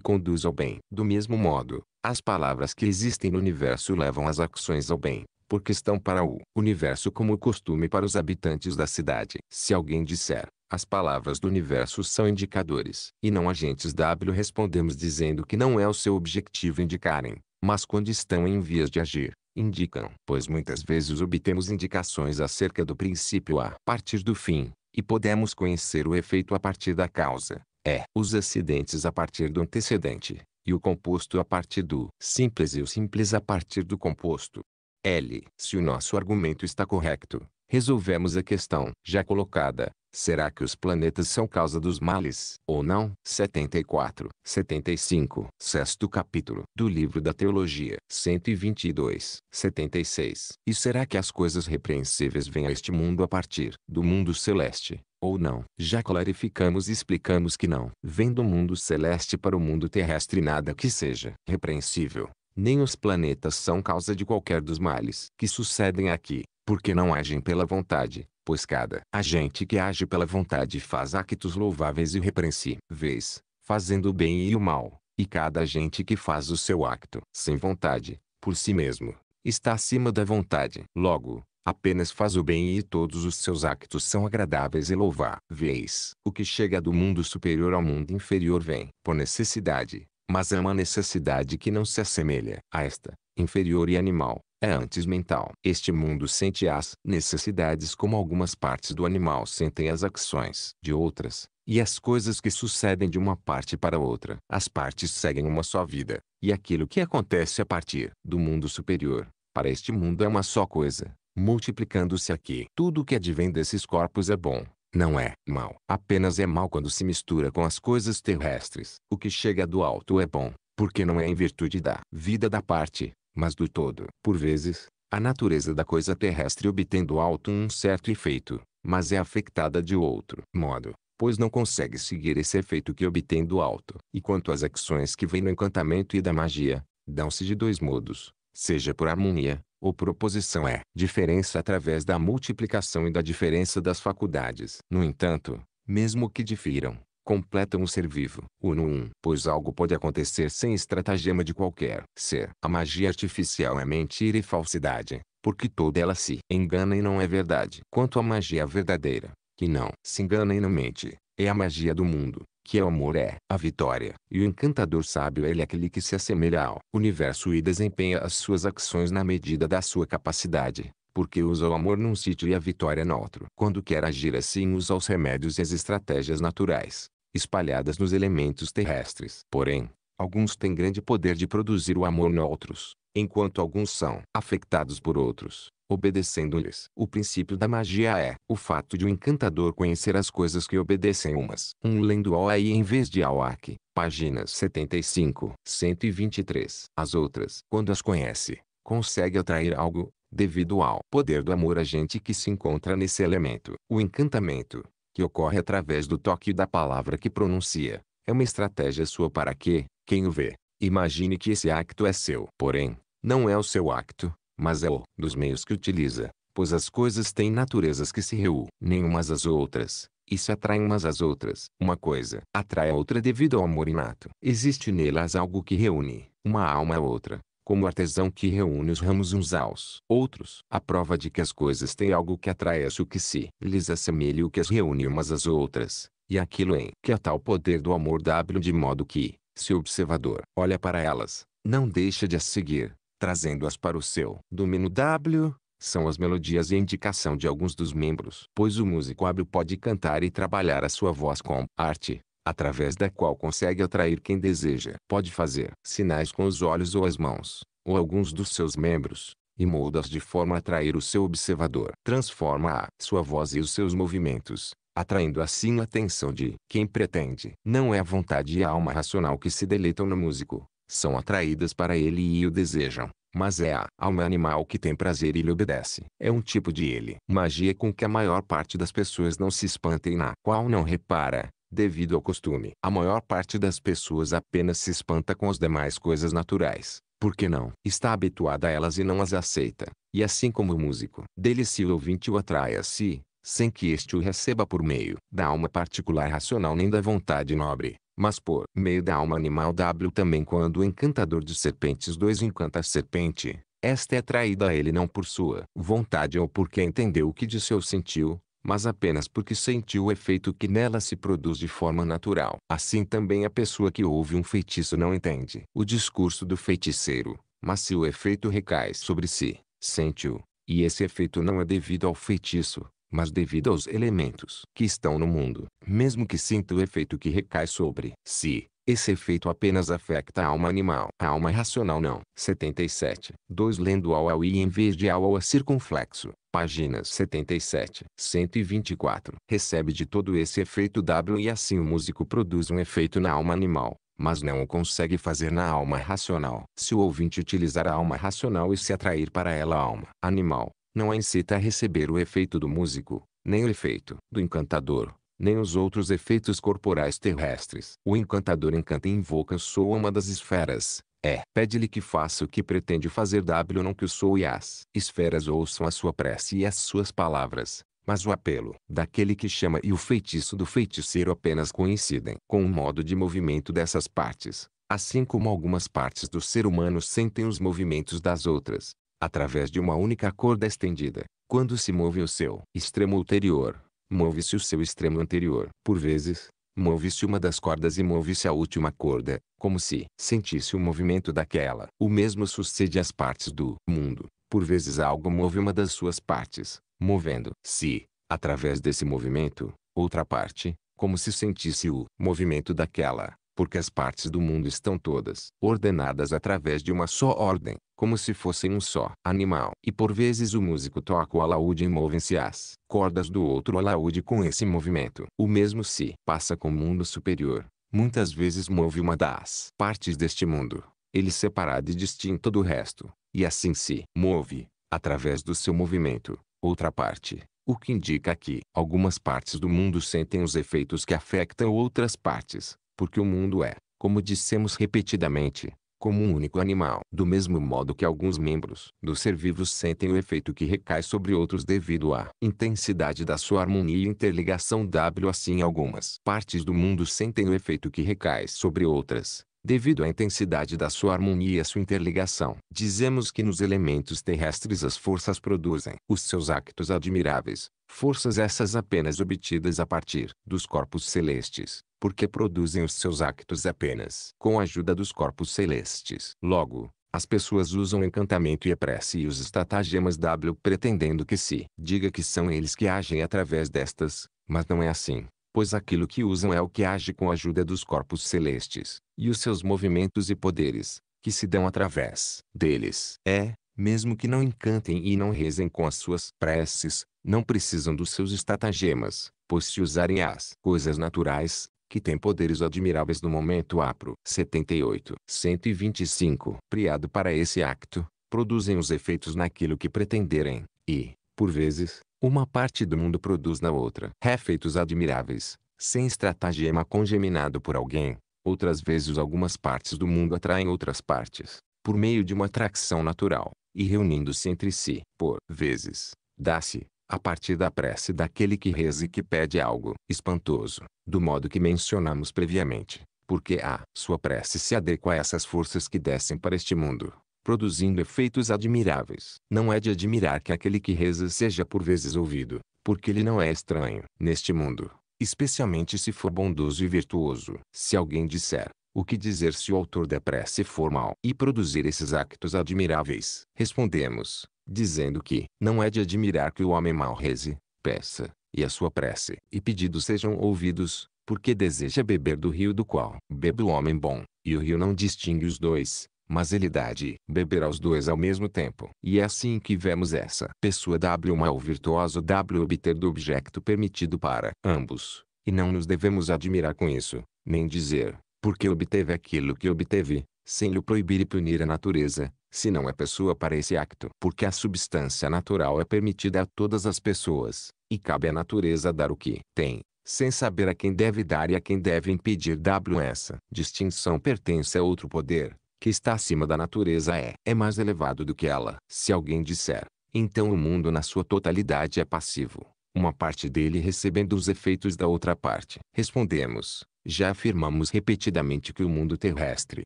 conduz ao bem. Do mesmo modo, as palavras que existem no universo levam as ações ao bem, porque estão para o universo como o costume para os habitantes da cidade. Se alguém disser, as palavras do universo são indicadores, e não agentes W respondemos dizendo que não é o seu objetivo indicarem, mas quando estão em vias de agir, indicam. Pois muitas vezes obtemos indicações acerca do princípio a partir do fim, e podemos conhecer o efeito a partir da causa, é os acidentes a partir do antecedente, e o composto a partir do simples e o simples a partir do composto. L. Se o nosso argumento está correto, resolvemos a questão já colocada. Será que os planetas são causa dos males ou não? 74, 75, sexto capítulo do livro da Teologia, 122, 76. E será que as coisas repreensíveis vêm a este mundo a partir do mundo celeste? Ou não? Já clarificamos e explicamos que não. Vem do mundo celeste para o mundo terrestre nada que seja repreensível. Nem os planetas são causa de qualquer dos males que sucedem aqui porque não agem pela vontade, pois cada agente que age pela vontade faz actos louváveis e repreensíveis, fazendo o bem e o mal, e cada agente que faz o seu acto sem vontade, por si mesmo, está acima da vontade. Logo, apenas faz o bem e todos os seus actos são agradáveis e louváveis. O que chega do mundo superior ao mundo inferior vem por necessidade, mas ama é a necessidade que não se assemelha a esta, inferior e animal, é antes mental. Este mundo sente as necessidades como algumas partes do animal sentem as ações de outras, e as coisas que sucedem de uma parte para outra. As partes seguem uma só vida, e aquilo que acontece a partir do mundo superior, para este mundo é uma só coisa, multiplicando-se aqui. Tudo o que advém desses corpos é bom, não é mal. Apenas é mal quando se mistura com as coisas terrestres. O que chega do alto é bom, porque não é em virtude da vida da parte, mas do todo. Por vezes, a natureza da coisa terrestre obtendo alto um certo efeito, mas é afectada de outro modo, pois não consegue seguir esse efeito que obtendo alto. E quanto às ações que vêm do encantamento e da magia, dão-se de dois modos, seja por harmonia, ou proposição é diferença através da multiplicação e da diferença das faculdades. No entanto, mesmo que difiram, completa um ser vivo. O no um, pois algo pode acontecer sem estratagema de qualquer ser. A magia artificial é mentira e falsidade, porque toda ela se engana e não é verdade. Quanto à magia verdadeira, que não se engana e não mente, é a magia do mundo, que é o amor é a vitória. E o encantador sábio ele é aquele que se assemelha ao universo e desempenha as suas ações na medida da sua capacidade porque usa o amor num sítio e a vitória no outro. Quando quer agir assim usa os remédios e as estratégias naturais espalhadas nos elementos terrestres. Porém, alguns têm grande poder de produzir o amor noutros, enquanto alguns são afetados por outros, obedecendo-lhes. O princípio da magia é o fato de o um encantador conhecer as coisas que obedecem umas. Um lendo ao aí em vez de ao aqui. Páginas 75, 123. As outras, quando as conhece, consegue atrair algo, devido ao poder do amor a gente que se encontra nesse elemento. O encantamento, que ocorre através do toque da palavra que pronuncia. É uma estratégia sua para que, quem o vê, imagine que esse acto é seu. Porém, não é o seu acto, mas é o dos meios que utiliza, pois as coisas têm naturezas que se reúnem umas às outras, e se atraem umas às outras. Uma coisa atrai a outra devido ao amor inato. Existe nelas algo que reúne uma alma à outra, como artesão que reúne os ramos uns aos outros. A prova de que as coisas têm algo que atraesse o que se lhes assemelha o que as reúne umas às outras, e aquilo em que há tal poder do amor W de modo que, se o observador olha para elas, não deixa de as seguir, trazendo-as para o seu domínio W, são as melodias e indicação de alguns dos membros. Pois o músico hábil pode cantar e trabalhar a sua voz com arte, através da qual consegue atrair quem deseja. Pode fazer sinais com os olhos ou as mãos, ou alguns dos seus membros, e moldas de forma a atrair o seu observador. Transforma a sua voz e os seus movimentos, atraindo assim a atenção de quem pretende. Não é a vontade e a alma racional que se deleitam no músico, são atraídas para ele e o desejam. Mas é a alma animal que tem prazer e lhe obedece. É um tipo de ele. Magia com que a maior parte das pessoas não se espanta e na qual não repara, devido ao costume. A maior parte das pessoas apenas se espanta com as demais coisas naturais, porque não está habituada a elas e não as aceita. E assim como o músico, dele se o ouvinte o atrai a si, sem que este o receba por meio da alma particular racional nem da vontade nobre, mas por meio da alma animal W também quando o encantador de serpentes 2 encanta a serpente, esta é atraída a ele não por sua vontade ou porque entendeu o que de seu sentiu, mas apenas porque sentiu o efeito que nela se produz de forma natural. Assim também a pessoa que ouve um feitiço não entende o discurso do feiticeiro, mas se o efeito recai sobre si, sente-o, e esse efeito não é devido ao feitiço, mas devido aos elementos que estão no mundo. Mesmo que sinta o efeito que recai sobre si, esse efeito apenas afeta a alma animal. A alma racional não. 77. 2. Lendo ao ao i em vez de ao ao a circunflexo. Páginas 77, 124. Recebe de todo esse efeito W e assim o músico produz um efeito na alma animal mas não o consegue fazer na alma racional. Se o ouvinte utilizar a alma racional e se atrair para ela a alma animal, não a incita a receber o efeito do músico, nem o efeito do encantador, nem os outros efeitos corporais terrestres. O encantador encanta e invoca sou uma das esferas. É. Pede-lhe que faça o que pretende fazer W não que o sou e as esferas ouçam a sua prece e as suas palavras. Mas o apelo daquele que chama e o feitiço do feiticeiro apenas coincidem com o modo de movimento dessas partes, assim como algumas partes do ser humano sentem os movimentos das outras, através de uma única corda estendida, quando se move o seu extremo ulterior move-se o seu extremo anterior. Por vezes, move-se uma das cordas e move-se a última corda, como se sentisse o movimento daquela. O mesmo sucede às partes do mundo. Por vezes algo move uma das suas partes, movendo-se, através desse movimento, outra parte, como se sentisse o movimento daquela porque as partes do mundo estão todas ordenadas através de uma só ordem, como se fossem um só animal. E por vezes o músico toca o alaúde e movem-se as cordas do outro alaúde com esse movimento. O mesmo se passa com o mundo superior. Muitas vezes move uma das partes deste mundo, ele separado e distinto do resto, e assim se move, através do seu movimento, outra parte. O que indica que algumas partes do mundo sentem os efeitos que afetam outras partes, porque o mundo é, como dissemos repetidamente, como um único animal. Do mesmo modo que alguns membros do ser vivo sentem o efeito que recai sobre outros devido à intensidade da sua harmonia e interligação W assim algumas partes do mundo sentem o efeito que recai sobre outras, devido à intensidade da sua harmonia e à sua interligação. Dizemos que nos elementos terrestres as forças produzem os seus actos admiráveis, forças essas apenas obtidas a partir dos corpos celestes, porque produzem os seus actos apenas com a ajuda dos corpos celestes. Logo, as pessoas usam encantamento e a prece e os estratagemas W pretendendo que se diga que são eles que agem através destas, mas não é assim, pois aquilo que usam é o que age com a ajuda dos corpos celestes, e os seus movimentos e poderes, que se dão através deles. É, mesmo que não encantem e não rezem com as suas preces, não precisam dos seus estratagemas, pois se usarem as coisas naturais, que têm poderes admiráveis no momento apro. 78. 125. Priado para esse acto, produzem os efeitos naquilo que pretenderem, e, por vezes, uma parte do mundo produz na outra efeitos admiráveis, sem estratagema congeminado por alguém. Outras vezes algumas partes do mundo atraem outras partes, por meio de uma atração natural, e reunindo-se entre si. Por vezes, dá-se, a partir da prece daquele que reza e que pede algo espantoso, do modo que mencionamos previamente, porque a sua prece se adequa a essas forças que descem para este mundo, produzindo efeitos admiráveis. Não é de admirar que aquele que reza seja por vezes ouvido, porque ele não é estranho neste mundo, especialmente se for bondoso e virtuoso. Se alguém disser, o que dizer se o autor da prece for mal e produzir esses actos admiráveis? Respondemos, dizendo que não é de admirar que o homem mal reze, peça, e a sua prece e pedido sejam ouvidos, porque deseja beber do rio do qual bebe o homem bom, e o rio não distingue os dois, mas ele dá de beber aos dois ao mesmo tempo. E é assim que vemos essa pessoa W mal virtuoso W obter do objeto permitido para ambos, e não nos devemos admirar com isso, nem dizer, porque obteve aquilo que obteve, sem lhe proibir e punir a natureza, se não é pessoa para esse acto. Porque a substância natural é permitida a todas as pessoas, e cabe à natureza dar o que tem, sem saber a quem deve dar e a quem deve impedir. W essa Distinção pertence a outro poder, que está acima da natureza é, é mais elevado do que ela. Se alguém disser, então o mundo na sua totalidade é passivo, uma parte dele recebendo os efeitos da outra parte. Respondemos, já afirmamos repetidamente que o mundo terrestre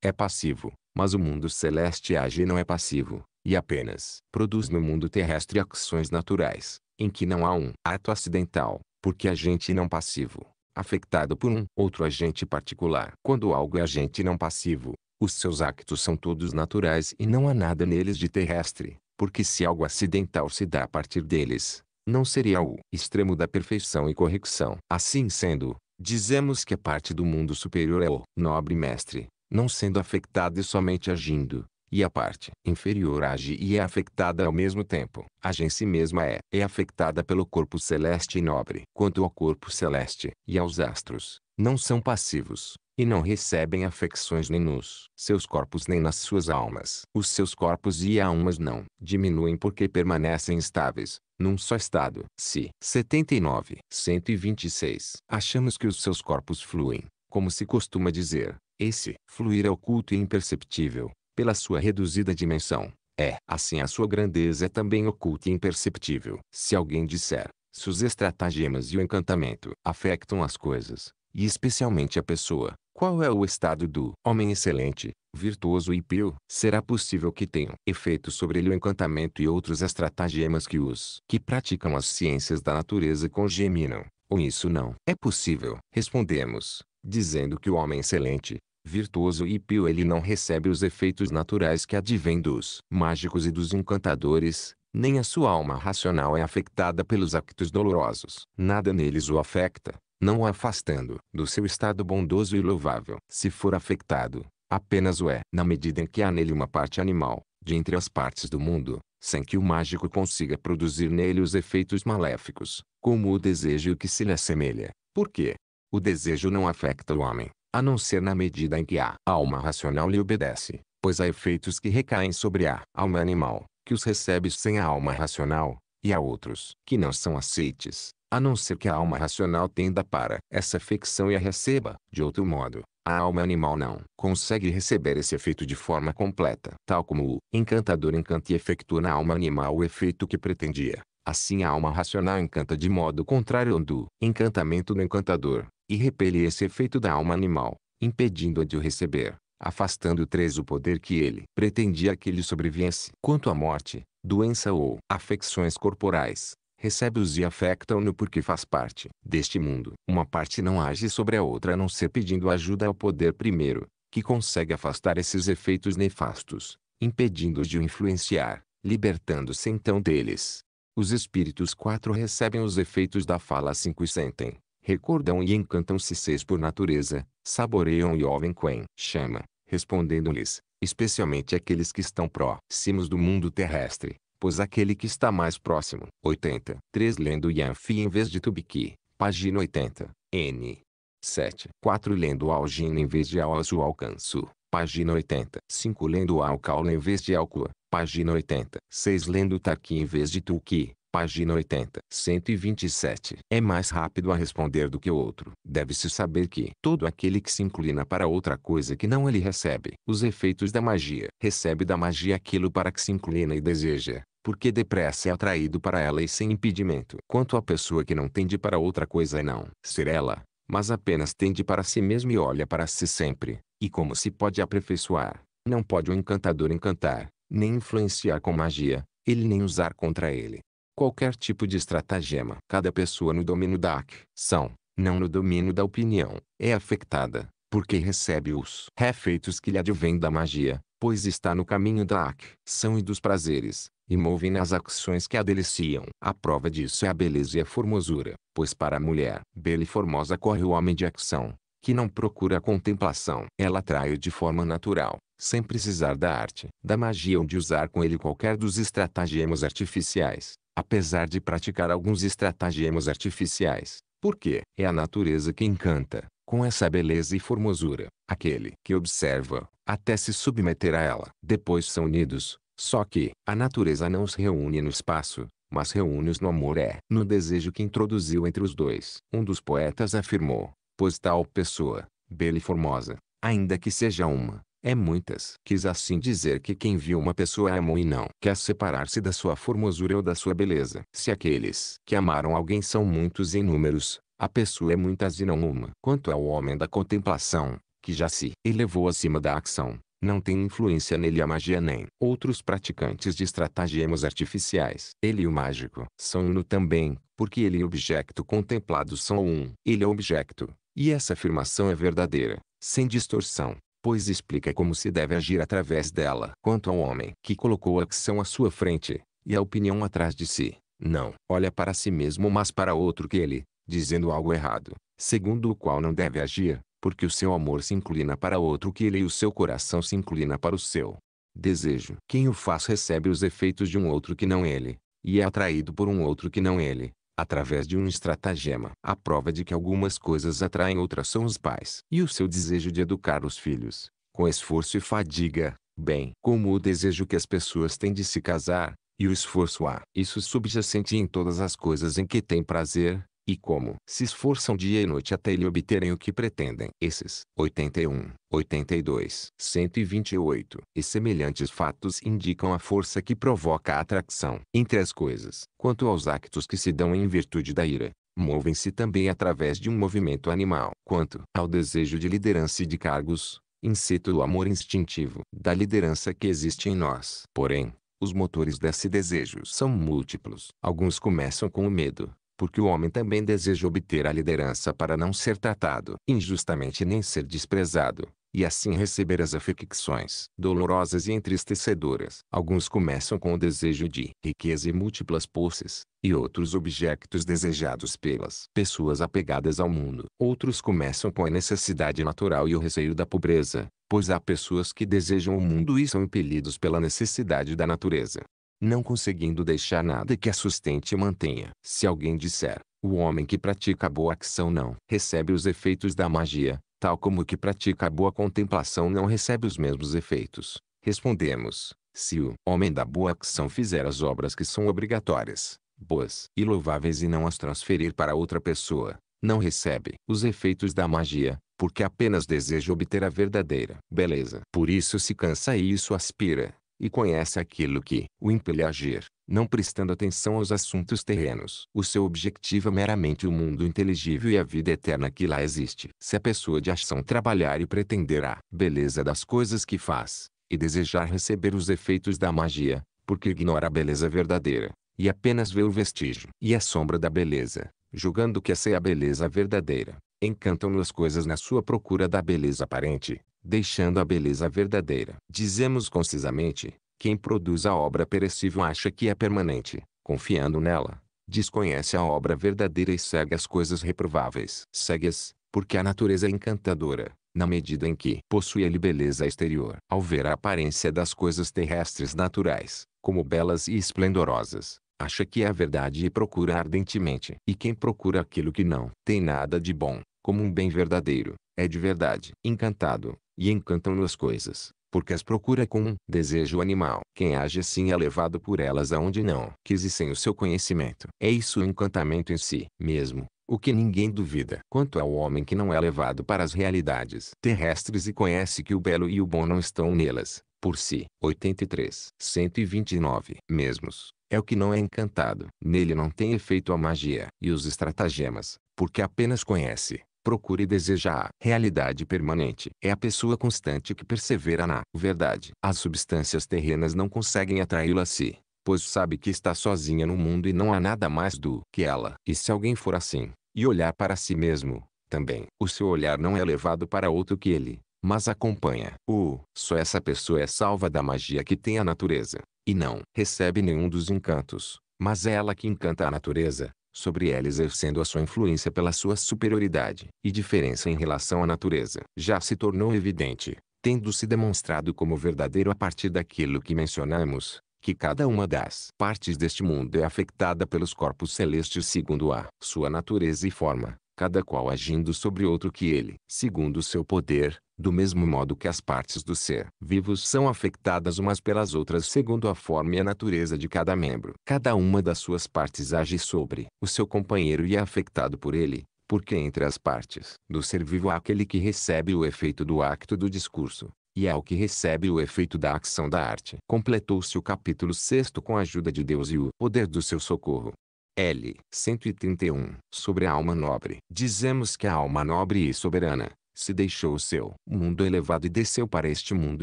é passivo, mas o mundo celeste age e não é passivo, e apenas produz no mundo terrestre ações naturais, em que não há um ato acidental, porque agente não passivo, afetado por um outro agente particular. Quando algo é agente não passivo, os seus actos são todos naturais e não há nada neles de terrestre, porque se algo acidental se dá a partir deles, não seria o extremo da perfeição e correção. Assim sendo, Dizemos que a parte do mundo superior é o nobre mestre, não sendo afetada e somente agindo, e a parte inferior age e é afetada ao mesmo tempo. Age em si mesma é, é afetada pelo corpo celeste e nobre. Quanto ao corpo celeste e aos astros, não são passivos, e não recebem afecções nem nos seus corpos nem nas suas almas. Os seus corpos e almas não diminuem porque permanecem estáveis, num só estado. Se 79, 126, achamos que os seus corpos fluem, como se costuma dizer, esse fluir é oculto e imperceptível, pela sua reduzida dimensão. É, assim a sua grandeza é também oculta e imperceptível. Se alguém disser, se os estratagemas e o encantamento afetam as coisas, e especialmente a pessoa, qual é o estado do homem excelente, virtuoso e pio? Será possível que tenham efeito sobre ele o encantamento e outros estratagemas que os que praticam as ciências da natureza congeminam? Ou isso não é possível? Respondemos, dizendo que o homem excelente, virtuoso e pio ele não recebe os efeitos naturais que advêm dos mágicos e dos encantadores, nem a sua alma racional é afetada pelos actos dolorosos. Nada neles o afeta, não o afastando do seu estado bondoso e louvável. Se for afectado, apenas o é na medida em que há nele uma parte animal, de entre as partes do mundo, sem que o mágico consiga produzir nele os efeitos maléficos, como o desejo que se lhe assemelha. Porque o desejo não afeta o homem, a não ser na medida em que a alma racional lhe obedece, pois há efeitos que recaem sobre a alma animal, que os recebe sem a alma racional, e há outros que não são aceites a não ser que a alma racional tenda para essa ficção e a receba, de outro modo, a alma animal não consegue receber esse efeito de forma completa. Tal como o encantador encanta e efetua na alma animal o efeito que pretendia, assim a alma racional encanta de modo contrário ao do encantamento do encantador, e repele esse efeito da alma animal, impedindo-a de o receber, afastando três o poder que ele pretendia que lhe sobreviesse. Quanto à morte, doença ou afecções corporais, recebe-os e afectam-no porque faz parte deste mundo. Uma parte não age sobre a outra a não ser pedindo ajuda ao poder primeiro, que consegue afastar esses efeitos nefastos, impedindo-os de o influenciar, libertando-se então deles. Os espíritos quatro recebem os efeitos da fala cinco assim e sentem, recordam e encantam-se seis por natureza, saboreiam e ouvem quen chama, respondendo-lhes, especialmente aqueles que estão próximos do mundo terrestre, pois aquele que está mais próximo. 80. 3 lendo Yanfi em vez de Tubiki. Página 80. N. 7. 4 lendo Algin em vez de Aozu Alcanço. Página 80. 5 lendo Alcaula em vez de Alcua. Página 80. 6 lendo Taqui em vez de Tuqui, Página 80. 127. É mais rápido a responder do que o outro. Deve-se saber que todo aquele que se inclina para outra coisa que não ele recebe os efeitos da magia, recebe da magia aquilo para que se inclina e deseja porque depressa é atraído para ela e sem impedimento. Quanto à pessoa que não tende para outra coisa e não ser ela, mas apenas tende para si mesmo e olha para si sempre, e como se pode aperfeiçoar, não pode o encantador encantar, nem influenciar com magia, ele nem usar contra ele. Qualquer tipo de estratagema. Cada pessoa no domínio da ação, não no domínio da opinião, é afetada, porque recebe os refeitos que lhe advêm da magia, pois está no caminho da acção e dos prazeres, e movem nas acções que a deliciam. A prova disso é a beleza e a formosura, pois para a mulher bela e formosa corre o homem de acção, que não procura a contemplação. Ela atrai-o de forma natural, sem precisar da arte, da magia ou de usar com ele qualquer dos estratagemas artificiais, apesar de praticar alguns estratagemas artificiais, porque é a natureza que encanta, com essa beleza e formosura, aquele que observa, até se submeter a ela. Depois são unidos, só que a natureza não os reúne no espaço, mas reúne-os no amor é, no desejo que introduziu entre os dois. Um dos poetas afirmou, pois tal pessoa, bela e formosa, ainda que seja uma, é muitas. Quis assim dizer que quem viu uma pessoa amou e não quer separar-se da sua formosura ou da sua beleza. Se aqueles que amaram alguém são muitos em números, a pessoa é muitas e não uma. Quanto ao homem da contemplação, que já se elevou acima da ação, não tem influência nele a magia nem outros praticantes de estratagemas artificiais. Ele e o mágico são uno também, porque ele e o objeto contemplado são um. Ele é objeto, e essa afirmação é verdadeira, sem distorção, pois explica como se deve agir através dela. Quanto ao homem que colocou a ação à sua frente, e a opinião atrás de si, não olha para si mesmo mas para outro que ele, dizendo algo errado, segundo o qual não deve agir, porque o seu amor se inclina para outro que ele e o seu coração se inclina para o seu desejo. Quem o faz recebe os efeitos de um outro que não ele, e é atraído por um outro que não ele, através de um estratagema. A prova de que algumas coisas atraem outras são os pais e o seu desejo de educar os filhos, com esforço e fadiga, bem como o desejo que as pessoas têm de se casar, e o esforço há. Isso subjacente em todas as coisas em que tem prazer, e como se esforçam dia e noite até lhe obterem o que pretendem. Esses 81, 82, 128 e semelhantes fatos indicam a força que provoca a atração entre as coisas. Quanto aos actos que se dão em virtude da ira, movem-se também através de um movimento animal. Quanto ao desejo de liderança e de cargos, incita o amor instintivo da liderança que existe em nós. Porém, os motores desse desejo são múltiplos. Alguns começam com o medo, porque o homem também deseja obter a liderança para não ser tratado injustamente nem ser desprezado, e assim receber as afecções dolorosas e entristecedoras. Alguns começam com o desejo de riqueza e múltiplas posses, e outros objetos desejados pelas pessoas apegadas ao mundo. Outros começam com a necessidade natural e o receio da pobreza, pois há pessoas que desejam o mundo e são impelidos pela necessidade da natureza não conseguindo deixar nada que a sustente e mantenha. Se alguém disser, o homem que pratica a boa ação não recebe os efeitos da magia, tal como o que pratica a boa contemplação não recebe os mesmos efeitos. Respondemos, se o homem da boa ação fizer as obras que são obrigatórias, boas e louváveis e não as transferir para outra pessoa, não recebe os efeitos da magia, porque apenas deseja obter a verdadeira beleza. Por isso se cansa e isso aspira e conhece aquilo que o impele a agir, não prestando atenção aos assuntos terrenos. O seu objetivo é meramente o mundo inteligível e a vida eterna que lá existe. Se a pessoa de ação trabalhar e pretender a beleza das coisas que faz, e desejar receber os efeitos da magia, porque ignora a beleza verdadeira, e apenas vê o vestígio e a sombra da beleza, julgando que essa é a beleza verdadeira, encantam-no as coisas na sua procura da beleza aparente, deixando a beleza verdadeira. Dizemos concisamente, quem produz a obra perecível acha que é permanente, confiando nela, desconhece a obra verdadeira e segue as coisas reprováveis. Segue-as, porque a natureza é encantadora, na medida em que possui-lhe beleza exterior. Ao ver a aparência das coisas terrestres naturais, como belas e esplendorosas, acha que é a verdade e procura ardentemente. E quem procura aquilo que não tem nada de bom, como um bem verdadeiro, é de verdade encantado, e encantam-nos coisas, porque as procura com um desejo animal. Quem age assim é levado por elas aonde não quis e sem o seu conhecimento. É isso o encantamento em si mesmo, o que ninguém duvida. Quanto ao homem que não é levado para as realidades terrestres e conhece que o belo e o bom não estão nelas, por si. 83. 129. Mesmos. É o que não é encantado. Nele não tem efeito a magia e os estratagemas, porque apenas conhece procura e deseja a realidade permanente. É a pessoa constante que persevera na verdade. As substâncias terrenas não conseguem atraí-la a si, pois sabe que está sozinha no mundo e não há nada mais do que ela. E se alguém for assim, e olhar para si mesmo, também o seu olhar não é levado para outro que ele, mas acompanha. O uh, só essa pessoa é salva da magia que tem a natureza, e não recebe nenhum dos encantos, mas é ela que encanta a natureza, sobre ela exercendo a sua influência pela sua superioridade e diferença em relação à natureza, já se tornou evidente, tendo se demonstrado como verdadeiro a partir daquilo que mencionamos, que cada uma das partes deste mundo é afetada pelos corpos celestes segundo a sua natureza e forma, cada qual agindo sobre outro que ele, segundo o seu poder, do mesmo modo que as partes do ser vivos são afectadas umas pelas outras segundo a forma e a natureza de cada membro. Cada uma das suas partes age sobre o seu companheiro e é afetado por ele, porque entre as partes do ser vivo há aquele que recebe o efeito do acto do discurso, e é o que recebe o efeito da ação da arte. Completou-se o capítulo 6 com a ajuda de Deus e o poder do seu socorro. L. 131. Sobre a alma nobre. Dizemos que a alma nobre e soberana, se deixou o seu mundo elevado e desceu para este mundo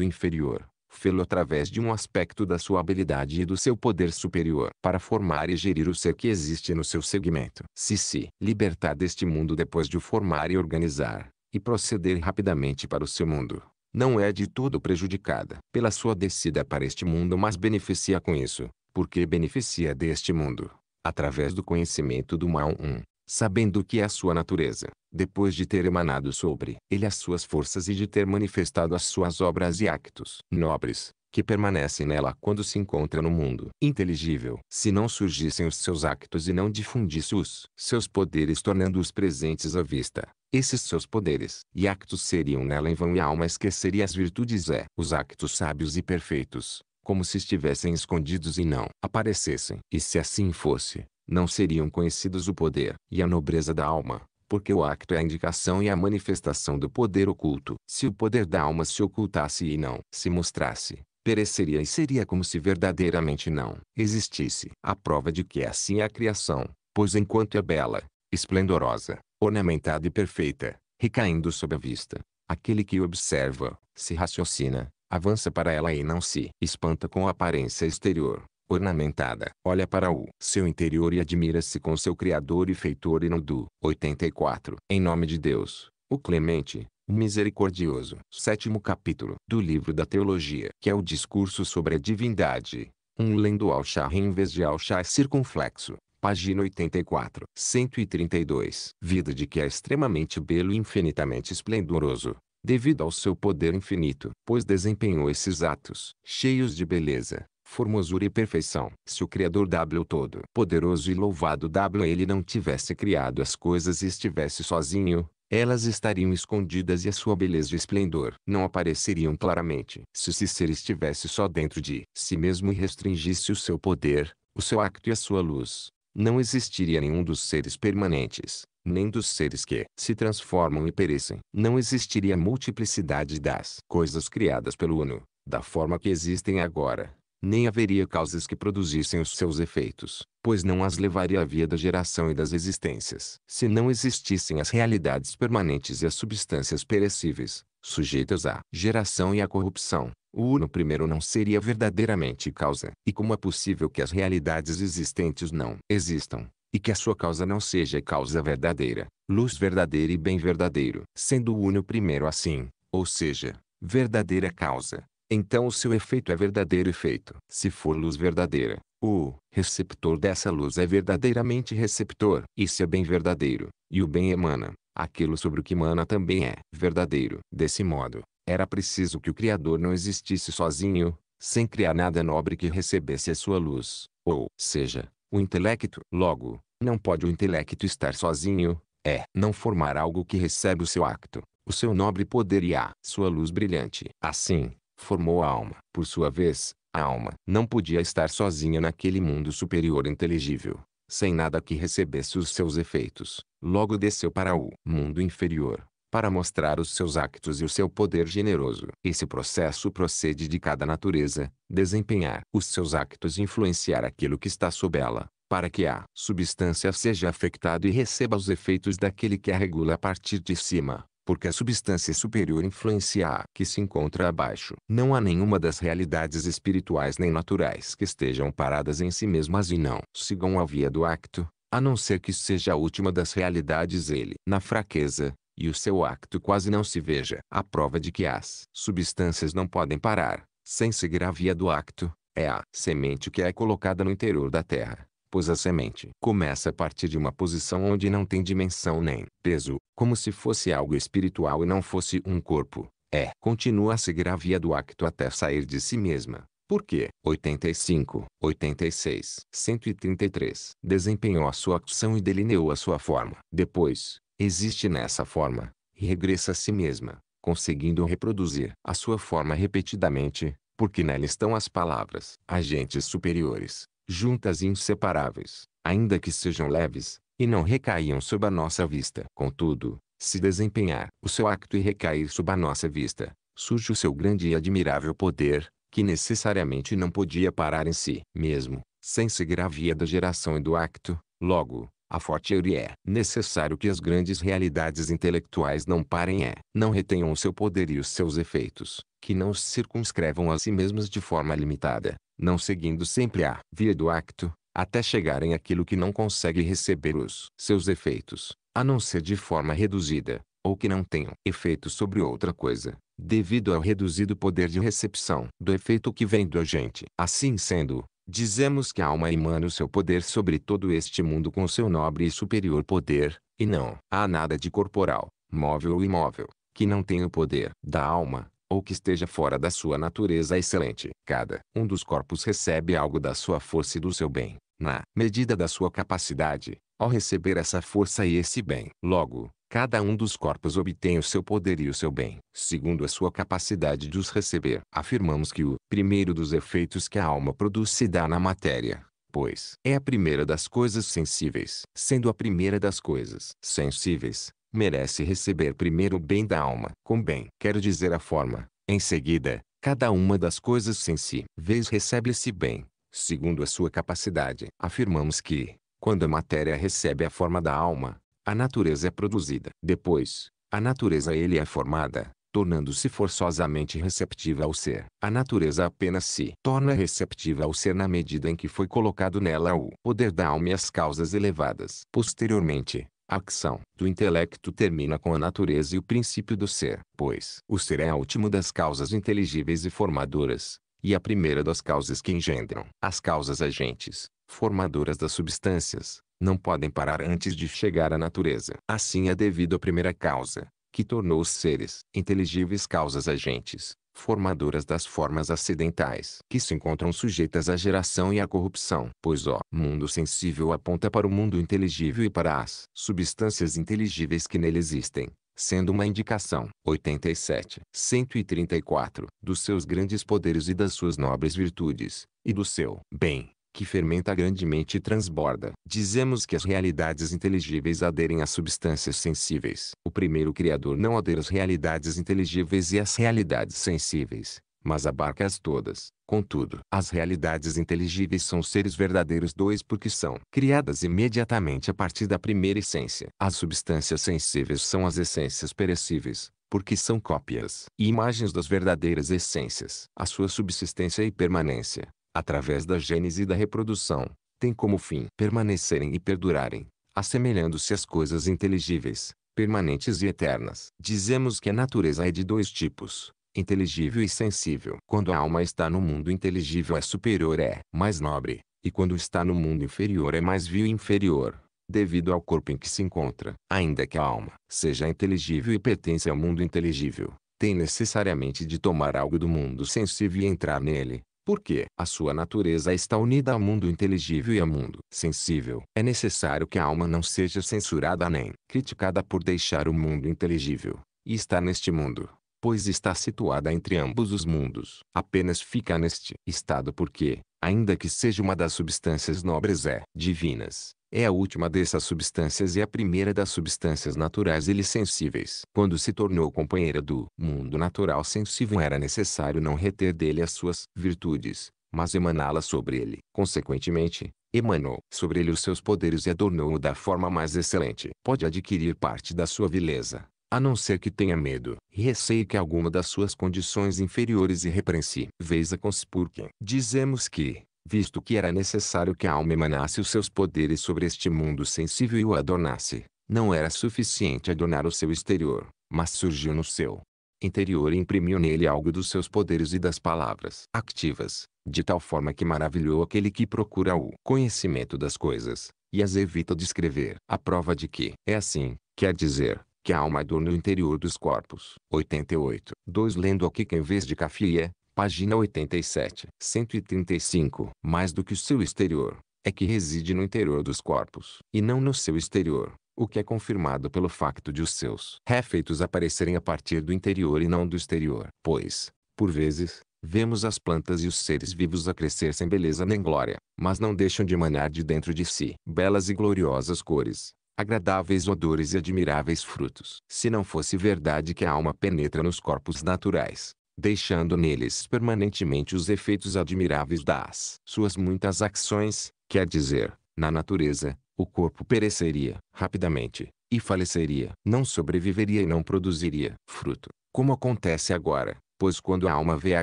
inferior, fê-lo através de um aspecto da sua habilidade e do seu poder superior para formar e gerir o ser que existe no seu segmento. Se se libertar deste mundo depois de o formar e organizar, e proceder rapidamente para o seu mundo, não é de todo prejudicada pela sua descida para este mundo, mas beneficia com isso, porque beneficia deste mundo através do conhecimento do mal um, sabendo que é a sua natureza, depois de ter emanado sobre ele as suas forças e de ter manifestado as suas obras e actos nobres, que permanecem nela quando se encontra no mundo inteligível. Se não surgissem os seus actos e não difundisse os seus poderes tornando-os presentes à vista, esses seus poderes e actos seriam nela em vão e a alma esqueceria as virtudes é. Os actos sábios e perfeitos, como se estivessem escondidos e não aparecessem. E se assim fosse, não seriam conhecidos o poder e a nobreza da alma, porque o acto é a indicação e a manifestação do poder oculto. Se o poder da alma se ocultasse e não se mostrasse, pereceria e seria como se verdadeiramente não existisse. A prova de que é assim é a criação, pois enquanto é bela, esplendorosa, ornamentada e perfeita, recaindo sob a vista, aquele que observa, se raciocina, Avança para ela e não se espanta com a aparência exterior, ornamentada. Olha para o seu interior e admira-se com seu Criador e Feitor e não do 84. Em nome de Deus, o Clemente, o Misericordioso. Sétimo capítulo do livro da Teologia, que é o discurso sobre a divindade. Um lendo ao chá em vez de ao chá é circunflexo. Página 84. 132. Vida de que é extremamente belo e infinitamente esplendoroso devido ao seu poder infinito, pois desempenhou esses atos, cheios de beleza, formosura e perfeição. Se o Criador W todo, poderoso e louvado W ele não tivesse criado as coisas e estivesse sozinho, elas estariam escondidas e a sua beleza e esplendor não apareceriam claramente. Se esse ser estivesse só dentro de si mesmo e restringisse o seu poder, o seu acto e a sua luz, não existiria nenhum dos seres permanentes, nem dos seres que se transformam e perecem. Não existiria multiplicidade das coisas criadas pelo Uno, da forma que existem agora. Nem haveria causas que produzissem os seus efeitos, pois não as levaria à via da geração e das existências. Se não existissem as realidades permanentes e as substâncias perecíveis, sujeitas à geração e à corrupção, o Uno primeiro não seria verdadeiramente causa. E como é possível que as realidades existentes não existam, e que a sua causa não seja causa verdadeira, luz verdadeira e bem verdadeiro, sendo o único primeiro assim, ou seja, verdadeira causa. Então o seu efeito é verdadeiro efeito. Se for luz verdadeira, o receptor dessa luz é verdadeiramente receptor. Isso é bem verdadeiro, e o bem emana. Aquilo sobre o que emana também é verdadeiro. Desse modo, era preciso que o Criador não existisse sozinho, sem criar nada nobre que recebesse a sua luz. Ou seja, o intelecto, logo, não pode o intelecto estar sozinho, é não formar algo que recebe o seu acto, o seu nobre poder e a sua luz brilhante. Assim, formou a alma. Por sua vez, a alma não podia estar sozinha naquele mundo superior inteligível, sem nada que recebesse os seus efeitos. Logo desceu para o mundo inferior, para mostrar os seus actos e o seu poder generoso. Esse processo procede de cada natureza, desempenhar os seus actos e influenciar aquilo que está sob ela, para que a substância seja afetada e receba os efeitos daquele que a regula a partir de cima. Porque a substância superior influencia a que se encontra abaixo. Não há nenhuma das realidades espirituais nem naturais que estejam paradas em si mesmas e não sigam a via do acto, a não ser que seja a última das realidades ele. Na fraqueza, e o seu acto quase não se veja. A prova de que as substâncias não podem parar, sem seguir a via do acto, é a semente que é colocada no interior da terra, pois a semente começa a partir de uma posição onde não tem dimensão nem peso, como se fosse algo espiritual e não fosse um corpo. É, continua a seguir a via do acto até sair de si mesma. Por quê? 85, 86, 133. Desempenhou a sua ação e delineou a sua forma. Depois, existe nessa forma, e regressa a si mesma, conseguindo reproduzir a sua forma repetidamente, porque nela estão as palavras, agentes superiores, juntas e inseparáveis, ainda que sejam leves, e não recaiam sob a nossa vista. Contudo, se desempenhar o seu acto e recair sob a nossa vista, surge o seu grande e admirável poder, que necessariamente não podia parar em si mesmo, sem seguir a via da geração e do acto, logo, a forte Yuri é necessário que as grandes realidades intelectuais não parem é, não retenham seu poder e os seus efeitos, que não se circunscrevam a si mesmas de forma limitada, não seguindo sempre a via do acto, até chegarem àquilo que não consegue receber os seus efeitos, a não ser de forma reduzida, ou que não tenham efeito sobre outra coisa, devido ao reduzido poder de recepção do efeito que vem do agente. Assim sendo, Dizemos que a alma emana o seu poder sobre todo este mundo com seu nobre e superior poder, e não há nada de corporal, móvel ou imóvel, que não tenha o poder da alma, ou que esteja fora da sua natureza excelente. Cada um dos corpos recebe algo da sua força e do seu bem, na medida da sua capacidade, ao receber essa força e esse bem. Logo, Cada um dos corpos obtém o seu poder e o seu bem, segundo a sua capacidade de os receber. Afirmamos que o primeiro dos efeitos que a alma produz se dá na matéria, pois é a primeira das coisas sensíveis. Sendo a primeira das coisas sensíveis, merece receber primeiro o bem da alma. Com bem, quero dizer a forma. Em seguida, cada uma das coisas sensíveis recebe esse bem, segundo a sua capacidade. Afirmamos que, quando a matéria recebe a forma da alma, a natureza é produzida. Depois, a natureza ele é formada, tornando-se forçosamente receptiva ao ser. A natureza apenas se torna receptiva ao ser na medida em que foi colocado nela o poder da alma e as causas elevadas. Posteriormente, a ação do intelecto termina com a natureza e o princípio do ser, pois o ser é o último das causas inteligíveis e formadoras, e a primeira das causas que engendram as causas agentes, formadoras das substâncias, não podem parar antes de chegar à natureza. Assim é devido à primeira causa, que tornou os seres inteligíveis causas agentes, formadoras das formas acidentais que se encontram sujeitas à geração e à corrupção. Pois o mundo sensível aponta para o mundo inteligível e para as substâncias inteligíveis que nele existem, sendo uma indicação. 87. 134. Dos seus grandes poderes e das suas nobres virtudes, e do seu bem que fermenta grandemente e transborda. Dizemos que as realidades inteligíveis aderem às substâncias sensíveis. O primeiro criador não adere às realidades inteligíveis e às realidades sensíveis, mas abarca-as todas. Contudo, as realidades inteligíveis são seres verdadeiros dois porque são criadas imediatamente a partir da primeira essência. As substâncias sensíveis são as essências perecíveis, porque são cópias e imagens das verdadeiras essências. A sua subsistência e permanência através da gênese e da reprodução, tem como fim permanecerem e perdurarem, assemelhando-se às coisas inteligíveis, permanentes e eternas. Dizemos que a natureza é de dois tipos, inteligível e sensível. Quando a alma está no mundo inteligível é superior é mais nobre, e quando está no mundo inferior é mais vil e inferior, devido ao corpo em que se encontra. Ainda que a alma seja inteligível e pertence ao mundo inteligível, tem necessariamente de tomar algo do mundo sensível e entrar nele, porque a sua natureza está unida ao mundo inteligível e ao mundo sensível. É necessário que a alma não seja censurada nem criticada por deixar o mundo inteligível e estar neste mundo, pois está situada entre ambos os mundos. Apenas fica neste estado porque, ainda que seja uma das substâncias nobres é divinas, é a última dessas substâncias e a primeira das substâncias naturais e sensíveis. Quando se tornou companheira do mundo natural sensível era necessário não reter dele as suas virtudes, mas emaná-las sobre ele. Consequentemente, emanou sobre ele os seus poderes e adornou-o da forma mais excelente. Pode adquirir parte da sua vileza, a não ser que tenha medo e receie que alguma das suas condições inferiores e repreensíveis com conspurquem. Dizemos que, visto que era necessário que a alma emanasse os seus poderes sobre este mundo sensível e o adornasse. Não era suficiente adornar o seu exterior, mas surgiu no seu interior e imprimiu nele algo dos seus poderes e das palavras ativas, de tal forma que maravilhou aquele que procura o conhecimento das coisas, e as evita descrever. A prova de que é assim, quer dizer, que a alma adorna o interior dos corpos. 88. 2. Lendo aqui que em vez de cafia, Página 87. 135. Mais do que o seu exterior, é que reside no interior dos corpos, e não no seu exterior, o que é confirmado pelo facto de os seus refeitos aparecerem a partir do interior e não do exterior. Pois, por vezes, vemos as plantas e os seres vivos a crescer sem beleza nem glória, mas não deixam de emanar de dentro de si belas e gloriosas cores, agradáveis odores e admiráveis frutos. Se não fosse verdade que a alma penetra nos corpos naturais, deixando neles permanentemente os efeitos admiráveis das suas muitas ações, quer dizer, na natureza, o corpo pereceria rapidamente e faleceria, não sobreviveria e não produziria fruto, como acontece agora, pois quando a alma vê a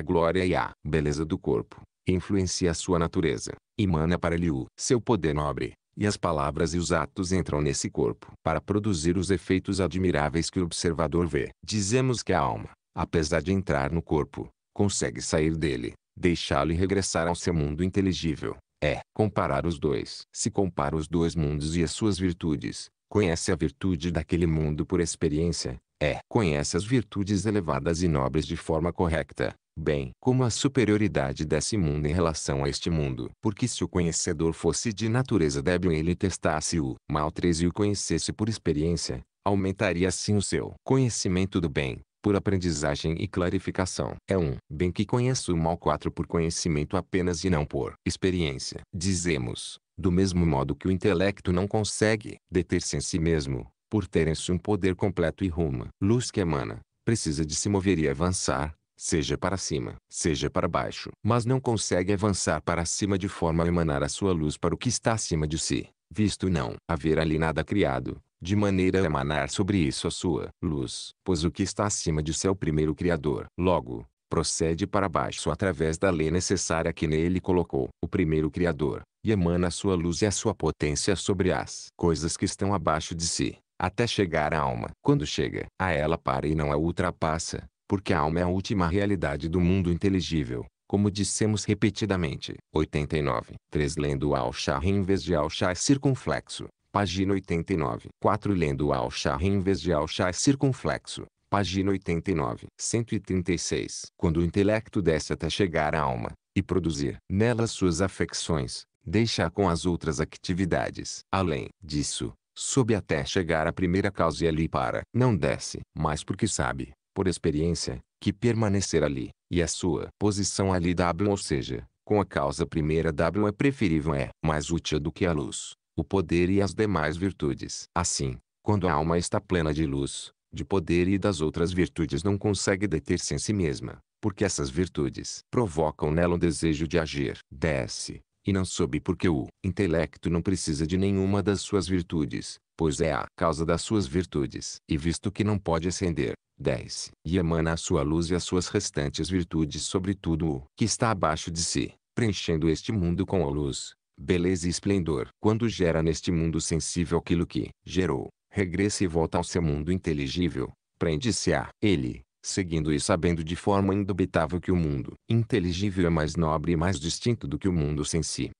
glória e a beleza do corpo, influencia a sua natureza, emana para ele o seu poder nobre, e as palavras e os atos entram nesse corpo para produzir os efeitos admiráveis que o observador vê. Dizemos que a alma apesar de entrar no corpo, consegue sair dele, deixá-lo e regressar ao seu mundo inteligível. É comparar os dois. Se compara os dois mundos e as suas virtudes, conhece a virtude daquele mundo por experiência, é conhece as virtudes elevadas e nobres de forma correta, bem como a superioridade desse mundo em relação a este mundo. Porque se o conhecedor fosse de natureza débil e ele testasse o mal e o conhecesse por experiência, aumentaria assim o seu conhecimento do bem por aprendizagem e clarificação. É um bem que conheço o mal 4 por conhecimento apenas e não por experiência. Dizemos, do mesmo modo que o intelecto não consegue deter-se em si mesmo, por ter em si um poder completo e ruma Luz que emana, precisa de se mover e avançar, seja para cima, seja para baixo, mas não consegue avançar para cima de forma a emanar a sua luz para o que está acima de si, visto não haver ali nada criado, de maneira a emanar sobre isso a sua luz, pois o que está acima de seu primeiro Criador. Logo, procede para baixo através da lei necessária que nele colocou o primeiro Criador, e emana a sua luz e a sua potência sobre as coisas que estão abaixo de si, até chegar à alma. Quando chega a ela para e não a ultrapassa, porque a alma é a última realidade do mundo inteligível. Como dissemos repetidamente, 89. 3. Lendo Al-Shah em vez de Al-Shah é circunflexo. Página 89. 4. Lendo ao chá em vez de ao chá é circunflexo. Página 89. 136. Quando o intelecto desce até chegar à alma, e produzir nela suas afecções, deixa com as outras atividades. Além disso, sobe até chegar à primeira causa e ali para. Não desce, mas porque sabe, por experiência, que permanecer ali, e a sua posição ali W, ou seja, com a causa primeira W é preferível é mais útil do que a luz, o poder e as demais virtudes. Assim, quando a alma está plena de luz, de poder e das outras virtudes não consegue deter-se em si mesma, porque essas virtudes provocam nela o desejo de agir. Desce, e não soube porque o intelecto não precisa de nenhuma das suas virtudes, pois é a causa das suas virtudes. E visto que não pode ascender, desce e emana a sua luz e as suas restantes virtudes sobre tudo o que está abaixo de si, preenchendo este mundo com a luz, beleza e esplendor. Quando gera neste mundo sensível aquilo que gerou, regressa e volta ao seu mundo inteligível, prende-se a ele, seguindo e sabendo de forma indubitável que o mundo inteligível é mais nobre e mais distinto do que o mundo sensível.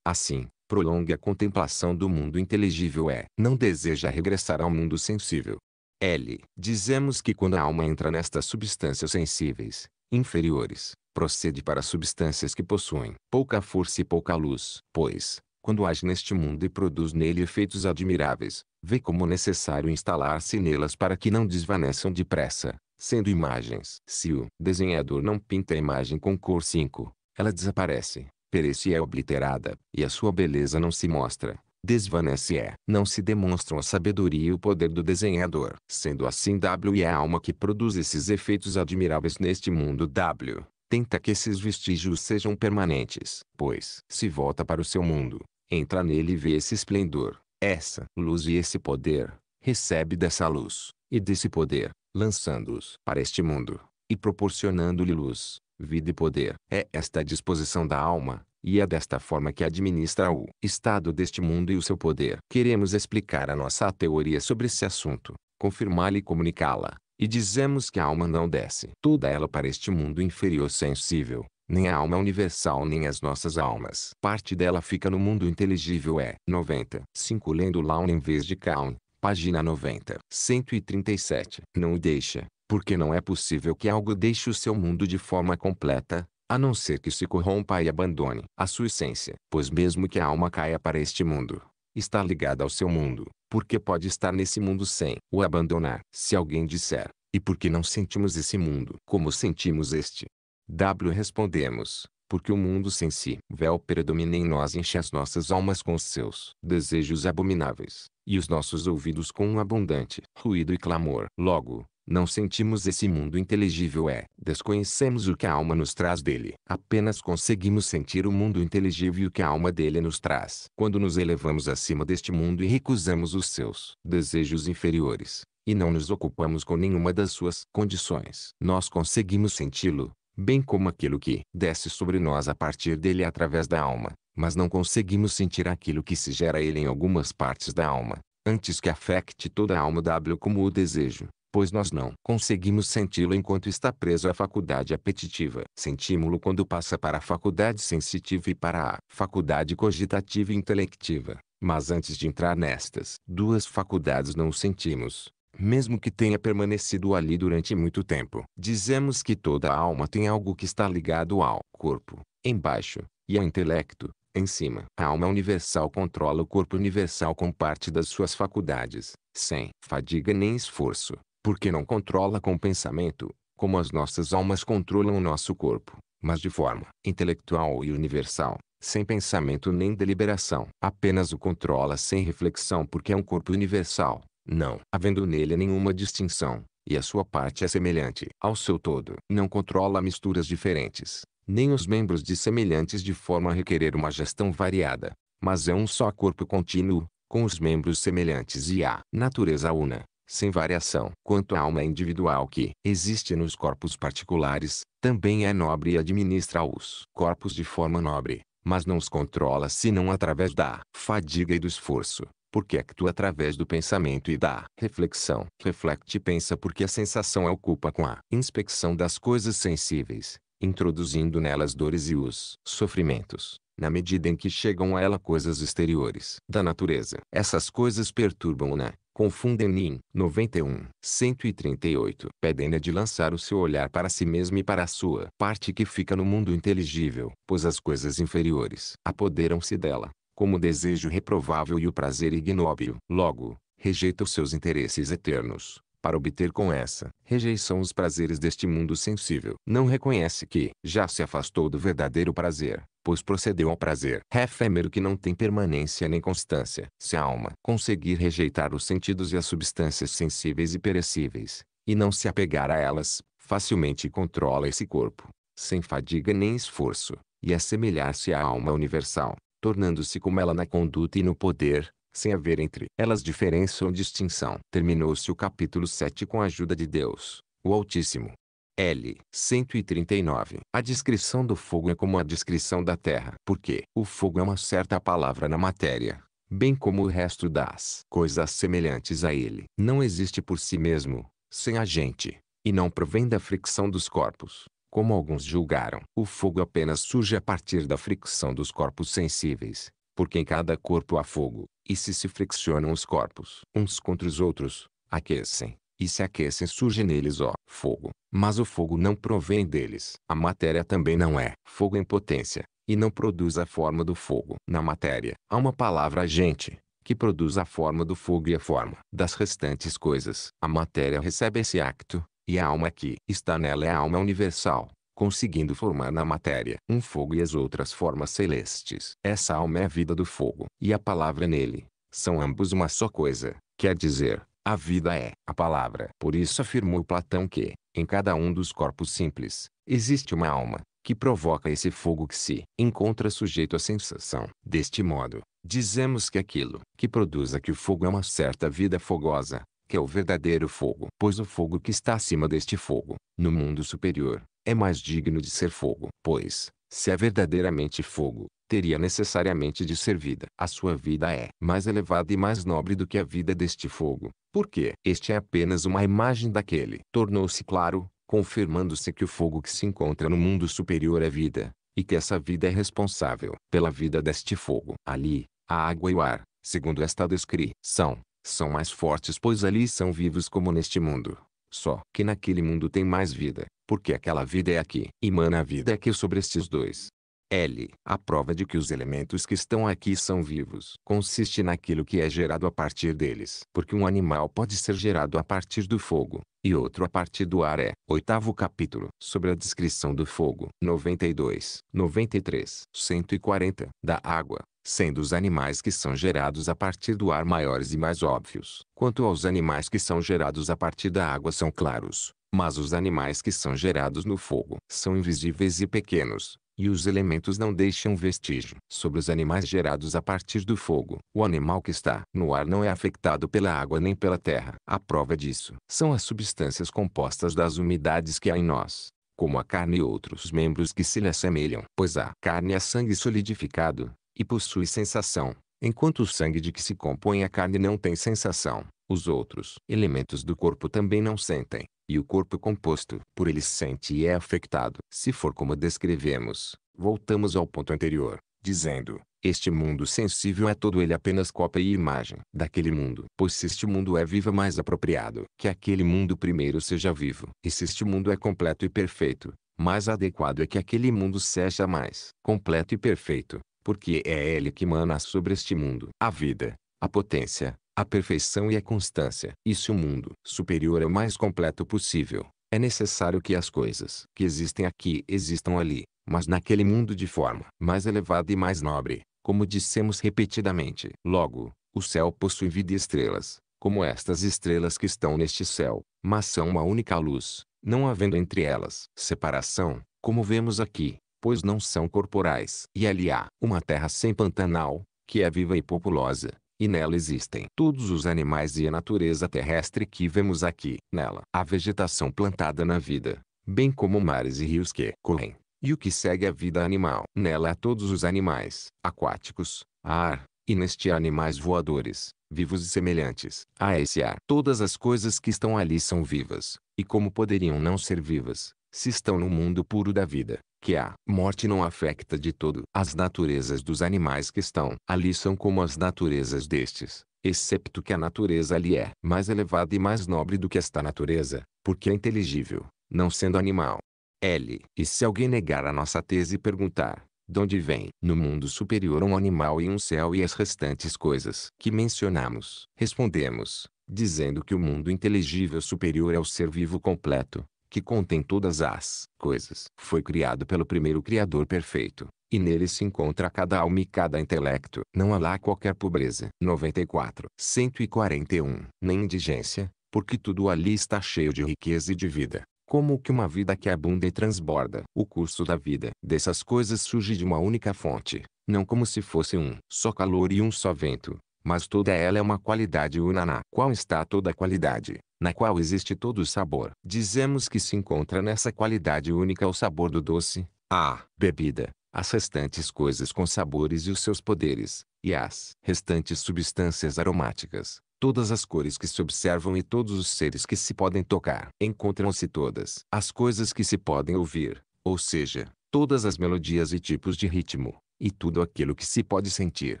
Assim, prolonga a contemplação do mundo inteligível é, não deseja regressar ao mundo sensível. L. Dizemos que quando a alma entra nestas substâncias sensíveis, inferiores, procede para substâncias que possuem pouca força e pouca luz, pois, quando age neste mundo e produz nele efeitos admiráveis, vê como necessário instalar-se nelas para que não desvaneçam depressa, sendo imagens. Se o desenhador não pinta a imagem com cor 5, ela desaparece, perece e é obliterada, e a sua beleza não se mostra, desvanece é. Não se demonstram a sabedoria e o poder do desenhador. Sendo assim W é a alma que produz esses efeitos admiráveis neste mundo W tenta que esses vestígios sejam permanentes, pois se volta para o seu mundo, entra nele e vê esse esplendor, essa luz e esse poder, recebe dessa luz, e desse poder, lançando-os para este mundo, e proporcionando-lhe luz, vida e poder. É esta a disposição da alma, e é desta forma que administra o estado deste mundo e o seu poder. Queremos explicar a nossa teoria sobre esse assunto, confirmá-la e comunicá-la, e dizemos que a alma não desce toda ela para este mundo inferior sensível, nem a alma universal nem as nossas almas. Parte dela fica no mundo inteligível é 90. 5 lendo Laun em vez de Kaun, página 90. 137. Não o deixa, porque não é possível que algo deixe o seu mundo de forma completa, a não ser que se corrompa e abandone a sua essência. Pois mesmo que a alma caia para este mundo, está ligada ao seu mundo, porque pode estar nesse mundo sem o abandonar. Se alguém disser, e por que não sentimos esse mundo como sentimos este? W respondemos, porque o mundo sem si véu predomina em nós enche as nossas almas com seus desejos abomináveis, e os nossos ouvidos com um abundante ruído e clamor. Logo, não sentimos esse mundo inteligível é. Desconhecemos o que a alma nos traz dele. Apenas conseguimos sentir o mundo inteligível que a alma dele nos traz. Quando nos elevamos acima deste mundo e recusamos os seus desejos inferiores, e não nos ocupamos com nenhuma das suas condições, nós conseguimos senti-lo, bem como aquilo que desce sobre nós a partir dele através da alma, mas não conseguimos sentir aquilo que se gera ele em algumas partes da alma, antes que afecte toda a alma w como o desejo pois nós não conseguimos senti-lo enquanto está preso à faculdade apetitiva. Sentimos-lo quando passa para a faculdade sensitiva e para a faculdade cogitativa e intelectiva. Mas antes de entrar nestas duas faculdades não o sentimos, mesmo que tenha permanecido ali durante muito tempo. Dizemos que toda a alma tem algo que está ligado ao corpo, embaixo, e ao intelecto, em cima. A alma universal controla o corpo universal com parte das suas faculdades, sem fadiga nem esforço porque não controla com o pensamento, como as nossas almas controlam o nosso corpo, mas de forma intelectual e universal, sem pensamento nem deliberação. Apenas o controla sem reflexão porque é um corpo universal, não havendo nele nenhuma distinção, e a sua parte é semelhante ao seu todo. Não controla misturas diferentes, nem os membros semelhantes de forma a requerer uma gestão variada, mas é um só corpo contínuo, com os membros semelhantes e a natureza una sem variação. Quanto à alma individual que existe nos corpos particulares, também é nobre e administra os corpos de forma nobre, mas não os controla senão através da fadiga e do esforço, porque actua através do pensamento e da reflexão. Reflete e pensa porque a sensação a ocupa com a inspecção das coisas sensíveis, introduzindo nelas dores e os sofrimentos na medida em que chegam a ela coisas exteriores da natureza. Essas coisas perturbam-na, confundem lhe 91, 138. Pedem-na de lançar o seu olhar para si mesmo e para a sua parte que fica no mundo inteligível, pois as coisas inferiores apoderam-se dela, como o desejo reprovável e o prazer ignóbil. Logo, rejeita os seus interesses eternos, para obter com essa rejeição os prazeres deste mundo sensível. Não reconhece que já se afastou do verdadeiro prazer, pois procedeu ao prazer é efêmero que não tem permanência nem constância. Se a alma conseguir rejeitar os sentidos e as substâncias sensíveis e perecíveis, e não se apegar a elas, facilmente controla esse corpo, sem fadiga nem esforço, e assemelhar-se à alma universal, tornando-se como ela na conduta e no poder, sem haver entre elas diferença ou distinção. Terminou-se o capítulo 7 com a ajuda de Deus, o Altíssimo. L. 139. A descrição do fogo é como a descrição da terra, porque o fogo é uma certa palavra na matéria, bem como o resto das coisas semelhantes a ele. Não existe por si mesmo, sem agente, e não provém da fricção dos corpos, como alguns julgaram. O fogo apenas surge a partir da fricção dos corpos sensíveis, porque em cada corpo há fogo, e se se friccionam os corpos uns contra os outros, aquecem, e se aquecem surge neles ó fogo, mas o fogo não provém deles. A matéria também não é fogo em é potência, e não produz a forma do fogo. Na matéria, há uma palavra agente, que produz a forma do fogo e a forma das restantes coisas. A matéria recebe esse acto, e a alma que está nela é a alma universal, conseguindo formar na matéria um fogo e as outras formas celestes. Essa alma é a vida do fogo, e a palavra nele, são ambos uma só coisa, quer dizer, a vida é a palavra. Por isso afirmou Platão que, em cada um dos corpos simples, existe uma alma, que provoca esse fogo que se encontra sujeito à sensação. Deste modo, dizemos que aquilo que produz aqui o fogo é uma certa vida fogosa, que é o verdadeiro fogo. Pois o fogo que está acima deste fogo, no mundo superior, é mais digno de ser fogo. Pois, se é verdadeiramente fogo, teria necessariamente de ser vida. A sua vida é mais elevada e mais nobre do que a vida deste fogo, porque este é apenas uma imagem daquele. Tornou-se claro, confirmando-se que o fogo que se encontra no mundo superior é vida, e que essa vida é responsável pela vida deste fogo. Ali, a água e o ar, segundo esta descrição, são mais fortes pois ali são vivos como neste mundo. Só que naquele mundo tem mais vida porque aquela vida é aqui, e mana a vida é aqui sobre estes dois. L. A prova de que os elementos que estão aqui são vivos consiste naquilo que é gerado a partir deles. Porque um animal pode ser gerado a partir do fogo, e outro a partir do ar é. Oitavo capítulo. Sobre a descrição do fogo. 92, 93, 140. Da água. Sendo os animais que são gerados a partir do ar maiores e mais óbvios. Quanto aos animais que são gerados a partir da água são claros, mas os animais que são gerados no fogo são invisíveis e pequenos, e os elementos não deixam vestígio sobre os animais gerados a partir do fogo. O animal que está no ar não é afetado pela água nem pela terra. A prova disso são as substâncias compostas das umidades que há em nós, como a carne e outros membros que se lhe assemelham. Pois a carne é sangue solidificado, e possui sensação, enquanto o sangue de que se compõe a carne não tem sensação. Os outros elementos do corpo também não sentem, e o corpo é composto por ele sente e é afetado. Se for como descrevemos, voltamos ao ponto anterior, dizendo, este mundo sensível é todo ele apenas cópia e imagem daquele mundo. Pois se este mundo é vivo é mais apropriado que aquele mundo primeiro seja vivo. E se este mundo é completo e perfeito, mais adequado é que aquele mundo seja mais completo e perfeito, porque é ele que mana sobre este mundo a vida, a potência, a perfeição e a constância. E se o mundo superior é o mais completo possível, é necessário que as coisas que existem aqui existam ali, mas naquele mundo de forma mais elevada e mais nobre, como dissemos repetidamente. Logo, o céu possui vida e estrelas, como estas estrelas que estão neste céu, mas são uma única luz, não havendo entre elas separação, como vemos aqui, pois não são corporais. E ali há uma terra sem pantanal, que é viva e populosa, e nela existem todos os animais e a natureza terrestre que vemos aqui. Nela, a vegetação plantada na vida, bem como mares e rios que correm, e o que segue a vida animal. Nela há todos os animais, aquáticos, ar, e neste há animais voadores, vivos e semelhantes. A esse ar. Todas as coisas que estão ali são vivas, e como poderiam não ser vivas, se estão no mundo puro da vida que a morte não afeta de todo as naturezas dos animais que estão ali são como as naturezas destes, excepto que a natureza ali é mais elevada e mais nobre do que esta natureza, porque é inteligível, não sendo animal. L. E se alguém negar a nossa tese e perguntar, de onde vem? No mundo superior um animal e um céu e as restantes coisas que mencionamos. Respondemos, dizendo que o mundo inteligível superior é o ser vivo completo, que contém todas as coisas, foi criado pelo primeiro Criador perfeito, e nele se encontra cada alma e cada intelecto. Não há lá qualquer pobreza. 94. 141. Nem indigência, porque tudo ali está cheio de riqueza e de vida. Como que uma vida que é abunda e transborda. O curso da vida dessas coisas surge de uma única fonte, não como se fosse um só calor e um só vento, mas toda ela é uma qualidade una na qual está toda a qualidade, na qual existe todo o sabor. Dizemos que se encontra nessa qualidade única o sabor do doce, a bebida, as restantes coisas com sabores e os seus poderes, e as restantes substâncias aromáticas, todas as cores que se observam e todos os seres que se podem tocar. Encontram-se todas as coisas que se podem ouvir, ou seja, todas as melodias e tipos de ritmo, e tudo aquilo que se pode sentir.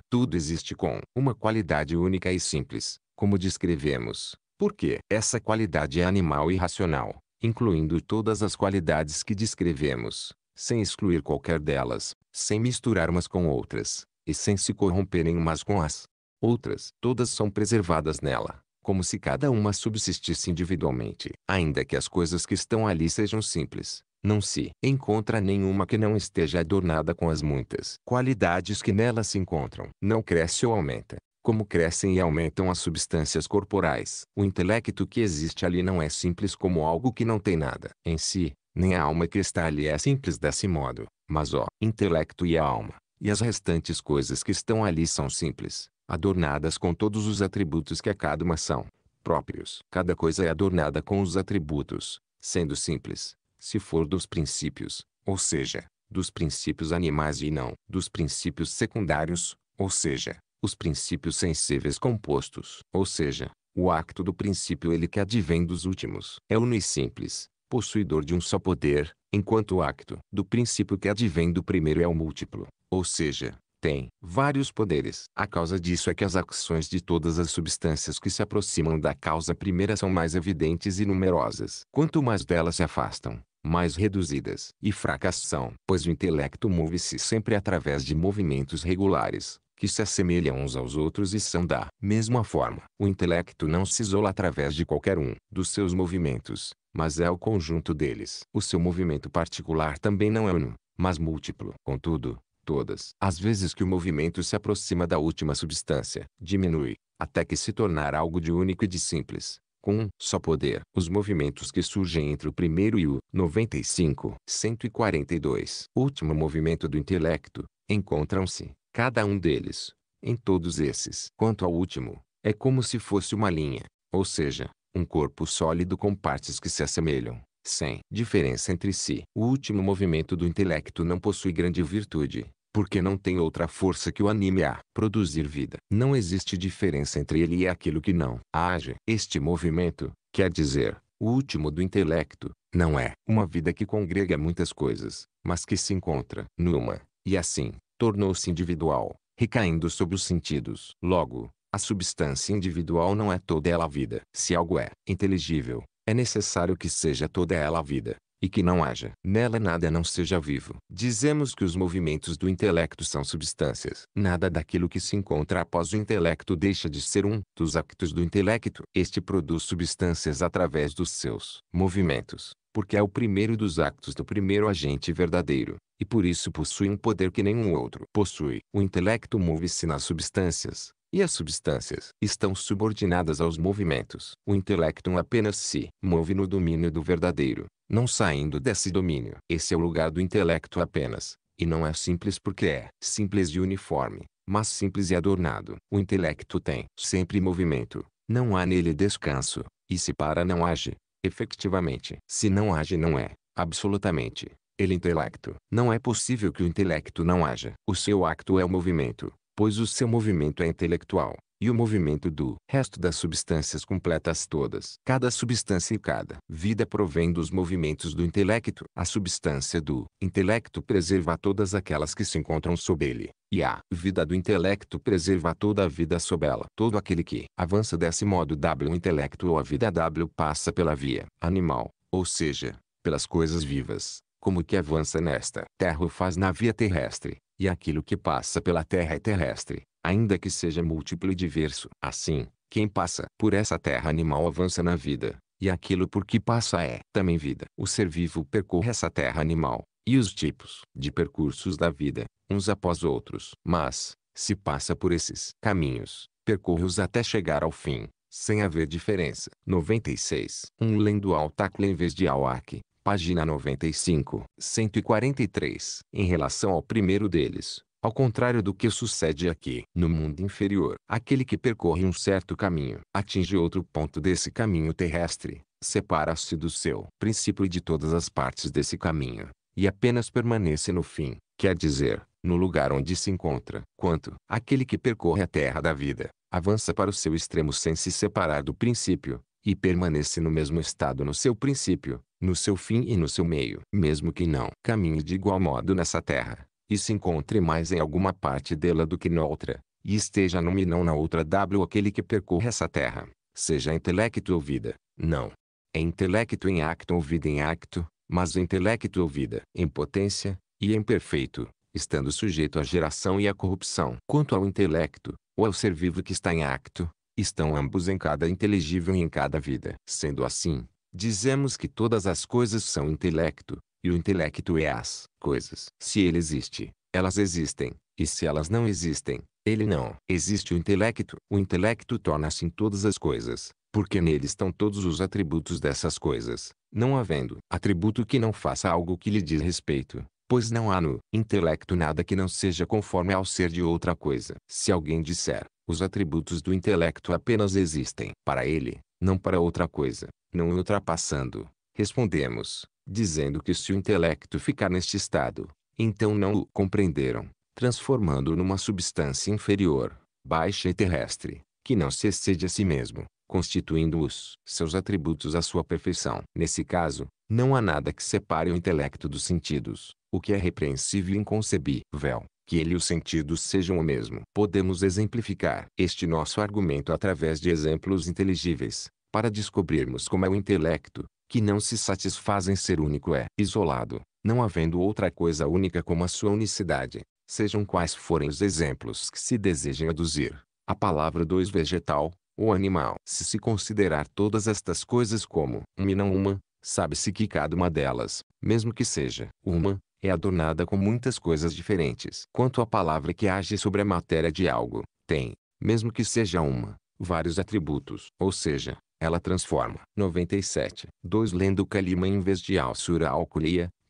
Tudo existe com uma qualidade única e simples, como descrevemos, porque essa qualidade é animal e racional, incluindo todas as qualidades que descrevemos, sem excluir qualquer delas, sem misturar umas com outras, e sem se corromperem umas com as outras. Todas são preservadas nela, como se cada uma subsistisse individualmente, ainda que as coisas que estão ali sejam simples, não se encontra nenhuma que não esteja adornada com as muitas qualidades que nela se encontram. Não cresce ou aumenta, como crescem e aumentam as substâncias corporais. O intelecto que existe ali não é simples como algo que não tem nada em si, nem a alma que está ali é simples desse modo, mas ó, intelecto e a alma, e as restantes coisas que estão ali são simples, adornadas com todos os atributos que a cada uma são próprios. Cada coisa é adornada com os atributos, sendo simples, se for dos princípios, ou seja, dos princípios animais e não dos princípios secundários, ou seja, os princípios sensíveis compostos, ou seja, o acto do princípio ele que advém dos últimos é uno e simples, possuidor de um só poder, enquanto o acto do princípio que advém do primeiro é o múltiplo, ou seja, tem vários poderes. A causa disso é que as ações de todas as substâncias que se aproximam da causa primeira são mais evidentes e numerosas. Quanto mais delas se afastam, mais reduzidas e fracas são, pois o intelecto move-se sempre através de movimentos regulares, que se assemelham uns aos outros e são da mesma forma. O intelecto não se isola através de qualquer um dos seus movimentos, mas é o conjunto deles. O seu movimento particular também não é uno, mas múltiplo. Contudo, todas as vezes que o movimento se aproxima da última substância, diminui, até que se tornar algo de único e de simples com um só poder. Os movimentos que surgem entre o primeiro e o 95, 142, último movimento do intelecto, encontram-se, cada um deles, em todos esses. Quanto ao último, é como se fosse uma linha, ou seja, um corpo sólido com partes que se assemelham, sem diferença entre si. O último movimento do intelecto não possui grande virtude, porque não tem outra força que o anime a produzir vida. Não existe diferença entre ele e aquilo que não age. Este movimento, quer dizer, o último do intelecto, não é uma vida que congrega muitas coisas, mas que se encontra numa, e assim, tornou-se individual, recaindo sobre os sentidos. Logo, a substância individual não é toda ela vida. Se algo é inteligível, é necessário que seja toda ela vida e que não haja nela nada não seja vivo. Dizemos que os movimentos do intelecto são substâncias. Nada daquilo que se encontra após o intelecto deixa de ser um dos actos do intelecto. Este produz substâncias através dos seus movimentos, porque é o primeiro dos actos do primeiro agente verdadeiro e por isso possui um poder que nenhum outro possui. O intelecto move-se nas substâncias, e as substâncias estão subordinadas aos movimentos. O intelecto apenas se move no domínio do verdadeiro, não saindo desse domínio. Esse é o lugar do intelecto apenas, e não é simples porque é simples e uniforme, mas simples e adornado. O intelecto tem sempre movimento, não há nele descanso, e se para não age, efetivamente. Se não age não é, absolutamente, ele é intelecto. Não é possível que o intelecto não haja. O seu acto é o movimento, pois o seu movimento é intelectual e o movimento do resto das substâncias completas todas. Cada substância e cada vida provém dos movimentos do intelecto. A substância do intelecto preserva todas aquelas que se encontram sob ele, e a vida do intelecto preserva toda a vida sob ela. Todo aquele que avança desse modo W intelecto ou a vida W passa pela via animal, ou seja, pelas coisas vivas, como o que avança nesta terra o faz na via terrestre. E aquilo que passa pela terra é terrestre, ainda que seja múltiplo e diverso. Assim, quem passa por essa terra animal avança na vida, e aquilo por que passa é também vida. O ser vivo percorre essa terra animal, e os tipos de percursos da vida, uns após outros. Mas, se passa por esses caminhos, percorre-os até chegar ao fim, sem haver diferença. 96. Um lendo ao tacle em vez de ao aque página 95, 143. Em relação ao primeiro deles, ao contrário do que sucede aqui, no mundo inferior, aquele que percorre um certo caminho, atinge outro ponto desse caminho terrestre, separa-se do seu princípio e de todas as partes desse caminho, e apenas permanece no fim, quer dizer, no lugar onde se encontra. Quanto aquele que percorre a terra da vida, avança para o seu extremo sem se separar do princípio, e permanece no mesmo estado no seu princípio, no seu fim e no seu meio, mesmo que não caminhe de igual modo nessa terra, e se encontre mais em alguma parte dela do que noutra, e esteja numa e não na outra W aquele que percorre essa terra, seja intelecto ou vida, não. É intelecto em acto ou vida em acto, mas intelecto ou vida em potência, e imperfeito, estando sujeito à geração e à corrupção. Quanto ao intelecto, ou ao ser vivo que está em acto, estão ambos em cada inteligível e em cada vida. Sendo assim, Dizemos que todas as coisas são intelecto, e o intelecto é as coisas. Se ele existe, elas existem, e se elas não existem, ele não. Existe o intelecto. O intelecto torna-se em todas as coisas, porque nele estão todos os atributos dessas coisas, não havendo atributo que não faça algo que lhe diz respeito, pois não há no intelecto nada que não seja conforme ao ser de outra coisa. Se alguém disser, os atributos do intelecto apenas existem para ele, não para outra coisa, não é ultrapassando. Respondemos, dizendo que se o intelecto ficar neste estado, então não o compreenderam, transformando-o numa substância inferior, baixa e terrestre, que não se excede a si mesmo, constituindo-os seus atributos à sua perfeição. Nesse caso, não há nada que separe o intelecto dos sentidos, o que é repreensível e inconcebível, que ele e os sentidos sejam o mesmo. Podemos exemplificar este nosso argumento através de exemplos inteligíveis para descobrirmos como é o intelecto, que não se satisfaz em ser único é isolado, não havendo outra coisa única como a sua unicidade, sejam quais forem os exemplos que se desejem aduzir. A palavra dois vegetal, ou animal. Se se considerar todas estas coisas como uma e não uma, sabe-se que cada uma delas, mesmo que seja uma, é adornada com muitas coisas diferentes. Quanto à palavra que age sobre a matéria de algo, tem, mesmo que seja uma, vários atributos. Ou seja, ela transforma. 97. 2 Lendo Kalima em vez de Al-Sura al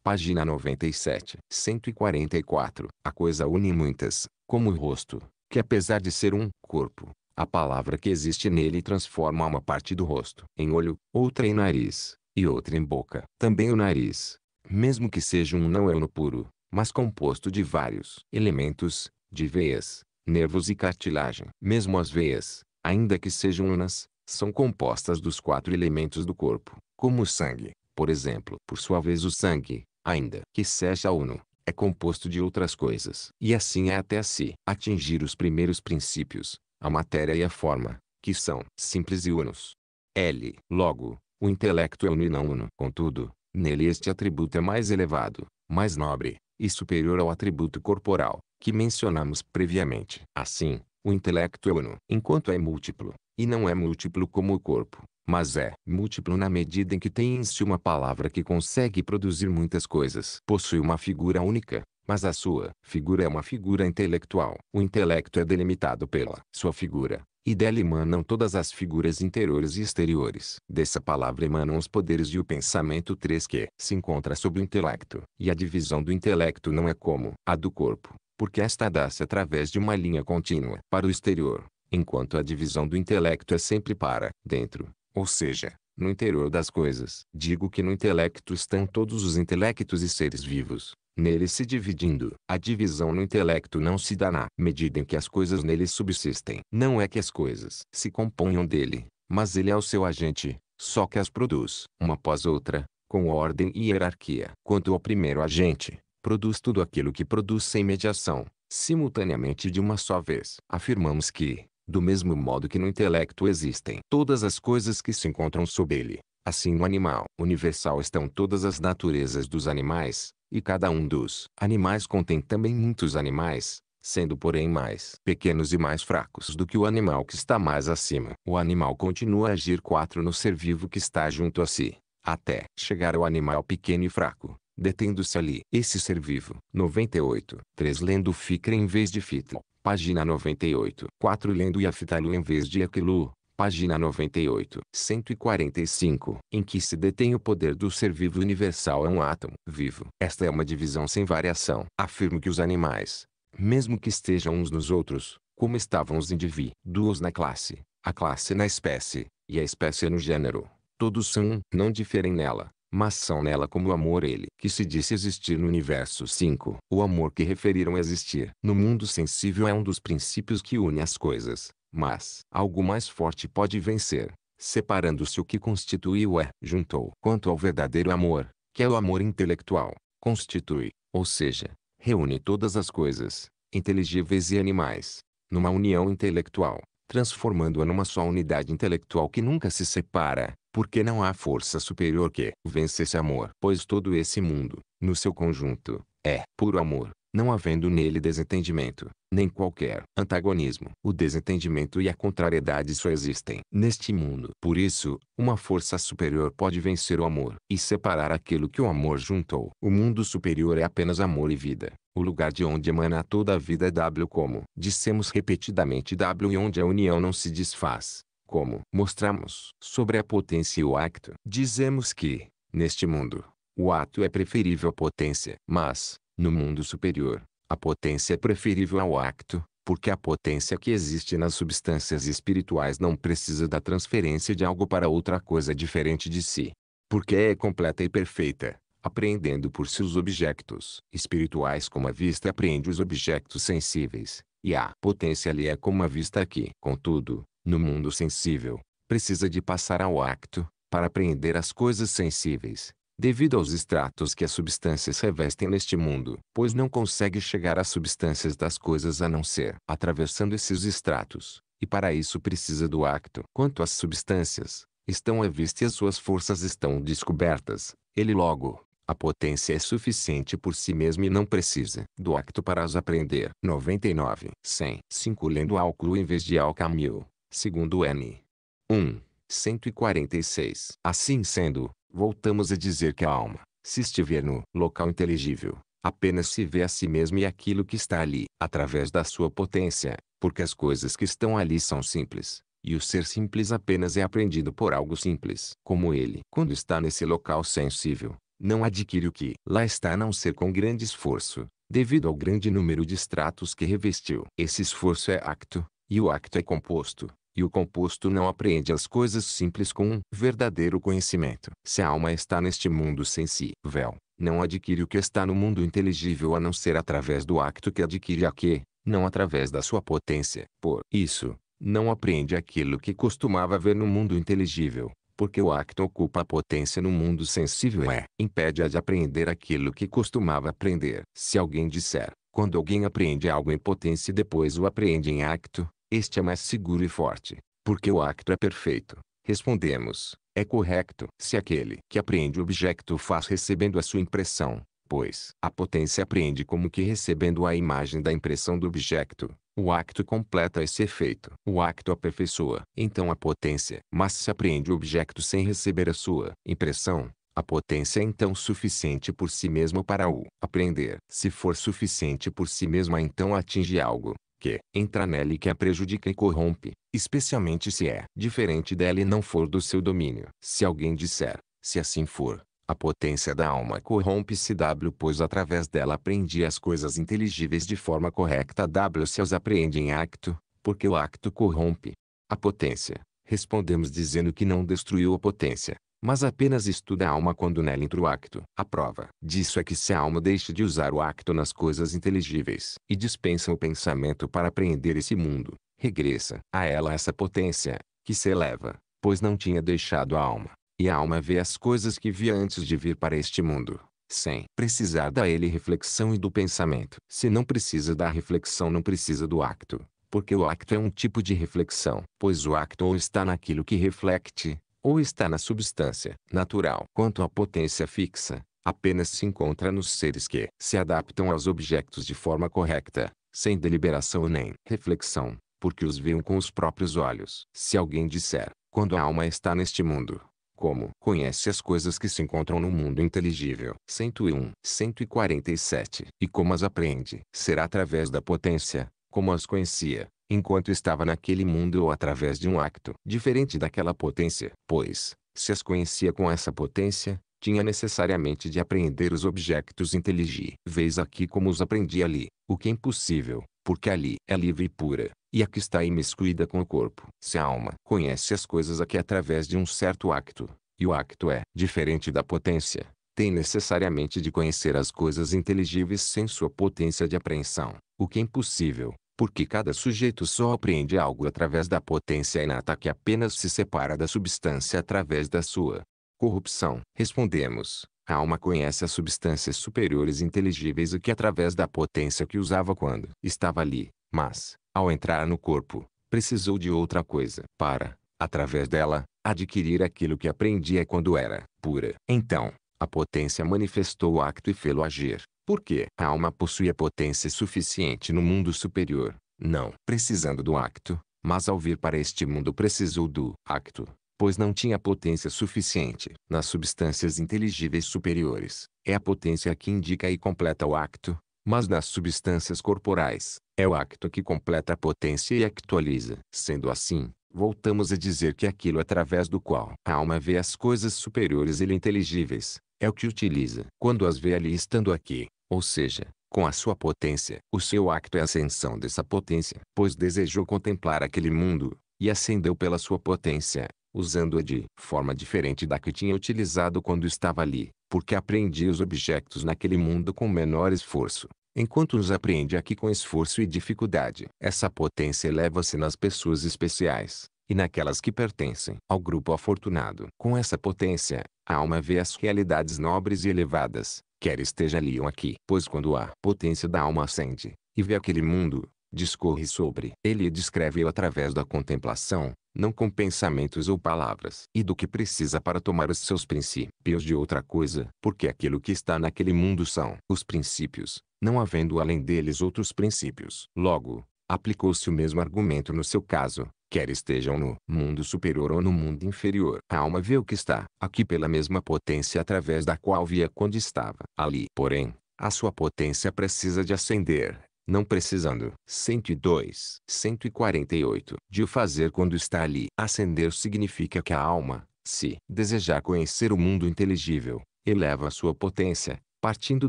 Página 97. 144. A coisa une muitas, como o rosto, que apesar de ser um corpo, a palavra que existe nele transforma uma parte do rosto em olho, outra em nariz, e outra em boca. Também o nariz, mesmo que seja um não euno é puro, mas composto de vários elementos, de veias, nervos e cartilagem. Mesmo as veias, ainda que sejam unas, são compostas dos quatro elementos do corpo, como o sangue, por exemplo. Por sua vez o sangue, ainda que seja uno, é composto de outras coisas. E assim é até se atingir os primeiros princípios, a matéria e a forma, que são simples e unos. L. Logo, o intelecto é uno e não uno. Contudo, nele este atributo é mais elevado, mais nobre, e superior ao atributo corporal, que mencionamos previamente. Assim, o intelecto é uno, enquanto é múltiplo, e não é múltiplo como o corpo, mas é múltiplo na medida em que tem em si uma palavra que consegue produzir muitas coisas. Possui uma figura única, mas a sua figura é uma figura intelectual. O intelecto é delimitado pela sua figura, e dela emanam todas as figuras interiores e exteriores. Dessa palavra emanam os poderes e o pensamento 3 que se encontra sob o intelecto. E a divisão do intelecto não é como a do corpo, porque esta dá-se através de uma linha contínua para o exterior enquanto a divisão do intelecto é sempre para dentro, ou seja, no interior das coisas. Digo que no intelecto estão todos os intelectos e seres vivos, neles se dividindo. A divisão no intelecto não se dá na medida em que as coisas nele subsistem. Não é que as coisas se componham dele, mas ele é o seu agente, só que as produz, uma após outra, com ordem e hierarquia. Quanto ao primeiro agente, produz tudo aquilo que produz sem mediação, simultaneamente de uma só vez. Afirmamos que, do mesmo modo que no intelecto existem todas as coisas que se encontram sob ele, assim no animal universal estão todas as naturezas dos animais, e cada um dos animais contém também muitos animais, sendo porém mais pequenos e mais fracos do que o animal que está mais acima. O animal continua a agir quatro no ser vivo que está junto a si, até chegar ao animal pequeno e fraco, detendo-se ali. Esse ser vivo. 98. 3. Lendo ficra em vez de fita. Página 98. 4. Lendo Yaftalu em vez de Aquilu. Página 98. 145. Em que se detém o poder do ser vivo universal é um átomo vivo. Esta é uma divisão sem variação. Afirmo que os animais, mesmo que estejam uns nos outros, como estavam os indivíduos na classe, a classe na espécie, e a espécie no gênero, todos são um, não diferem nela, mas são nela como o amor ele que se disse existir no universo 5. O amor que referiram existir no mundo sensível é um dos princípios que une as coisas, mas algo mais forte pode vencer, separando-se o que constituiu é, juntou. Quanto ao verdadeiro amor, que é o amor intelectual, constitui, ou seja, reúne todas as coisas, inteligíveis e animais, numa união intelectual, transformando-a numa só unidade intelectual que nunca se separa, porque não há força superior que vence esse amor. Pois todo esse mundo, no seu conjunto, é puro amor não havendo nele desentendimento, nem qualquer antagonismo. O desentendimento e a contrariedade só existem neste mundo. Por isso, uma força superior pode vencer o amor e separar aquilo que o amor juntou. O mundo superior é apenas amor e vida. O lugar de onde emana toda a vida é W como dissemos repetidamente W e onde a união não se desfaz. Como mostramos sobre a potência e o acto, dizemos que, neste mundo, o ato é preferível à potência. Mas, no mundo superior, a potência é preferível ao acto, porque a potência que existe nas substâncias espirituais não precisa da transferência de algo para outra coisa diferente de si. Porque é completa e perfeita, apreendendo por si os objetos espirituais como a vista apreende os objetos sensíveis, e a potência ali é como a vista aqui. Contudo, no mundo sensível, precisa de passar ao acto, para apreender as coisas sensíveis, devido aos estratos que as substâncias revestem neste mundo, pois não consegue chegar às substâncias das coisas a não ser atravessando esses estratos, e para isso precisa do acto. Quanto às substâncias, estão à vista e as suas forças estão descobertas, ele logo, a potência é suficiente por si mesma e não precisa do acto para as aprender. 99. 100. 5. Lendo álcool em vez de alcamil, segundo N. 1. 146. Assim sendo, Voltamos a dizer que a alma, se estiver no local inteligível, apenas se vê a si mesmo e aquilo que está ali, através da sua potência, porque as coisas que estão ali são simples, e o ser simples apenas é aprendido por algo simples. Como ele, quando está nesse local sensível, não adquire o que lá está a não ser com grande esforço, devido ao grande número de estratos que revestiu. Esse esforço é acto, e o acto é composto, e o composto não apreende as coisas simples com um verdadeiro conhecimento. Se a alma está neste mundo sensível, não adquire o que está no mundo inteligível a não ser através do acto que adquire a que, não através da sua potência. Por isso, não aprende aquilo que costumava ver no mundo inteligível, porque o acto ocupa a potência no mundo sensível é, impede-a de apreender aquilo que costumava aprender. Se alguém disser, quando alguém aprende algo em potência e depois o aprende em acto, este é mais seguro e forte, porque o acto é perfeito. Respondemos, é correto se aquele que apreende o objeto faz recebendo a sua impressão, pois a potência apreende como que recebendo a imagem da impressão do objeto. O acto completa esse efeito. O acto aperfeiçoa, então a potência. Mas se apreende o objeto sem receber a sua impressão, a potência é então suficiente por si mesma para o aprender. Se for suficiente por si mesma então atinge algo, que entra nela e que a prejudica e corrompe, especialmente se é diferente dela e não for do seu domínio. Se alguém disser, se assim for, a potência da alma corrompe-se W pois através dela aprendi as coisas inteligíveis de forma correta W se os apreende em acto, porque o acto corrompe a potência. Respondemos dizendo que não destruiu a potência, mas apenas estuda a alma quando nela entra o acto. A prova disso é que se a alma deixa de usar o acto nas coisas inteligíveis e dispensa o pensamento para apreender esse mundo, regressa a ela essa potência, que se eleva, pois não tinha deixado a alma, e a alma vê as coisas que via antes de vir para este mundo, sem precisar da ele reflexão e do pensamento. Se não precisa da reflexão não precisa do acto, porque o acto é um tipo de reflexão, pois o acto ou está naquilo que reflete, ou está na substância natural. Quanto à potência fixa, apenas se encontra nos seres que se adaptam aos objetos de forma correta, sem deliberação nem reflexão, porque os veem com os próprios olhos. Se alguém disser, quando a alma está neste mundo, como conhece as coisas que se encontram no mundo inteligível. 101, 147. E como as aprende? Será através da potência, como as conhecia, enquanto estava naquele mundo ou através de um acto diferente daquela potência. Pois, se as conhecia com essa potência, tinha necessariamente de apreender os objetos inteligíveis aqui como os aprendi ali, o que é impossível, porque ali é livre e pura, e aqui está imiscuída com o corpo. Se a alma conhece as coisas aqui através de um certo acto, e o acto é diferente da potência, tem necessariamente de conhecer as coisas inteligíveis sem sua potência de apreensão, o que é impossível, porque cada sujeito só apreende algo através da potência inata que apenas se separa da substância através da sua corrupção. Respondemos, a alma conhece as substâncias superiores inteligíveis e que através da potência que usava quando estava ali, mas, ao entrar no corpo, precisou de outra coisa para, através dela, adquirir aquilo que aprendia quando era pura. Então, a potência manifestou o acto e fê-lo agir. Porque a alma possui a potência suficiente no mundo superior, não precisando do acto, mas ao vir para este mundo precisou do acto, pois não tinha potência suficiente nas substâncias inteligíveis superiores. É a potência que indica e completa o acto, mas nas substâncias corporais, é o acto que completa a potência e actualiza. Sendo assim, voltamos a dizer que aquilo através do qual a alma vê as coisas superiores e inteligíveis, é o que utiliza. Quando as vê ali estando aqui, ou seja, com a sua potência, o seu acto é a ascensão dessa potência, pois desejou contemplar aquele mundo, e ascendeu pela sua potência, usando-a de forma diferente da que tinha utilizado quando estava ali, porque apreendia os objetos naquele mundo com menor esforço, enquanto os apreende aqui com esforço e dificuldade. Essa potência eleva-se nas pessoas especiais, e naquelas que pertencem ao grupo afortunado. Com essa potência, a alma vê as realidades nobres e elevadas, quer esteja ali ou aqui. Pois quando a potência da alma ascende, e vê aquele mundo, discorre sobre ele e descreve-o através da contemplação, não com pensamentos ou palavras, e do que precisa para tomar os seus princípios de outra coisa, porque aquilo que está naquele mundo são os princípios, não havendo além deles outros princípios. Logo, aplicou-se o mesmo argumento no seu caso, quer estejam no mundo superior ou no mundo inferior. A alma vê o que está aqui pela mesma potência através da qual via quando estava ali. Porém, a sua potência precisa de ascender, não precisando 102, 148 de o fazer quando está ali. Ascender significa que a alma, se desejar conhecer o mundo inteligível, eleva a sua potência, partindo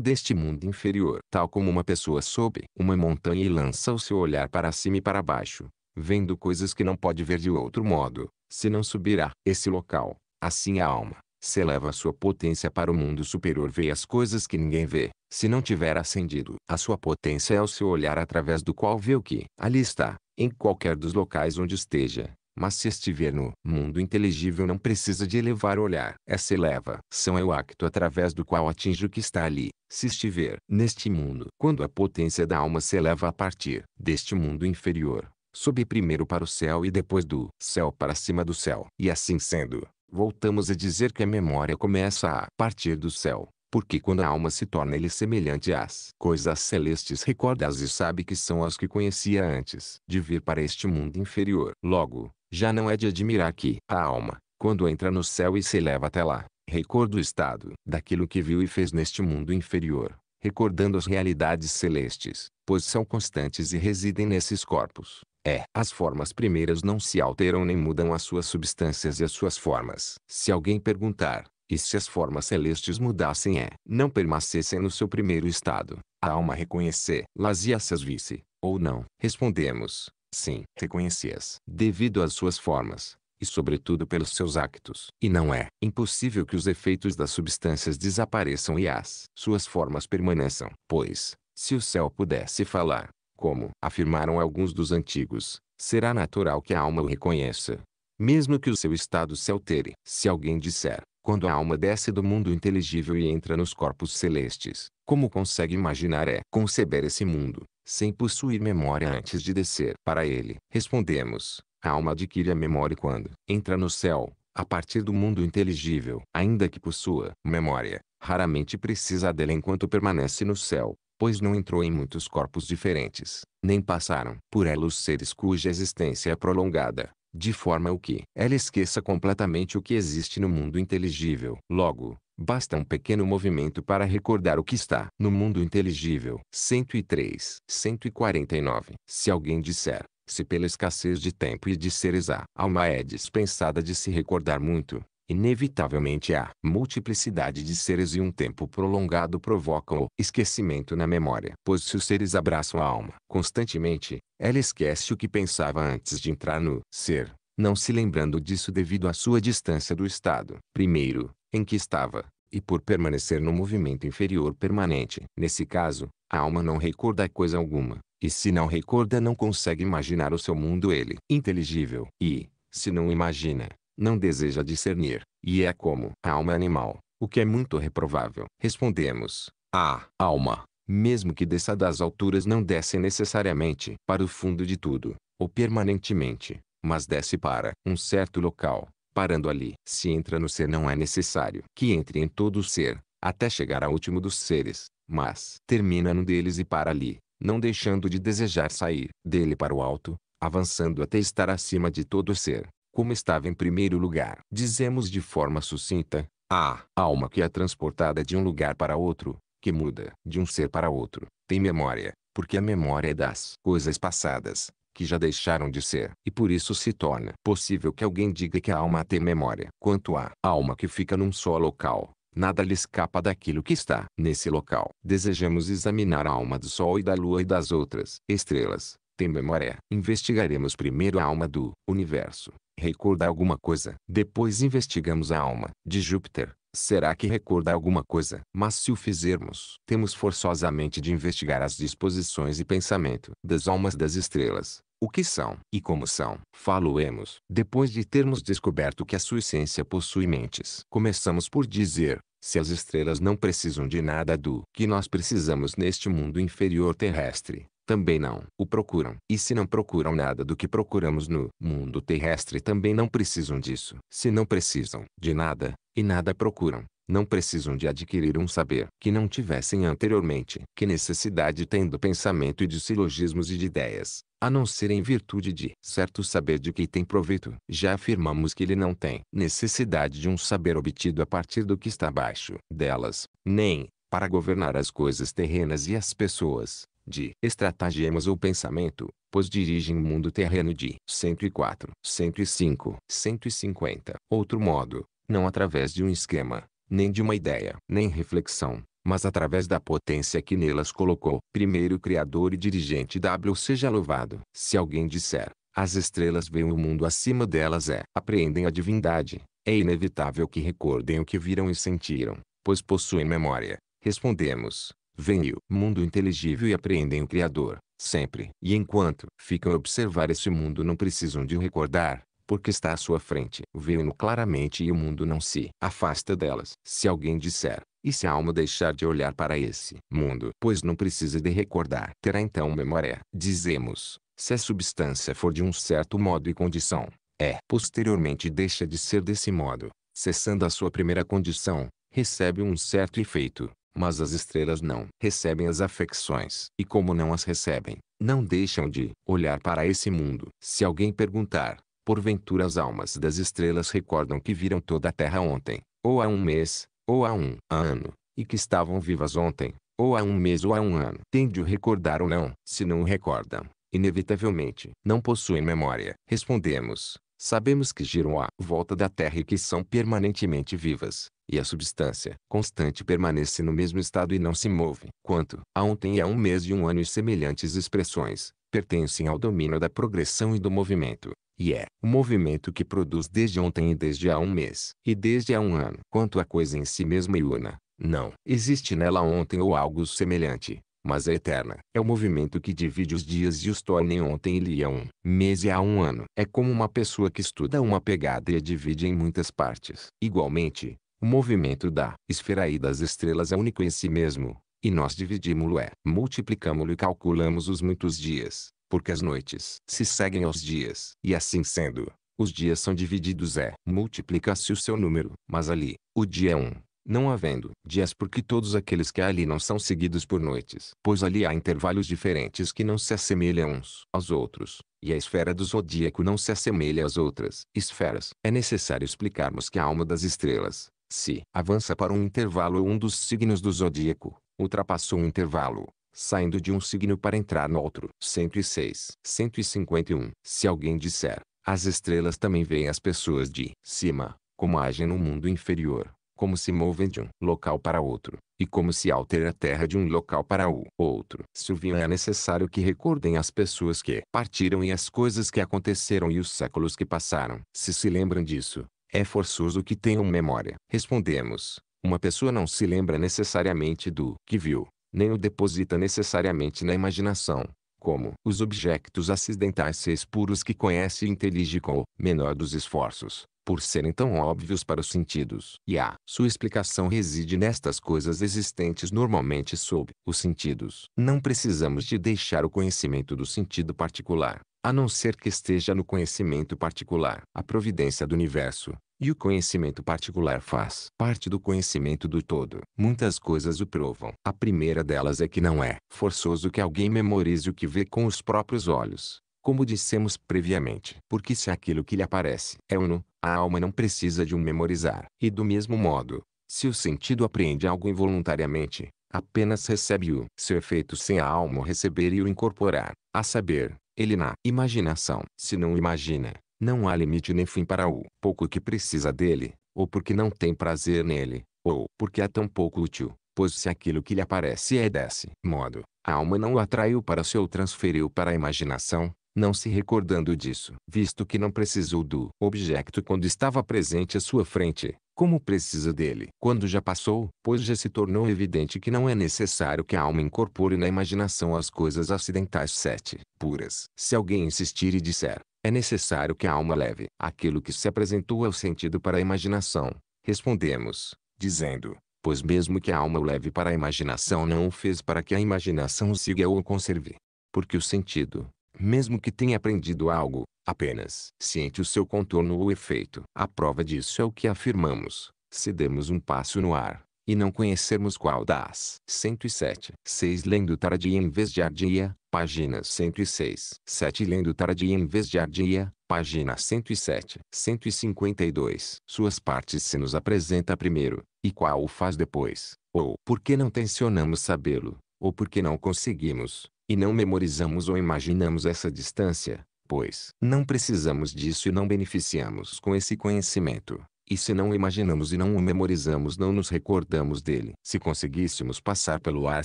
deste mundo inferior, tal como uma pessoa sobe uma montanha e lança o seu olhar para cima e para baixo, vendo coisas que não pode ver de outro modo, se não subirá esse local, assim a alma se eleva a sua potência para o mundo superior vê as coisas que ninguém vê, se não tiver ascendido. A sua potência é o seu olhar através do qual vê o que ali está, em qualquer dos locais onde esteja. Mas se estiver no mundo inteligível não precisa de elevar o olhar. Essa elevação é o acto através do qual atinge o que está ali. Se estiver neste mundo, quando a potência da alma se eleva a partir deste mundo inferior, sobe primeiro para o céu e depois do céu para cima do céu. E assim sendo, voltamos a dizer que a memória começa a partir do céu. Porque quando a alma se torna ele semelhante às coisas celestes recorda-as e sabe que são as que conhecia antes de vir para este mundo inferior. Logo, já não é de admirar que a alma, quando entra no céu e se eleva até lá, recorda o estado daquilo que viu e fez neste mundo inferior, recordando as realidades celestes, pois são constantes e residem nesses corpos. É, as formas primeiras não se alteram nem mudam as suas substâncias e as suas formas. Se alguém perguntar, e se as formas celestes mudassem é, não permanecessem no seu primeiro estado, a alma reconhecer, las e as visse, ou não, respondemos, sim, reconhecias, devido às suas formas, e sobretudo pelos seus actos. E não é impossível que os efeitos das substâncias desapareçam e as suas formas permaneçam, pois, se o céu pudesse falar, como afirmaram alguns dos antigos, será natural que a alma o reconheça. Mesmo que o seu estado se altere, se alguém disser, quando a alma desce do mundo inteligível e entra nos corpos celestes, como consegue imaginar é conceber esse mundo, sem possuir memória antes de descer para ele? Respondemos, a alma adquire a memória quando entra no céu, a partir do mundo inteligível. Ainda que possua memória, raramente precisa dela enquanto permanece no céu, pois não entrou em muitos corpos diferentes, nem passaram por ela os seres cuja existência é prolongada, de forma o que ela esqueça completamente o que existe no mundo inteligível. Logo, basta um pequeno movimento para recordar o que está no mundo inteligível. 103. 149. Se alguém disser, se pela escassez de tempo e de seres a alma é dispensada de se recordar muito, Inevitavelmente a multiplicidade de seres e um tempo prolongado provocam o esquecimento na memória. Pois se os seres abraçam a alma constantemente, ela esquece o que pensava antes de entrar no ser, não se lembrando disso devido à sua distância do estado. Primeiro, em que estava, e por permanecer no movimento inferior permanente. Nesse caso, a alma não recorda coisa alguma, e se não recorda não consegue imaginar o seu mundo ele inteligível. E, se não imagina, não deseja discernir, e é como a alma é animal, o que é muito reprovável. Respondemos, a alma, mesmo que desça das alturas não desce necessariamente para o fundo de tudo, ou permanentemente, mas desce para um certo local, parando ali. Se entra no ser não é necessário que entre em todo o ser, até chegar ao último dos seres, mas termina num deles e para ali, não deixando de desejar sair dele para o alto, avançando até estar acima de todo o ser como estava em primeiro lugar. Dizemos de forma sucinta, a alma que é transportada de um lugar para outro, que muda de um ser para outro, tem memória, porque a memória é das coisas passadas, que já deixaram de ser. E por isso se torna possível que alguém diga que a alma tem memória. Quanto à alma que fica num só local, nada lhe escapa daquilo que está nesse local. Desejamos examinar a alma do Sol e da Lua e das outras estrelas. Tem memória. Investigaremos primeiro a alma do universo. Recorda alguma coisa. Depois investigamos a alma de Júpiter. Será que recorda alguma coisa? Mas se o fizermos, temos forçosamente de investigar as disposições e pensamento das almas das estrelas, o que são e como são. Faloemos, depois de termos descoberto que a sua essência possui mentes. Começamos por dizer, se as estrelas não precisam de nada do que nós precisamos neste mundo inferior terrestre, também não o procuram. E se não procuram nada do que procuramos no mundo terrestre, também não precisam disso. Se não precisam de nada, e nada procuram, não precisam de adquirir um saber que não tivessem anteriormente. Que necessidade tem do pensamento e de silogismos e de ideias, a não ser em virtude de certo saber de que tem proveito? Já afirmamos que ele não tem necessidade de um saber obtido a partir do que está abaixo delas, nem, para governar as coisas terrenas e as pessoas, de estratagemos ou pensamento, pois dirigem o mundo terreno de 104, 105, 150. Outro modo, não através de um esquema, nem de uma ideia, nem reflexão, mas através da potência que nelas colocou. Primeiro Criador e dirigente W seja louvado. Se alguém disser, as estrelas veem o mundo acima delas é, apreendem a divindade, é inevitável que recordem o que viram e sentiram, pois possuem memória. Respondemos, veem o mundo inteligível e apreendem o Criador, sempre. E enquanto ficam a observar esse mundo não precisam de recordar, porque está à sua frente. Veem-no claramente e o mundo não se afasta delas. Se alguém disser, e se a alma deixar de olhar para esse mundo, pois não precisa de recordar, terá então memória. Dizemos, se a substância for de um certo modo e condição, é. Posteriormente deixa de ser desse modo, cessando a sua primeira condição, recebe um certo efeito, mas as estrelas não recebem as afecções. E como não as recebem, não deixam de olhar para esse mundo. Se alguém perguntar, porventura as almas das estrelas recordam que viram toda a Terra ontem, ou há um mês, ou há um ano, e que estavam vivas ontem, ou há um mês ou há um ano. Tende o recordar ou não, se não o recordam, inevitavelmente, não possuem memória. Respondemos, sabemos que giram à volta da Terra e que são permanentemente vivas, e a substância constante permanece no mesmo estado e não se move. Quanto a ontem e a um mês e um ano e semelhantes expressões, pertencem ao domínio da progressão e do movimento, e é o movimento que produz desde ontem e desde há um mês e desde há um ano. Quanto à coisa em si mesma e una, não existe nela ontem ou algo semelhante, mas é eterna. É o movimento que divide os dias e os torna em ontem e há é um mês e há um ano. É como uma pessoa que estuda uma pegada e a divide em muitas partes. Igualmente, o movimento da esfera e das estrelas é único em si mesmo, e nós dividimos-lo é. Multiplicamos-lo e calculamos os muitos dias, porque as noites se seguem aos dias. E assim sendo, os dias são divididos é. Multiplica-se o seu número, mas ali, o dia é um. Não havendo dias porque todos aqueles que ali não são seguidos por noites. Pois ali há intervalos diferentes que não se assemelham uns aos outros. E a esfera do zodíaco não se assemelha às outras esferas. É necessário explicarmos que a alma das estrelas se avança para um intervalo ou um dos signos do zodíaco, ultrapassou um intervalo, saindo de um signo para entrar no outro. 106. 151. Se alguém disser, as estrelas também veem as pessoas de cima, como agem no mundo inferior, como se movem de um local para outro, e como se altera a terra de um local para o outro. vinho é necessário que recordem as pessoas que partiram e as coisas que aconteceram e os séculos que passaram. Se se lembram disso, é forçoso que tenham memória. Respondemos. Uma pessoa não se lembra necessariamente do que viu, nem o deposita necessariamente na imaginação, como os objetos acidentais seis puros que conhece e intelige com o menor dos esforços, por serem tão óbvios para os sentidos. E a sua explicação reside nestas coisas existentes normalmente sob os sentidos. Não precisamos de deixar o conhecimento do sentido particular a não ser que esteja no conhecimento particular. A providência do universo, e o conhecimento particular faz parte do conhecimento do todo. Muitas coisas o provam. A primeira delas é que não é forçoso que alguém memorize o que vê com os próprios olhos, como dissemos previamente. Porque se aquilo que lhe aparece é uno, a alma não precisa de um memorizar. E do mesmo modo, se o sentido apreende algo involuntariamente, apenas recebe-o. Seu efeito sem a alma receber e o incorporar, a saber, ele na imaginação. Se não imagina, não há limite nem fim para o pouco que precisa dele, ou porque não tem prazer nele, ou porque é tão pouco útil, pois se aquilo que lhe aparece é desse modo, a alma não o atraiu para seu transferiu para a imaginação, não se recordando disso, visto que não precisou do objeto quando estava presente à sua frente, como precisa dele quando já passou, pois já se tornou evidente que não é necessário que a alma incorpore na imaginação as coisas acidentais sete, puras. Se alguém insistir e disser, é necessário que a alma leve aquilo que se apresentou ao sentido para a imaginação, respondemos, dizendo, pois mesmo que a alma o leve para a imaginação não o fez para que a imaginação o siga ou o conserve. Porque o sentido, mesmo que tenha aprendido algo, apenas sente o seu contorno ou efeito. A prova disso é o que afirmamos, se demos um passo no ar, e não conhecermos qual das 107. 6 lendo tardia em vez de ardia, página 106. 7 lendo tardia em vez de ardia, página 107. 152. Suas partes se nos apresenta primeiro, e qual o faz depois, ou porque não tensionamos sabê-lo, ou porque não conseguimos, e não memorizamos ou imaginamos essa distância, pois não precisamos disso e não beneficiamos com esse conhecimento. E se não o imaginamos e não o memorizamos não nos recordamos dele. Se conseguíssemos passar pelo ar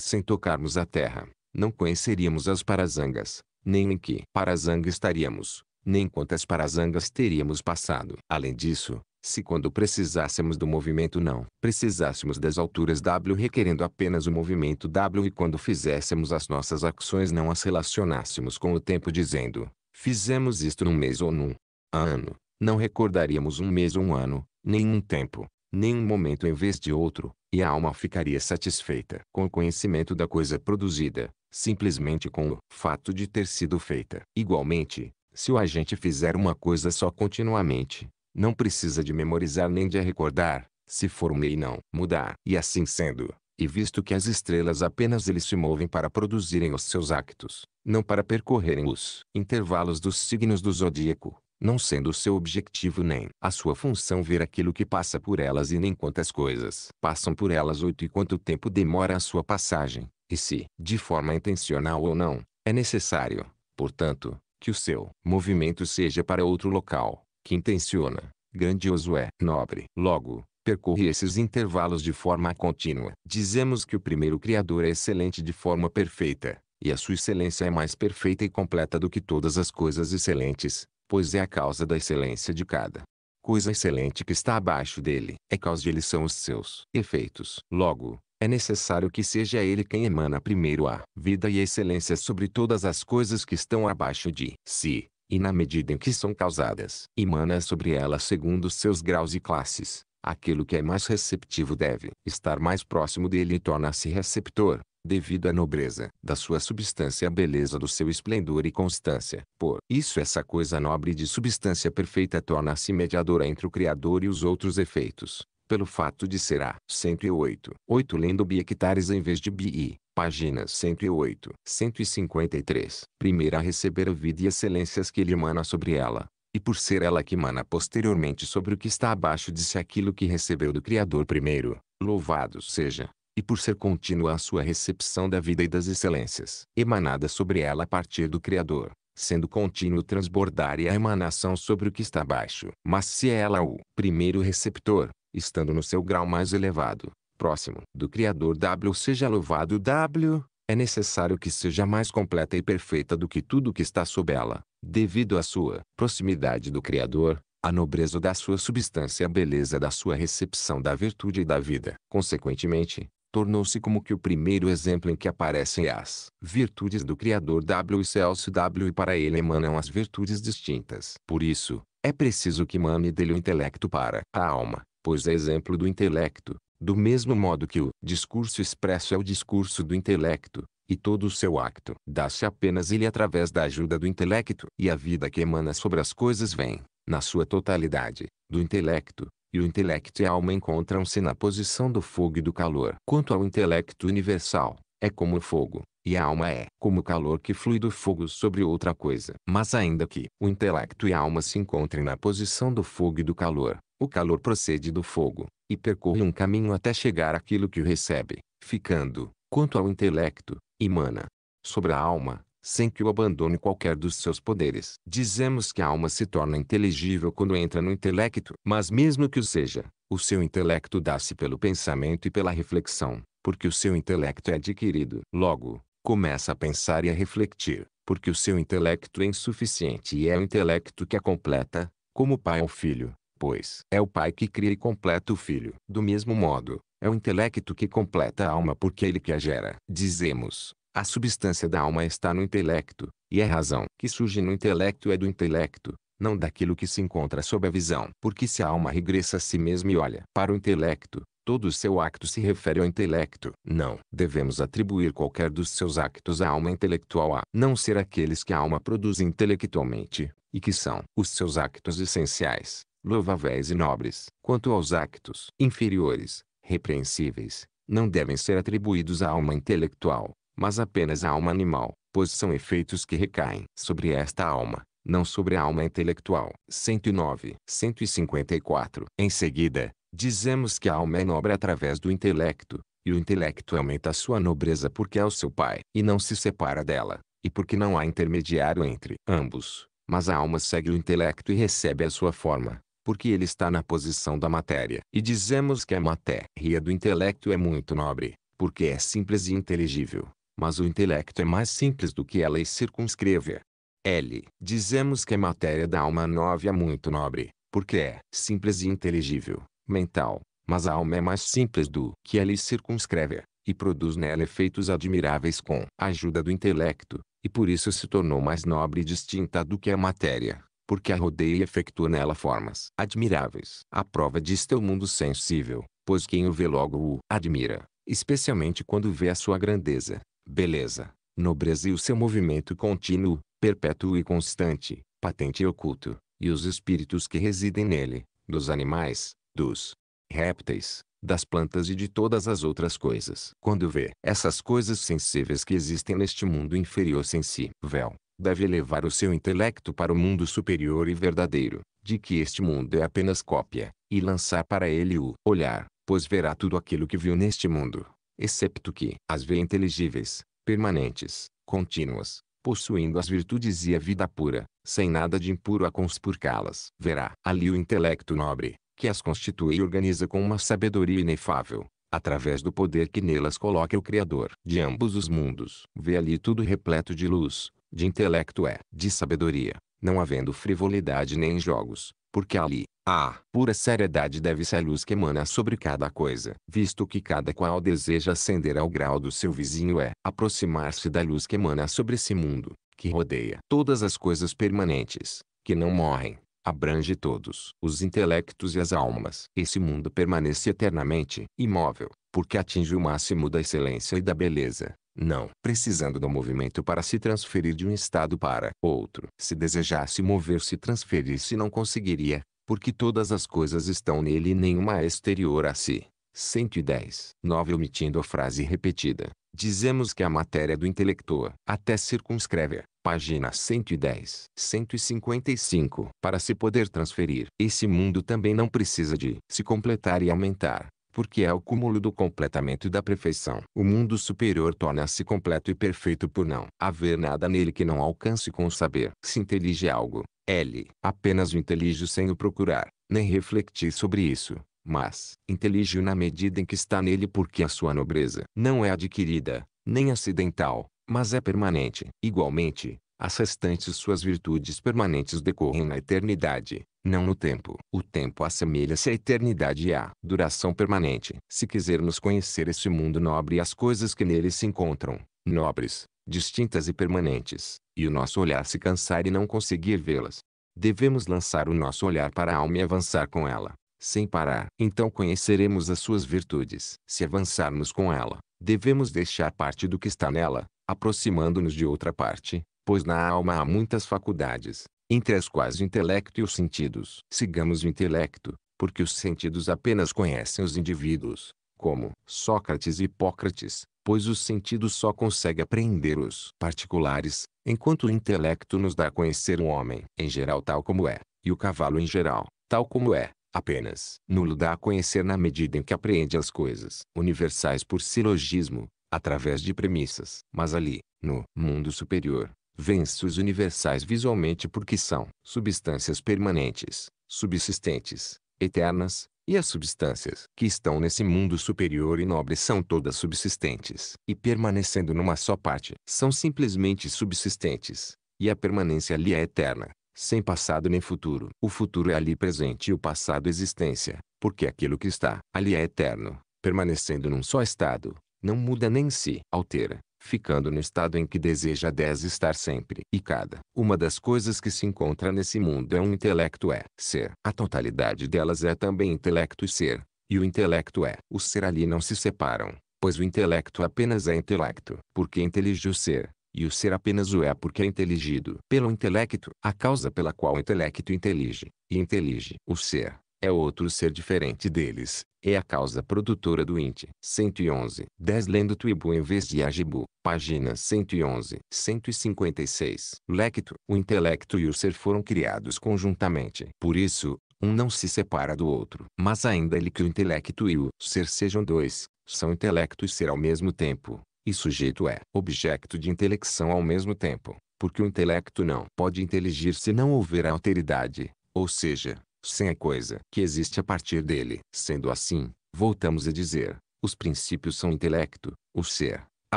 sem tocarmos a terra, não conheceríamos as parasangas, nem em que parazanga estaríamos, nem quantas parasangas teríamos passado. Além disso, se quando precisássemos do movimento não precisássemos das alturas W requerendo apenas o movimento W e quando fizéssemos as nossas ações não as relacionássemos com o tempo dizendo, fizemos isto num mês ou num ano, não recordaríamos um mês ou um ano, nem um tempo, nem um momento em vez de outro, e a alma ficaria satisfeita com o conhecimento da coisa produzida, simplesmente com o fato de ter sido feita. Igualmente, se o agente fizer uma coisa só continuamente, não precisa de memorizar nem de recordar, se for um e não mudar. E assim sendo, e visto que as estrelas apenas eles se movem para produzirem os seus actos, não para percorrerem os intervalos dos signos do zodíaco, não sendo o seu objetivo nem a sua função ver aquilo que passa por elas e nem quantas coisas passam por elas oito e quanto tempo demora a sua passagem, e se, de forma intencional ou não, é necessário, portanto, que o seu movimento seja para outro local, que intenciona, grandioso é, nobre. Logo, percorre esses intervalos de forma contínua. Dizemos que o primeiro Criador é excelente de forma perfeita, e a sua excelência é mais perfeita e completa do que todas as coisas excelentes, pois é a causa da excelência de cada coisa excelente que está abaixo dele. É causa de ele são os seus efeitos. Logo, é necessário que seja ele quem emana primeiro a vida e a excelência sobre todas as coisas que estão abaixo de si e na medida em que são causadas, emana sobre elas segundo seus graus e classes. Aquilo que é mais receptivo deve estar mais próximo dele e torna-se receptor, devido à nobreza da sua substância e à beleza do seu esplendor e constância. Por isso essa coisa nobre de substância perfeita torna-se mediadora entre o Criador e os outros efeitos, pelo fato de ser a 108. 8 lendo bi em vez de bi. Páginas 108, 153. Primeira a receber a vida e excelências que ele emana sobre ela. E por ser ela que emana posteriormente sobre o que está abaixo de si aquilo que recebeu do Criador primeiro, louvado seja, e por ser contínua a sua recepção da vida e das excelências emanadas sobre ela a partir do Criador, sendo contínuo transbordar e a emanação sobre o que está abaixo. Mas se é ela o primeiro receptor, estando no seu grau mais elevado, próximo do Criador W seja louvado W, é necessário que seja mais completa e perfeita do que tudo que está sob ela, devido à sua proximidade do Criador, à nobreza da sua substância e à beleza da sua recepção da virtude e da vida. Consequentemente, tornou-se como que o primeiro exemplo em que aparecem as virtudes do Criador W e Celso W e para ele emanam as virtudes distintas. Por isso, é preciso que mane dele o intelecto para a alma, pois é exemplo do intelecto, do mesmo modo que o discurso expresso é o discurso do intelecto, e todo o seu acto dá-se apenas ele através da ajuda do intelecto, e a vida que emana sobre as coisas vem, na sua totalidade, do intelecto, e o intelecto e a alma encontram-se na posição do fogo e do calor. Quanto ao intelecto universal, é como o fogo, e a alma é como o calor que flui do fogo sobre outra coisa. Mas ainda que o intelecto e a alma se encontrem na posição do fogo e do calor, o calor procede do fogo, e percorre um caminho até chegar àquilo que o recebe, ficando, quanto ao intelecto, imana sobre a alma, sem que o abandone qualquer dos seus poderes. Dizemos que a alma se torna inteligível quando entra no intelecto, mas mesmo que o seja, o seu intelecto dá-se pelo pensamento e pela reflexão, porque o seu intelecto é adquirido. Logo, começa a pensar e a refletir, porque o seu intelecto é insuficiente e é o intelecto que a completa, como pai ao filho, pois, é o pai que cria e completa o filho. Do mesmo modo, é o intelecto que completa a alma porque ele que a gera. Dizemos, a substância da alma está no intelecto, e a é razão que surge no intelecto é do intelecto, não daquilo que se encontra sob a visão. Porque se a alma regressa a si mesma e olha para o intelecto, todo o seu acto se refere ao intelecto. Não devemos atribuir qualquer dos seus actos à alma intelectual a não ser aqueles que a alma produz intelectualmente, e que são os seus actos essenciais louváveis e nobres. Quanto aos actos inferiores, repreensíveis, não devem ser atribuídos à alma intelectual, mas apenas à alma animal, pois são efeitos que recaem sobre esta alma, não sobre a alma intelectual. 109. 154. Em seguida, dizemos que a alma é nobre através do intelecto, e o intelecto aumenta a sua nobreza porque é o seu pai, e não se separa dela, e porque não há intermediário entre ambos. Mas a alma segue o intelecto e recebe a sua forma, porque ele está na posição da matéria. E dizemos que a matéria do intelecto é muito nobre, porque é simples e inteligível. Mas o intelecto é mais simples do que ela e circunscreve. L. Dizemos que a matéria da alma nova é muito nobre, porque é simples e inteligível, mental. Mas a alma é mais simples do que ela e circunscreve, e produz nela efeitos admiráveis com a ajuda do intelecto, e por isso se tornou mais nobre e distinta do que a matéria porque a rodeia e efetua nela formas admiráveis. A prova diz o mundo sensível, pois quem o vê logo o admira, especialmente quando vê a sua grandeza, beleza, nobreza e o seu movimento contínuo, perpétuo e constante, patente e oculto, e os espíritos que residem nele, dos animais, dos répteis, das plantas e de todas as outras coisas. Quando vê essas coisas sensíveis que existem neste mundo inferior sensível, deve levar o seu intelecto para o mundo superior e verdadeiro, de que este mundo é apenas cópia, e lançar para ele o olhar, pois verá tudo aquilo que viu neste mundo, excepto que as vê inteligíveis, permanentes, contínuas, possuindo as virtudes e a vida pura, sem nada de impuro a conspurcá-las. Verá ali o intelecto nobre, que as constitui e organiza com uma sabedoria inefável, através do poder que nelas coloca o Criador de ambos os mundos. Vê ali tudo repleto de luz, de intelecto é de sabedoria, não havendo frivolidade nem jogos, porque ali, a pura seriedade deve-se à luz que emana sobre cada coisa, visto que cada qual deseja ascender ao grau do seu vizinho é aproximar-se da luz que emana sobre esse mundo, que rodeia todas as coisas permanentes, que não morrem, abrange todos os intelectos e as almas. Esse mundo permanece eternamente imóvel, porque atinge o máximo da excelência e da beleza, não, precisando do movimento para se transferir de um estado para outro. Se desejasse mover-se transferir-se não conseguiria, porque todas as coisas estão nele e nenhuma é exterior a si. 110. 9. Omitindo a frase repetida, dizemos que a matéria do intelecto até circunscreve. Página 110. 155. Para se poder transferir, esse mundo também não precisa de se completar e aumentar porque é o cúmulo do completamento e da perfeição. O mundo superior torna-se completo e perfeito por não haver nada nele que não alcance com o saber. Se intelige algo, ele Apenas o intelige sem o procurar, nem refletir sobre isso, mas intelige na medida em que está nele porque a sua nobreza não é adquirida, nem acidental, mas é permanente. Igualmente, as restantes suas virtudes permanentes decorrem na eternidade, não no tempo. O tempo assemelha-se à eternidade e à duração permanente. Se quisermos conhecer este mundo nobre e as coisas que nele se encontram, nobres, distintas e permanentes, e o nosso olhar se cansar e não conseguir vê-las, devemos lançar o nosso olhar para a alma e avançar com ela, sem parar. Então conheceremos as suas virtudes. Se avançarmos com ela, devemos deixar parte do que está nela, aproximando-nos de outra parte, pois na alma há muitas faculdades, entre as quais o intelecto e os sentidos. Sigamos o intelecto, porque os sentidos apenas conhecem os indivíduos, como Sócrates e Hipócrates, pois os sentidos só consegue apreender os particulares, enquanto o intelecto nos dá a conhecer o um homem em geral tal como é, e o cavalo em geral, tal como é, apenas. Nulo dá a conhecer na medida em que apreende as coisas universais por silogismo, através de premissas. Mas ali, no mundo superior, vence os universais visualmente porque são substâncias permanentes, subsistentes, eternas, e as substâncias que estão nesse mundo superior e nobre são todas subsistentes e permanecendo numa só parte são simplesmente subsistentes, e a permanência ali é eterna, sem passado nem futuro. O futuro é ali presente e o passado existência, porque aquilo que está ali é eterno, permanecendo num só estado, não muda nem se altera ficando no estado em que deseja dez estar sempre. E cada uma das coisas que se encontra nesse mundo é um intelecto é ser. A totalidade delas é também intelecto e ser, e o intelecto é. O ser ali não se separam, pois o intelecto apenas é intelecto, porque é inteligiu o ser, e o ser apenas o é porque é inteligido pelo intelecto, a causa pela qual o intelecto intelige, e intelige o ser é outro ser diferente deles, é a causa produtora do int. 111. 10 Lendo Tuibu em vez de Ajibu. Página 111. 156. Lecto. O intelecto e o ser foram criados conjuntamente. Por isso, um não se separa do outro. Mas ainda ele que o intelecto e o ser sejam dois, são intelecto e ser ao mesmo tempo, e sujeito é objeto de intelecção ao mesmo tempo, porque o intelecto não pode inteligir se não houver alteridade, ou seja, sem a coisa que existe a partir dele. Sendo assim, voltamos a dizer, os princípios são o intelecto, o ser, a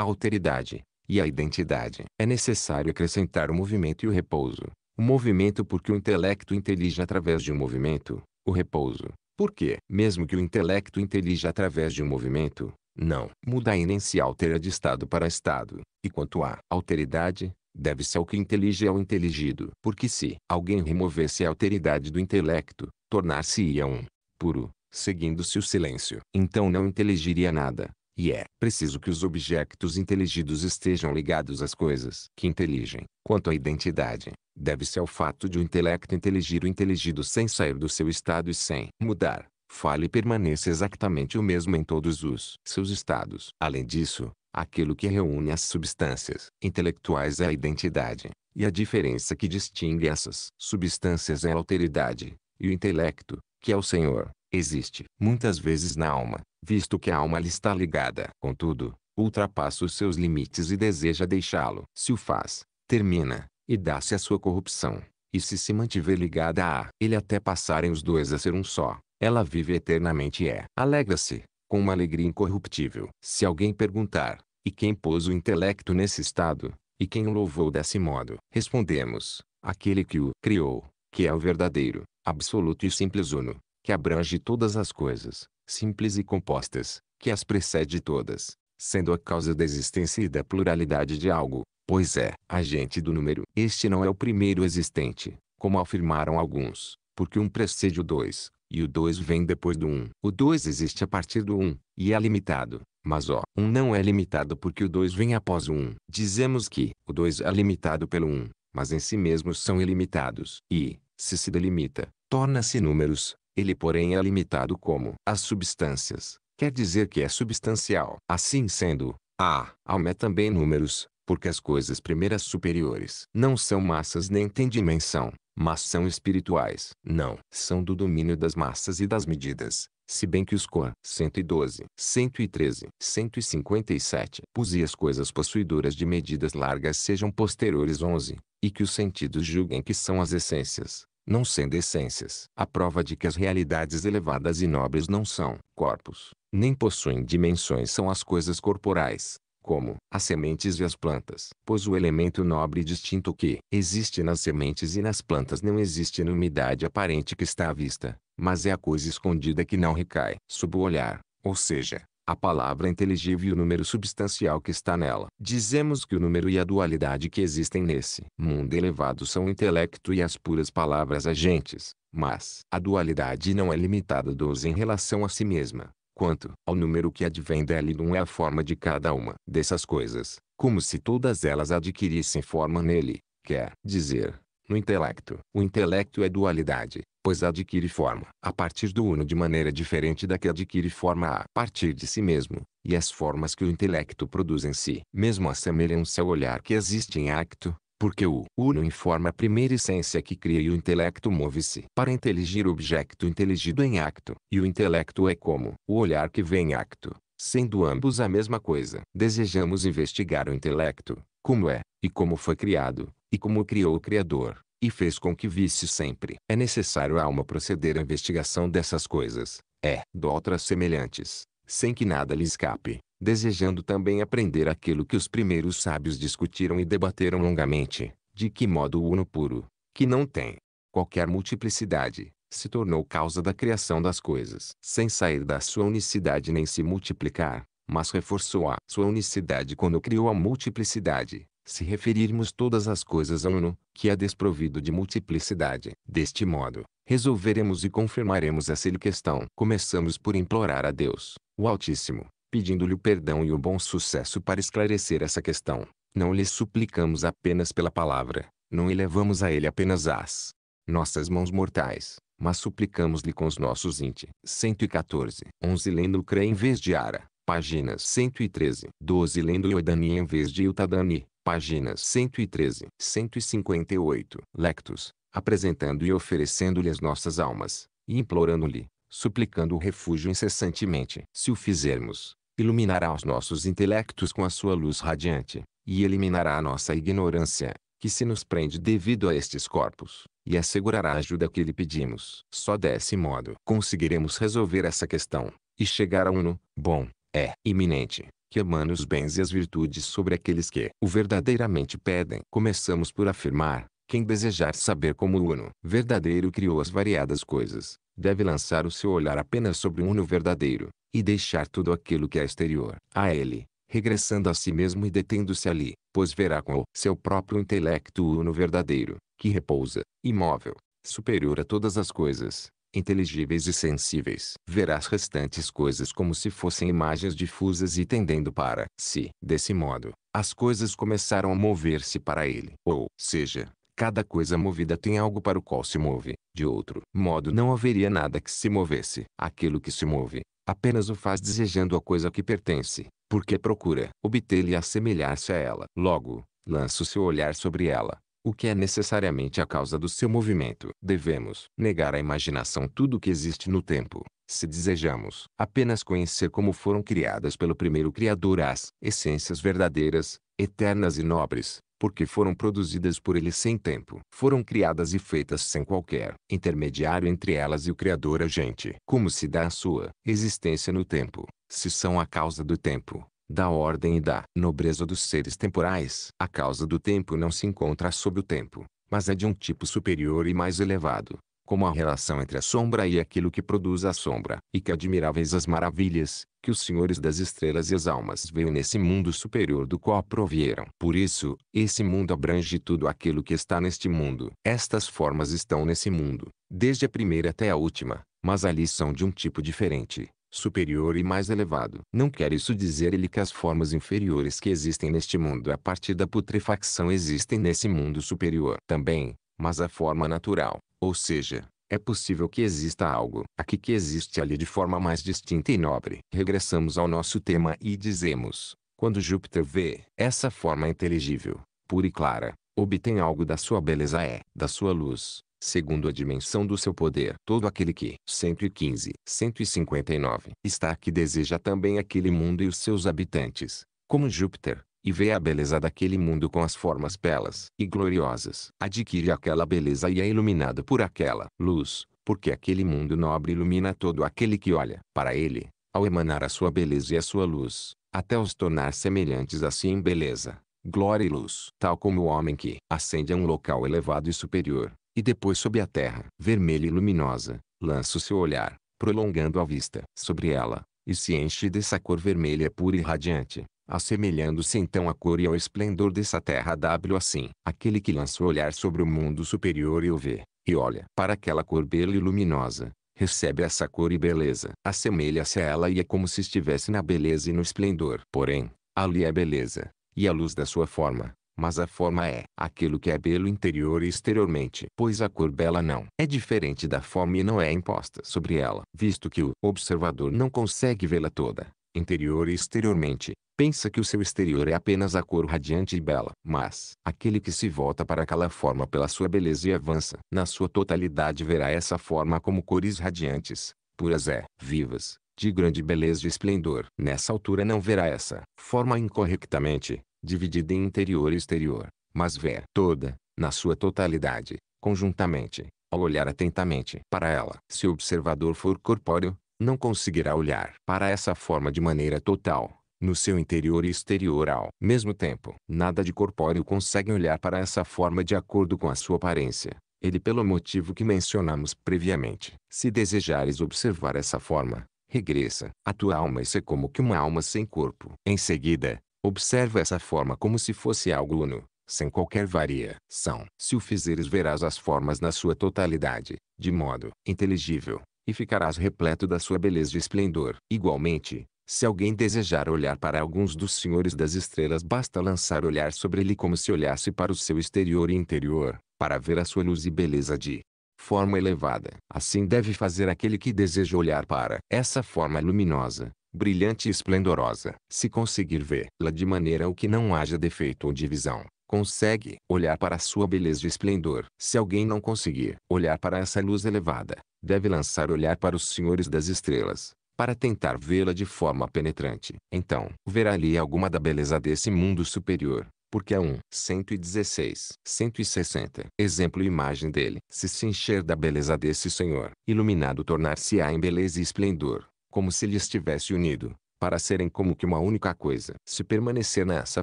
alteridade e a identidade. É necessário acrescentar o movimento e o repouso. O movimento porque o intelecto intelige através de um movimento, o repouso. Porque, mesmo que o intelecto intelige através de um movimento, não muda e nem se altera de estado para estado. E quanto à alteridade, deve-se ao que intelige ao inteligido. Porque se alguém removesse a alteridade do intelecto, tornar-se-ia um puro, seguindo-se o silêncio. Então não inteligiria nada, e é preciso que os objetos inteligidos estejam ligados às coisas que inteligem. Quanto à identidade, deve-se ao fato de o intelecto inteligir o inteligido sem sair do seu estado e sem mudar. Fale e permaneça exatamente o mesmo em todos os seus estados. Além disso, Aquilo que reúne as substâncias intelectuais é a identidade, e a diferença que distingue essas substâncias é a alteridade, e o intelecto, que é o Senhor, existe muitas vezes na alma, visto que a alma lhe está ligada. Contudo, ultrapassa os seus limites e deseja deixá-lo. Se o faz, termina, e dá-se à sua corrupção, e se se mantiver ligada a ele até passarem os dois a ser um só, ela vive eternamente e é. Alegra-se, com uma alegria incorruptível. Se alguém perguntar, e quem pôs o intelecto nesse estado, e quem o louvou desse modo? Respondemos, aquele que o criou, que é o verdadeiro, absoluto e simples uno, que abrange todas as coisas, simples e compostas, que as precede todas, sendo a causa da existência e da pluralidade de algo, pois é agente do número. Este não é o primeiro existente, como afirmaram alguns, porque um precede o dois, e o 2 vem depois do 1. Um. O 2 existe a partir do 1, um, e é limitado. Mas o 1 um não é limitado porque o 2 vem após o 1. Um. Dizemos que o 2 é limitado pelo 1, um, mas em si mesmos são ilimitados. E, se se delimita, torna-se números. Ele porém é limitado como as substâncias. Quer dizer que é substancial. Assim sendo, a alma é também números, porque as coisas primeiras superiores não são massas nem têm dimensão mas são espirituais. Não, são do domínio das massas e das medidas. Se bem que os Koa 112, 113, 157 pus e as coisas possuidoras de medidas largas sejam posteriores 11, e que os sentidos julguem que são as essências, não sendo essências. A prova de que as realidades elevadas e nobres não são corpos, nem possuem dimensões são as coisas corporais, como as sementes e as plantas. Pois o elemento nobre e distinto que existe nas sementes e nas plantas não existe na umidade aparente que está à vista, mas é a coisa escondida que não recai sob o olhar, ou seja, a palavra inteligível e o número substancial que está nela. Dizemos que o número e a dualidade que existem nesse mundo elevado são o intelecto e as puras palavras agentes, mas a dualidade não é limitada dos em relação a si mesma quanto ao número que advém dele, não é a forma de cada uma dessas coisas, como se todas elas adquirissem forma nele, quer dizer, no intelecto. O intelecto é dualidade, pois adquire forma a partir do uno de maneira diferente da que adquire forma a partir de si mesmo, e as formas que o intelecto produz em si mesmo assemelham-se ao olhar que existe em acto, porque o uno informa a primeira essência que cria e o intelecto move-se para inteligir o objeto inteligido em acto, e o intelecto é como o olhar que vem em acto, sendo ambos a mesma coisa. Desejamos investigar o intelecto, como é, e como foi criado, e como criou o Criador, e fez com que visse sempre. É necessário a alma proceder à investigação dessas coisas, é, doutras semelhantes, sem que nada lhe escape, desejando também aprender aquilo que os primeiros sábios discutiram e debateram longamente, de que modo o uno puro, que não tem qualquer multiplicidade, se tornou causa da criação das coisas, sem sair da sua unicidade nem se multiplicar, mas reforçou a sua unicidade quando criou a multiplicidade, se referirmos todas as coisas a uno, que é desprovido de multiplicidade. Deste modo, resolveremos e confirmaremos essa questão. Começamos por implorar a Deus, o Altíssimo, pedindo-lhe o perdão e o bom sucesso para esclarecer essa questão. Não lhe suplicamos apenas pela palavra, não elevamos a ele apenas as nossas mãos mortais, mas suplicamos-lhe com os nossos inte. 114. 11 Lendo Cre em vez de Ara. Páginas 113. 12 Lendo Iodani em vez de Iutadani páginas 113, 158, lectos, apresentando e oferecendo-lhe as nossas almas, e implorando-lhe, suplicando o refúgio incessantemente. Se o fizermos, iluminará os nossos intelectos com a sua luz radiante, e eliminará a nossa ignorância, que se nos prende devido a estes corpos, e assegurará a ajuda que lhe pedimos. Só desse modo conseguiremos resolver essa questão, e chegar a um no bom, é iminente que emana os bens e as virtudes sobre aqueles que o verdadeiramente pedem. Começamos por afirmar, quem desejar saber como o Uno verdadeiro criou as variadas coisas, deve lançar o seu olhar apenas sobre o Uno verdadeiro, e deixar tudo aquilo que é exterior a ele, regressando a si mesmo e detendo-se ali, pois verá com o seu próprio intelecto o Uno verdadeiro, que repousa, imóvel, superior a todas as coisas, inteligíveis e sensíveis. Verá as restantes coisas como se fossem imagens difusas e tendendo para si. Desse modo, as coisas começaram a mover-se para ele. Ou seja, cada coisa movida tem algo para o qual se move. De outro modo não haveria nada que se movesse. Aquilo que se move, apenas o faz desejando a coisa que pertence, porque procura obter-lhe e assemelhar-se a ela. Logo, lança o seu olhar sobre ela, o que é necessariamente a causa do seu movimento. Devemos negar à imaginação tudo o que existe no tempo, se desejamos apenas conhecer como foram criadas pelo primeiro Criador as essências verdadeiras, eternas e nobres, porque foram produzidas por ele sem tempo. Foram criadas e feitas sem qualquer intermediário entre elas e o Criador agente. Como se dá a sua existência no tempo, se são a causa do tempo, da ordem e da nobreza dos seres temporais. A causa do tempo não se encontra sob o tempo, mas é de um tipo superior e mais elevado, como a relação entre a sombra e aquilo que produz a sombra. E que admiráveis as maravilhas, que os senhores das estrelas e as almas veem nesse mundo superior do qual provieram. Por isso, esse mundo abrange tudo aquilo que está neste mundo. Estas formas estão nesse mundo, desde a primeira até a última, mas ali são de um tipo diferente superior e mais elevado. Não quer isso dizer ele que as formas inferiores que existem neste mundo a partir da putrefacção existem nesse mundo superior também, mas a forma natural, ou seja, é possível que exista algo aqui que existe ali de forma mais distinta e nobre. Regressamos ao nosso tema e dizemos, quando Júpiter vê essa forma inteligível, pura e clara, obtém algo da sua beleza é, da sua luz, segundo a dimensão do seu poder. Todo aquele que 115, 159 está que deseja também aquele mundo e os seus habitantes, como Júpiter, e vê a beleza daquele mundo com as formas belas e gloriosas. Adquire aquela beleza e é iluminado por aquela luz, porque aquele mundo nobre ilumina todo aquele que olha para ele, ao emanar a sua beleza e a sua luz, até os tornar semelhantes a si em beleza glória e luz. Tal como o homem que ascende a um local elevado e superior, e depois sob a terra, vermelha e luminosa, lança o seu olhar, prolongando a vista sobre ela, e se enche dessa cor vermelha pura e radiante, assemelhando-se então à cor e ao esplendor dessa terra W assim. Aquele que lança o olhar sobre o mundo superior e o vê, e olha para aquela cor bela e luminosa, recebe essa cor e beleza. Assemelha-se a ela e é como se estivesse na beleza e no esplendor. Porém, ali é beleza, e a luz da sua forma, mas a forma é aquilo que é belo interior e exteriormente. Pois a cor bela não é diferente da forma e não é imposta sobre ela. Visto que o observador não consegue vê-la toda, interior e exteriormente, pensa que o seu exterior é apenas a cor radiante e bela. Mas aquele que se volta para aquela forma pela sua beleza e avança, na sua totalidade verá essa forma como cores radiantes, puras é, vivas, de grande beleza e esplendor. Nessa altura não verá essa forma incorrectamente, dividida em interior e exterior, mas ver toda, na sua totalidade, conjuntamente, ao olhar atentamente para ela. Se o observador for corpóreo, não conseguirá olhar para essa forma de maneira total, no seu interior e exterior ao mesmo tempo. Nada de corpóreo consegue olhar para essa forma de acordo com a sua aparência, ele pelo motivo que mencionamos previamente. Se desejares observar essa forma, regressa à tua alma e ser é como que uma alma sem corpo. Em seguida, Observa essa forma como se fosse algo uno, sem qualquer variação. Se o fizeres verás as formas na sua totalidade, de modo inteligível, e ficarás repleto da sua beleza e esplendor. Igualmente, se alguém desejar olhar para alguns dos senhores das estrelas basta lançar olhar sobre ele como se olhasse para o seu exterior e interior, para ver a sua luz e beleza de forma elevada. Assim deve fazer aquele que deseja olhar para essa forma luminosa, brilhante e esplendorosa. Se conseguir vê-la de maneira o que não haja defeito ou divisão, consegue olhar para sua beleza e esplendor. Se alguém não conseguir olhar para essa luz elevada, deve lançar olhar para os senhores das estrelas, para tentar vê-la de forma penetrante. Então, verá ali alguma da beleza desse mundo superior. Porque é um 116, 160. Exemplo e imagem dele. Se se encher da beleza desse Senhor, iluminado tornar-se-á em beleza e esplendor como se lhes tivesse unido, para serem como que uma única coisa. Se permanecer nessa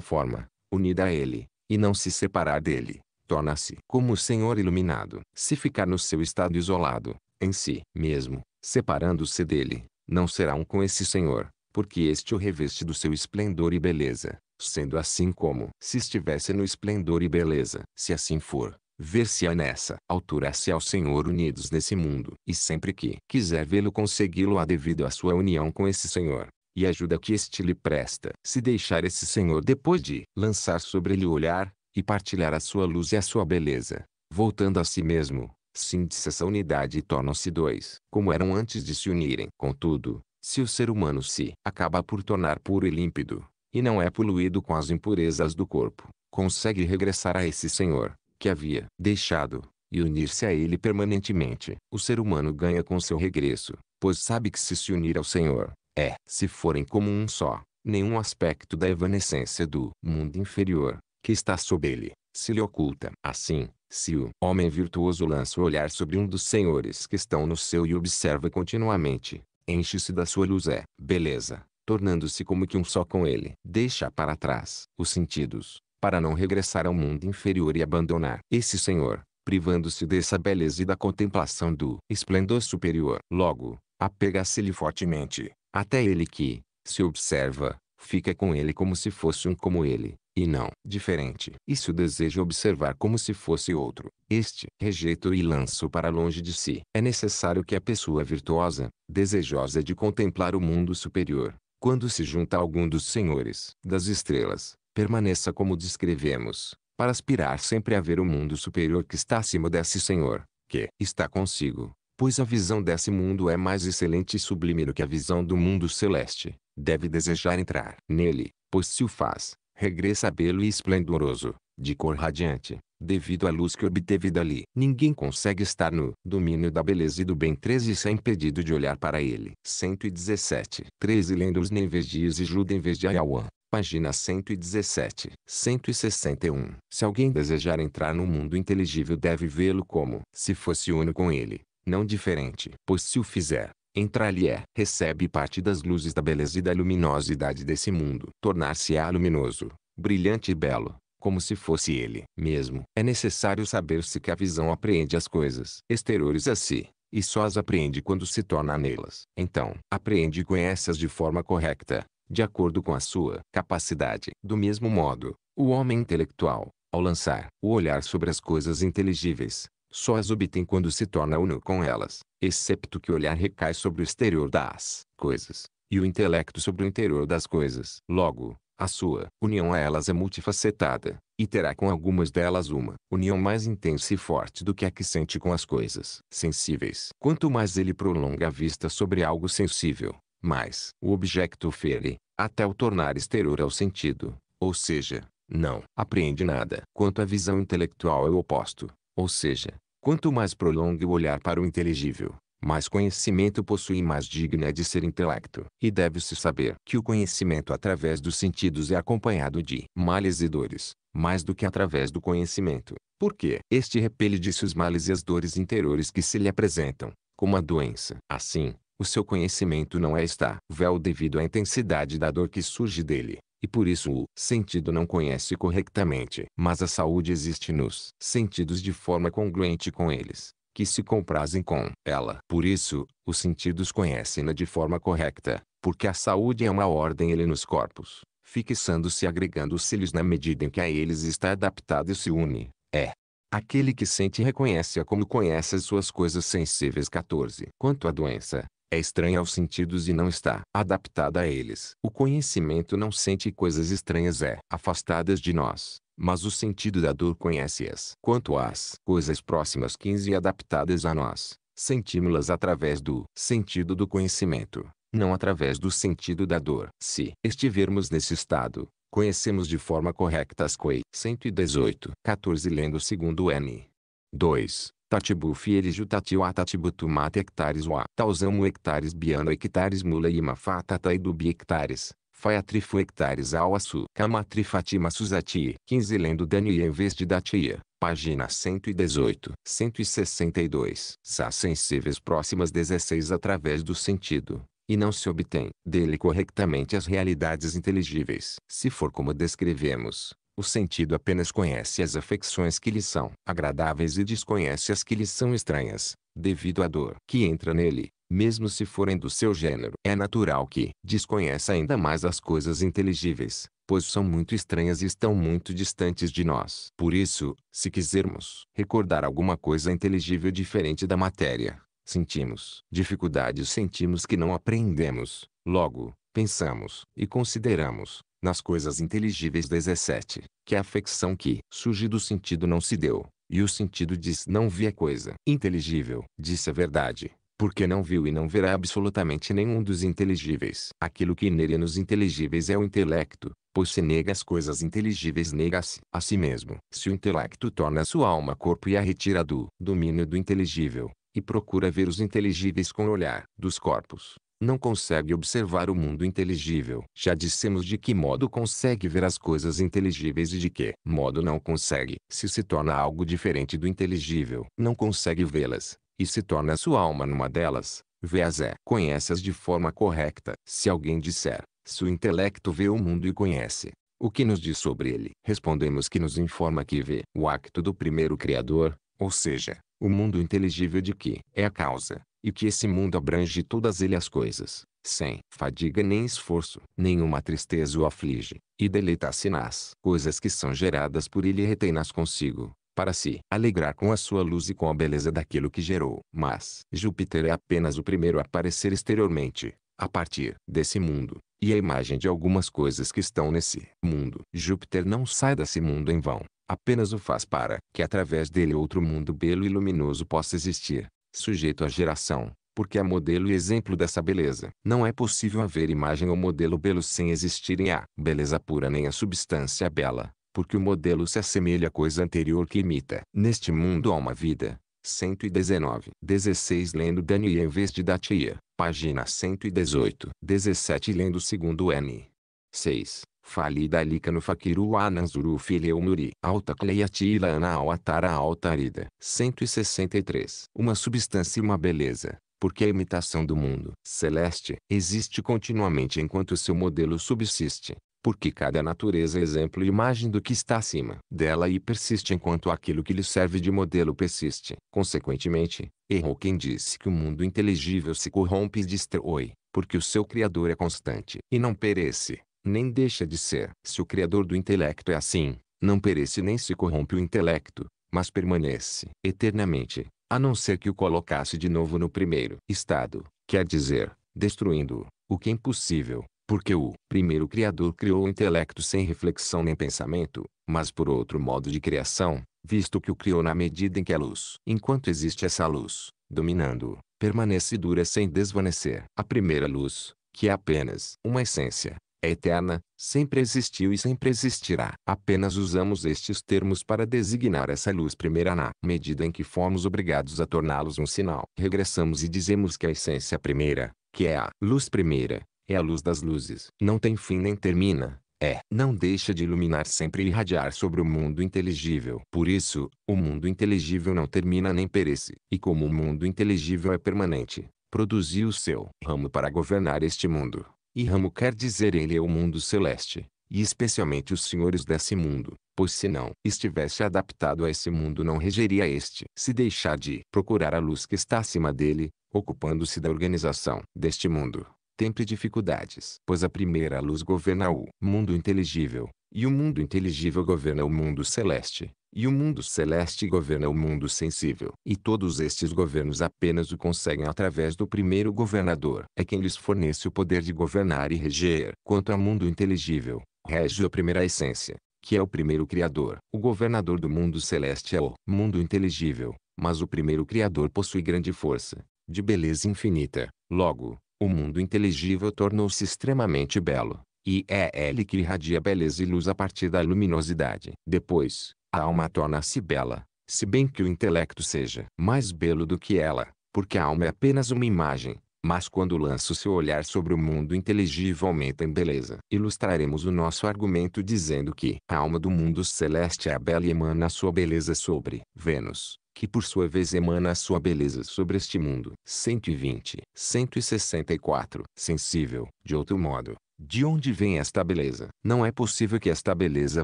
forma, unida a Ele, e não se separar dele, torna-se como o Senhor iluminado. Se ficar no seu estado isolado, em si mesmo, separando-se dele, não será um com esse Senhor, porque este o reveste do seu esplendor e beleza, sendo assim como se estivesse no esplendor e beleza. Se assim for, Ver-se-á nessa altura se ao Senhor unidos nesse mundo. E sempre que quiser vê-lo consegui-lo-á devido à sua união com esse Senhor. E ajuda que este lhe presta. Se deixar esse Senhor depois de lançar sobre ele o olhar, e partilhar a sua luz e a sua beleza, voltando a si mesmo, sinte-se essa unidade e tornam-se dois, como eram antes de se unirem. Contudo, se o ser humano se acaba por tornar puro e límpido, e não é poluído com as impurezas do corpo, consegue regressar a esse Senhor, que havia deixado, e unir-se a ele permanentemente. O ser humano ganha com seu regresso, pois sabe que se se unir ao Senhor, é, se forem como um só, nenhum aspecto da evanescência do mundo inferior, que está sob ele, se lhe oculta. Assim, se o homem virtuoso lança o olhar sobre um dos senhores que estão no seu e observa continuamente, enche-se da sua luz é beleza, tornando-se como que um só com ele. Deixa para trás os sentidos, para não regressar ao mundo inferior e abandonar esse Senhor, privando-se dessa beleza e da contemplação do esplendor superior. Logo, apega-se-lhe fortemente, até ele que, se observa, fica com ele como se fosse um como ele, e não diferente. E se o deseja observar como se fosse outro, este rejeito e lanço para longe de si. É necessário que a pessoa virtuosa, desejosa de contemplar o mundo superior, quando se junta a algum dos senhores das estrelas, permaneça como descrevemos, para aspirar sempre a ver o mundo superior que está acima desse Senhor, que está consigo, pois a visão desse mundo é mais excelente e sublime do que a visão do mundo celeste. Deve desejar entrar nele, pois se o faz, regressa belo e esplendoroso, de cor radiante, devido à luz que obteve dali. Ninguém consegue estar no domínio da beleza e do bem 13 sem impedido de olhar para ele. 117. 13 Lendo os Nenvegias e Juda em vez de Ayawan. Página 117, 161. Se alguém desejar entrar no mundo inteligível deve vê-lo como se fosse uno com ele, não diferente. Pois se o fizer, entrar ali é Recebe parte das luzes da beleza e da luminosidade desse mundo. Tornar-se-á luminoso, brilhante e belo, como se fosse ele mesmo. É necessário saber-se que a visão apreende as coisas exteriores a si e só as apreende quando se torna nelas. Então, apreende e conhece-as de forma correta, de acordo com a sua capacidade. Do mesmo modo, o homem intelectual, ao lançar o olhar sobre as coisas inteligíveis, só as obtém quando se torna uno com elas, excepto que o olhar recai sobre o exterior das coisas, e o intelecto sobre o interior das coisas. Logo, a sua união a elas é multifacetada, e terá com algumas delas uma união mais intensa e forte do que a que sente com as coisas sensíveis. Quanto mais ele prolonga a vista sobre algo sensível, mas o objeto fere, até o tornar exterior ao sentido, ou seja, não apreende nada. Quanto à visão intelectual é o oposto, ou seja, quanto mais prolonga o olhar para o inteligível, mais conhecimento possui e mais digno é de ser intelecto. E deve-se saber que o conhecimento através dos sentidos é acompanhado de males e dores, mais do que através do conhecimento. Porque este repele disso os males e as dores interiores que se lhe apresentam, como a doença. Assim, o seu conhecimento não é está véu devido à intensidade da dor que surge dele, e por isso o sentido não conhece corretamente. Mas a saúde existe nos sentidos de forma congruente com eles, que se comprazem com ela. Por isso, os sentidos conhecem-na de forma correta, porque a saúde é uma ordem ele nos corpos, fixando-se agregando-se-lhes na medida em que a eles está adaptado e se une. É. Aquele que sente reconhece-a como conhece as suas coisas sensíveis. 14. Quanto à doença, é estranha aos sentidos e não está adaptada a eles. O conhecimento não sente coisas estranhas é afastadas de nós, mas o sentido da dor conhece-as. Quanto às coisas próximas 15 e adaptadas a nós, sentimos-las através do sentido do conhecimento, não através do sentido da dor. Se estivermos nesse estado, conhecemos de forma correta as coi. 118, 14 lendo segundo N. 2. Tatibu fieres jutatio atatibutumá hectares wa. Tausamo hectares biano hectares mula imafá tataidubi hectares. Faiatrifu hectares ao açu. Camatrifatima susati. 15 lendo Daniel em vez de Datia. Página 118. 162. Sás sensíveis próximas 16 através do sentido e não se obtém dele corretamente as realidades inteligíveis. Se for como descrevemos, o sentido apenas conhece as afecções que lhe são agradáveis e desconhece as que lhe são estranhas, devido à dor que entra nele, mesmo se forem do seu gênero. É natural que desconheça ainda mais as coisas inteligíveis, pois são muito estranhas e estão muito distantes de nós. Por isso, se quisermos recordar alguma coisa inteligível diferente da matéria, sentimos dificuldades, sentimos que não aprendemos logo, pensamos e consideramos, nas coisas inteligíveis 17, que a afecção que surge do sentido não se deu, e o sentido diz não vi a coisa inteligível, disse a verdade, porque não viu e não verá absolutamente nenhum dos inteligíveis. Aquilo que nega nos inteligíveis é o intelecto, pois se nega as coisas inteligíveis nega-se a si mesmo. Se o intelecto torna sua alma corpo e a retira do domínio do inteligível, e procura ver os inteligíveis com o olhar dos corpos, não consegue observar o mundo inteligível. Já dissemos de que modo consegue ver as coisas inteligíveis e de que modo não consegue. Se se torna algo diferente do inteligível, não consegue vê-las, e se torna sua alma numa delas, vê-as é. Conhece-as de forma correta. Se alguém disser, seu intelecto vê o mundo e conhece, o que nos diz sobre ele? Respondemos que nos informa que vê o acto do primeiro Criador, ou seja, o mundo inteligível de que é a causa e que esse mundo abrange todas ele as coisas, sem fadiga nem esforço, nenhuma tristeza o aflige, e deleita-se nas coisas que são geradas por ele e retém-nas consigo, para se si, alegrar com a sua luz e com a beleza daquilo que gerou. Mas Júpiter é apenas o primeiro a aparecer exteriormente, a partir desse mundo, e a imagem de algumas coisas que estão nesse mundo. Júpiter não sai desse mundo em vão, apenas o faz para que através dele outro mundo belo e luminoso possa existir sujeito à geração, porque é modelo e exemplo dessa beleza. Não é possível haver imagem ou modelo belo sem existirem a beleza pura nem a substância bela, porque o modelo se assemelha à coisa anterior que imita. Neste mundo há uma vida. 119. 16 Lendo Daniel em vez de Datia. Página 118. 17 Lendo segundo N. 6 falida no Fakiru Ananzuru Fileu Muri Alta Cleiatila Ana Awatara Altarida 163 Uma substância e uma beleza, porque a imitação do mundo celeste existe continuamente enquanto seu modelo subsiste, porque cada natureza é exemplo e imagem do que está acima dela e persiste enquanto aquilo que lhe serve de modelo persiste. Consequentemente, errou quem disse que o mundo inteligível se corrompe e destrói, porque o seu Criador é constante e não perece nem deixa de ser. Se o Criador do intelecto é assim, não perece nem se corrompe o intelecto, mas permanece eternamente, a não ser que o colocasse de novo no primeiro estado, quer dizer, destruindo-o, o que é impossível, porque o primeiro Criador criou o intelecto sem reflexão nem pensamento, mas por outro modo de criação, visto que o criou na medida em que a luz. Enquanto existe essa luz, dominando, o permanece dura sem desvanecer. A primeira luz, que é apenas uma essência, é eterna, sempre existiu e sempre existirá. Apenas usamos estes termos para designar essa luz primeira na medida em que fomos obrigados a torná-los um sinal. Regressamos e dizemos que a essência primeira, que é a luz primeira, é a luz das luzes. Não tem fim nem termina. É, não deixa de iluminar sempre e irradiar sobre o mundo inteligível. Por isso, o mundo inteligível não termina nem perece. E como o mundo inteligível é permanente, produziu o seu ramo para governar este mundo. E ramo quer dizer ele é o mundo celeste, e especialmente os senhores desse mundo, pois se não estivesse adaptado a esse mundo não regeria este. Se deixar de procurar a luz que está acima dele, ocupando-se da organização deste mundo, tempre dificuldades, pois a primeira luz governa o mundo inteligível, e o mundo inteligível governa o mundo celeste, e o mundo celeste governa o mundo sensível. E todos estes governos apenas o conseguem através do primeiro governador. É quem lhes fornece o poder de governar e reger. Quanto ao mundo inteligível, rege a primeira essência, que é o primeiro criador. O governador do mundo celeste é o mundo inteligível, mas o primeiro criador possui grande força, de beleza infinita. Logo, o mundo inteligível tornou-se extremamente belo. E é ele que irradia beleza e luz a partir da luminosidade. Depois, a alma torna-se bela, se bem que o intelecto seja mais belo do que ela, porque a alma é apenas uma imagem, mas quando lança o seu olhar sobre o mundo inteligível aumenta em beleza. Ilustraremos o nosso argumento dizendo que a alma do mundo celeste é bela e emana sua beleza sobre Vênus, que por sua vez emana sua beleza sobre este mundo. 120. 164. Sensível, de outro modo, de onde vem esta beleza? Não é possível que esta beleza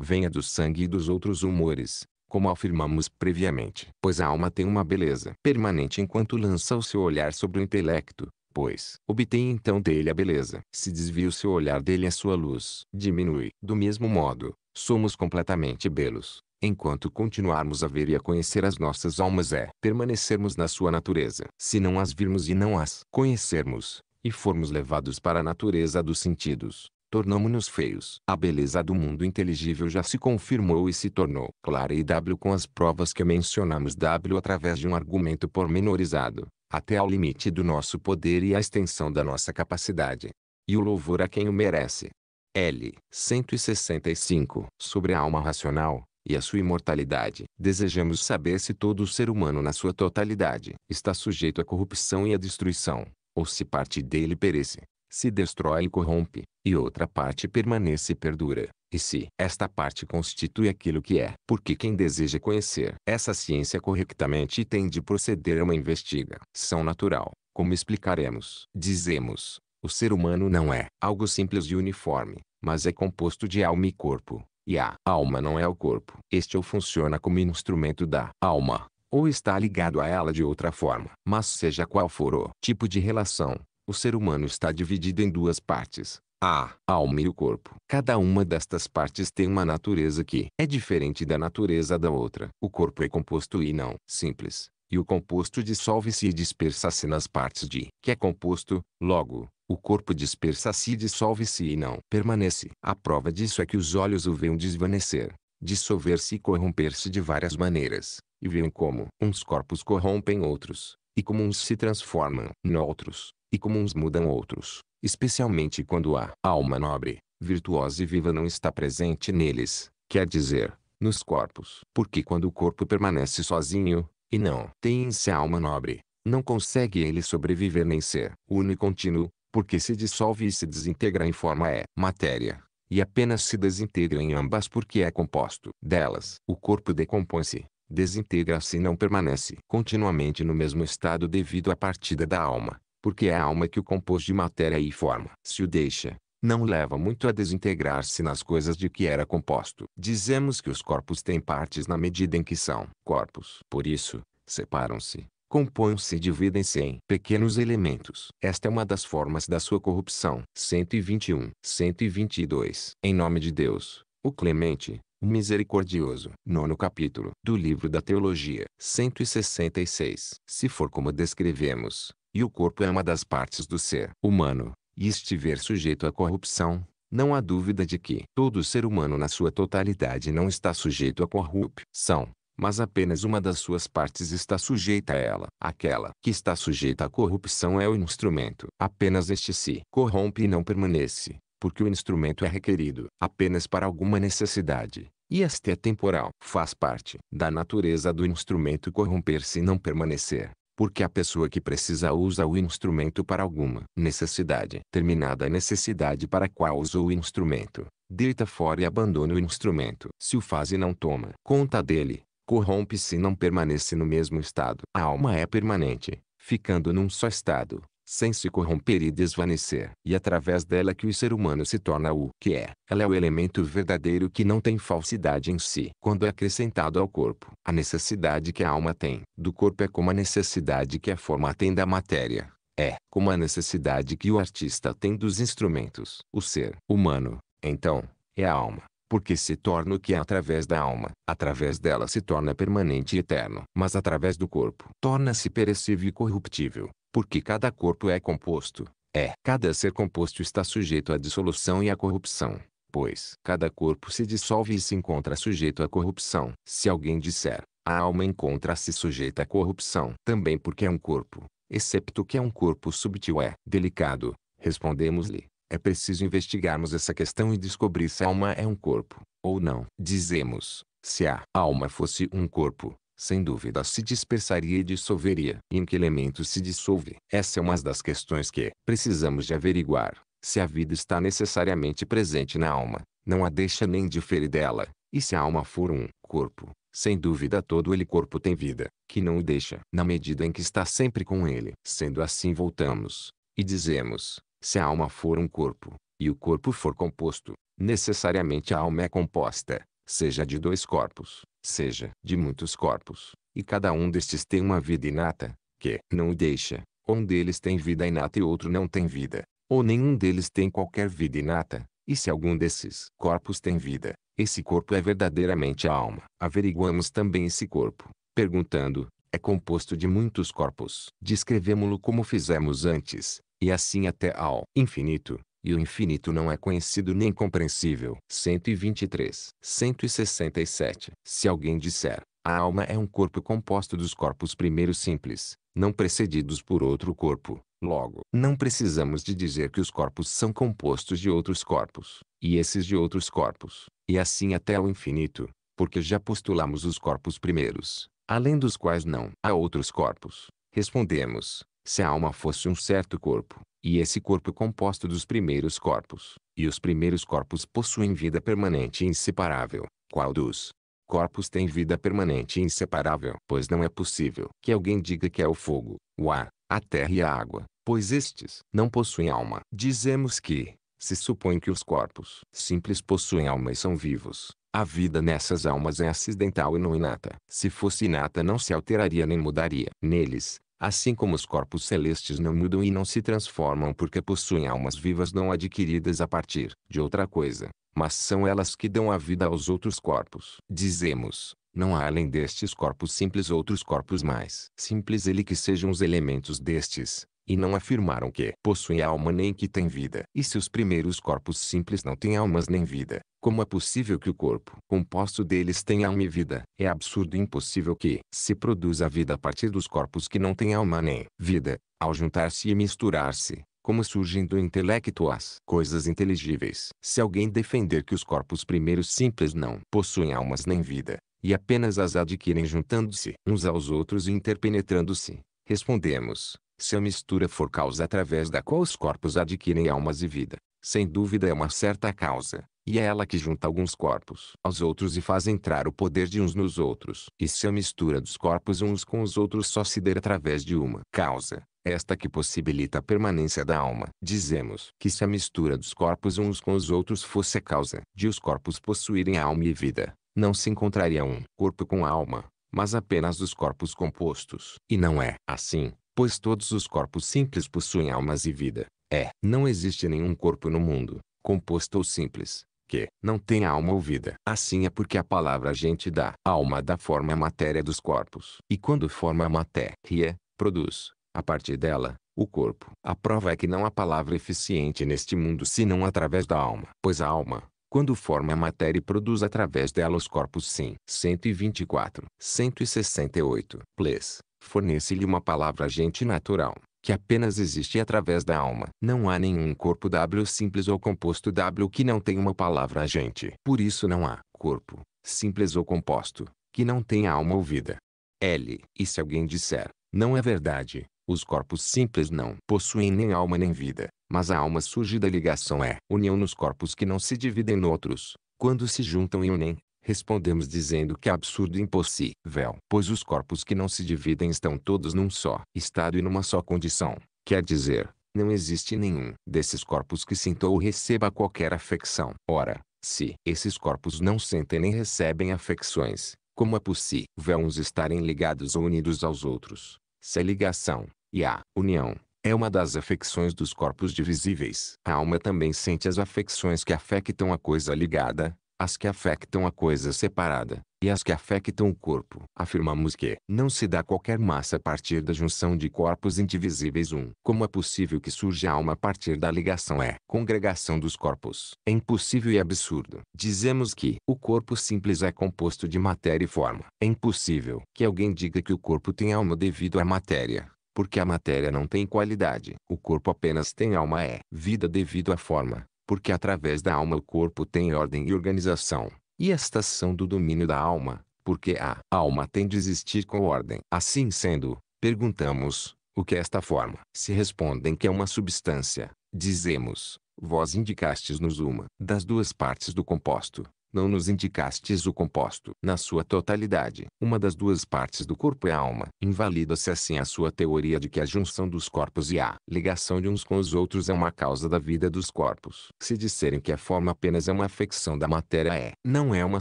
venha do sangue e dos outros humores, como afirmamos previamente. Pois a alma tem uma beleza permanente enquanto lança o seu olhar sobre o intelecto, pois obtém então dele a beleza. Se desvia o seu olhar dele a sua luz diminui. Do mesmo modo, somos completamente belos, enquanto continuarmos a ver e a conhecer as nossas almas é permanecermos na sua natureza. Se não as virmos e não as conhecermos, e formos levados para a natureza dos sentidos, tornamo-nos feios. A beleza do mundo inteligível já se confirmou e se tornou clara e W com as provas que mencionamos W através de um argumento pormenorizado, até ao limite do nosso poder e à extensão da nossa capacidade. E o louvor a quem o merece. L. 165. Sobre a alma racional e a sua imortalidade. Desejamos saber se todo ser humano na sua totalidade está sujeito à corrupção e à destruição ou se parte dele perece, se destrói e corrompe, e outra parte permanece e perdura, e se esta parte constitui aquilo que é. Porque quem deseja conhecer essa ciência corretamente tem de proceder a uma investigação natural, como explicaremos. Dizemos, o ser humano não é algo simples e uniforme, mas é composto de alma e corpo, e a alma não é o corpo. Este é ou funciona como instrumento da alma, ou está ligado a ela de outra forma. Mas seja qual for o tipo de relação, o ser humano está dividido em duas partes, a alma e o corpo. Cada uma destas partes tem uma natureza que é diferente da natureza da outra. O corpo é composto e não simples, e o composto dissolve-se e dispersa-se nas partes de que é composto, logo, o corpo dispersa-se e dissolve-se e não permanece. A prova disso é que os olhos o veem desvanecer, dissolver-se e corromper-se de várias maneiras e viam como uns corpos corrompem outros, e como uns se transformam noutros, e como uns mudam outros, especialmente quando a alma nobre, virtuosa e viva não está presente neles, quer dizer, nos corpos. Porque quando o corpo permanece sozinho, e não tem em si a alma nobre, não consegue ele sobreviver nem ser unicontínuo, porque se dissolve e se desintegra em forma é matéria, e apenas se desintegra em ambas porque é composto delas. O corpo decompõe-se, desintegra-se e não permanece continuamente no mesmo estado devido à partida da alma, porque é a alma que o compôs de matéria e forma. Se o deixa, não leva muito a desintegrar-se nas coisas de que era composto. Dizemos que os corpos têm partes na medida em que são corpos. Por isso, separam-se, compõem-se e dividem-se em pequenos elementos. Esta é uma das formas da sua corrupção. 121. 122. Em nome de Deus, o Clemente, misericordioso. Nono capítulo do livro da Teologia, 166. Se for como descrevemos, e o corpo é uma das partes do ser humano, e estiver sujeito à corrupção, não há dúvida de que todo ser humano na sua totalidade não está sujeito à corrupção, mas apenas uma das suas partes está sujeita a ela. Aquela que está sujeita à corrupção é o instrumento. Apenas este se corrompe e não permanece, porque o instrumento é requerido apenas para alguma necessidade, e esta é temporal. Faz parte da natureza do instrumento corromper-se e não permanecer, porque a pessoa que precisa usa o instrumento para alguma necessidade. Terminada a necessidade para a qual usou o instrumento, deita fora e abandona o instrumento. Se o faz e não toma conta dele, corrompe-se e não permanece no mesmo estado. A alma é permanente, ficando num só estado sem se corromper e desvanecer. E através dela que o ser humano se torna o que é. Ela é o elemento verdadeiro que não tem falsidade em si. Quando é acrescentado ao corpo, a necessidade que a alma tem do corpo é como a necessidade que a forma tem da matéria. É como a necessidade que o artista tem dos instrumentos. O ser humano, então, é a alma porque se torna o que é através da alma. Através dela se torna permanente e eterno, mas através do corpo torna-se perecível e corruptível porque cada corpo é composto, é. Cada ser composto está sujeito à dissolução e à corrupção, pois cada corpo se dissolve e se encontra sujeito à corrupção. Se alguém disser, a alma encontra-se sujeita à corrupção, também porque é um corpo, excepto que é um corpo subtil é delicado, respondemos-lhe. É preciso investigarmos essa questão e descobrir se a alma é um corpo, ou não. Dizemos, se a alma fosse um corpo, sem dúvida se dispersaria e dissolveria. E em que elemento se dissolve? Essa é uma das questões que precisamos de averiguar. Se a vida está necessariamente presente na alma, não a deixa nem difere dela. E se a alma for um corpo, sem dúvida todo ele corpo tem vida, que não o deixa, na medida em que está sempre com ele. Sendo assim voltamos, e dizemos, se a alma for um corpo, e o corpo for composto, necessariamente a alma é composta, seja de dois corpos, seja, de muitos corpos, e cada um destes tem uma vida inata, que não o deixa, ou um deles tem vida inata e outro não tem vida, ou nenhum deles tem qualquer vida inata, e se algum desses corpos tem vida, esse corpo é verdadeiramente a alma. Averiguamos também esse corpo, perguntando, é composto de muitos corpos. Descrevemo-lo como fizemos antes, e assim até ao infinito. E o infinito não é conhecido nem compreensível. 123. 167. Se alguém disser, a alma é um corpo composto dos corpos primeiros simples, não precedidos por outro corpo. Logo, não precisamos de dizer que os corpos são compostos de outros corpos, e esses de outros corpos, e assim até o infinito, porque já postulamos os corpos primeiros, além dos quais não há outros corpos. Respondemos, se a alma fosse um certo corpo, e esse corpo composto dos primeiros corpos, e os primeiros corpos possuem vida permanente e inseparável, qual dos corpos tem vida permanente e inseparável? Pois não é possível que alguém diga que é o fogo, o ar, a terra e a água, pois estes não possuem alma. Dizemos que, se supõe que os corpos simples possuem alma e são vivos, a vida nessas almas é acidental e não inata. Se fosse inata não se alteraria nem mudaria. Neles, Assim como os corpos celestes não mudam e não se transformam porque possuem almas vivas não adquiridas a partir de outra coisa, mas são elas que dão a vida aos outros corpos. Dizemos, não há além destes corpos simples outros corpos mais simples ele que sejam os elementos destes, e não afirmaram que possuem alma nem que têm vida. E se os primeiros corpos simples não têm almas nem vida, como é possível que o corpo composto deles tenha alma e vida? É absurdo e impossível que se produza a vida a partir dos corpos que não têm alma nem vida, ao juntar-se e misturar-se, como surgem do intelecto as coisas inteligíveis. Se alguém defender que os corpos primeiros simples não possuem almas nem vida, e apenas as adquirem juntando-se uns aos outros e interpenetrando-se, respondemos, se a mistura for causa através da qual os corpos adquirem almas e vida, sem dúvida é uma certa causa, e é ela que junta alguns corpos aos outros e faz entrar o poder de uns nos outros. E se a mistura dos corpos uns com os outros só se der através de uma causa, esta que possibilita a permanência da alma. Dizemos que se a mistura dos corpos uns com os outros fosse a causa de os corpos possuírem alma e vida, não se encontraria um corpo com alma, mas apenas os corpos compostos. E não é assim pois todos os corpos simples possuem almas e vida. É, não existe nenhum corpo no mundo, composto ou simples, que não tenha alma ou vida. Assim é porque a palavra gente dá. alma da forma matéria dos corpos. E quando forma a matéria, produz, a partir dela, o corpo. A prova é que não há palavra eficiente neste mundo senão através da alma. Pois a alma, quando forma a matéria e produz através dela os corpos sim. 124. 168. Ples fornece-lhe uma palavra agente natural, que apenas existe através da alma. Não há nenhum corpo W simples ou composto W que não tenha uma palavra agente. Por isso não há corpo, simples ou composto, que não tenha alma ou vida. L. E se alguém disser, não é verdade, os corpos simples não possuem nem alma nem vida, mas a alma surge da ligação é união nos corpos que não se dividem noutros, quando se juntam e unem, Respondemos dizendo que é absurdo e impossível, pois os corpos que não se dividem estão todos num só estado e numa só condição. Quer dizer, não existe nenhum desses corpos que sinta ou receba qualquer afecção. Ora, se esses corpos não sentem nem recebem afecções, como é possível uns estarem ligados ou unidos aos outros? Se a ligação e a união é uma das afecções dos corpos divisíveis, a alma também sente as afecções que afectam a coisa ligada, as que afectam a coisa separada, e as que afectam o corpo. Afirmamos que não se dá qualquer massa a partir da junção de corpos indivisíveis um. Como é possível que surja alma a partir da ligação é congregação dos corpos? É impossível e absurdo. Dizemos que o corpo simples é composto de matéria e forma. É impossível que alguém diga que o corpo tem alma devido à matéria porque a matéria não tem qualidade. O corpo apenas tem alma é vida devido à forma porque através da alma o corpo tem ordem e organização, e estas são do domínio da alma, porque a alma tem de existir com ordem. Assim sendo, perguntamos, o que é esta forma? Se respondem que é uma substância, dizemos, vós indicastes-nos uma das duas partes do composto, não nos indicastes o composto na sua totalidade. Uma das duas partes do corpo é a alma. Invalida-se assim a sua teoria de que a junção dos corpos e a ligação de uns com os outros é uma causa da vida dos corpos. Se disserem que a forma apenas é uma afecção da matéria é, não é uma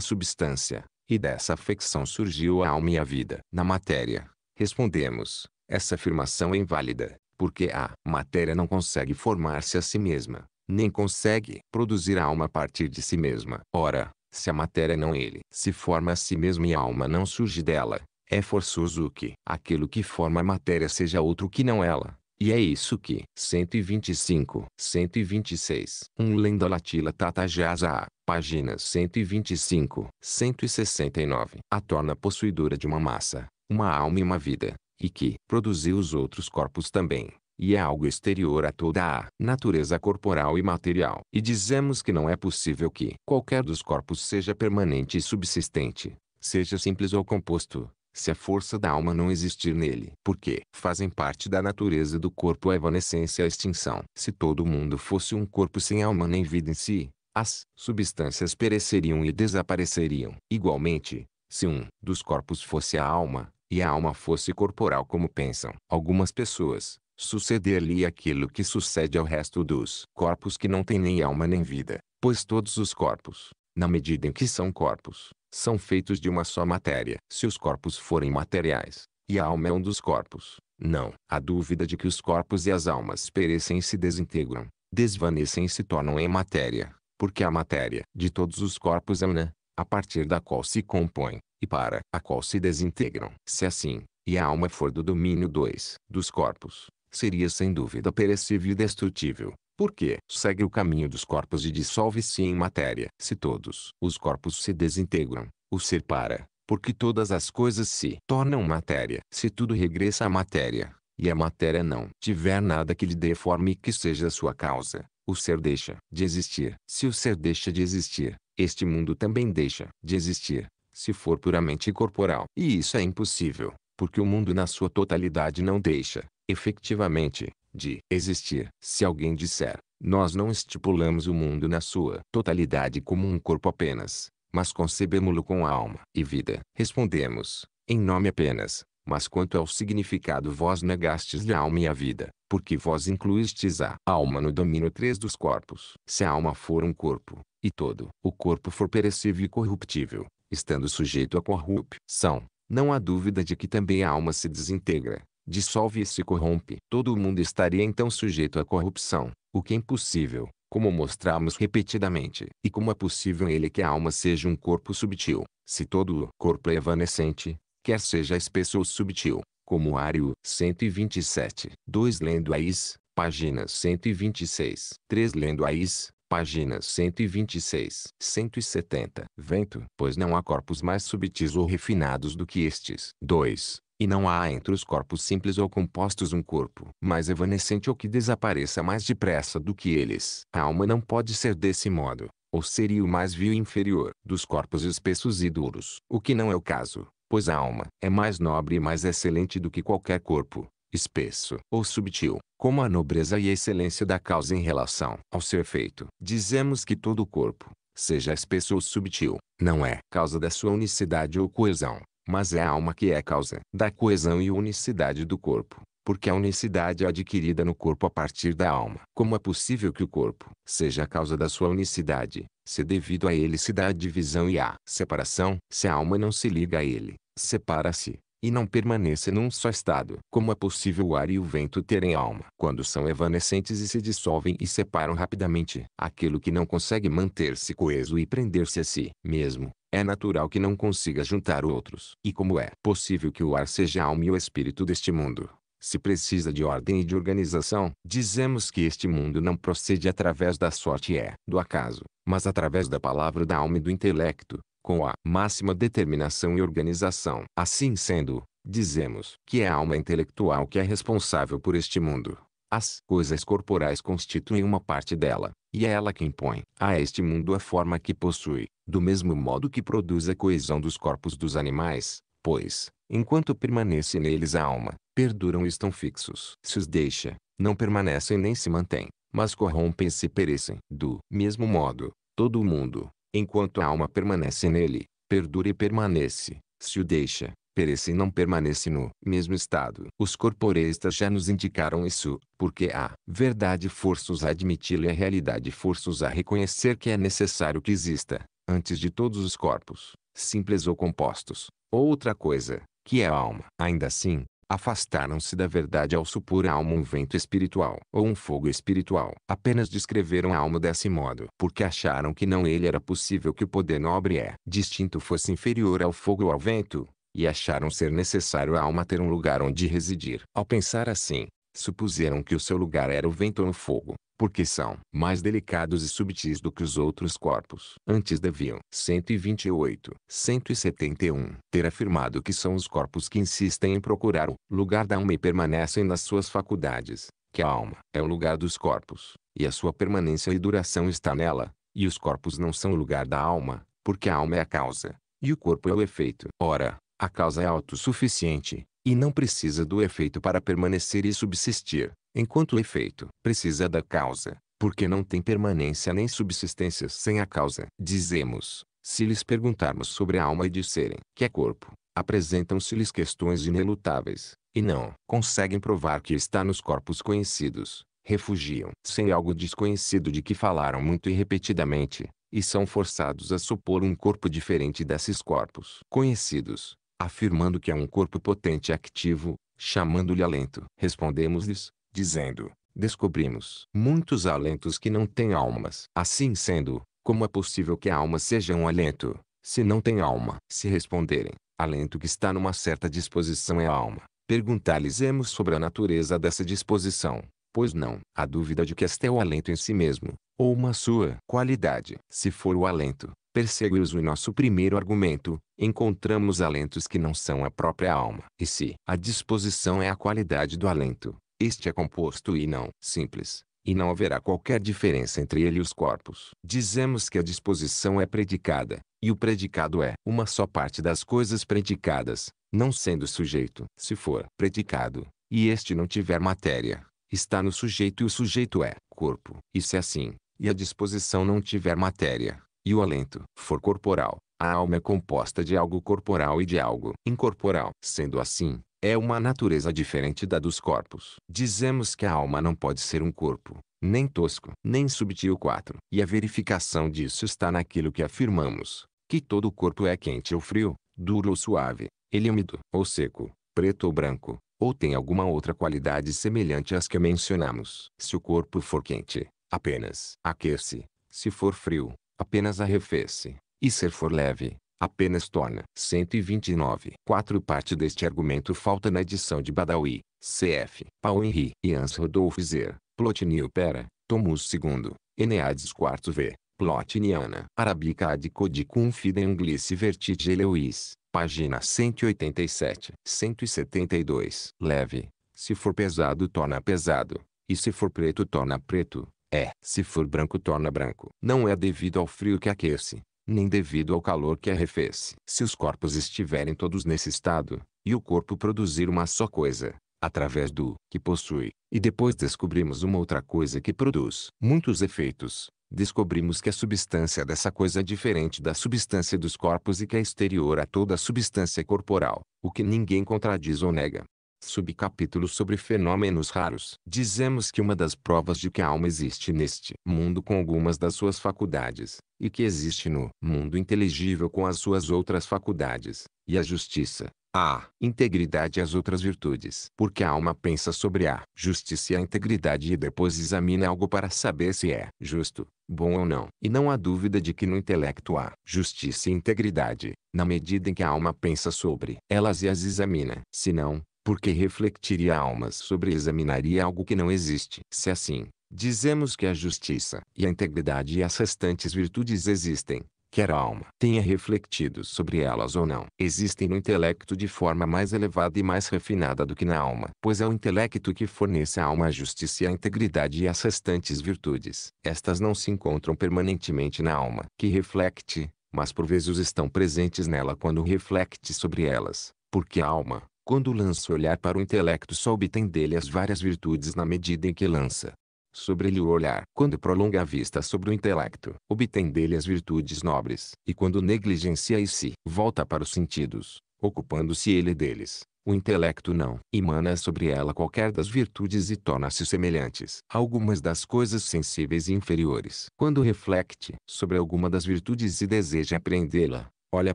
substância, e dessa afecção surgiu a alma e a vida. Na matéria, respondemos, essa afirmação é inválida, porque a matéria não consegue formar-se a si mesma nem consegue produzir a alma a partir de si mesma. Ora, se a matéria não ele se forma a si mesmo e a alma não surge dela, é forçoso que aquilo que forma a matéria seja outro que não ela. E é isso que 125, 126, um lenda latila tata jaza, página 125, 169, a torna possuidora de uma massa, uma alma e uma vida, e que produziu os outros corpos também e é algo exterior a toda a natureza corporal e material. E dizemos que não é possível que qualquer dos corpos seja permanente e subsistente, seja simples ou composto, se a força da alma não existir nele, porque fazem parte da natureza do corpo a evanescência e a extinção. Se todo mundo fosse um corpo sem alma nem vida em si, as substâncias pereceriam e desapareceriam. Igualmente, se um dos corpos fosse a alma, e a alma fosse corporal como pensam algumas pessoas, suceder-lhe aquilo que sucede ao resto dos corpos que não têm nem alma nem vida, pois todos os corpos, na medida em que são corpos, são feitos de uma só matéria. Se os corpos forem materiais, e a alma é um dos corpos, não há dúvida de que os corpos e as almas perecem e se desintegram, desvanecem e se tornam em matéria, porque a matéria de todos os corpos é uma, a partir da qual se compõem, e para a qual se desintegram. Se assim, e a alma for do domínio 2 dos corpos, seria sem dúvida perecível e destrutível, porque segue o caminho dos corpos e dissolve-se em matéria. Se todos os corpos se desintegram, o ser para, porque todas as coisas se tornam matéria. Se tudo regressa à matéria, e a matéria não tiver nada que lhe dê forma e que seja sua causa, o ser deixa de existir. Se o ser deixa de existir, este mundo também deixa de existir, se for puramente corporal. E isso é impossível, porque o mundo na sua totalidade não deixa efetivamente, de existir. Se alguém disser, nós não estipulamos o mundo na sua totalidade como um corpo apenas, mas concebemos-lo com alma e vida. Respondemos, em nome apenas, mas quanto ao significado vós negastes a alma e a vida, porque vós incluístes a alma no domínio três dos corpos. Se a alma for um corpo, e todo o corpo for perecível e corruptível, estando sujeito à corrupção, não há dúvida de que também a alma se desintegra, dissolve e se corrompe. Todo mundo estaria então sujeito à corrupção, o que é impossível, como mostramos repetidamente. E como é possível ele que a alma seja um corpo subtil, se todo o corpo é evanescente, quer seja espesso ou subtil, como ario 127. 2 lendo Ais, página 126. 3 lendo Ais, página 126. 170. Vento, pois não há corpos mais subtis ou refinados do que estes. 2. E não há entre os corpos simples ou compostos um corpo mais evanescente ou que desapareça mais depressa do que eles. A alma não pode ser desse modo, ou seria o mais vil e inferior dos corpos espessos e duros. O que não é o caso, pois a alma é mais nobre e mais excelente do que qualquer corpo, espesso ou subtil, como a nobreza e a excelência da causa em relação ao seu efeito. Dizemos que todo corpo, seja espesso ou subtil, não é causa da sua unicidade ou coesão, mas é a alma que é causa da coesão e unicidade do corpo, porque a unicidade é adquirida no corpo a partir da alma. Como é possível que o corpo seja a causa da sua unicidade, se devido a ele se dá a divisão e a separação, se a alma não se liga a ele, separa-se, e não permanece num só estado. Como é possível o ar e o vento terem alma? Quando são evanescentes e se dissolvem e separam rapidamente, aquilo que não consegue manter-se coeso e prender-se a si mesmo, é natural que não consiga juntar outros. E como é possível que o ar seja a alma e o espírito deste mundo, se precisa de ordem e de organização, dizemos que este mundo não procede através da sorte e é do acaso, mas através da palavra da alma e do intelecto, com a máxima determinação e organização. Assim sendo, dizemos que é a alma intelectual que é responsável por este mundo, as coisas corporais constituem uma parte dela, e é ela que impõe a ah, este mundo é a forma que possui, do mesmo modo que produz a coesão dos corpos dos animais, pois, enquanto permanece neles a alma, perduram e estão fixos. Se os deixa, não permanecem nem se mantêm, mas corrompem-se e perecem. Do mesmo modo, todo o mundo, enquanto a alma permanece nele, perdura e permanece. Se o deixa, pereça e não permanece no mesmo estado. Os corporeistas já nos indicaram isso, porque a verdade força-os a admiti-la e a realidade força-os a reconhecer que é necessário que exista, antes de todos os corpos, simples ou compostos, outra coisa, que é a alma. Ainda assim, afastaram-se da verdade ao supor a alma um vento espiritual ou um fogo espiritual. Apenas descreveram a alma desse modo, porque acharam que não ele era possível que o poder nobre é distinto fosse inferior ao fogo ou ao vento, e acharam ser necessário a alma ter um lugar onde residir. Ao pensar assim, supuseram que o seu lugar era o vento ou o fogo, porque são mais delicados e subtis do que os outros corpos. Antes deviam 128, 171 ter afirmado que são os corpos que insistem em procurar o lugar da alma e permanecem nas suas faculdades, que a alma é o lugar dos corpos, e a sua permanência e duração está nela, e os corpos não são o lugar da alma, porque a alma é a causa, e o corpo é o efeito. Ora, a causa é autossuficiente, e não precisa do efeito para permanecer e subsistir, enquanto o efeito precisa da causa, porque não tem permanência nem subsistência sem a causa. Dizemos, se lhes perguntarmos sobre a alma e disserem que é corpo, apresentam-se-lhes questões inelutáveis, e não conseguem provar que está nos corpos conhecidos, refugiam-se em algo desconhecido de que falaram muito e repetidamente, e são forçados a supor um corpo diferente desses corpos conhecidos, afirmando que é um corpo potente e activo, chamando-lhe alento. Respondemos-lhes, dizendo, descobrimos muitos alentos que não têm almas. Assim sendo, como é possível que a alma seja um alento, se não tem alma? Se responderem, alento que está numa certa disposição é a alma, perguntar-lhes-emos sobre a natureza dessa disposição, pois não há dúvida de que este é o alento em si mesmo, ou uma sua qualidade. Se for o alento, perseguimos o nosso primeiro argumento, encontramos alentos que não são a própria alma. E se a disposição é a qualidade do alento, este é composto e não simples, e não haverá qualquer diferença entre ele e os corpos. Dizemos que a disposição é predicada, e o predicado é uma só parte das coisas predicadas, não sendo sujeito. Se for predicado, e este não tiver matéria, está no sujeito e o sujeito é corpo. E se assim, e a disposição não tiver matéria, e o alento for corporal, a alma é composta de algo corporal e de algo incorporal. Sendo assim, é uma natureza diferente da dos corpos. Dizemos que a alma não pode ser um corpo, nem tosco, nem subtil 4. E a verificação disso está naquilo que afirmamos, que todo corpo é quente ou frio, duro ou suave, ele é úmido ou seco, preto ou branco, ou tem alguma outra qualidade semelhante às que mencionamos. Se o corpo for quente, apenas aquece. Se for frio, apenas arrefece, e se for leve, apenas torna. 129. quatro Parte deste argumento falta na edição de Badawi, C.F. Paul Henry, e Hans Rodolfo Zer, Plotini Opera, Tomus II, Eneades IV V, Plotiniana, Arabica ad Codicum Fide Anglice Vertige Lewis, página 187. 172. Leve, se for pesado torna pesado, e se for preto torna preto. É, se for branco torna branco. Não é devido ao frio que aquece, nem devido ao calor que arrefece. Se os corpos estiverem todos nesse estado, e o corpo produzir uma só coisa, através do que possui, e depois descobrimos uma outra coisa que produz muitos efeitos, descobrimos que a substância dessa coisa é diferente da substância dos corpos e que é exterior a toda a substância corporal, o que ninguém contradiz ou nega. Subcapítulo sobre fenômenos raros. Dizemos que uma das provas de que a alma existe neste mundo com algumas das suas faculdades, e que existe no mundo inteligível com as suas outras faculdades, e a justiça, a integridade e as outras virtudes. Porque a alma pensa sobre a justiça e a integridade e depois examina algo para saber se é justo, bom ou não. E não há dúvida de que no intelecto há justiça e integridade, na medida em que a alma pensa sobre elas e as examina. Se não, porque refletiria almas sobre examinaria algo que não existe. Se assim, dizemos que a justiça e a integridade e as restantes virtudes existem, quer a alma tenha refletido sobre elas ou não, existem no intelecto de forma mais elevada e mais refinada do que na alma, pois é o intelecto que fornece à alma a justiça e a integridade e as restantes virtudes. Estas não se encontram permanentemente na alma, que reflete, mas por vezes estão presentes nela quando reflete sobre elas, porque a alma, quando lança o olhar para o intelecto só obtém dele as várias virtudes na medida em que lança sobre ele o olhar. Quando prolonga a vista sobre o intelecto, obtém dele as virtudes nobres. E quando negligencia e se volta para os sentidos, ocupando-se ele deles, o intelecto não emana sobre ela qualquer das virtudes e torna-se semelhantes a algumas das coisas sensíveis e inferiores. Quando reflete sobre alguma das virtudes e deseja apreendê-la, olha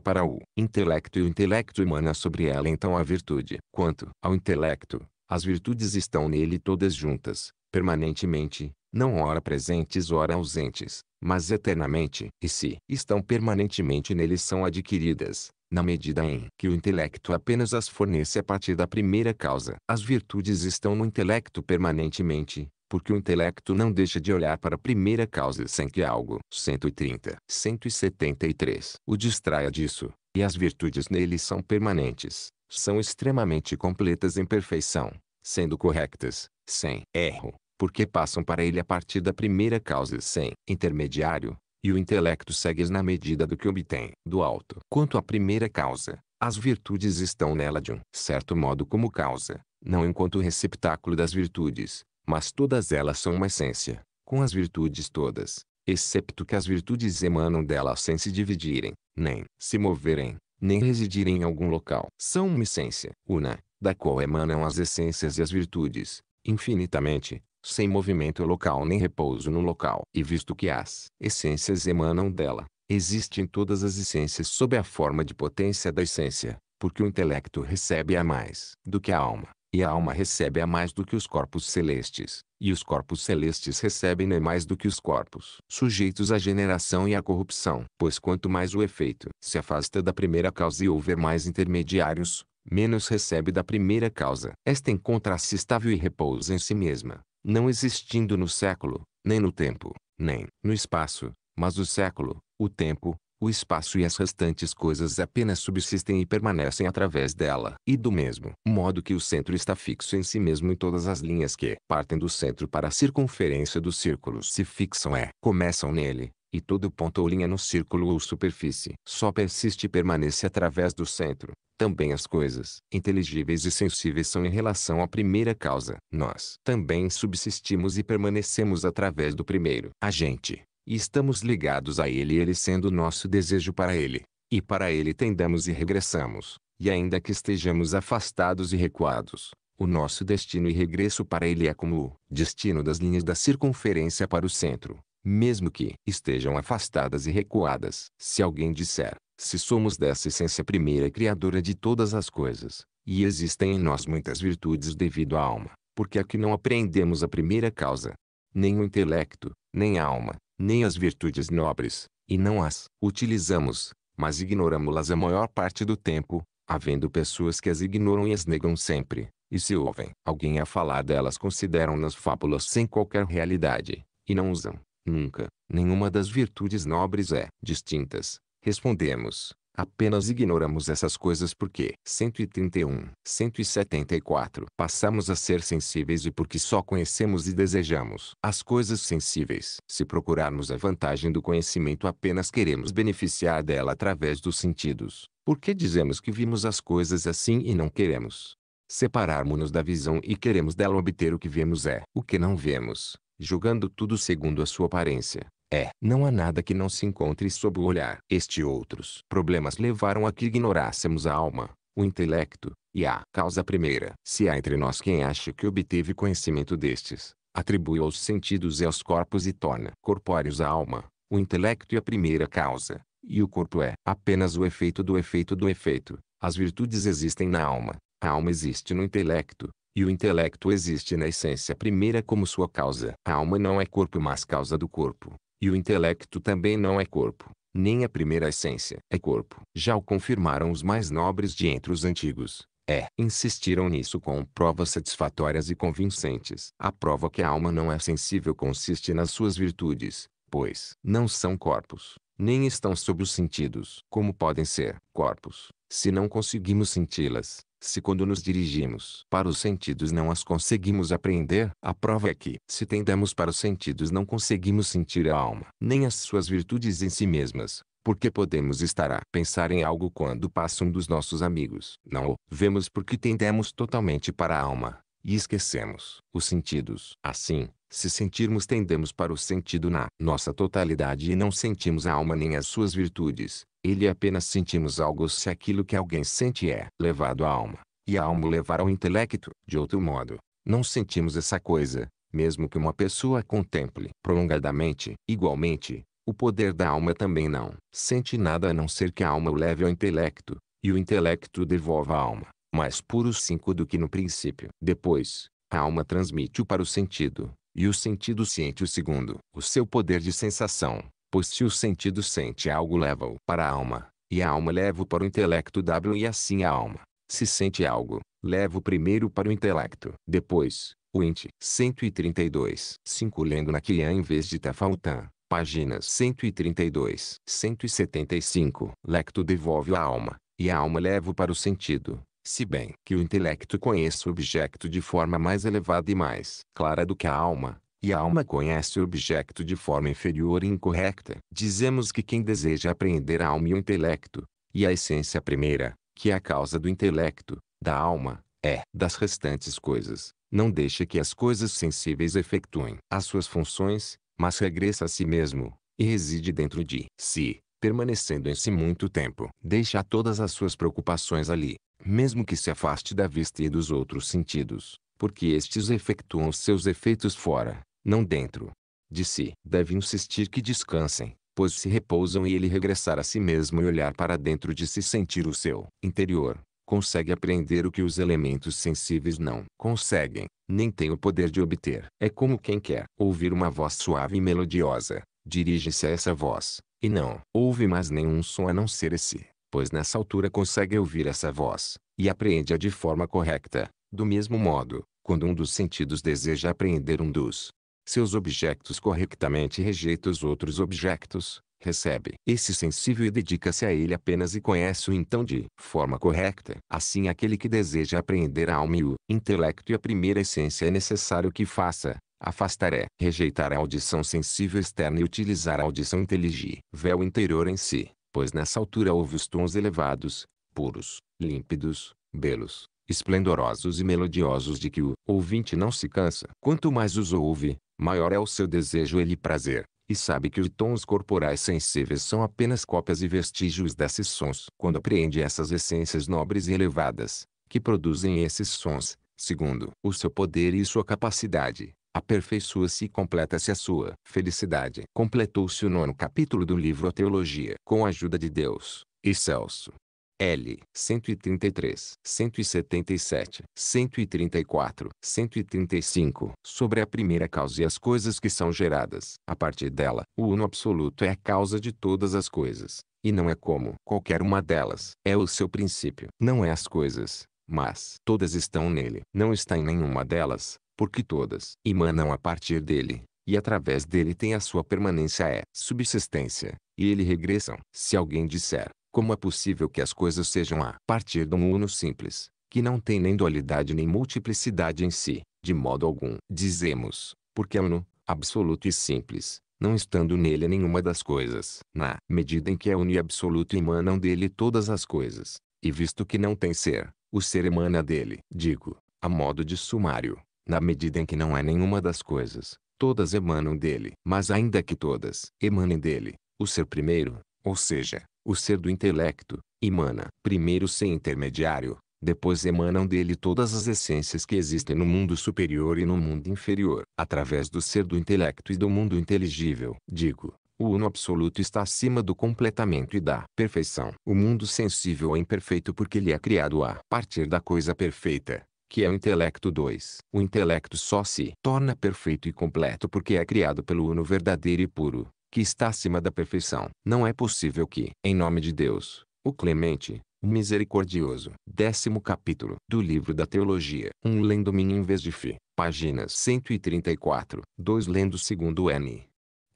para o intelecto e o intelecto emana sobre ela então a virtude. Quanto ao intelecto, as virtudes estão nele todas juntas, permanentemente, não ora presentes ora ausentes, mas eternamente. E se estão permanentemente nele são adquiridas, na medida em que o intelecto apenas as fornece a partir da primeira causa. As virtudes estão no intelecto permanentemente, porque o intelecto não deixa de olhar para a primeira causa sem que algo 130, 173 o distraia disso, e as virtudes nele são permanentes, são extremamente completas em perfeição, sendo corretas, sem erro, porque passam para ele a partir da primeira causa sem intermediário, e o intelecto segue na medida do que obtém do alto. Quanto à primeira causa, as virtudes estão nela de um certo modo como causa, não enquanto receptáculo das virtudes, mas todas elas são uma essência, com as virtudes todas, excepto que as virtudes emanam dela sem se dividirem, nem se moverem, nem residirem em algum local. São uma essência, una, da qual emanam as essências e as virtudes, infinitamente, sem movimento local nem repouso no local. E visto que as essências emanam dela, existem todas as essências sob a forma de potência da essência, porque o intelecto recebe a mais do que a alma, e a alma recebe a mais do que os corpos celestes, e os corpos celestes recebem nem mais do que os corpos sujeitos à generação e à corrupção. Pois quanto mais o efeito se afasta da primeira causa e houver mais intermediários, menos recebe da primeira causa. Esta encontra-se estável e repousa em si mesma, não existindo no século, nem no tempo, nem no espaço, mas o século, o tempo, o espaço e as restantes coisas apenas subsistem e permanecem através dela. E do mesmo modo que o centro está fixo em si mesmo e todas as linhas que partem do centro para a circunferência do círculo se fixam é, começam nele, e todo ponto ou linha no círculo ou superfície só persiste e permanece através do centro. Também as coisas inteligíveis e sensíveis são em relação à primeira causa. Nós também subsistimos e permanecemos através do primeiro agente e estamos ligados a ele ele sendo nosso desejo para ele. E para ele tendamos e regressamos, e ainda que estejamos afastados e recuados, o nosso destino e regresso para ele é como o destino das linhas da circunferência para o centro, mesmo que estejam afastadas e recuadas. Se alguém disser, se somos dessa essência primeira criadora de todas as coisas, e existem em nós muitas virtudes devido à alma, porque é que não apreendemos a primeira causa? Nem o intelecto, nem a alma, nem as virtudes nobres, e não as utilizamos, mas ignoramos-las a maior parte do tempo, havendo pessoas que as ignoram e as negam sempre, e se ouvem alguém a falar delas consideram-nas fábulas sem qualquer realidade, e não usam, nunca, nenhuma das virtudes nobres é distintas. Respondemos, Apenas ignoramos essas coisas porque 131, 174 passamos a ser sensíveis e porque só conhecemos e desejamos as coisas sensíveis. Se procurarmos a vantagem do conhecimento apenas queremos beneficiar dela através dos sentidos. Por que dizemos que vimos as coisas assim e não queremos? Separarmos-nos da visão e queremos dela obter o que vemos é o que não vemos, julgando tudo segundo a sua aparência. É, não há nada que não se encontre sob o olhar. Este outros problemas levaram a que ignorássemos a alma, o intelecto, e a causa primeira. Se há entre nós quem acha que obteve conhecimento destes, atribui aos sentidos e aos corpos e torna corpóreos a alma, o intelecto e a primeira causa, e o corpo é apenas o efeito do efeito do efeito. As virtudes existem na alma, a alma existe no intelecto, e o intelecto existe na essência primeira como sua causa. A alma não é corpo mas causa do corpo. E o intelecto também não é corpo, nem a primeira essência é corpo. Já o confirmaram os mais nobres de entre os antigos. É. Insistiram nisso com provas satisfatórias e convincentes. A prova que a alma não é sensível consiste nas suas virtudes, pois não são corpos, nem estão sob os sentidos. Como podem ser corpos, se não conseguimos senti-las? Se quando nos dirigimos para os sentidos não as conseguimos apreender, a prova é que, se tendemos para os sentidos não conseguimos sentir a alma, nem as suas virtudes em si mesmas, porque podemos estar a pensar em algo quando passa um dos nossos amigos. Não o vemos porque tendemos totalmente para a alma, e esquecemos os sentidos. Assim, se sentirmos tendemos para o sentido na nossa totalidade e não sentimos a alma nem as suas virtudes, ele apenas sentimos algo se aquilo que alguém sente é levado à alma, e a alma levar ao intelecto. De outro modo, não sentimos essa coisa, mesmo que uma pessoa contemple prolongadamente. Igualmente, o poder da alma também não sente nada a não ser que a alma o leve ao intelecto, e o intelecto devolva à alma, mais puro cinco do que no princípio. Depois, a alma transmite-o para o sentido, e o sentido sente o segundo, o seu poder de sensação. Pois se o sentido sente algo leva-o para a alma, e a alma leva-o para o intelecto W e assim a alma, se sente algo, leva-o primeiro para o intelecto, depois, o int. 132. 5 Lendo na Nakian em vez de Tafaltan. Páginas 132, 175. Lecto devolve a alma, e a alma leva-o para o sentido, se bem que o intelecto conhece o objeto de forma mais elevada e mais clara do que a alma, e a alma conhece o objeto de forma inferior e incorreta. Dizemos que quem deseja apreender a alma e o intelecto, e a essência primeira, que é a causa do intelecto, da alma, é das restantes coisas, não deixa que as coisas sensíveis efetuem as suas funções, mas regressa a si mesmo, e reside dentro de si, permanecendo em si muito tempo. Deixa todas as suas preocupações ali, mesmo que se afaste da vista e dos outros sentidos, porque estes efetuam seus efeitos fora, não dentro de si. Deve insistir que descansem, pois se repousam e ele regressar a si mesmo e olhar para dentro de si sentir o seu interior, consegue apreender o que os elementos sensíveis não conseguem, nem tem o poder de obter. É como quem quer ouvir uma voz suave e melodiosa, dirige-se a essa voz, e não ouve mais nenhum som a não ser esse pois nessa altura consegue ouvir essa voz, e apreende-a de forma correta. Do mesmo modo, quando um dos sentidos deseja apreender um dos seus objetos corretamente e rejeita os outros objetos, recebe esse sensível e dedica-se a ele apenas e conhece-o então de forma correta. Assim aquele que deseja apreender a alma e o intelecto e a primeira essência é necessário que faça, afastar é rejeitar a audição sensível externa e utilizar a audição inteligível interior em si pois nessa altura houve os tons elevados, puros, límpidos, belos, esplendorosos e melodiosos de que o ouvinte não se cansa. Quanto mais os ouve, maior é o seu desejo e prazer, e sabe que os tons corporais sensíveis são apenas cópias e vestígios desses sons. Quando apreende essas essências nobres e elevadas, que produzem esses sons, segundo o seu poder e sua capacidade, aperfeiçoa-se e completa-se a sua felicidade. Completou-se o nono capítulo do livro A Teologia, com a ajuda de Deus, e Celso. L. 133, 177, 134, 135, sobre a primeira causa e as coisas que são geradas. A partir dela, o Uno Absoluto é a causa de todas as coisas, e não é como qualquer uma delas. É o seu princípio. Não é as coisas, mas todas estão nele. Não está em nenhuma delas, porque todas emanam a partir dele, e através dele tem a sua permanência é subsistência, e ele regressam. Se alguém disser, como é possível que as coisas sejam a partir de um uno simples, que não tem nem dualidade nem multiplicidade em si, de modo algum. Dizemos, porque é uno, absoluto e simples, não estando nele nenhuma das coisas. Na medida em que é uno e absoluto emanam dele todas as coisas, e visto que não tem ser, o ser emana dele. Digo, a modo de sumário, na medida em que não é nenhuma das coisas, todas emanam dele. Mas ainda que todas emanem dele, o ser primeiro, ou seja, o ser do intelecto, emana primeiro sem intermediário, depois emanam dele todas as essências que existem no mundo superior e no mundo inferior, através do ser do intelecto e do mundo inteligível. Digo, o Uno Absoluto está acima do completamento e da perfeição. O mundo sensível é imperfeito porque ele é criado a partir da coisa perfeita que é o intelecto 2. O intelecto só se torna perfeito e completo porque é criado pelo Uno verdadeiro e puro, que está acima da perfeição. Não é possível que, em nome de Deus, o clemente, o misericordioso. Décimo capítulo do livro da teologia. Um lendomínio em vez de fi. Páginas 134. 2 lendo segundo N.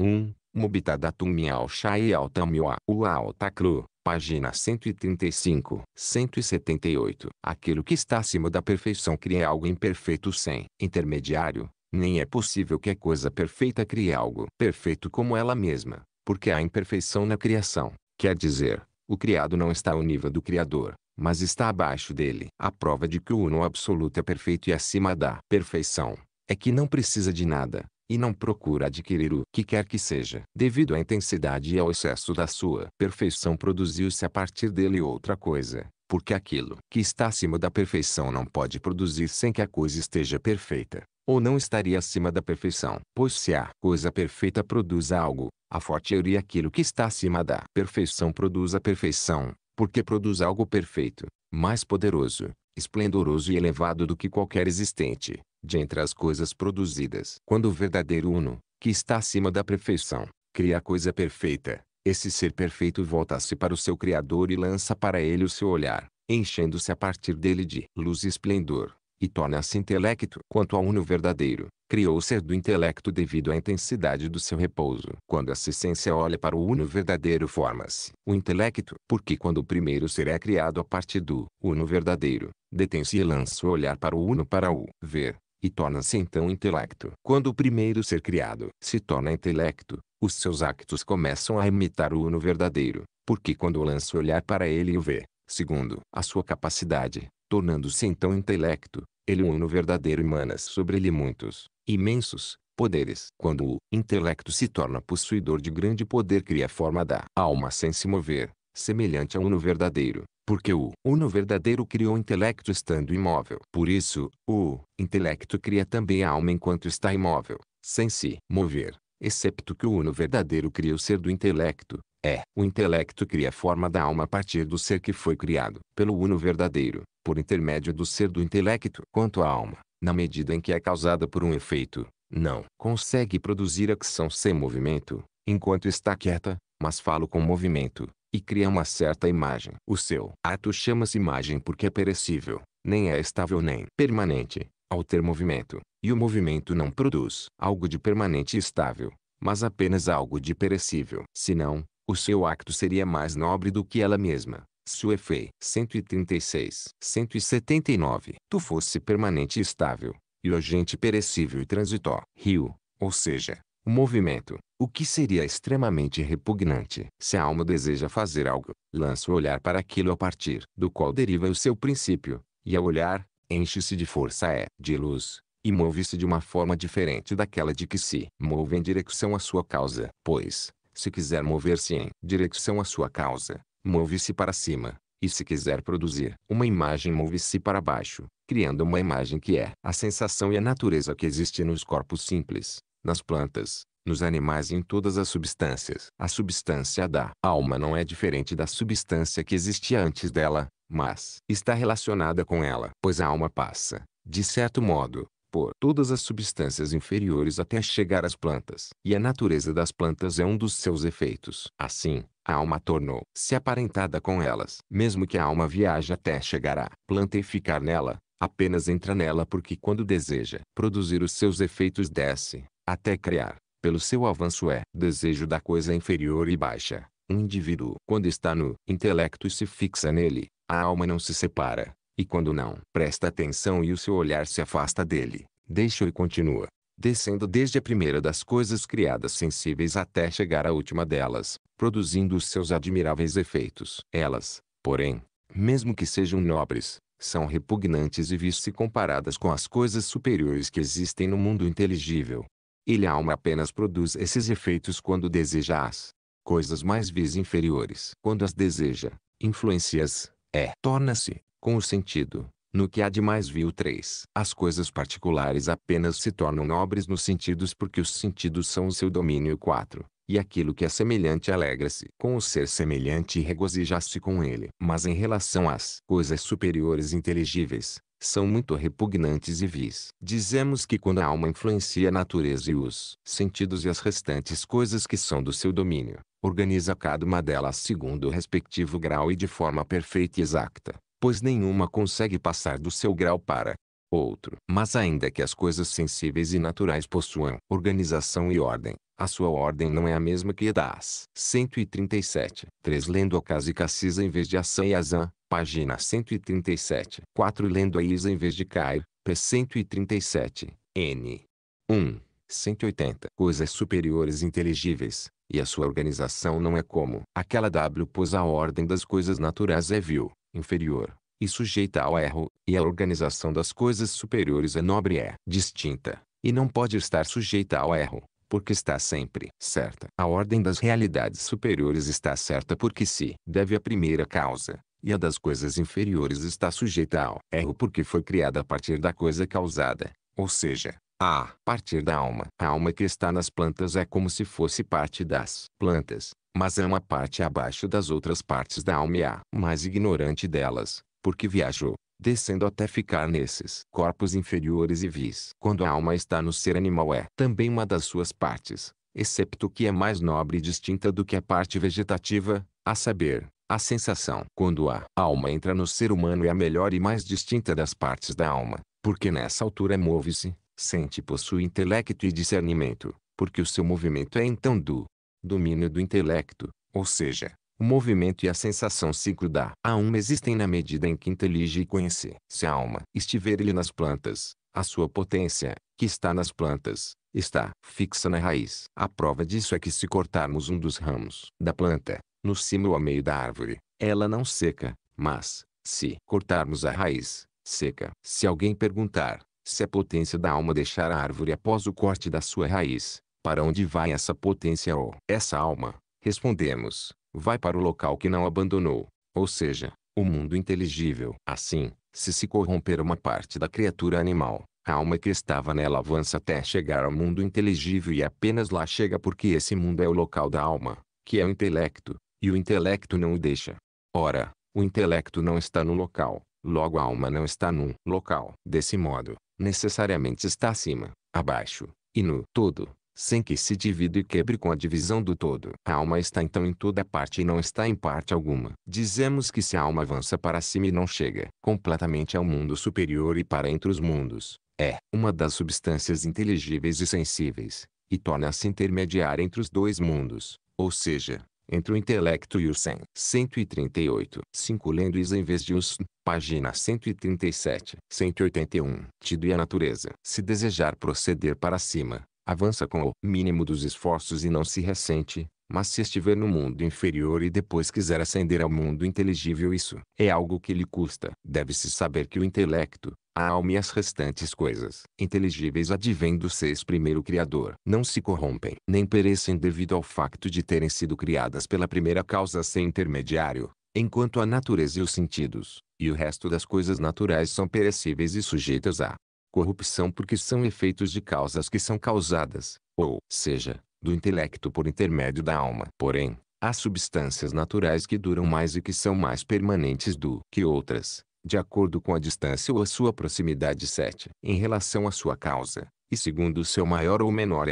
1. Um, Mubitadatum miau shai altam miau ua cru. Página 135, 178. Aquilo que está acima da perfeição cria algo imperfeito sem intermediário. Nem é possível que a coisa perfeita crie algo perfeito como ela mesma, porque há imperfeição na criação. Quer dizer, o criado não está ao nível do Criador, mas está abaixo dele. A prova de que o Uno absoluto é perfeito e acima da perfeição é que não precisa de nada, e não procura adquirir o que quer que seja. Devido à intensidade e ao excesso da sua perfeição produziu-se a partir dele outra coisa, porque aquilo que está acima da perfeição não pode produzir sem que a coisa esteja perfeita, ou não estaria acima da perfeição. Pois se a coisa perfeita produz algo, a forte teoria é aquilo que está acima da perfeição produz a perfeição, porque produz algo perfeito, mais poderoso, esplendoroso e elevado do que qualquer existente de entre as coisas produzidas. Quando o verdadeiro Uno, que está acima da perfeição, cria a coisa perfeita, esse ser perfeito volta-se para o seu Criador e lança para ele o seu olhar, enchendo-se a partir dele de luz e esplendor, e torna-se intelecto. Quanto ao Uno verdadeiro, criou o ser do intelecto devido à intensidade do seu repouso. Quando a essência olha para o Uno verdadeiro forma-se o intelecto, porque quando o primeiro ser é criado a partir do Uno verdadeiro, detém-se e lança o olhar para o Uno para o ver, e torna-se então intelecto. Quando o primeiro ser criado se torna intelecto, os seus actos começam a imitar o Uno verdadeiro, porque quando lança o olhar para ele e o vê, segundo a sua capacidade, tornando-se então intelecto, ele o Uno verdadeiro emana sobre ele muitos, imensos, poderes. Quando o intelecto se torna possuidor de grande poder cria a forma da alma sem se mover, semelhante a Uno verdadeiro, porque o uno verdadeiro criou o intelecto estando imóvel. Por isso, o intelecto cria também a alma enquanto está imóvel, sem se mover, excepto que o uno verdadeiro cria o ser do intelecto, é, o intelecto cria a forma da alma a partir do ser que foi criado pelo uno verdadeiro, por intermédio do ser do intelecto. Quanto à alma, na medida em que é causada por um efeito, não consegue produzir ação sem movimento, enquanto está quieta, mas falo com movimento, e cria uma certa imagem. O seu ato chama-se imagem porque é perecível, nem é estável nem permanente, ao ter movimento, e o movimento não produz algo de permanente e estável, mas apenas algo de perecível. Senão, o seu acto seria mais nobre do que ela mesma. Se o Suefei 136, 179. Tu fosse permanente e estável, e o agente perecível e transitó, Rio, ou seja, o movimento, o que seria extremamente repugnante. Se a alma deseja fazer algo, lança o olhar para aquilo a partir do qual deriva o seu princípio, e ao olhar, enche-se de força é, de luz, e move-se de uma forma diferente daquela de que se move em direção à sua causa. Pois, se quiser mover-se em direção à sua causa, move-se para cima, e se quiser produzir uma imagem move-se para baixo, criando uma imagem que é a sensação e a natureza que existe nos corpos simples nas plantas, nos animais e em todas as substâncias. A substância da alma não é diferente da substância que existia antes dela, mas está relacionada com ela, pois a alma passa, de certo modo, por todas as substâncias inferiores até chegar às plantas. E a natureza das plantas é um dos seus efeitos. Assim, a alma tornou-se aparentada com elas. Mesmo que a alma viaje até chegar à planta e ficar nela, apenas entra nela porque quando deseja produzir os seus efeitos desce até criar, pelo seu avanço é desejo da coisa inferior e baixa. Um indivíduo, quando está no intelecto e se fixa nele, a alma não se separa, e quando não presta atenção e o seu olhar se afasta dele, deixa-o e continua, descendo desde a primeira das coisas criadas sensíveis até chegar à última delas, produzindo os seus admiráveis efeitos. Elas, porém, mesmo que sejam nobres, são repugnantes e visto se comparadas com as coisas superiores que existem no mundo inteligível. Ele a alma apenas produz esses efeitos quando deseja as coisas mais vis inferiores. Quando as deseja, influencias, é, torna-se, com o sentido, no que há de mais vil 3. As coisas particulares apenas se tornam nobres nos sentidos porque os sentidos são o seu domínio 4. E aquilo que é semelhante alegra-se com o ser semelhante e regozija-se com ele. Mas em relação às coisas superiores inteligíveis, são muito repugnantes e vis. Dizemos que quando a alma influencia a natureza e os sentidos e as restantes coisas que são do seu domínio, organiza cada uma delas segundo o respectivo grau e de forma perfeita e exacta, pois nenhuma consegue passar do seu grau para outro. Mas ainda que as coisas sensíveis e naturais possuam organização e ordem, a sua ordem não é a mesma que a das 137. 3. Lendo e Kassisa em vez de Assan e Azan, página 137. 4. Lendo a Isa em vez de Cair, p. 137, n. 1. 180. Coisas superiores inteligíveis, e a sua organização não é como aquela W pois a ordem das coisas naturais é vil, inferior, e sujeita ao erro, e a organização das coisas superiores é nobre é distinta, e não pode estar sujeita ao erro, porque está sempre certa. A ordem das realidades superiores está certa porque se deve à primeira causa, e a das coisas inferiores está sujeita ao erro porque foi criada a partir da coisa causada, ou seja, a partir da alma. A alma que está nas plantas é como se fosse parte das plantas, mas é uma parte abaixo das outras partes da alma e a mais ignorante delas, porque viajou descendo até ficar nesses corpos inferiores e vis. Quando a alma está no ser animal é também uma das suas partes, excepto que é mais nobre e distinta do que a parte vegetativa, a saber, a sensação. Quando a alma entra no ser humano é a melhor e mais distinta das partes da alma, porque nessa altura move-se, sente e possui intelecto e discernimento, porque o seu movimento é então do domínio do intelecto, ou seja, o movimento e a sensação ciclo da alma existem na medida em que intelige e conhece. Se a alma estiver ele nas plantas, a sua potência, que está nas plantas, está fixa na raiz. A prova disso é que se cortarmos um dos ramos da planta, no cimo ou ao meio da árvore, ela não seca, mas, se cortarmos a raiz, seca. Se alguém perguntar, se a potência da alma deixar a árvore após o corte da sua raiz, para onde vai essa potência ou essa alma? Respondemos, vai para o local que não abandonou, ou seja, o mundo inteligível. Assim, se se corromper uma parte da criatura animal, a alma que estava nela avança até chegar ao mundo inteligível e apenas lá chega porque esse mundo é o local da alma, que é o intelecto, e o intelecto não o deixa. Ora, o intelecto não está no local, logo a alma não está num local. Desse modo, necessariamente está acima, abaixo, e no todo sem que se divida e quebre com a divisão do todo. A alma está então em toda parte e não está em parte alguma. Dizemos que se a alma avança para cima e não chega completamente ao mundo superior e para entre os mundos, é uma das substâncias inteligíveis e sensíveis, e torna-se intermediária entre os dois mundos, ou seja, entre o intelecto e o sem. 138. 5 lendo isso em vez de os. Página 137. 181. Tido e a natureza. Se desejar proceder para cima, avança com o mínimo dos esforços e não se ressente, mas se estiver no mundo inferior e depois quiser ascender ao mundo inteligível isso é algo que lhe custa. Deve-se saber que o intelecto, a alma e as restantes coisas inteligíveis advêm do seis primeiro Criador. Não se corrompem, nem perecem devido ao facto de terem sido criadas pela primeira causa sem intermediário, enquanto a natureza e os sentidos, e o resto das coisas naturais são perecíveis e sujeitas a corrupção porque são efeitos de causas que são causadas, ou seja, do intelecto por intermédio da alma. Porém, há substâncias naturais que duram mais e que são mais permanentes do que outras, de acordo com a distância ou a sua proximidade 7, em relação à sua causa, e segundo o seu maior ou menor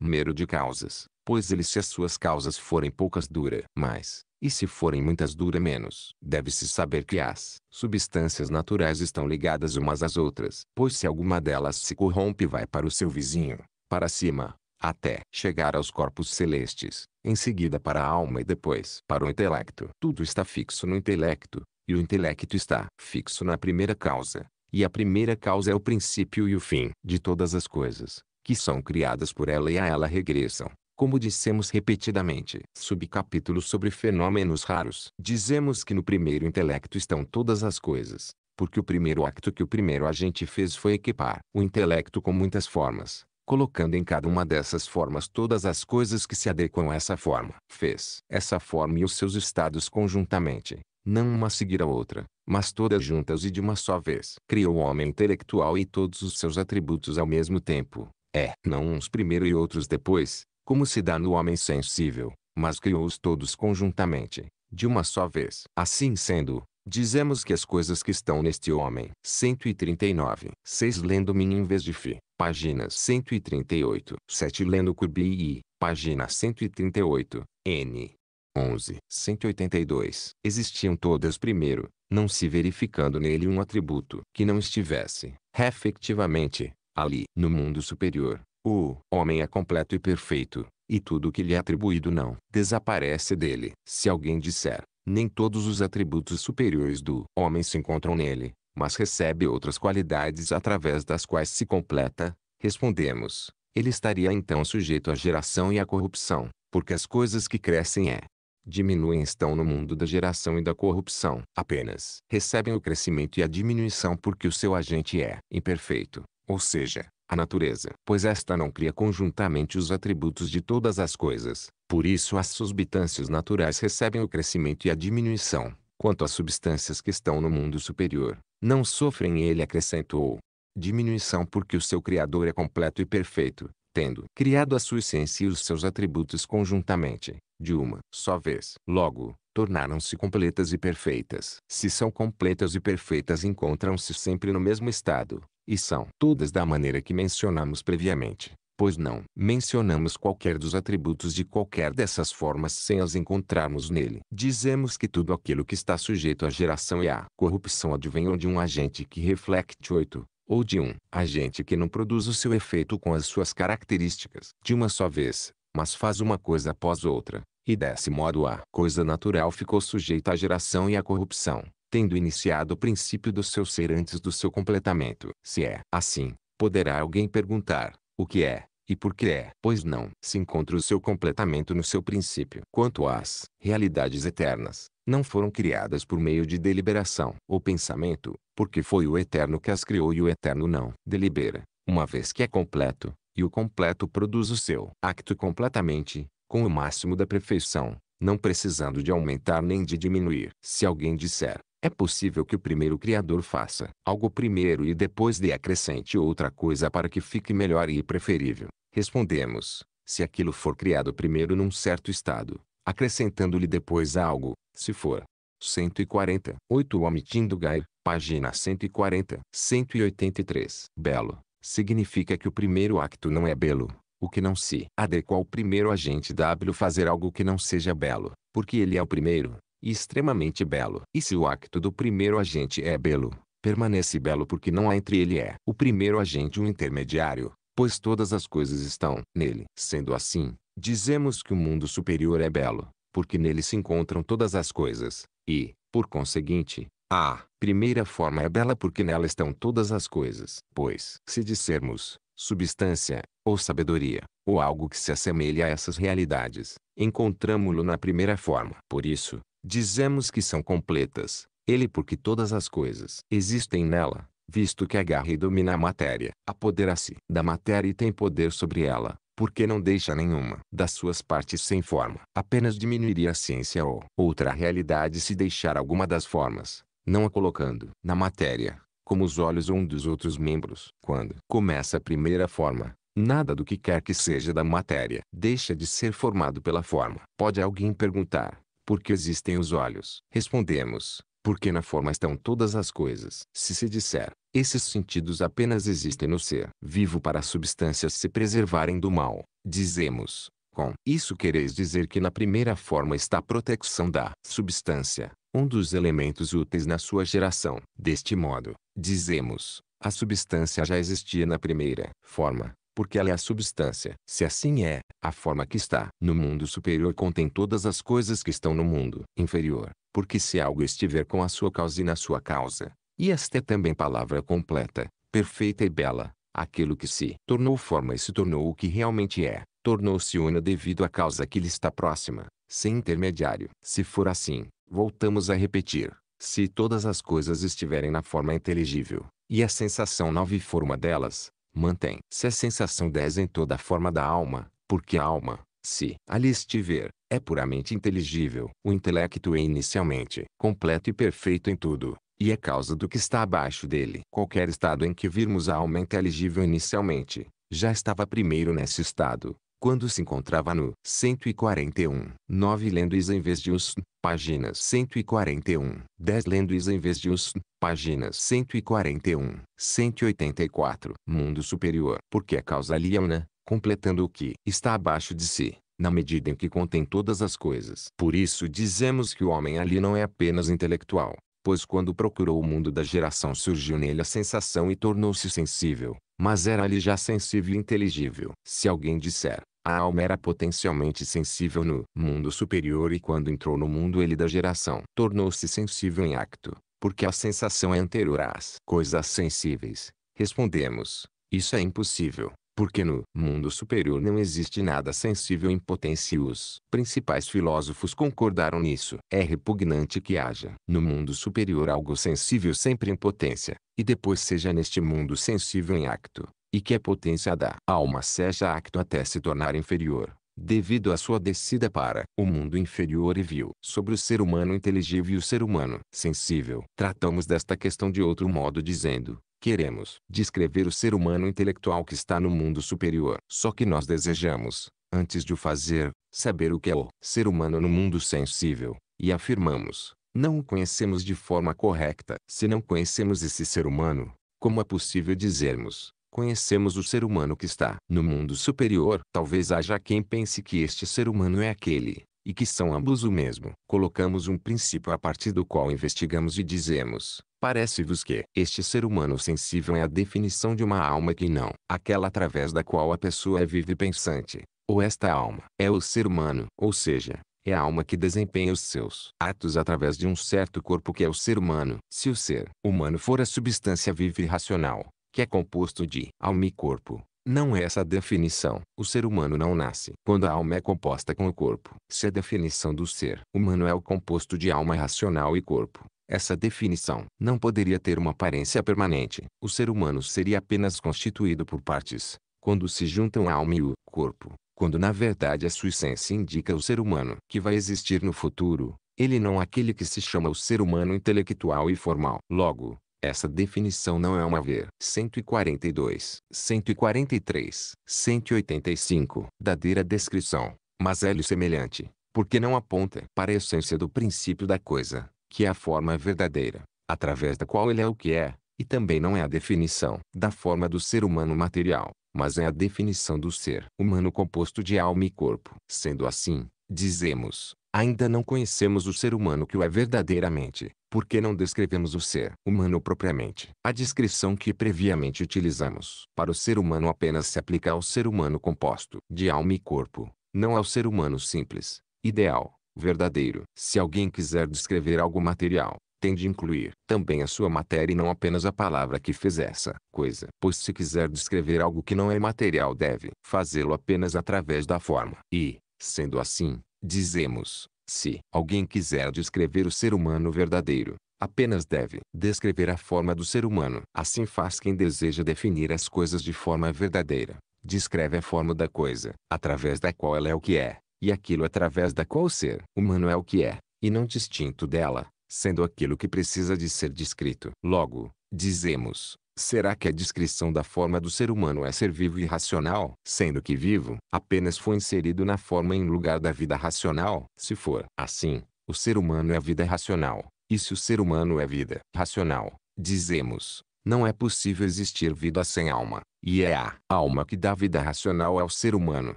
número de causas, pois ele se as suas causas forem poucas dura mais e se forem muitas dura menos. Deve-se saber que as substâncias naturais estão ligadas umas às outras, pois se alguma delas se corrompe vai para o seu vizinho, para cima, até chegar aos corpos celestes, em seguida para a alma e depois para o intelecto. Tudo está fixo no intelecto, e o intelecto está fixo na primeira causa, e a primeira causa é o princípio e o fim de todas as coisas, que são criadas por ela e a ela regressam, como dissemos repetidamente. Subcapítulo sobre fenômenos raros. Dizemos que no primeiro intelecto estão todas as coisas, porque o primeiro acto que o primeiro agente fez foi equipar o intelecto com muitas formas, colocando em cada uma dessas formas todas as coisas que se adequam a essa forma. Fez essa forma e os seus estados conjuntamente, não uma seguir a outra, mas todas juntas e de uma só vez. Criou o homem intelectual e todos os seus atributos ao mesmo tempo. É, não uns primeiro e outros depois, como se dá no homem sensível, mas criou-os todos conjuntamente, de uma só vez. Assim sendo, dizemos que as coisas que estão neste homem. 139. 6 lendo min em vez de fi. Páginas 138. 7 lendo cubi e. Página 138. N. 11. 182. Existiam todas primeiro, não se verificando nele um atributo que não estivesse, efetivamente, ali, no mundo superior, o homem é completo e perfeito, e tudo o que lhe é atribuído não desaparece dele. Se alguém disser, nem todos os atributos superiores do homem se encontram nele, mas recebe outras qualidades através das quais se completa, respondemos, ele estaria então sujeito à geração e à corrupção, porque as coisas que crescem é diminuem estão no mundo da geração e da corrupção. Apenas recebem o crescimento e a diminuição porque o seu agente é imperfeito, ou seja, a natureza, pois esta não cria conjuntamente os atributos de todas as coisas. Por isso as substâncias naturais recebem o crescimento e a diminuição. Quanto às substâncias que estão no mundo superior, não sofrem ele acrescentou diminuição porque o seu Criador é completo e perfeito, tendo criado a sua essência e os seus atributos conjuntamente, de uma só vez. Logo, tornaram-se completas e perfeitas. Se são completas e perfeitas encontram-se sempre no mesmo estado, e são todas da maneira que mencionamos previamente, pois não mencionamos qualquer dos atributos de qualquer dessas formas sem as encontrarmos nele. Dizemos que tudo aquilo que está sujeito à geração e à corrupção advém ou de um agente que reflete oito, ou de um agente que não produz o seu efeito com as suas características de uma só vez, mas faz uma coisa após outra, e desse modo a coisa natural ficou sujeita à geração e à corrupção tendo iniciado o princípio do seu ser antes do seu completamento. Se é assim, poderá alguém perguntar, o que é, e por que é, pois não se encontra o seu completamento no seu princípio. Quanto às realidades eternas, não foram criadas por meio de deliberação ou pensamento, porque foi o eterno que as criou e o eterno não delibera, uma vez que é completo, e o completo produz o seu acto completamente, com o máximo da perfeição, não precisando de aumentar nem de diminuir. Se alguém disser, é possível que o primeiro criador faça algo primeiro e depois lhe acrescente outra coisa para que fique melhor e preferível. Respondemos: se aquilo for criado primeiro num certo estado, acrescentando-lhe depois algo, se for. 140. 8 Omitindo Gair, página 140. 183. Belo. Significa que o primeiro acto não é belo, o que não se adequa ao primeiro agente W fazer algo que não seja belo, porque ele é o primeiro, e extremamente belo. E se o acto do primeiro agente é belo, permanece belo porque não há entre ele é o primeiro agente um intermediário, pois todas as coisas estão nele. Sendo assim, dizemos que o mundo superior é belo, porque nele se encontram todas as coisas, e, por conseguinte, a primeira forma é bela porque nela estão todas as coisas. Pois, se dissermos substância, ou sabedoria, ou algo que se assemelhe a essas realidades, encontramo-lo na primeira forma. Por isso, Dizemos que são completas, ele porque todas as coisas existem nela, visto que agarra e domina a matéria, apodera-se da matéria e tem poder sobre ela, porque não deixa nenhuma das suas partes sem forma. Apenas diminuiria a ciência ou outra realidade se deixar alguma das formas, não a colocando na matéria, como os olhos ou um dos outros membros. Quando começa a primeira forma, Nada do que quer que seja da matéria deixa de ser formado pela forma. Pode alguém perguntar, porque existem os olhos. Respondemos, porque na forma estão todas as coisas. Se se disser, esses sentidos apenas existem no ser vivo para as substâncias se preservarem do mal, dizemos, com isso quereis dizer que na primeira forma está a proteção da substância, um dos elementos úteis na sua geração. Deste modo, dizemos, a substância já existia na primeira forma, porque ela é a substância. Se assim é, a forma que está no mundo superior contém todas as coisas que estão no mundo inferior, porque se algo estiver com a sua causa e na sua causa, e esta é também palavra completa, perfeita e bela, aquilo que se tornou forma e se tornou o que realmente é, tornou-se una devido à causa que lhe está próxima, sem intermediário. Se for assim, voltamos a repetir. Se todas as coisas estiverem na forma inteligível, e a sensação nova e forma delas, mantém-se a sensação 10 em toda a forma da alma, porque a alma, se ali estiver, é puramente inteligível. O intelecto é inicialmente completo e perfeito em tudo, e é causa do que está abaixo dele. Qualquer estado em que virmos a alma inteligível inicialmente, já estava primeiro nesse estado, quando se encontrava no 141, 9 lendos em vez de os, página 141, 10 lendos em vez de os, página 141, 184, mundo superior, porque a causa aliena, é completando o que está abaixo de si, na medida em que contém todas as coisas. Por isso dizemos que o homem ali não é apenas intelectual, pois quando procurou o mundo da geração surgiu nele a sensação e tornou-se sensível, mas era-lhe já sensível e inteligível. Se alguém disser, a alma era potencialmente sensível no mundo superior e quando entrou no mundo ele da geração, tornou-se sensível em acto, porque a sensação é anterior às coisas sensíveis. Respondemos, isso é impossível. Porque no mundo superior não existe nada sensível em potência e os principais filósofos concordaram nisso. É repugnante que haja no mundo superior algo sensível sempre em potência, e depois seja neste mundo sensível em acto, e que a potência da alma seja acto até se tornar inferior, devido à sua descida para o mundo inferior e viu sobre o ser humano inteligível e o ser humano sensível. Tratamos desta questão de outro modo dizendo Queremos descrever o ser humano intelectual que está no mundo superior. Só que nós desejamos, antes de o fazer, saber o que é o ser humano no mundo sensível, e afirmamos, não o conhecemos de forma correta. Se não conhecemos esse ser humano, como é possível dizermos, conhecemos o ser humano que está no mundo superior? Talvez haja quem pense que este ser humano é aquele, e que são ambos o mesmo. Colocamos um princípio a partir do qual investigamos e dizemos, Parece-vos que este ser humano sensível é a definição de uma alma que não, aquela através da qual a pessoa vive pensante, ou esta alma é o ser humano, ou seja, é a alma que desempenha os seus atos através de um certo corpo que é o ser humano. Se o ser humano for a substância viva e racional, que é composto de alma e corpo, não é essa a definição. O ser humano não nasce quando a alma é composta com o corpo. Se a definição do ser humano é o composto de alma racional e corpo, essa definição não poderia ter uma aparência permanente. O ser humano seria apenas constituído por partes, quando se juntam a alma e o corpo, quando na verdade a sua essência indica o ser humano que vai existir no futuro, ele não é aquele que se chama o ser humano intelectual e formal. Logo, essa definição não é uma ver. 142, 143, 185. Dadeira descrição, mas é-lhe semelhante, porque não aponta para a essência do princípio da coisa, que é a forma verdadeira, através da qual ele é o que é, e também não é a definição da forma do ser humano material, mas é a definição do ser humano composto de alma e corpo. Sendo assim, dizemos, ainda não conhecemos o ser humano que o é verdadeiramente, porque não descrevemos o ser humano propriamente. A descrição que previamente utilizamos para o ser humano apenas se aplica ao ser humano composto de alma e corpo, não ao ser humano simples, ideal verdadeiro. Se alguém quiser descrever algo material, tem de incluir também a sua matéria e não apenas a palavra que fez essa coisa. Pois se quiser descrever algo que não é material deve fazê-lo apenas através da forma. E, sendo assim, dizemos, se alguém quiser descrever o ser humano verdadeiro, apenas deve descrever a forma do ser humano. Assim faz quem deseja definir as coisas de forma verdadeira. Descreve a forma da coisa, através da qual ela é o que é e aquilo através da qual o ser humano é o que é, e não distinto dela, sendo aquilo que precisa de ser descrito. Logo, dizemos, será que a descrição da forma do ser humano é ser vivo e racional? Sendo que vivo apenas foi inserido na forma em lugar da vida racional? Se for assim, o ser humano é vida racional. E se o ser humano é vida racional, dizemos, não é possível existir vida sem alma, e é a alma que dá vida racional ao ser humano.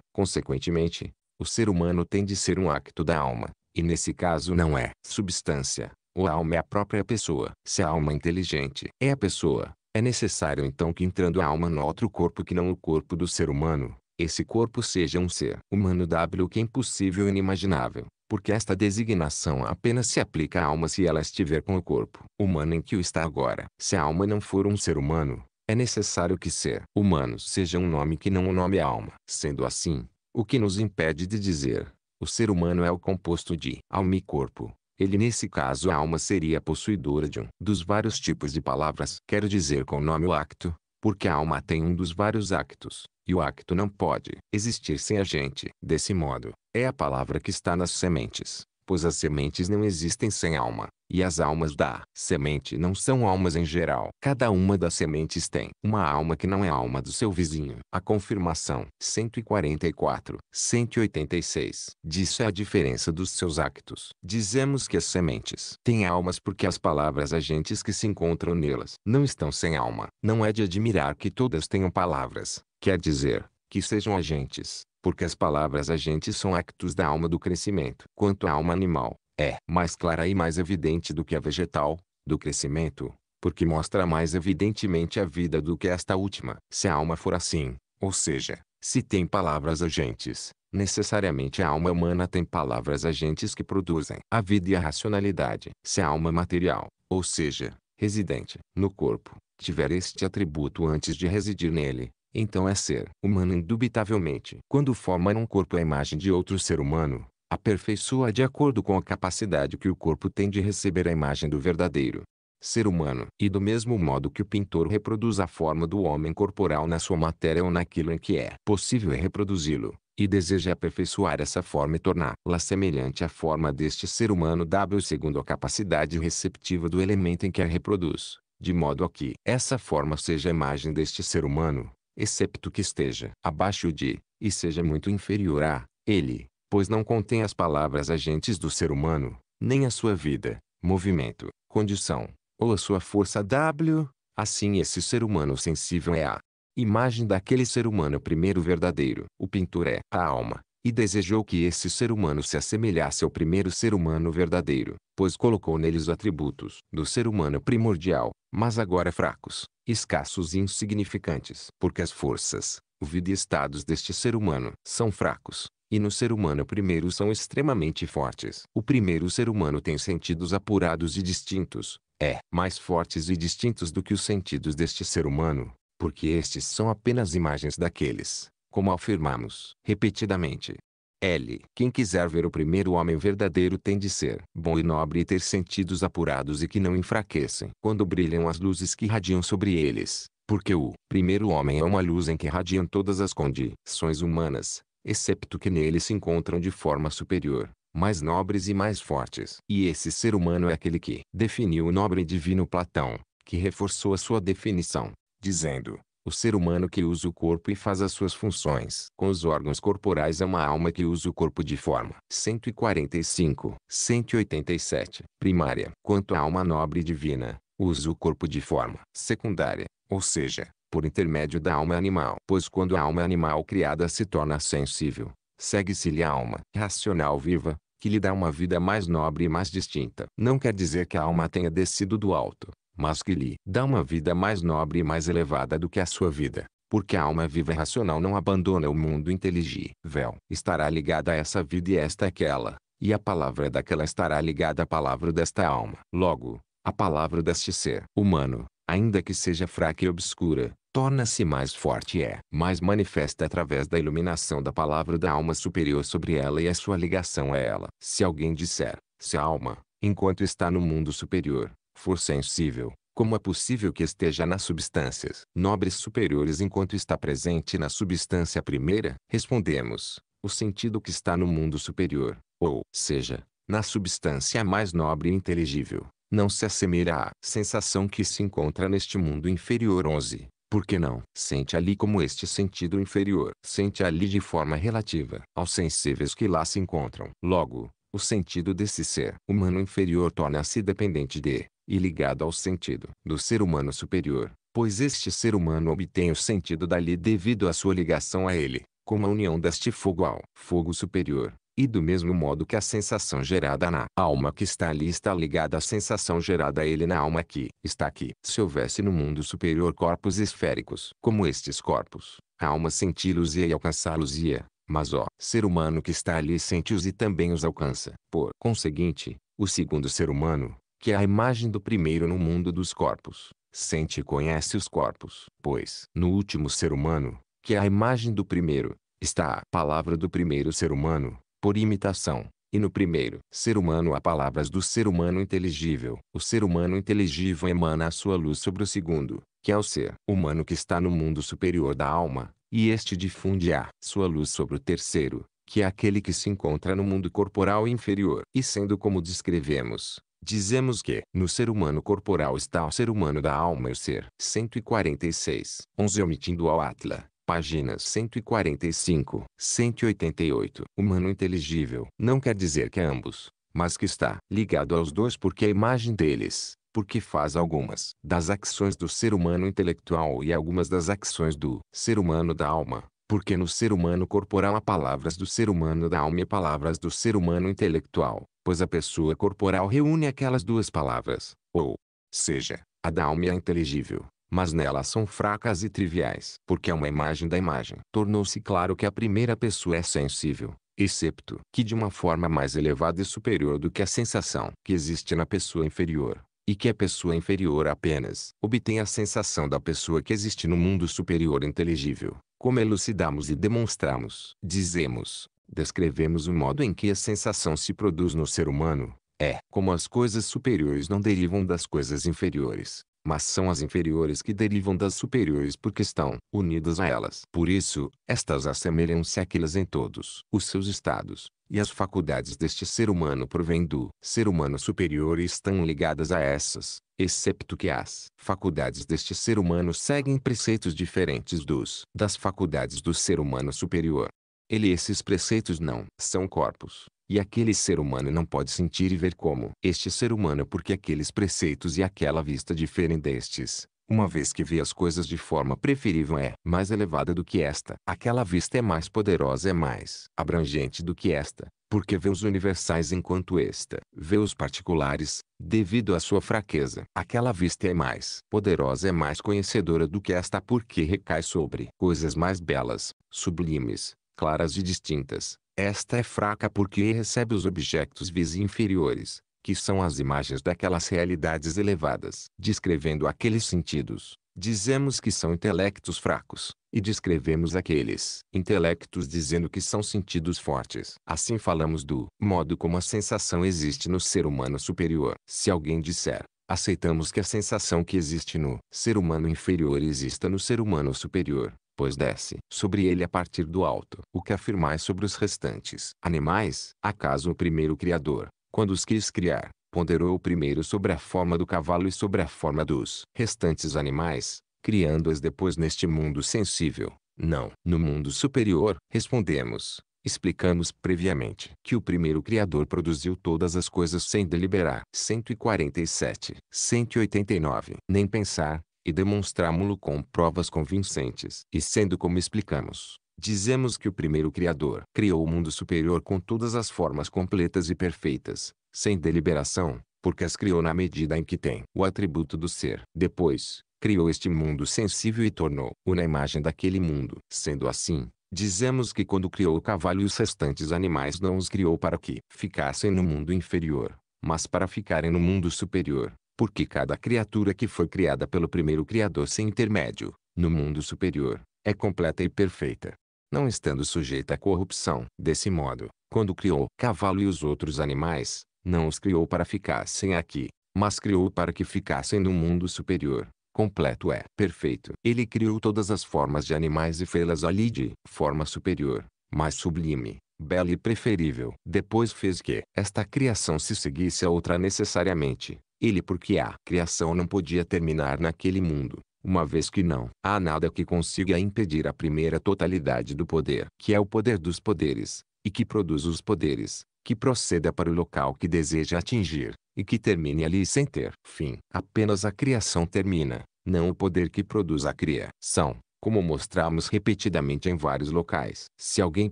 Consequentemente, o ser humano tem de ser um acto da alma, e nesse caso não é substância, ou a alma é a própria pessoa. Se a alma é inteligente é a pessoa, é necessário então que entrando a alma no outro corpo que não o corpo do ser humano, esse corpo seja um ser humano W que é impossível e inimaginável, porque esta designação apenas se aplica à alma se ela estiver com o corpo humano em que o está agora. Se a alma não for um ser humano, é necessário que ser humano seja um nome que não o nome alma. Sendo assim, o que nos impede de dizer, o ser humano é o composto de alma e corpo. Ele nesse caso a alma seria possuidora de um dos vários tipos de palavras. Quero dizer com o nome o acto, porque a alma tem um dos vários actos, e o acto não pode existir sem a gente. Desse modo, é a palavra que está nas sementes, pois as sementes não existem sem alma, e as almas da semente não são almas em geral. Cada uma das sementes tem uma alma que não é alma do seu vizinho. A confirmação 144, 186. Disso é a diferença dos seus actos. Dizemos que as sementes têm almas porque as palavras agentes que se encontram nelas não estão sem alma. Não é de admirar que todas tenham palavras, quer dizer, que sejam agentes porque as palavras agentes são actos da alma do crescimento. Quanto à alma animal, é mais clara e mais evidente do que a vegetal, do crescimento, porque mostra mais evidentemente a vida do que esta última. Se a alma for assim, ou seja, se tem palavras agentes, necessariamente a alma humana tem palavras agentes que produzem a vida e a racionalidade. Se a alma material, ou seja, residente no corpo, tiver este atributo antes de residir nele, então é ser humano indubitavelmente. Quando forma um corpo à imagem de outro ser humano, aperfeiçoa de acordo com a capacidade que o corpo tem de receber a imagem do verdadeiro ser humano. E do mesmo modo que o pintor reproduz a forma do homem corporal na sua matéria ou naquilo em que é possível reproduzi-lo, e deseja aperfeiçoar essa forma e torná-la semelhante à forma deste ser humano W segundo a capacidade receptiva do elemento em que a reproduz, de modo a que essa forma seja a imagem deste ser humano, excepto que esteja abaixo de, e seja muito inferior a, ele, pois não contém as palavras agentes do ser humano, nem a sua vida, movimento, condição, ou a sua força W, assim esse ser humano sensível é a imagem daquele ser humano primeiro verdadeiro. O pintor é a alma, e desejou que esse ser humano se assemelhasse ao primeiro ser humano verdadeiro, pois colocou neles atributos do ser humano primordial, mas agora fracos, escassos e insignificantes. Porque as forças, vida e estados deste ser humano são fracos, e no ser humano primeiro são extremamente fortes. O primeiro ser humano tem sentidos apurados e distintos, é, mais fortes e distintos do que os sentidos deste ser humano, porque estes são apenas imagens daqueles, como afirmamos repetidamente, L. Quem quiser ver o primeiro homem verdadeiro tem de ser bom e nobre e ter sentidos apurados e que não enfraquecem quando brilham as luzes que radiam sobre eles, porque o primeiro homem é uma luz em que radiam todas as condições humanas, excepto que nele se encontram de forma superior, mais nobres e mais fortes. E esse ser humano é aquele que definiu o nobre e divino Platão, que reforçou a sua definição, dizendo: o ser humano que usa o corpo e faz as suas funções com os órgãos corporais é uma alma que usa o corpo de forma. 145, 187, primária. Quanto à alma nobre e divina, usa o corpo de forma secundária, ou seja, por intermédio da alma animal. Pois quando a alma animal criada se torna sensível, segue-se-lhe a alma racional viva, que lhe dá uma vida mais nobre e mais distinta. Não quer dizer que a alma tenha descido do alto, mas que lhe dá uma vida mais nobre e mais elevada do que a sua vida, porque a alma viva e racional não abandona o mundo inteligível. Estará ligada a essa vida e esta é aquela, e a palavra daquela estará ligada à palavra desta alma. Logo, a palavra deste ser humano, ainda que seja fraca e obscura, torna-se mais forte e é mais manifesta através da iluminação da palavra da alma superior sobre ela e a sua ligação a ela. Se alguém disser, se a alma, enquanto está no mundo superior, for é sensível, como é possível que esteja nas substâncias nobres superiores enquanto está presente na substância primeira? Respondemos, o sentido que está no mundo superior, ou seja, na substância mais nobre e inteligível, não se assemelha à sensação que se encontra neste mundo inferior 11. Por que não? Sente ali como este sentido inferior. Sente ali de forma relativa aos sensíveis que lá se encontram. Logo, o sentido desse ser humano inferior torna-se dependente de e ligado ao sentido do ser humano superior, pois este ser humano obtém o sentido dali devido à sua ligação a ele, como a união deste fogo ao fogo superior, e do mesmo modo que a sensação gerada na alma que está ali está ligada à sensação gerada a ele na alma que está aqui. Se houvesse no mundo superior corpos esféricos, como estes corpos, a alma senti-los e alcançá-los ia, é, mas ó, ser humano que está ali sente-os e também os alcança. Por conseguinte, o segundo ser humano, que é a imagem do primeiro no mundo dos corpos, sente e conhece os corpos, pois, no último ser humano, que é a imagem do primeiro, está a palavra do primeiro ser humano, por imitação, e no primeiro ser humano há palavras do ser humano inteligível. O ser humano inteligível emana a sua luz sobre o segundo, que é o ser humano que está no mundo superior da alma, e este difunde a sua luz sobre o terceiro, que é aquele que se encontra no mundo corporal inferior. E sendo como descrevemos, Dizemos que no ser humano corporal está o ser humano da alma e o ser. 146, 11 omitindo ao Atla. Páginas 145, 188. Humano inteligível. Não quer dizer que é ambos, mas que está ligado aos dois porque a imagem deles, porque faz algumas das ações do ser humano intelectual e algumas das ações do ser humano da alma porque no ser humano corporal há palavras do ser humano da alma e palavras do ser humano intelectual, pois a pessoa corporal reúne aquelas duas palavras, ou seja, a da alma é inteligível, mas nelas são fracas e triviais, porque é uma imagem da imagem. Tornou-se claro que a primeira pessoa é sensível, excepto que de uma forma mais elevada e superior do que a sensação que existe na pessoa inferior, e que a pessoa inferior apenas obtém a sensação da pessoa que existe no mundo superior inteligível. Como elucidamos e demonstramos, dizemos, descrevemos o modo em que a sensação se produz no ser humano, é como as coisas superiores não derivam das coisas inferiores, mas são as inferiores que derivam das superiores porque estão unidas a elas. Por isso, estas assemelham-se àquelas em todos os seus estados, e as faculdades deste ser humano provêm do ser humano superior e estão ligadas a essas, excepto que as faculdades deste ser humano seguem preceitos diferentes dos das faculdades do ser humano superior. Ele esses preceitos não são corpos, e aquele ser humano não pode sentir e ver como este ser humano porque aqueles preceitos e aquela vista diferem destes, uma vez que vê as coisas de forma preferível é mais elevada do que esta. Aquela vista é mais poderosa, é mais abrangente do que esta, porque vê os universais enquanto esta vê os particulares, devido à sua fraqueza. Aquela vista é mais poderosa, é mais conhecedora do que esta porque recai sobre coisas mais belas, sublimes, claras e distintas, esta é fraca porque recebe os objetos vis inferiores, que são as imagens daquelas realidades elevadas. Descrevendo aqueles sentidos, dizemos que são intelectos fracos, e descrevemos aqueles intelectos dizendo que são sentidos fortes. Assim falamos do modo como a sensação existe no ser humano superior. Se alguém disser, aceitamos que a sensação que existe no ser humano inferior exista no ser humano superior, depois desce sobre ele a partir do alto. O que afirmais sobre os restantes animais? Acaso o primeiro Criador, quando os quis criar, ponderou primeiro sobre a forma do cavalo e sobre a forma dos restantes animais, criando-as depois neste mundo sensível? Não. No mundo superior, respondemos, Explicamos previamente que o primeiro Criador produziu todas as coisas sem deliberar. 147. 189. Nem pensar, e demonstramo-lo com provas convincentes. E sendo como explicamos, dizemos que o primeiro Criador criou o mundo superior com todas as formas completas e perfeitas, sem deliberação, porque as criou na medida em que tem o atributo do ser. Depois, criou este mundo sensível e tornou-o na imagem daquele mundo. Sendo assim, dizemos que quando criou o cavalo e os restantes animais não os criou para que ficassem no mundo inferior, mas para ficarem no mundo superior. Porque cada criatura que foi criada pelo primeiro Criador sem intermédio, no mundo superior, é completa e perfeita, não estando sujeita à corrupção. Desse modo, quando criou o cavalo e os outros animais, não os criou para ficassem aqui, mas criou para que ficassem no mundo superior. Completo é perfeito. Ele criou todas as formas de animais e fê-las ali de forma superior, mais sublime, bela e preferível. Depois fez que esta criação se seguisse a outra necessariamente, ele porque a criação não podia terminar naquele mundo, uma vez que não há nada que consiga impedir a primeira totalidade do poder, que é o poder dos poderes, e que produz os poderes, que proceda para o local que deseja atingir, e que termine ali sem ter fim. Apenas a criação termina, não o poder que produz a criação, como mostramos repetidamente em vários locais. Se alguém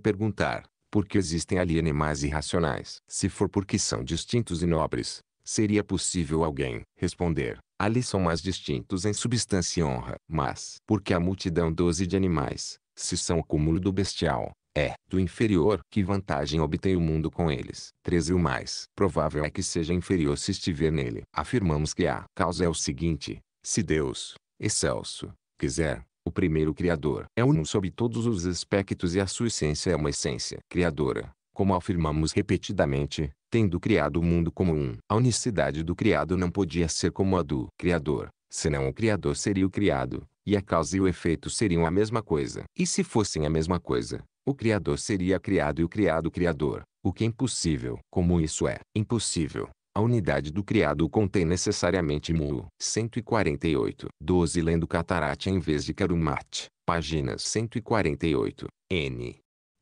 perguntar, por que existem ali animais irracionais? Se for porque são distintos e nobres, seria possível alguém responder: ali são mais distintos em substância e honra. Mas, porque a multidão doze de animais, se são o cúmulo do bestial, é do inferior. Que vantagem obtém o mundo com eles? treze o mais provável é que seja inferior se estiver nele. Afirmamos que a causa é o seguinte: se Deus, excelso, quiser, o primeiro Criador é uno sob todos os aspectos e a sua essência é uma essência criadora. Como afirmamos repetidamente, tendo criado o mundo como um. A unicidade do criado não podia ser como a do criador, senão o criador seria o criado, e a causa e o efeito seriam a mesma coisa. E se fossem a mesma coisa, o criador seria criado e o criado criador, o que é impossível. Como isso é impossível, a unidade do criado contém necessariamente mu. 148. 12 Lendo Catarate em vez de Karumate. Páginas 148. N.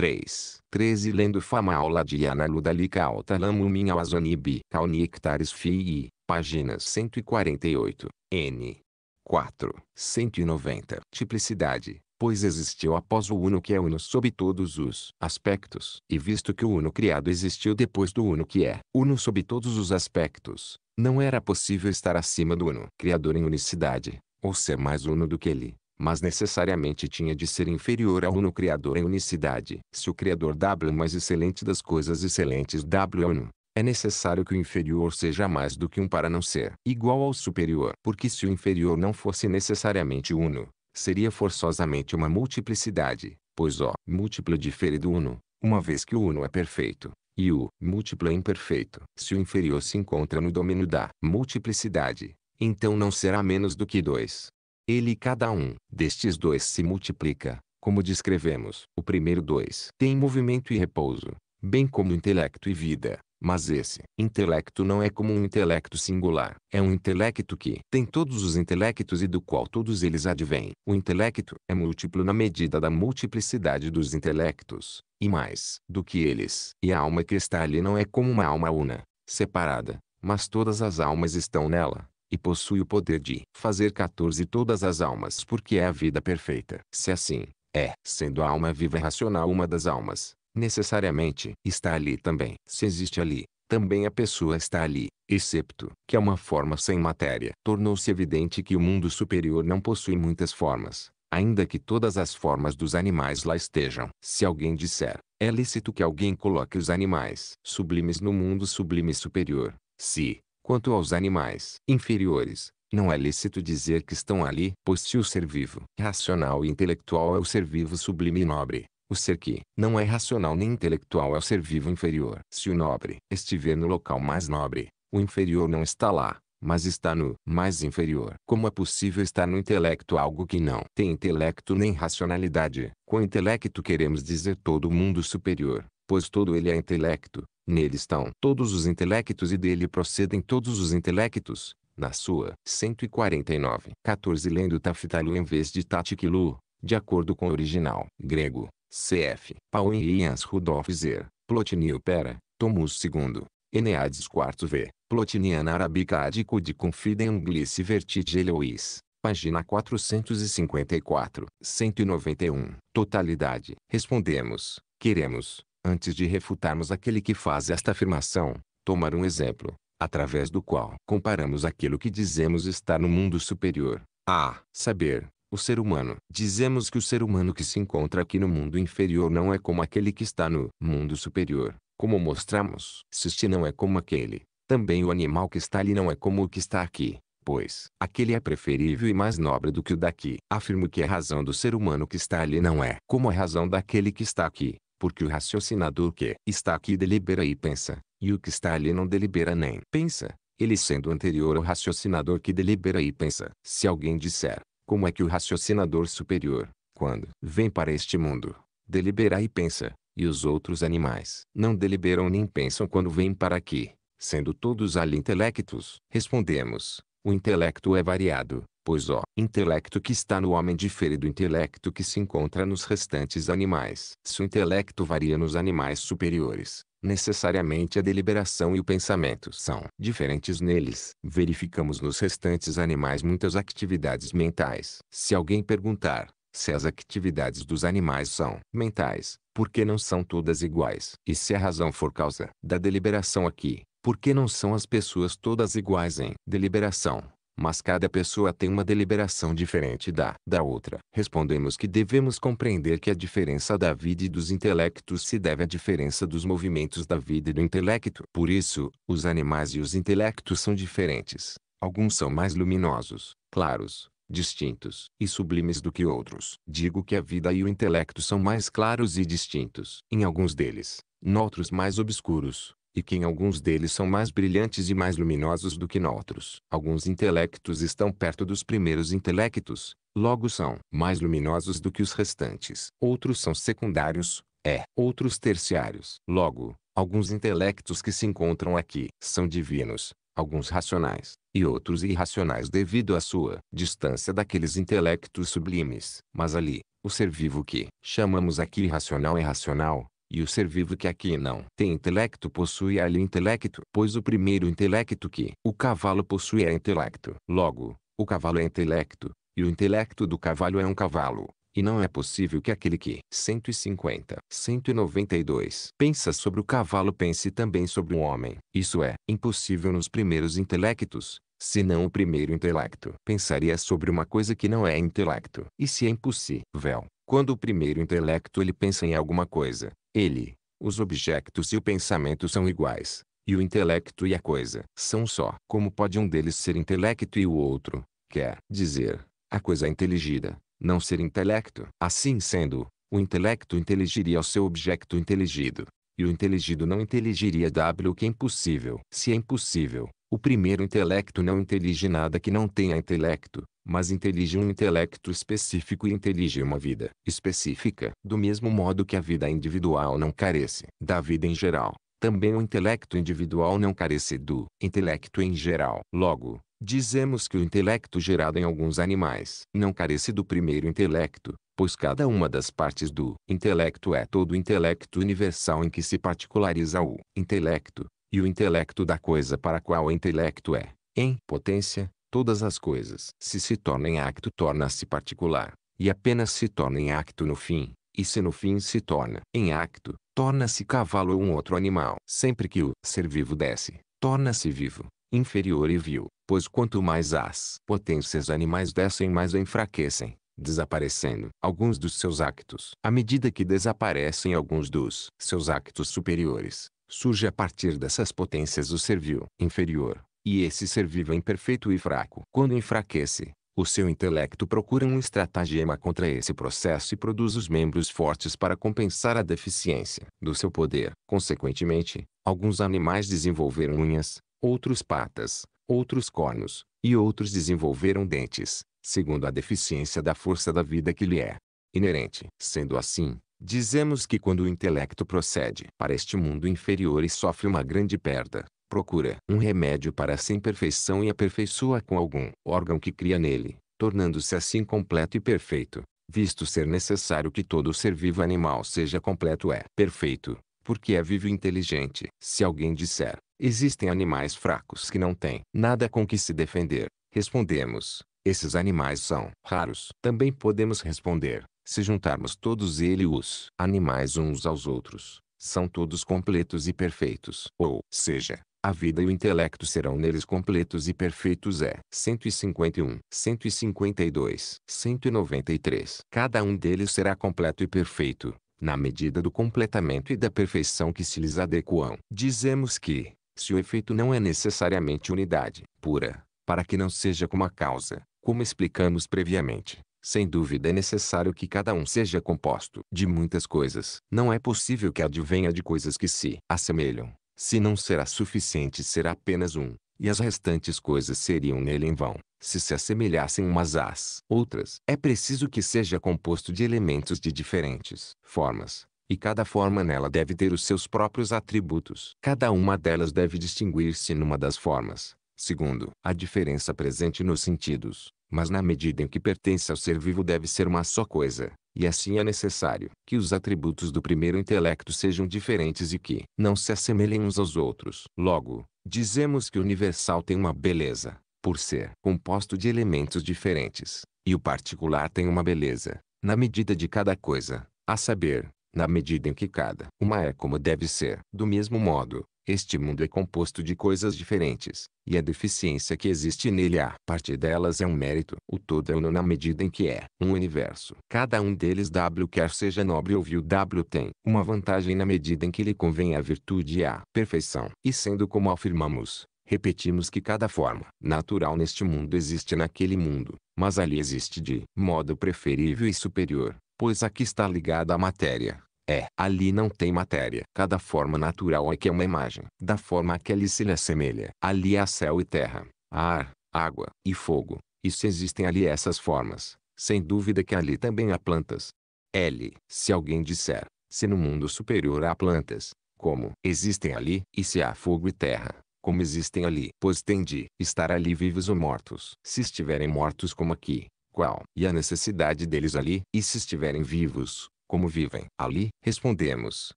3. 13 Lendo Fama Aula de Analudalika Altalamu Minha Wazonibi Kauniktares Fi Página 148. N. 4. 190. Tiplicidade. Pois existiu após o Uno que é Uno sob todos os aspectos. E visto que o Uno criado existiu depois do Uno que é Uno sob todos os aspectos, não era possível estar acima do Uno. Criador em unicidade, ou ser mais Uno do que ele mas necessariamente tinha de ser inferior ao Uno Criador em unicidade. Se o Criador W é mais excelente das coisas excelentes W é é necessário que o inferior seja mais do que um para não ser igual ao superior. Porque se o inferior não fosse necessariamente uno, seria forçosamente uma multiplicidade, pois o múltiplo difere do uno, uma vez que o uno é perfeito, e o múltiplo é imperfeito. Se o inferior se encontra no domínio da multiplicidade, então não será menos do que 2. Ele e cada um destes dois se multiplica, como descrevemos. O primeiro dois tem movimento e repouso, bem como intelecto e vida. Mas esse intelecto não é como um intelecto singular. É um intelecto que tem todos os intelectos e do qual todos eles advêm. O intelecto é múltiplo na medida da multiplicidade dos intelectos, e mais do que eles. E a alma que está ali não é como uma alma una, separada, mas todas as almas estão nela, e possui o poder de fazer 14 todas as almas porque é a vida perfeita. Se assim é, sendo a alma viva e racional uma das almas, necessariamente está ali também. Se existe ali, também a pessoa está ali, excepto que é uma forma sem matéria. Tornou-se evidente que o mundo superior não possui muitas formas, ainda que todas as formas dos animais lá estejam. Se alguém disser, é lícito que alguém coloque os animais sublimes no mundo sublime superior. Se, Quanto aos animais inferiores, não é lícito dizer que estão ali, pois se o ser vivo, racional e intelectual é o ser vivo sublime e nobre, o ser que não é racional nem intelectual é o ser vivo inferior. Se o nobre estiver no local mais nobre, o inferior não está lá, mas está no mais inferior. Como é possível estar no intelecto algo que não tem intelecto nem racionalidade? Com intelecto queremos dizer todo o mundo superior, pois todo ele é intelecto. Nele estão todos os intelectos e dele procedem todos os intelectos. Na sua 149, 14 lendo Tafitalu em vez de Tatikilu, de acordo com o original grego, cf. Paul Henrias Rudolf Zer, Plotinio Pera, Tomus II, Eneades IV v, Plotiniana Arabica ad Cudi Confidem Anglice Vertige Lewis página 454, 191, totalidade. Respondemos, queremos, Antes de refutarmos aquele que faz esta afirmação, tomar um exemplo, através do qual comparamos aquilo que dizemos estar no mundo superior, a saber, o ser humano. Dizemos que o ser humano que se encontra aqui no mundo inferior não é como aquele que está no mundo superior, como mostramos. Se este não é como aquele, também o animal que está ali não é como o que está aqui, pois aquele é preferível e mais nobre do que o daqui. Afirmo que a razão do ser humano que está ali não é como a razão daquele que está aqui, porque o raciocinador que está aqui delibera e pensa, e o que está ali não delibera nem pensa, ele sendo anterior ao raciocinador que delibera e pensa. Se alguém disser, como é que o raciocinador superior, quando vem para este mundo, delibera e pensa, e os outros animais não deliberam nem pensam quando vêm para aqui, sendo todos ali intelectos? Respondemos, o intelecto é variado, pois o intelecto que está no homem difere do intelecto que se encontra nos restantes animais. Se o intelecto varia nos animais superiores, necessariamente a deliberação e o pensamento são diferentes neles. Verificamos nos restantes animais muitas atividades mentais. Se alguém perguntar, se as atividades dos animais são mentais, por que não são todas iguais? E se a razão for causa da deliberação aqui, por que não são as pessoas todas iguais em deliberação? mas cada pessoa tem uma deliberação diferente da, da outra. Respondemos que devemos compreender que a diferença da vida e dos intelectos se deve à diferença dos movimentos da vida e do intelecto. Por isso, os animais e os intelectos são diferentes. Alguns são mais luminosos, claros, distintos e sublimes do que outros. Digo que a vida e o intelecto são mais claros e distintos em alguns deles, noutros mais obscuros e que em alguns deles são mais brilhantes e mais luminosos do que noutros. Alguns intelectos estão perto dos primeiros intelectos, logo são mais luminosos do que os restantes. Outros são secundários, é, outros terciários. Logo, alguns intelectos que se encontram aqui são divinos, alguns racionais, e outros irracionais devido à sua distância daqueles intelectos sublimes. Mas ali, o ser vivo que chamamos aqui irracional é racional, e o ser vivo que aqui não tem intelecto possui ali intelecto, pois o primeiro intelecto que o cavalo possui é intelecto. Logo, o cavalo é intelecto, e o intelecto do cavalo é um cavalo. E não é possível que aquele que 150, 192 pensa sobre o cavalo pense também sobre o homem. Isso é impossível nos primeiros intelectos, senão o primeiro intelecto pensaria sobre uma coisa que não é intelecto. E se é impossível, quando o primeiro intelecto ele pensa em alguma coisa, ele, os objetos e o pensamento são iguais, e o intelecto e a coisa são só. Como pode um deles ser intelecto e o outro, quer dizer, a coisa inteligida, não ser intelecto? Assim sendo, o intelecto inteligiria o seu objeto inteligido, e o inteligido não inteligiria W que é impossível. Se é impossível, o primeiro intelecto não intelige nada que não tenha intelecto, mas intelige um intelecto específico e intelige uma vida específica. Do mesmo modo que a vida individual não carece da vida em geral, também o intelecto individual não carece do intelecto em geral. Logo, dizemos que o intelecto gerado em alguns animais não carece do primeiro intelecto, pois cada uma das partes do intelecto é todo o intelecto universal em que se particulariza o intelecto, e o intelecto da coisa para a qual o intelecto é, em potência, Todas as coisas, se se torna em acto, torna-se particular, e apenas se torna em acto no fim, e se no fim se torna em acto, torna-se cavalo ou um outro animal. Sempre que o ser vivo desce, torna-se vivo, inferior e vil, pois quanto mais as potências animais descem, mais enfraquecem, desaparecendo alguns dos seus actos. À medida que desaparecem alguns dos seus actos superiores, surge a partir dessas potências o servil inferior, e esse ser vivo é imperfeito e fraco. Quando enfraquece, o seu intelecto procura um estratagema contra esse processo e produz os membros fortes para compensar a deficiência do seu poder. Consequentemente, alguns animais desenvolveram unhas, outros patas, outros cornos, e outros desenvolveram dentes, segundo a deficiência da força da vida que lhe é inerente. Sendo assim, dizemos que quando o intelecto procede para este mundo inferior e sofre uma grande perda, procura um remédio para essa imperfeição e aperfeiçoa com algum órgão que cria nele, tornando-se assim completo e perfeito, visto ser necessário que todo ser vivo animal seja completo é perfeito, porque é vivo e inteligente. Se alguém disser, existem animais fracos que não têm nada com que se defender, respondemos, esses animais são raros. Também podemos responder, se juntarmos todos eles os animais uns aos outros, são todos completos e perfeitos. Ou seja, a vida e o intelecto serão neles completos e perfeitos é 151, 152, 193. Cada um deles será completo e perfeito, na medida do completamento e da perfeição que se lhes adequam. Dizemos que, se o efeito não é necessariamente unidade pura, para que não seja como a causa, como explicamos previamente, sem dúvida é necessário que cada um seja composto de muitas coisas. Não é possível que advenha de coisas que se assemelham, se não será suficiente será apenas um, e as restantes coisas seriam nele em vão, se se assemelhassem umas às outras. É preciso que seja composto de elementos de diferentes formas, e cada forma nela deve ter os seus próprios atributos. Cada uma delas deve distinguir-se numa das formas, segundo a diferença presente nos sentidos, mas na medida em que pertence ao ser vivo deve ser uma só coisa, e assim é necessário que os atributos do primeiro intelecto sejam diferentes e que não se assemelhem uns aos outros. Logo, dizemos que o universal tem uma beleza, por ser composto de elementos diferentes, e o particular tem uma beleza, na medida de cada coisa, a saber, na medida em que cada uma é como deve ser. Do mesmo modo, este mundo é composto de coisas diferentes, e a deficiência que existe nele a parte delas é um mérito. O todo é uno na medida em que é um universo. Cada um deles W quer seja nobre ou vil W tem uma vantagem na medida em que lhe convém a virtude e a perfeição. E sendo como afirmamos, repetimos que cada forma natural neste mundo existe naquele mundo, mas ali existe de modo preferível e superior, pois aqui está ligada a matéria é, ali não tem matéria. Cada forma natural é que é uma imagem da forma a que ali se lhe assemelha. Ali há é céu e terra, ar, água e fogo. E se existem ali essas formas, sem dúvida que ali também há plantas. L. Se alguém disser, se no mundo superior há plantas, como existem ali, e se há fogo e terra, como existem ali, pois tem de estar ali vivos ou mortos. Se estiverem mortos como aqui, qual? E a necessidade deles ali, e se estiverem vivos, como vivem. Ali, respondemos,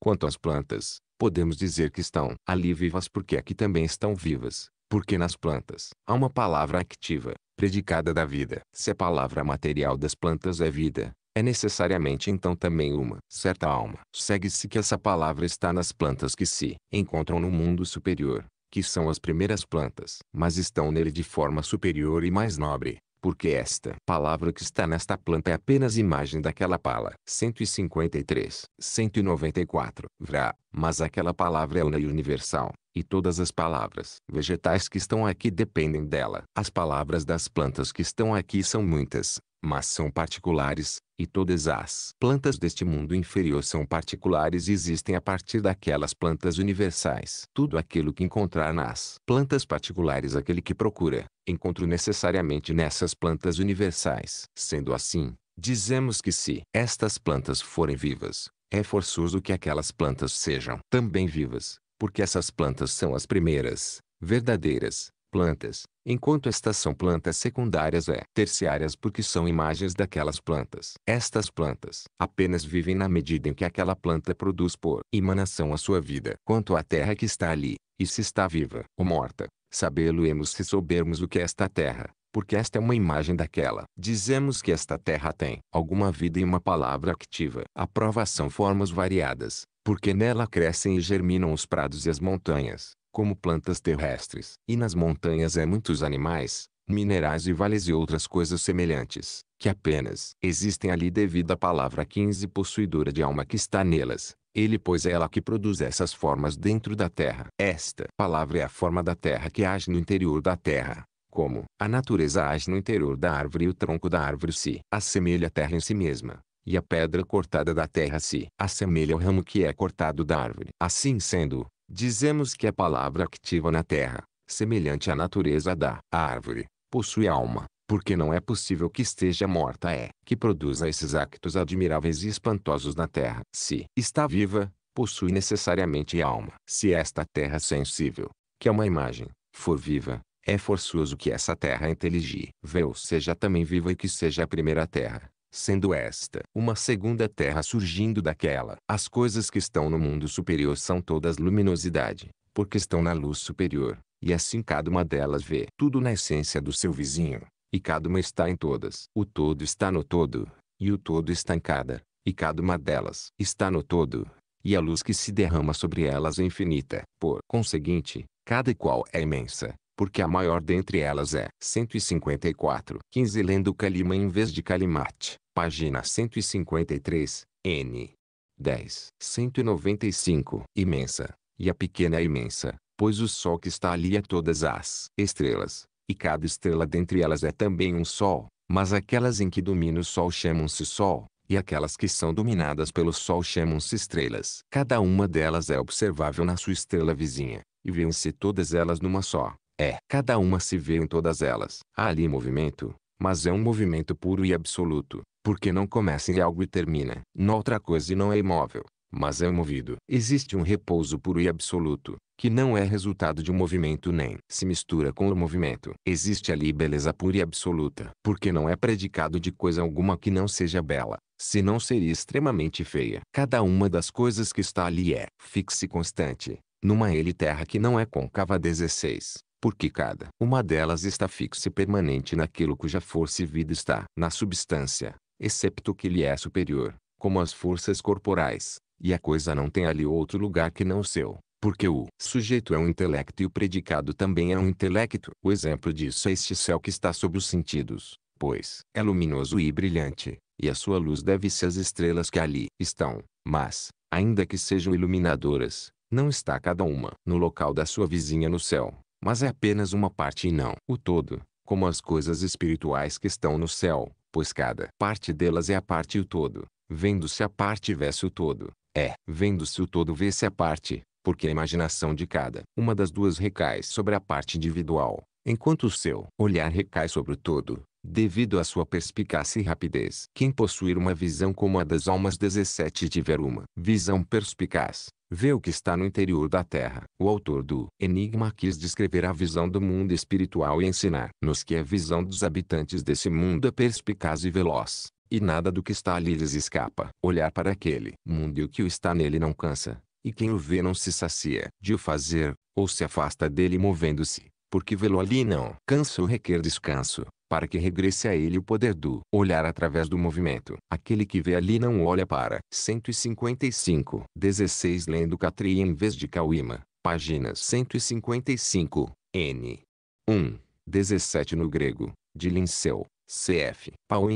quanto às plantas, podemos dizer que estão ali vivas porque aqui também estão vivas, porque nas plantas há uma palavra activa, predicada da vida. Se a palavra material das plantas é vida, é necessariamente então também uma certa alma. Segue-se que essa palavra está nas plantas que se encontram no mundo superior, que são as primeiras plantas, mas estão nele de forma superior e mais nobre, porque esta palavra que está nesta planta é apenas imagem daquela pala. 153, 194, vrá, mas aquela palavra é una e universal, e todas as palavras vegetais que estão aqui dependem dela. As palavras das plantas que estão aqui são muitas, mas são particulares, e todas as plantas deste mundo inferior são particulares e existem a partir daquelas plantas universais. Tudo aquilo que encontrar nas plantas particulares aquele que procura, encontro necessariamente nessas plantas universais. Sendo assim, dizemos que se estas plantas forem vivas, é forçoso que aquelas plantas sejam também vivas, porque essas plantas são as primeiras, verdadeiras, plantas, enquanto estas são plantas secundárias é terciárias porque são imagens daquelas plantas. Estas plantas apenas vivem na medida em que aquela planta produz por emanação a sua vida. Quanto à terra que está ali, e se está viva ou morta, sabê-lo-emos se soubermos o que é esta terra, porque esta é uma imagem daquela. Dizemos que esta terra tem alguma vida e uma palavra activa. A prova são formas variadas, porque nela crescem e germinam os prados e as montanhas como plantas terrestres, e nas montanhas é muitos animais, minerais e vales e outras coisas semelhantes, que apenas existem ali devido à palavra 15 possuidora de alma que está nelas. Ele pois é ela que produz essas formas dentro da terra. Esta palavra é a forma da terra que age no interior da terra. Como a natureza age no interior da árvore e o tronco da árvore se assemelha à terra em si mesma, e a pedra cortada da terra se assemelha ao ramo que é cortado da árvore. Assim sendo, Dizemos que a palavra activa na terra, semelhante à natureza da árvore, possui alma, porque não é possível que esteja morta é que produza esses actos admiráveis e espantosos na terra. Se está viva, possui necessariamente alma. Se esta terra é sensível, que é uma imagem, for viva, é forçoso que essa terra inteligível seja também viva e que seja a primeira terra, sendo esta uma segunda terra surgindo daquela. As coisas que estão no mundo superior são todas luminosidade, porque estão na luz superior, e assim cada uma delas vê tudo na essência do seu vizinho, e cada uma está em todas. O todo está no todo, e o todo está em cada, e cada uma delas está no todo, e a luz que se derrama sobre elas é infinita. Por conseguinte, cada qual é imensa, porque a maior dentre elas é 154. 15 lendo Kalima em vez de Kalimat. Página 153, N. 10. 195. Imensa, e a pequena é imensa, pois o Sol que está ali é todas as estrelas, e cada estrela dentre elas é também um Sol, mas aquelas em que domina o Sol chamam-se Sol, e aquelas que são dominadas pelo Sol chamam-se estrelas. Cada uma delas é observável na sua estrela vizinha, e vêem-se todas elas numa só. É, cada uma se vê em todas elas. Há ali movimento, mas é um movimento puro e absoluto, porque não começa em algo e termina noutra coisa e não é imóvel, mas é movido. Existe um repouso puro e absoluto, que não é resultado de um movimento nem se mistura com o movimento. Existe ali beleza pura e absoluta, porque não é predicado de coisa alguma que não seja bela, senão seria extremamente feia. Cada uma das coisas que está ali é fixe, constante, numa ele terra que não é côncava 16 porque cada uma delas está fixa e permanente naquilo cuja força e vida está na substância, excepto que lhe é superior, como as forças corporais, e a coisa não tem ali outro lugar que não o seu, porque o sujeito é um intelecto e o predicado também é um intelecto. O exemplo disso é este céu que está sob os sentidos, pois é luminoso e brilhante, e a sua luz deve-se às estrelas que ali estão, mas, ainda que sejam iluminadoras, não está cada uma no local da sua vizinha no céu, mas é apenas uma parte e não o todo, como as coisas espirituais que estão no céu, pois cada parte delas é a parte e o todo. Vendo-se a parte vê-se o todo. É, vendo-se o todo vê-se a parte, porque a imaginação de cada uma das duas recai sobre a parte individual, enquanto o seu olhar recai sobre o todo devido à sua perspicácia e rapidez. Quem possuir uma visão como a das almas 17 tiver uma visão perspicaz, vê o que está no interior da terra. O autor do Enigma quis descrever a visão do mundo espiritual e ensinar-nos que a visão dos habitantes desse mundo é perspicaz e veloz. E nada do que está ali lhes escapa. Olhar para aquele mundo e o que o está nele não cansa, e quem o vê não se sacia de o fazer, ou se afasta dele movendo-se, porque vê-lo ali não cansa ou requer descanso para que regresse a ele o poder do olhar através do movimento. Aquele que vê ali não olha para. 155. 16 Lendo Catria em vez de Cauíma. Página 155. N. 1. 17 no grego. De Linceu. Cf. Paul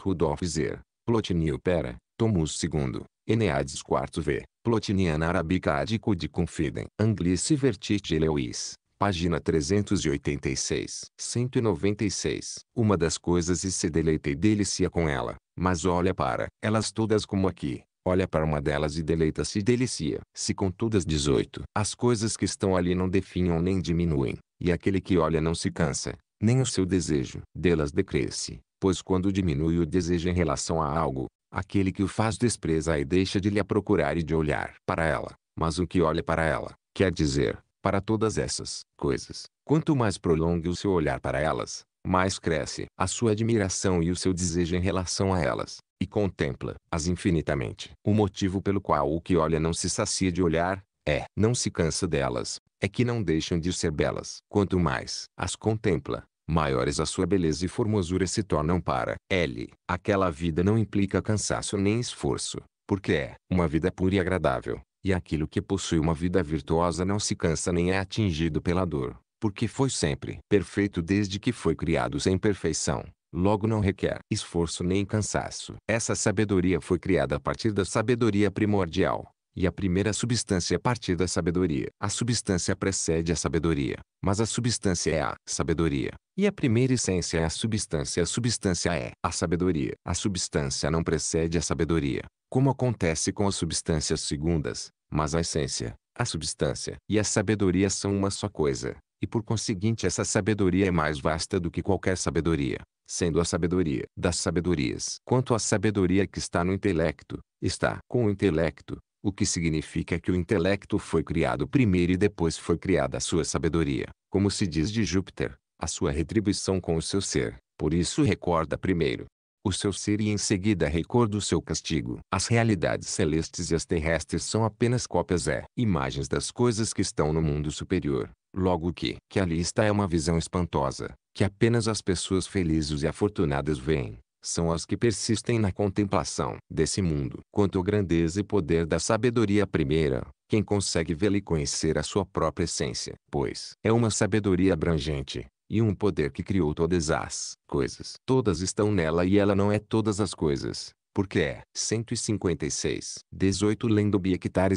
Rudolf Zer. Plotinio Pera. Tomus II. Eneades IV V. Plotiniana Arabica Adico de Confidem. Anglice Vertite Lewis. Página 386, 196. Uma das coisas e se deleita e delicia com ela, mas olha para elas todas como aqui. Olha para uma delas e deleita-se e delicia. Se com todas 18. As coisas que estão ali não definham nem diminuem, e aquele que olha não se cansa, nem o seu desejo delas decresce, pois quando diminui o desejo em relação a algo, aquele que o faz despreza e deixa de lhe a procurar e de olhar para ela, mas o que olha para ela, quer dizer, para todas essas coisas. Quanto mais prolongue o seu olhar para elas, mais cresce a sua admiração e o seu desejo em relação a elas, e contempla-as infinitamente. O motivo pelo qual o que olha não se sacia de olhar, é, não se cansa delas, é que não deixam de ser belas. Quanto mais as contempla, maiores a sua beleza e formosura se tornam para ele. Aquela vida não implica cansaço nem esforço, porque é uma vida pura e agradável, e aquilo que possui uma vida virtuosa não se cansa nem é atingido pela dor, porque foi sempre perfeito desde que foi criado sem perfeição. Logo não requer esforço nem cansaço. Essa sabedoria foi criada a partir da sabedoria primordial, e a primeira substância a partir da sabedoria. A substância precede a sabedoria, mas a substância é a sabedoria. E a primeira essência é a substância, a substância é a sabedoria. A substância não precede a sabedoria, como acontece com as substâncias segundas, mas a essência, a substância e a sabedoria são uma só coisa, e por conseguinte essa sabedoria é mais vasta do que qualquer sabedoria, sendo a sabedoria das sabedorias. Quanto à sabedoria que está no intelecto, está com o intelecto, o que significa que o intelecto foi criado primeiro e depois foi criada a sua sabedoria, como se diz de Júpiter, a sua retribuição com o seu ser. Por isso recorda primeiro, o seu ser e em seguida recorda o seu castigo. As realidades celestes e as terrestres são apenas cópias e é, imagens das coisas que estão no mundo superior. Logo que, que ali está é uma visão espantosa, que apenas as pessoas felizes e afortunadas veem são as que persistem na contemplação desse mundo. Quanto à grandeza e poder da sabedoria primeira, quem consegue vê-la e conhecer a sua própria essência, pois é uma sabedoria abrangente, e um poder que criou todas as coisas. Todas estão nela e ela não é todas as coisas, porque é. 156. 18 Lendo bi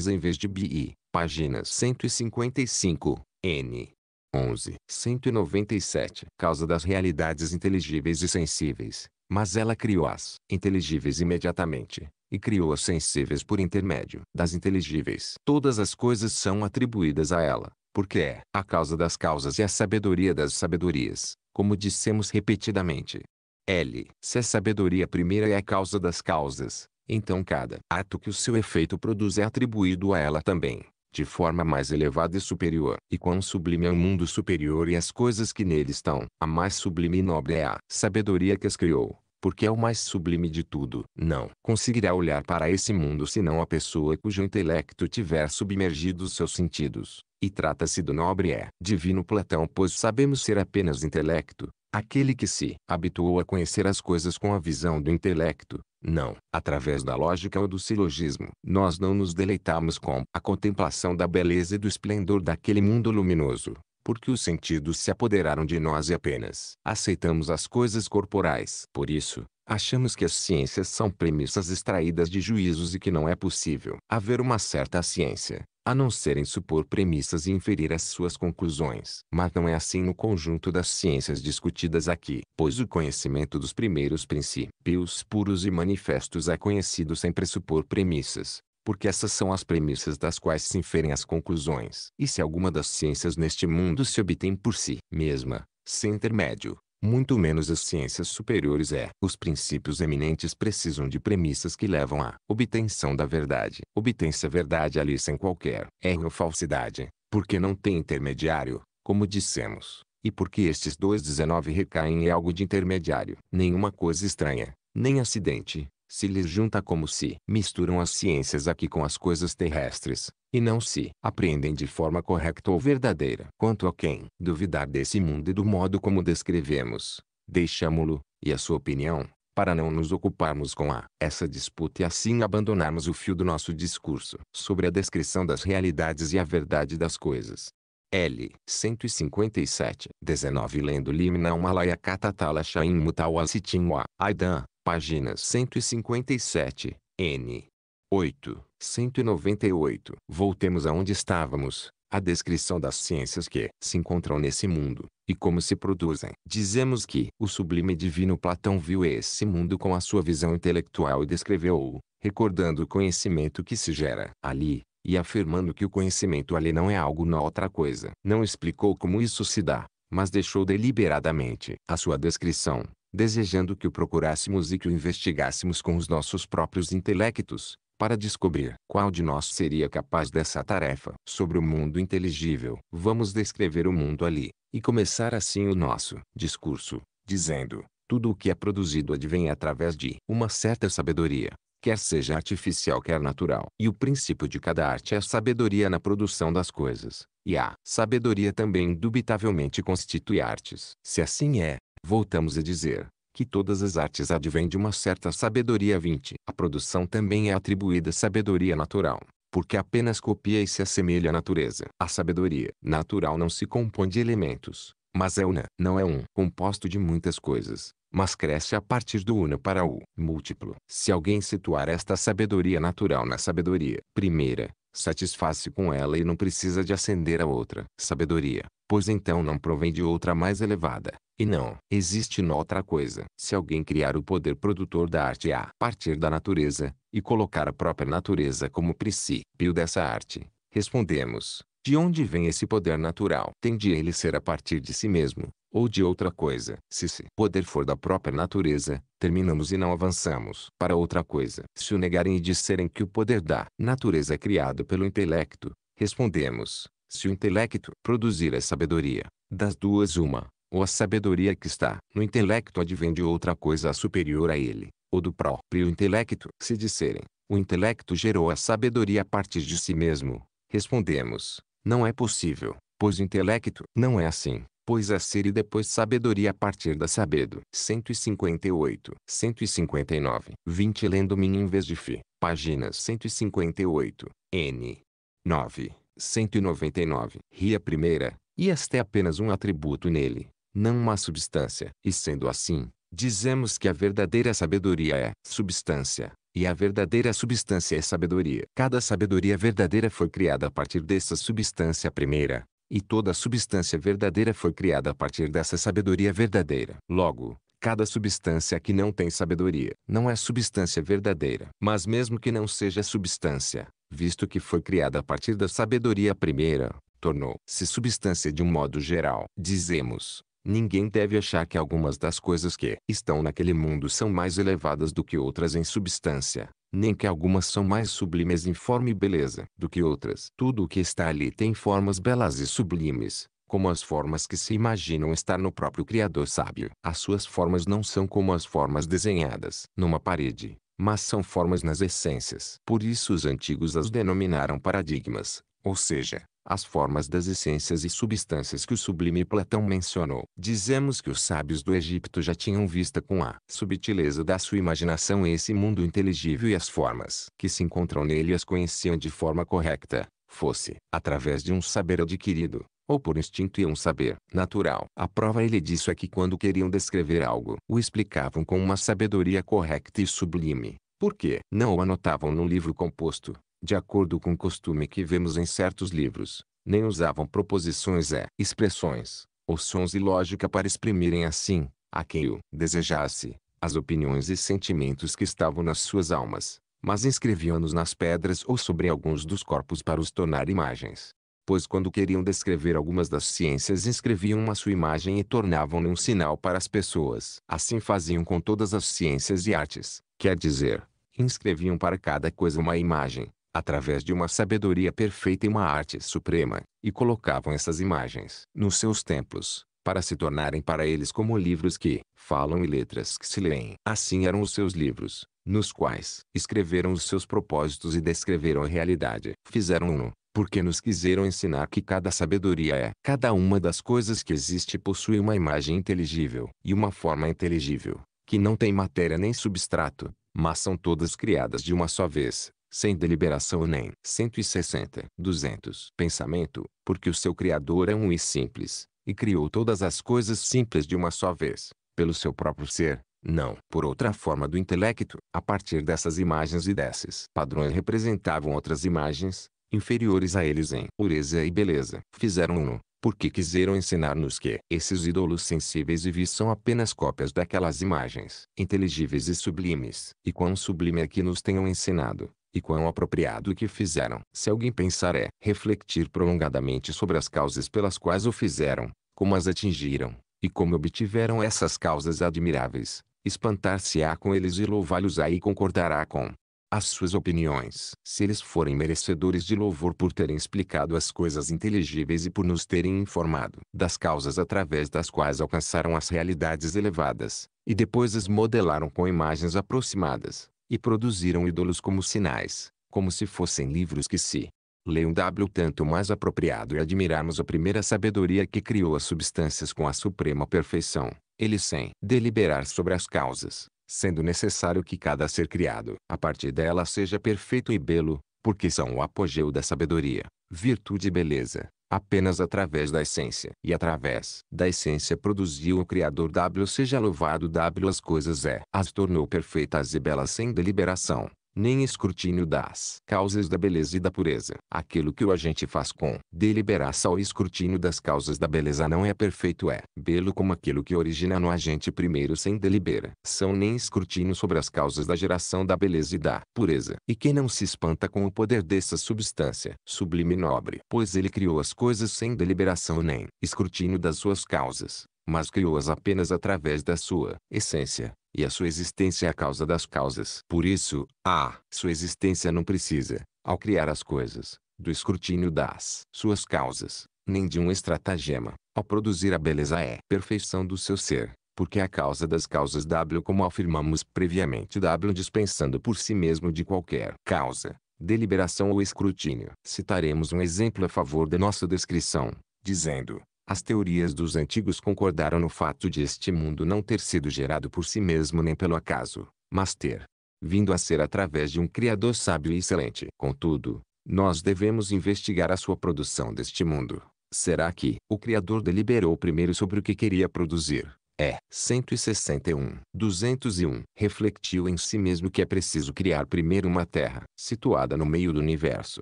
em vez de bi. Páginas 155, n. 11. 197. Causa das realidades inteligíveis e sensíveis. Mas ela criou-as inteligíveis imediatamente, e criou as sensíveis por intermédio das inteligíveis. Todas as coisas são atribuídas a ela, porque é a causa das causas e a sabedoria das sabedorias, como dissemos repetidamente. L. Se a sabedoria primeira é a causa das causas, então cada ato que o seu efeito produz é atribuído a ela também, de forma mais elevada e superior. E quão sublime é o mundo superior e as coisas que nele estão, a mais sublime e nobre é a sabedoria que as criou porque é o mais sublime de tudo. Não conseguirá olhar para esse mundo senão a pessoa cujo intelecto tiver submergido os seus sentidos. E trata-se do nobre é divino Platão, pois sabemos ser apenas intelecto, aquele que se habituou a conhecer as coisas com a visão do intelecto, não através da lógica ou do silogismo. Nós não nos deleitamos com a contemplação da beleza e do esplendor daquele mundo luminoso, porque os sentidos se apoderaram de nós e apenas aceitamos as coisas corporais. Por isso, achamos que as ciências são premissas extraídas de juízos e que não é possível haver uma certa ciência, a não serem supor premissas e inferir as suas conclusões. Mas não é assim no conjunto das ciências discutidas aqui, pois o conhecimento dos primeiros princípios puros e manifestos é conhecido sem pressupor premissas, porque essas são as premissas das quais se inferem as conclusões. E se alguma das ciências neste mundo se obtém por si mesma, sem intermédio, muito menos as ciências superiores é. Os princípios eminentes precisam de premissas que levam à obtenção da verdade. Obtém-se a verdade ali sem qualquer erro ou falsidade, porque não tem intermediário, como dissemos, e porque estes dois 19 recaem em algo de intermediário. Nenhuma coisa estranha, nem acidente, se lhes junta como se misturam as ciências aqui com as coisas terrestres, e não se apreendem de forma correta ou verdadeira. Quanto a quem duvidar desse mundo e do modo como descrevemos, deixamo-lo, e a sua opinião, para não nos ocuparmos com a essa disputa e assim abandonarmos o fio do nosso discurso sobre a descrição das realidades e a verdade das coisas. L. 157, 19 Lendo Limna Umalaya Katatala Shain Mutawasitin Wa, Aidan, páginas 157, N. 8, 198. Voltemos aonde estávamos, a descrição das ciências que se encontram nesse mundo, e como se produzem. Dizemos que o sublime divino Platão viu esse mundo com a sua visão intelectual e descreveu-o, recordando o conhecimento que se gera ali, e afirmando que o conhecimento ali não é algo na é outra coisa. Não explicou como isso se dá, mas deixou deliberadamente a sua descrição desejando que o procurássemos e que o investigássemos com os nossos próprios intelectos, para descobrir qual de nós seria capaz dessa tarefa. Sobre o mundo inteligível, vamos descrever o mundo ali, e começar assim o nosso discurso, dizendo: tudo o que é produzido advém através de uma certa sabedoria, quer seja artificial quer natural. E o princípio de cada arte é a sabedoria na produção das coisas, e a sabedoria também indubitavelmente constitui artes. Se assim é, Voltamos a dizer que todas as artes advêm de uma certa sabedoria 20. A produção também é atribuída sabedoria natural, porque apenas copia e se assemelha à natureza. A sabedoria natural não se compõe de elementos, mas é una. Não é um composto de muitas coisas, mas cresce a partir do una para o múltiplo. Se alguém situar esta sabedoria natural na sabedoria primeira, satisfaz-se com ela e não precisa de acender a outra sabedoria, pois então não provém de outra mais elevada, e não existe noutra coisa. Se alguém criar o poder produtor da arte a partir da natureza, e colocar a própria natureza como princípio dessa arte, respondemos, de onde vem esse poder natural? Tende ele ser a partir de si mesmo, ou de outra coisa. Se se poder for da própria natureza, terminamos e não avançamos para outra coisa. Se o negarem e disserem que o poder da natureza é criado pelo intelecto, respondemos, se o intelecto produzir a sabedoria, das duas uma, ou a sabedoria que está no intelecto advém de outra coisa superior a ele, ou do próprio intelecto. Se disserem, o intelecto gerou a sabedoria a partir de si mesmo, respondemos, não é possível, pois o intelecto não é assim pois a ser e depois sabedoria a partir da sabedo. 158, 159, 20 lendo min em vez de fi. página 158, n. 9, 199. Ria primeira, e esta é apenas um atributo nele, não uma substância. E sendo assim, dizemos que a verdadeira sabedoria é substância, e a verdadeira substância é sabedoria. Cada sabedoria verdadeira foi criada a partir dessa substância primeira, e toda substância verdadeira foi criada a partir dessa sabedoria verdadeira. Logo, cada substância que não tem sabedoria não é substância verdadeira. Mas mesmo que não seja substância, visto que foi criada a partir da sabedoria primeira, tornou-se substância de um modo geral. Dizemos, ninguém deve achar que algumas das coisas que estão naquele mundo são mais elevadas do que outras em substância, nem que algumas são mais sublimes em forma e beleza do que outras. Tudo o que está ali tem formas belas e sublimes, como as formas que se imaginam estar no próprio Criador sábio. As suas formas não são como as formas desenhadas numa parede, mas são formas nas essências. Por isso os antigos as denominaram paradigmas, ou seja, as formas das essências e substâncias que o sublime Platão mencionou. Dizemos que os sábios do Egito já tinham vista com a subtileza da sua imaginação esse mundo inteligível e as formas que se encontram nele as conheciam de forma correta, fosse através de um saber adquirido, ou por instinto e um saber natural. A prova ele disso é que quando queriam descrever algo, o explicavam com uma sabedoria correta e sublime. Por que não o anotavam num livro composto, de acordo com o costume que vemos em certos livros, nem usavam proposições e expressões, ou sons e lógica para exprimirem assim, a quem o desejasse, as opiniões e sentimentos que estavam nas suas almas, mas inscreviam-nos nas pedras ou sobre alguns dos corpos para os tornar imagens. Pois quando queriam descrever algumas das ciências inscreviam uma sua imagem e tornavam-lhe um sinal para as pessoas. Assim faziam com todas as ciências e artes, quer dizer, inscreviam para cada coisa uma imagem, através de uma sabedoria perfeita e uma arte suprema, e colocavam essas imagens nos seus templos, para se tornarem para eles como livros que falam e letras que se leem. Assim eram os seus livros, nos quais escreveram os seus propósitos e descreveram a realidade. Fizeram-no, porque nos quiseram ensinar que cada sabedoria é. Cada uma das coisas que existe possui uma imagem inteligível e uma forma inteligível, que não tem matéria nem substrato, mas são todas criadas de uma só vez, sem deliberação nem 160, 200. Pensamento, porque o seu Criador é um e simples, e criou todas as coisas simples de uma só vez, pelo seu próprio ser, não por outra forma do intelecto. A partir dessas imagens e desses padrões representavam outras imagens, inferiores a eles em pureza e beleza. Fizeram-no, porque quiseram ensinar-nos que esses ídolos sensíveis e vis são apenas cópias daquelas imagens inteligíveis e sublimes. E quão sublime é que nos tenham ensinado, e quão apropriado o que fizeram. Se alguém pensar é refletir prolongadamente sobre as causas pelas quais o fizeram, como as atingiram, e como obtiveram essas causas admiráveis, espantar-se-á com eles e louvá-los e concordará com as suas opiniões. Se eles forem merecedores de louvor por terem explicado as coisas inteligíveis e por nos terem informado das causas através das quais alcançaram as realidades elevadas, e depois as modelaram com imagens aproximadas, e produziram ídolos como sinais, como se fossem livros que se leiam W tanto mais apropriado é admirarmos a primeira sabedoria que criou as substâncias com a suprema perfeição, ele sem deliberar sobre as causas, sendo necessário que cada ser criado a partir dela seja perfeito e belo, porque são o apogeu da sabedoria, virtude e beleza, apenas através da essência. E através da essência produziu o Criador W seja louvado W as coisas é. As tornou perfeitas e belas sem deliberação, nem escrutínio das causas da beleza e da pureza. Aquilo que o agente faz com deliberação ou escrutínio das causas da beleza não é perfeito é belo como aquilo que origina no agente primeiro sem deliberação nem escrutínio sobre as causas da geração da beleza e da pureza. E quem não se espanta com o poder dessa substância, sublime e nobre, pois ele criou as coisas sem deliberação nem escrutínio das suas causas, mas criou-as apenas através da sua essência, e a sua existência é a causa das causas. Por isso, a sua existência não precisa, ao criar as coisas, do escrutínio das suas causas, nem de um estratagema. Ao produzir a beleza é a perfeição do seu ser, porque é a causa das causas W como afirmamos previamente W dispensando por si mesmo de qualquer causa, deliberação ou escrutínio. Citaremos um exemplo a favor da nossa descrição, dizendo, as teorias dos antigos concordaram no fato de este mundo não ter sido gerado por si mesmo nem pelo acaso, mas ter vindo a ser através de um Criador sábio e excelente. Contudo, nós devemos investigar a sua produção deste mundo. Será que o Criador deliberou primeiro sobre o que queria produzir? É. 161. 201. Refletiu em si mesmo que é preciso criar primeiro uma terra, situada no meio do universo,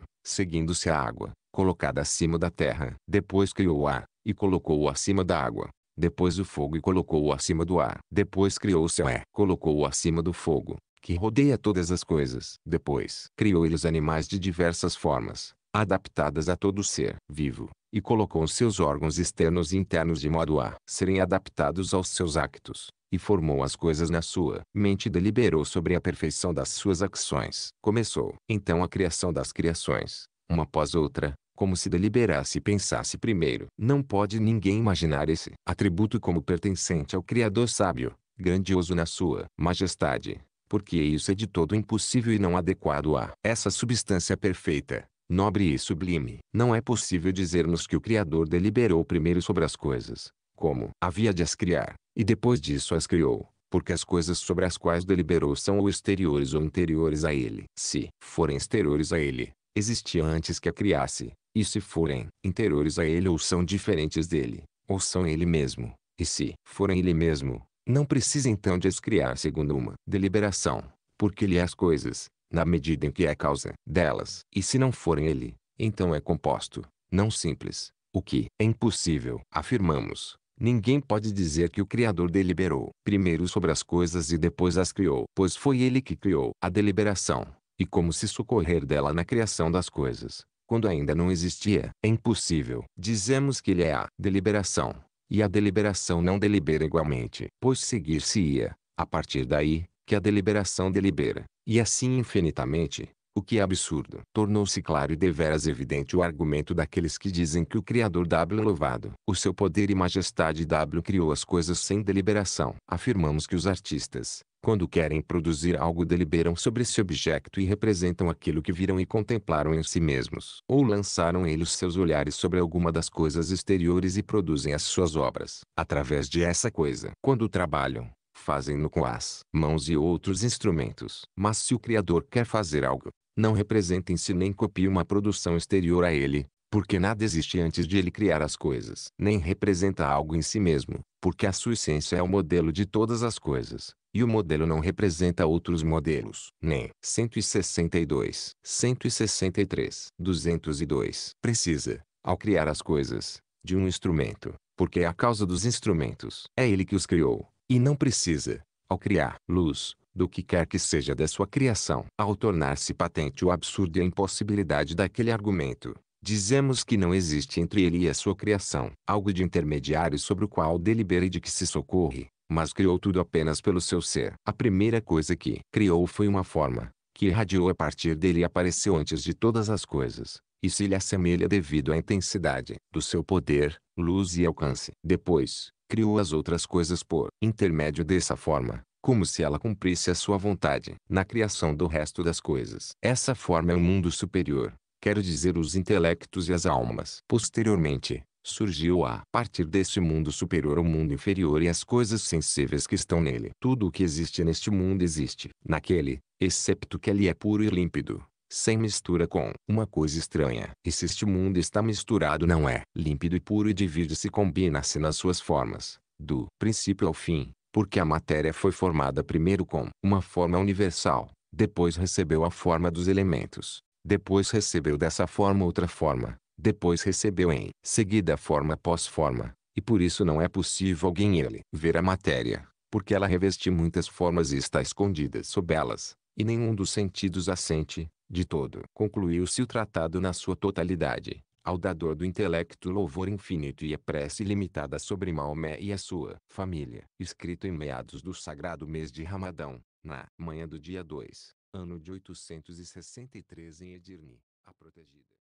seguindo-se a água, colocada acima da terra. Depois criou o ar, e colocou-o acima da água. Depois o fogo e colocou-o acima do ar. Depois criou o céu e colocou-o acima do fogo, que rodeia todas as coisas. Depois criou lhe os animais de diversas formas, adaptadas a todo ser vivo, e colocou os seus órgãos externos e internos de modo a serem adaptados aos seus actos, e formou as coisas na sua mente deliberou sobre a perfeição das suas ações, Começou então a criação das criações, uma após outra, como se deliberasse e pensasse primeiro. Não pode ninguém imaginar esse atributo como pertencente ao Criador sábio, grandioso na sua majestade, porque isso é de todo impossível e não adequado a essa substância perfeita, nobre e sublime. Não é possível dizermos que o Criador deliberou primeiro sobre as coisas, como havia de as criar, e depois disso as criou. Porque as coisas sobre as quais deliberou são ou exteriores ou interiores a ele. Se forem exteriores a ele, existia antes que a criasse, e se forem interiores a ele ou são diferentes dele, ou são ele mesmo, e se forem ele mesmo, não precisa então de as criar segundo uma deliberação, porque ele é as coisas, na medida em que é causa delas. E se não forem ele, então é composto, não simples, o que é impossível. Afirmamos, ninguém pode dizer que o Criador deliberou primeiro sobre as coisas e depois as criou, pois foi ele que criou a deliberação. E como se socorrer dela na criação das coisas, quando ainda não existia. É impossível. Dizemos que ele é a deliberação. E a deliberação não delibera igualmente. Pois seguir-se-ia, a partir daí, que a deliberação delibera. E assim infinitamente, o que é absurdo. Tornou-se claro e deveras evidente o argumento daqueles que dizem que o Criador W louvado. O seu poder e majestade W criou as coisas sem deliberação. Afirmamos que os artistas, quando querem produzir algo deliberam sobre esse objeto e representam aquilo que viram e contemplaram em si mesmos. Ou lançaram eles seus olhares sobre alguma das coisas exteriores e produzem as suas obras, através de essa coisa. Quando trabalham, fazem-no com as mãos e outros instrumentos. Mas se o Criador quer fazer algo, não representem em si nem copiam uma produção exterior a ele, porque nada existe antes de ele criar as coisas, nem representa algo em si mesmo, porque a sua essência é o modelo de todas as coisas, e o modelo não representa outros modelos, nem 162, 163, 202. Precisa, ao criar as coisas, de um instrumento, porque é a causa dos instrumentos. É ele que os criou, e não precisa, ao criar luz, do que quer que seja da sua criação. Ao tornar-se patente o absurdo e a impossibilidade daquele argumento, Dizemos que não existe entre ele e a sua criação algo de intermediário sobre o qual delibera e de que se socorre, mas criou tudo apenas pelo seu ser. A primeira coisa que criou foi uma forma, que irradiou a partir dele e apareceu antes de todas as coisas, e se lhe assemelha devido à intensidade do seu poder, luz e alcance. Depois, criou as outras coisas por intermédio dessa forma, como se ela cumprisse a sua vontade na criação do resto das coisas. Essa forma é o um mundo superior, Quero dizer os intelectos e as almas. Posteriormente, surgiu a partir desse mundo superior o mundo inferior e as coisas sensíveis que estão nele. Tudo o que existe neste mundo existe naquele, excepto que ele é puro e límpido, sem mistura com uma coisa estranha. E se este mundo está misturado não é límpido e puro e divide-se e combina-se nas suas formas, do princípio ao fim, porque a matéria foi formada primeiro com uma forma universal, depois recebeu a forma dos elementos, depois recebeu dessa forma outra forma, depois recebeu em seguida forma após forma, e por isso não é possível alguém ele ver a matéria, porque ela reveste muitas formas e está escondida sob elas, e nenhum dos sentidos a sente, de todo. Concluiu-se o tratado na sua totalidade, ao dador do intelecto louvor infinito e a prece ilimitada sobre Maomé e a sua família. Escrito em meados do sagrado mês de Ramadão, na manhã do dia 2 ano de 863 em Edirne, a protegida.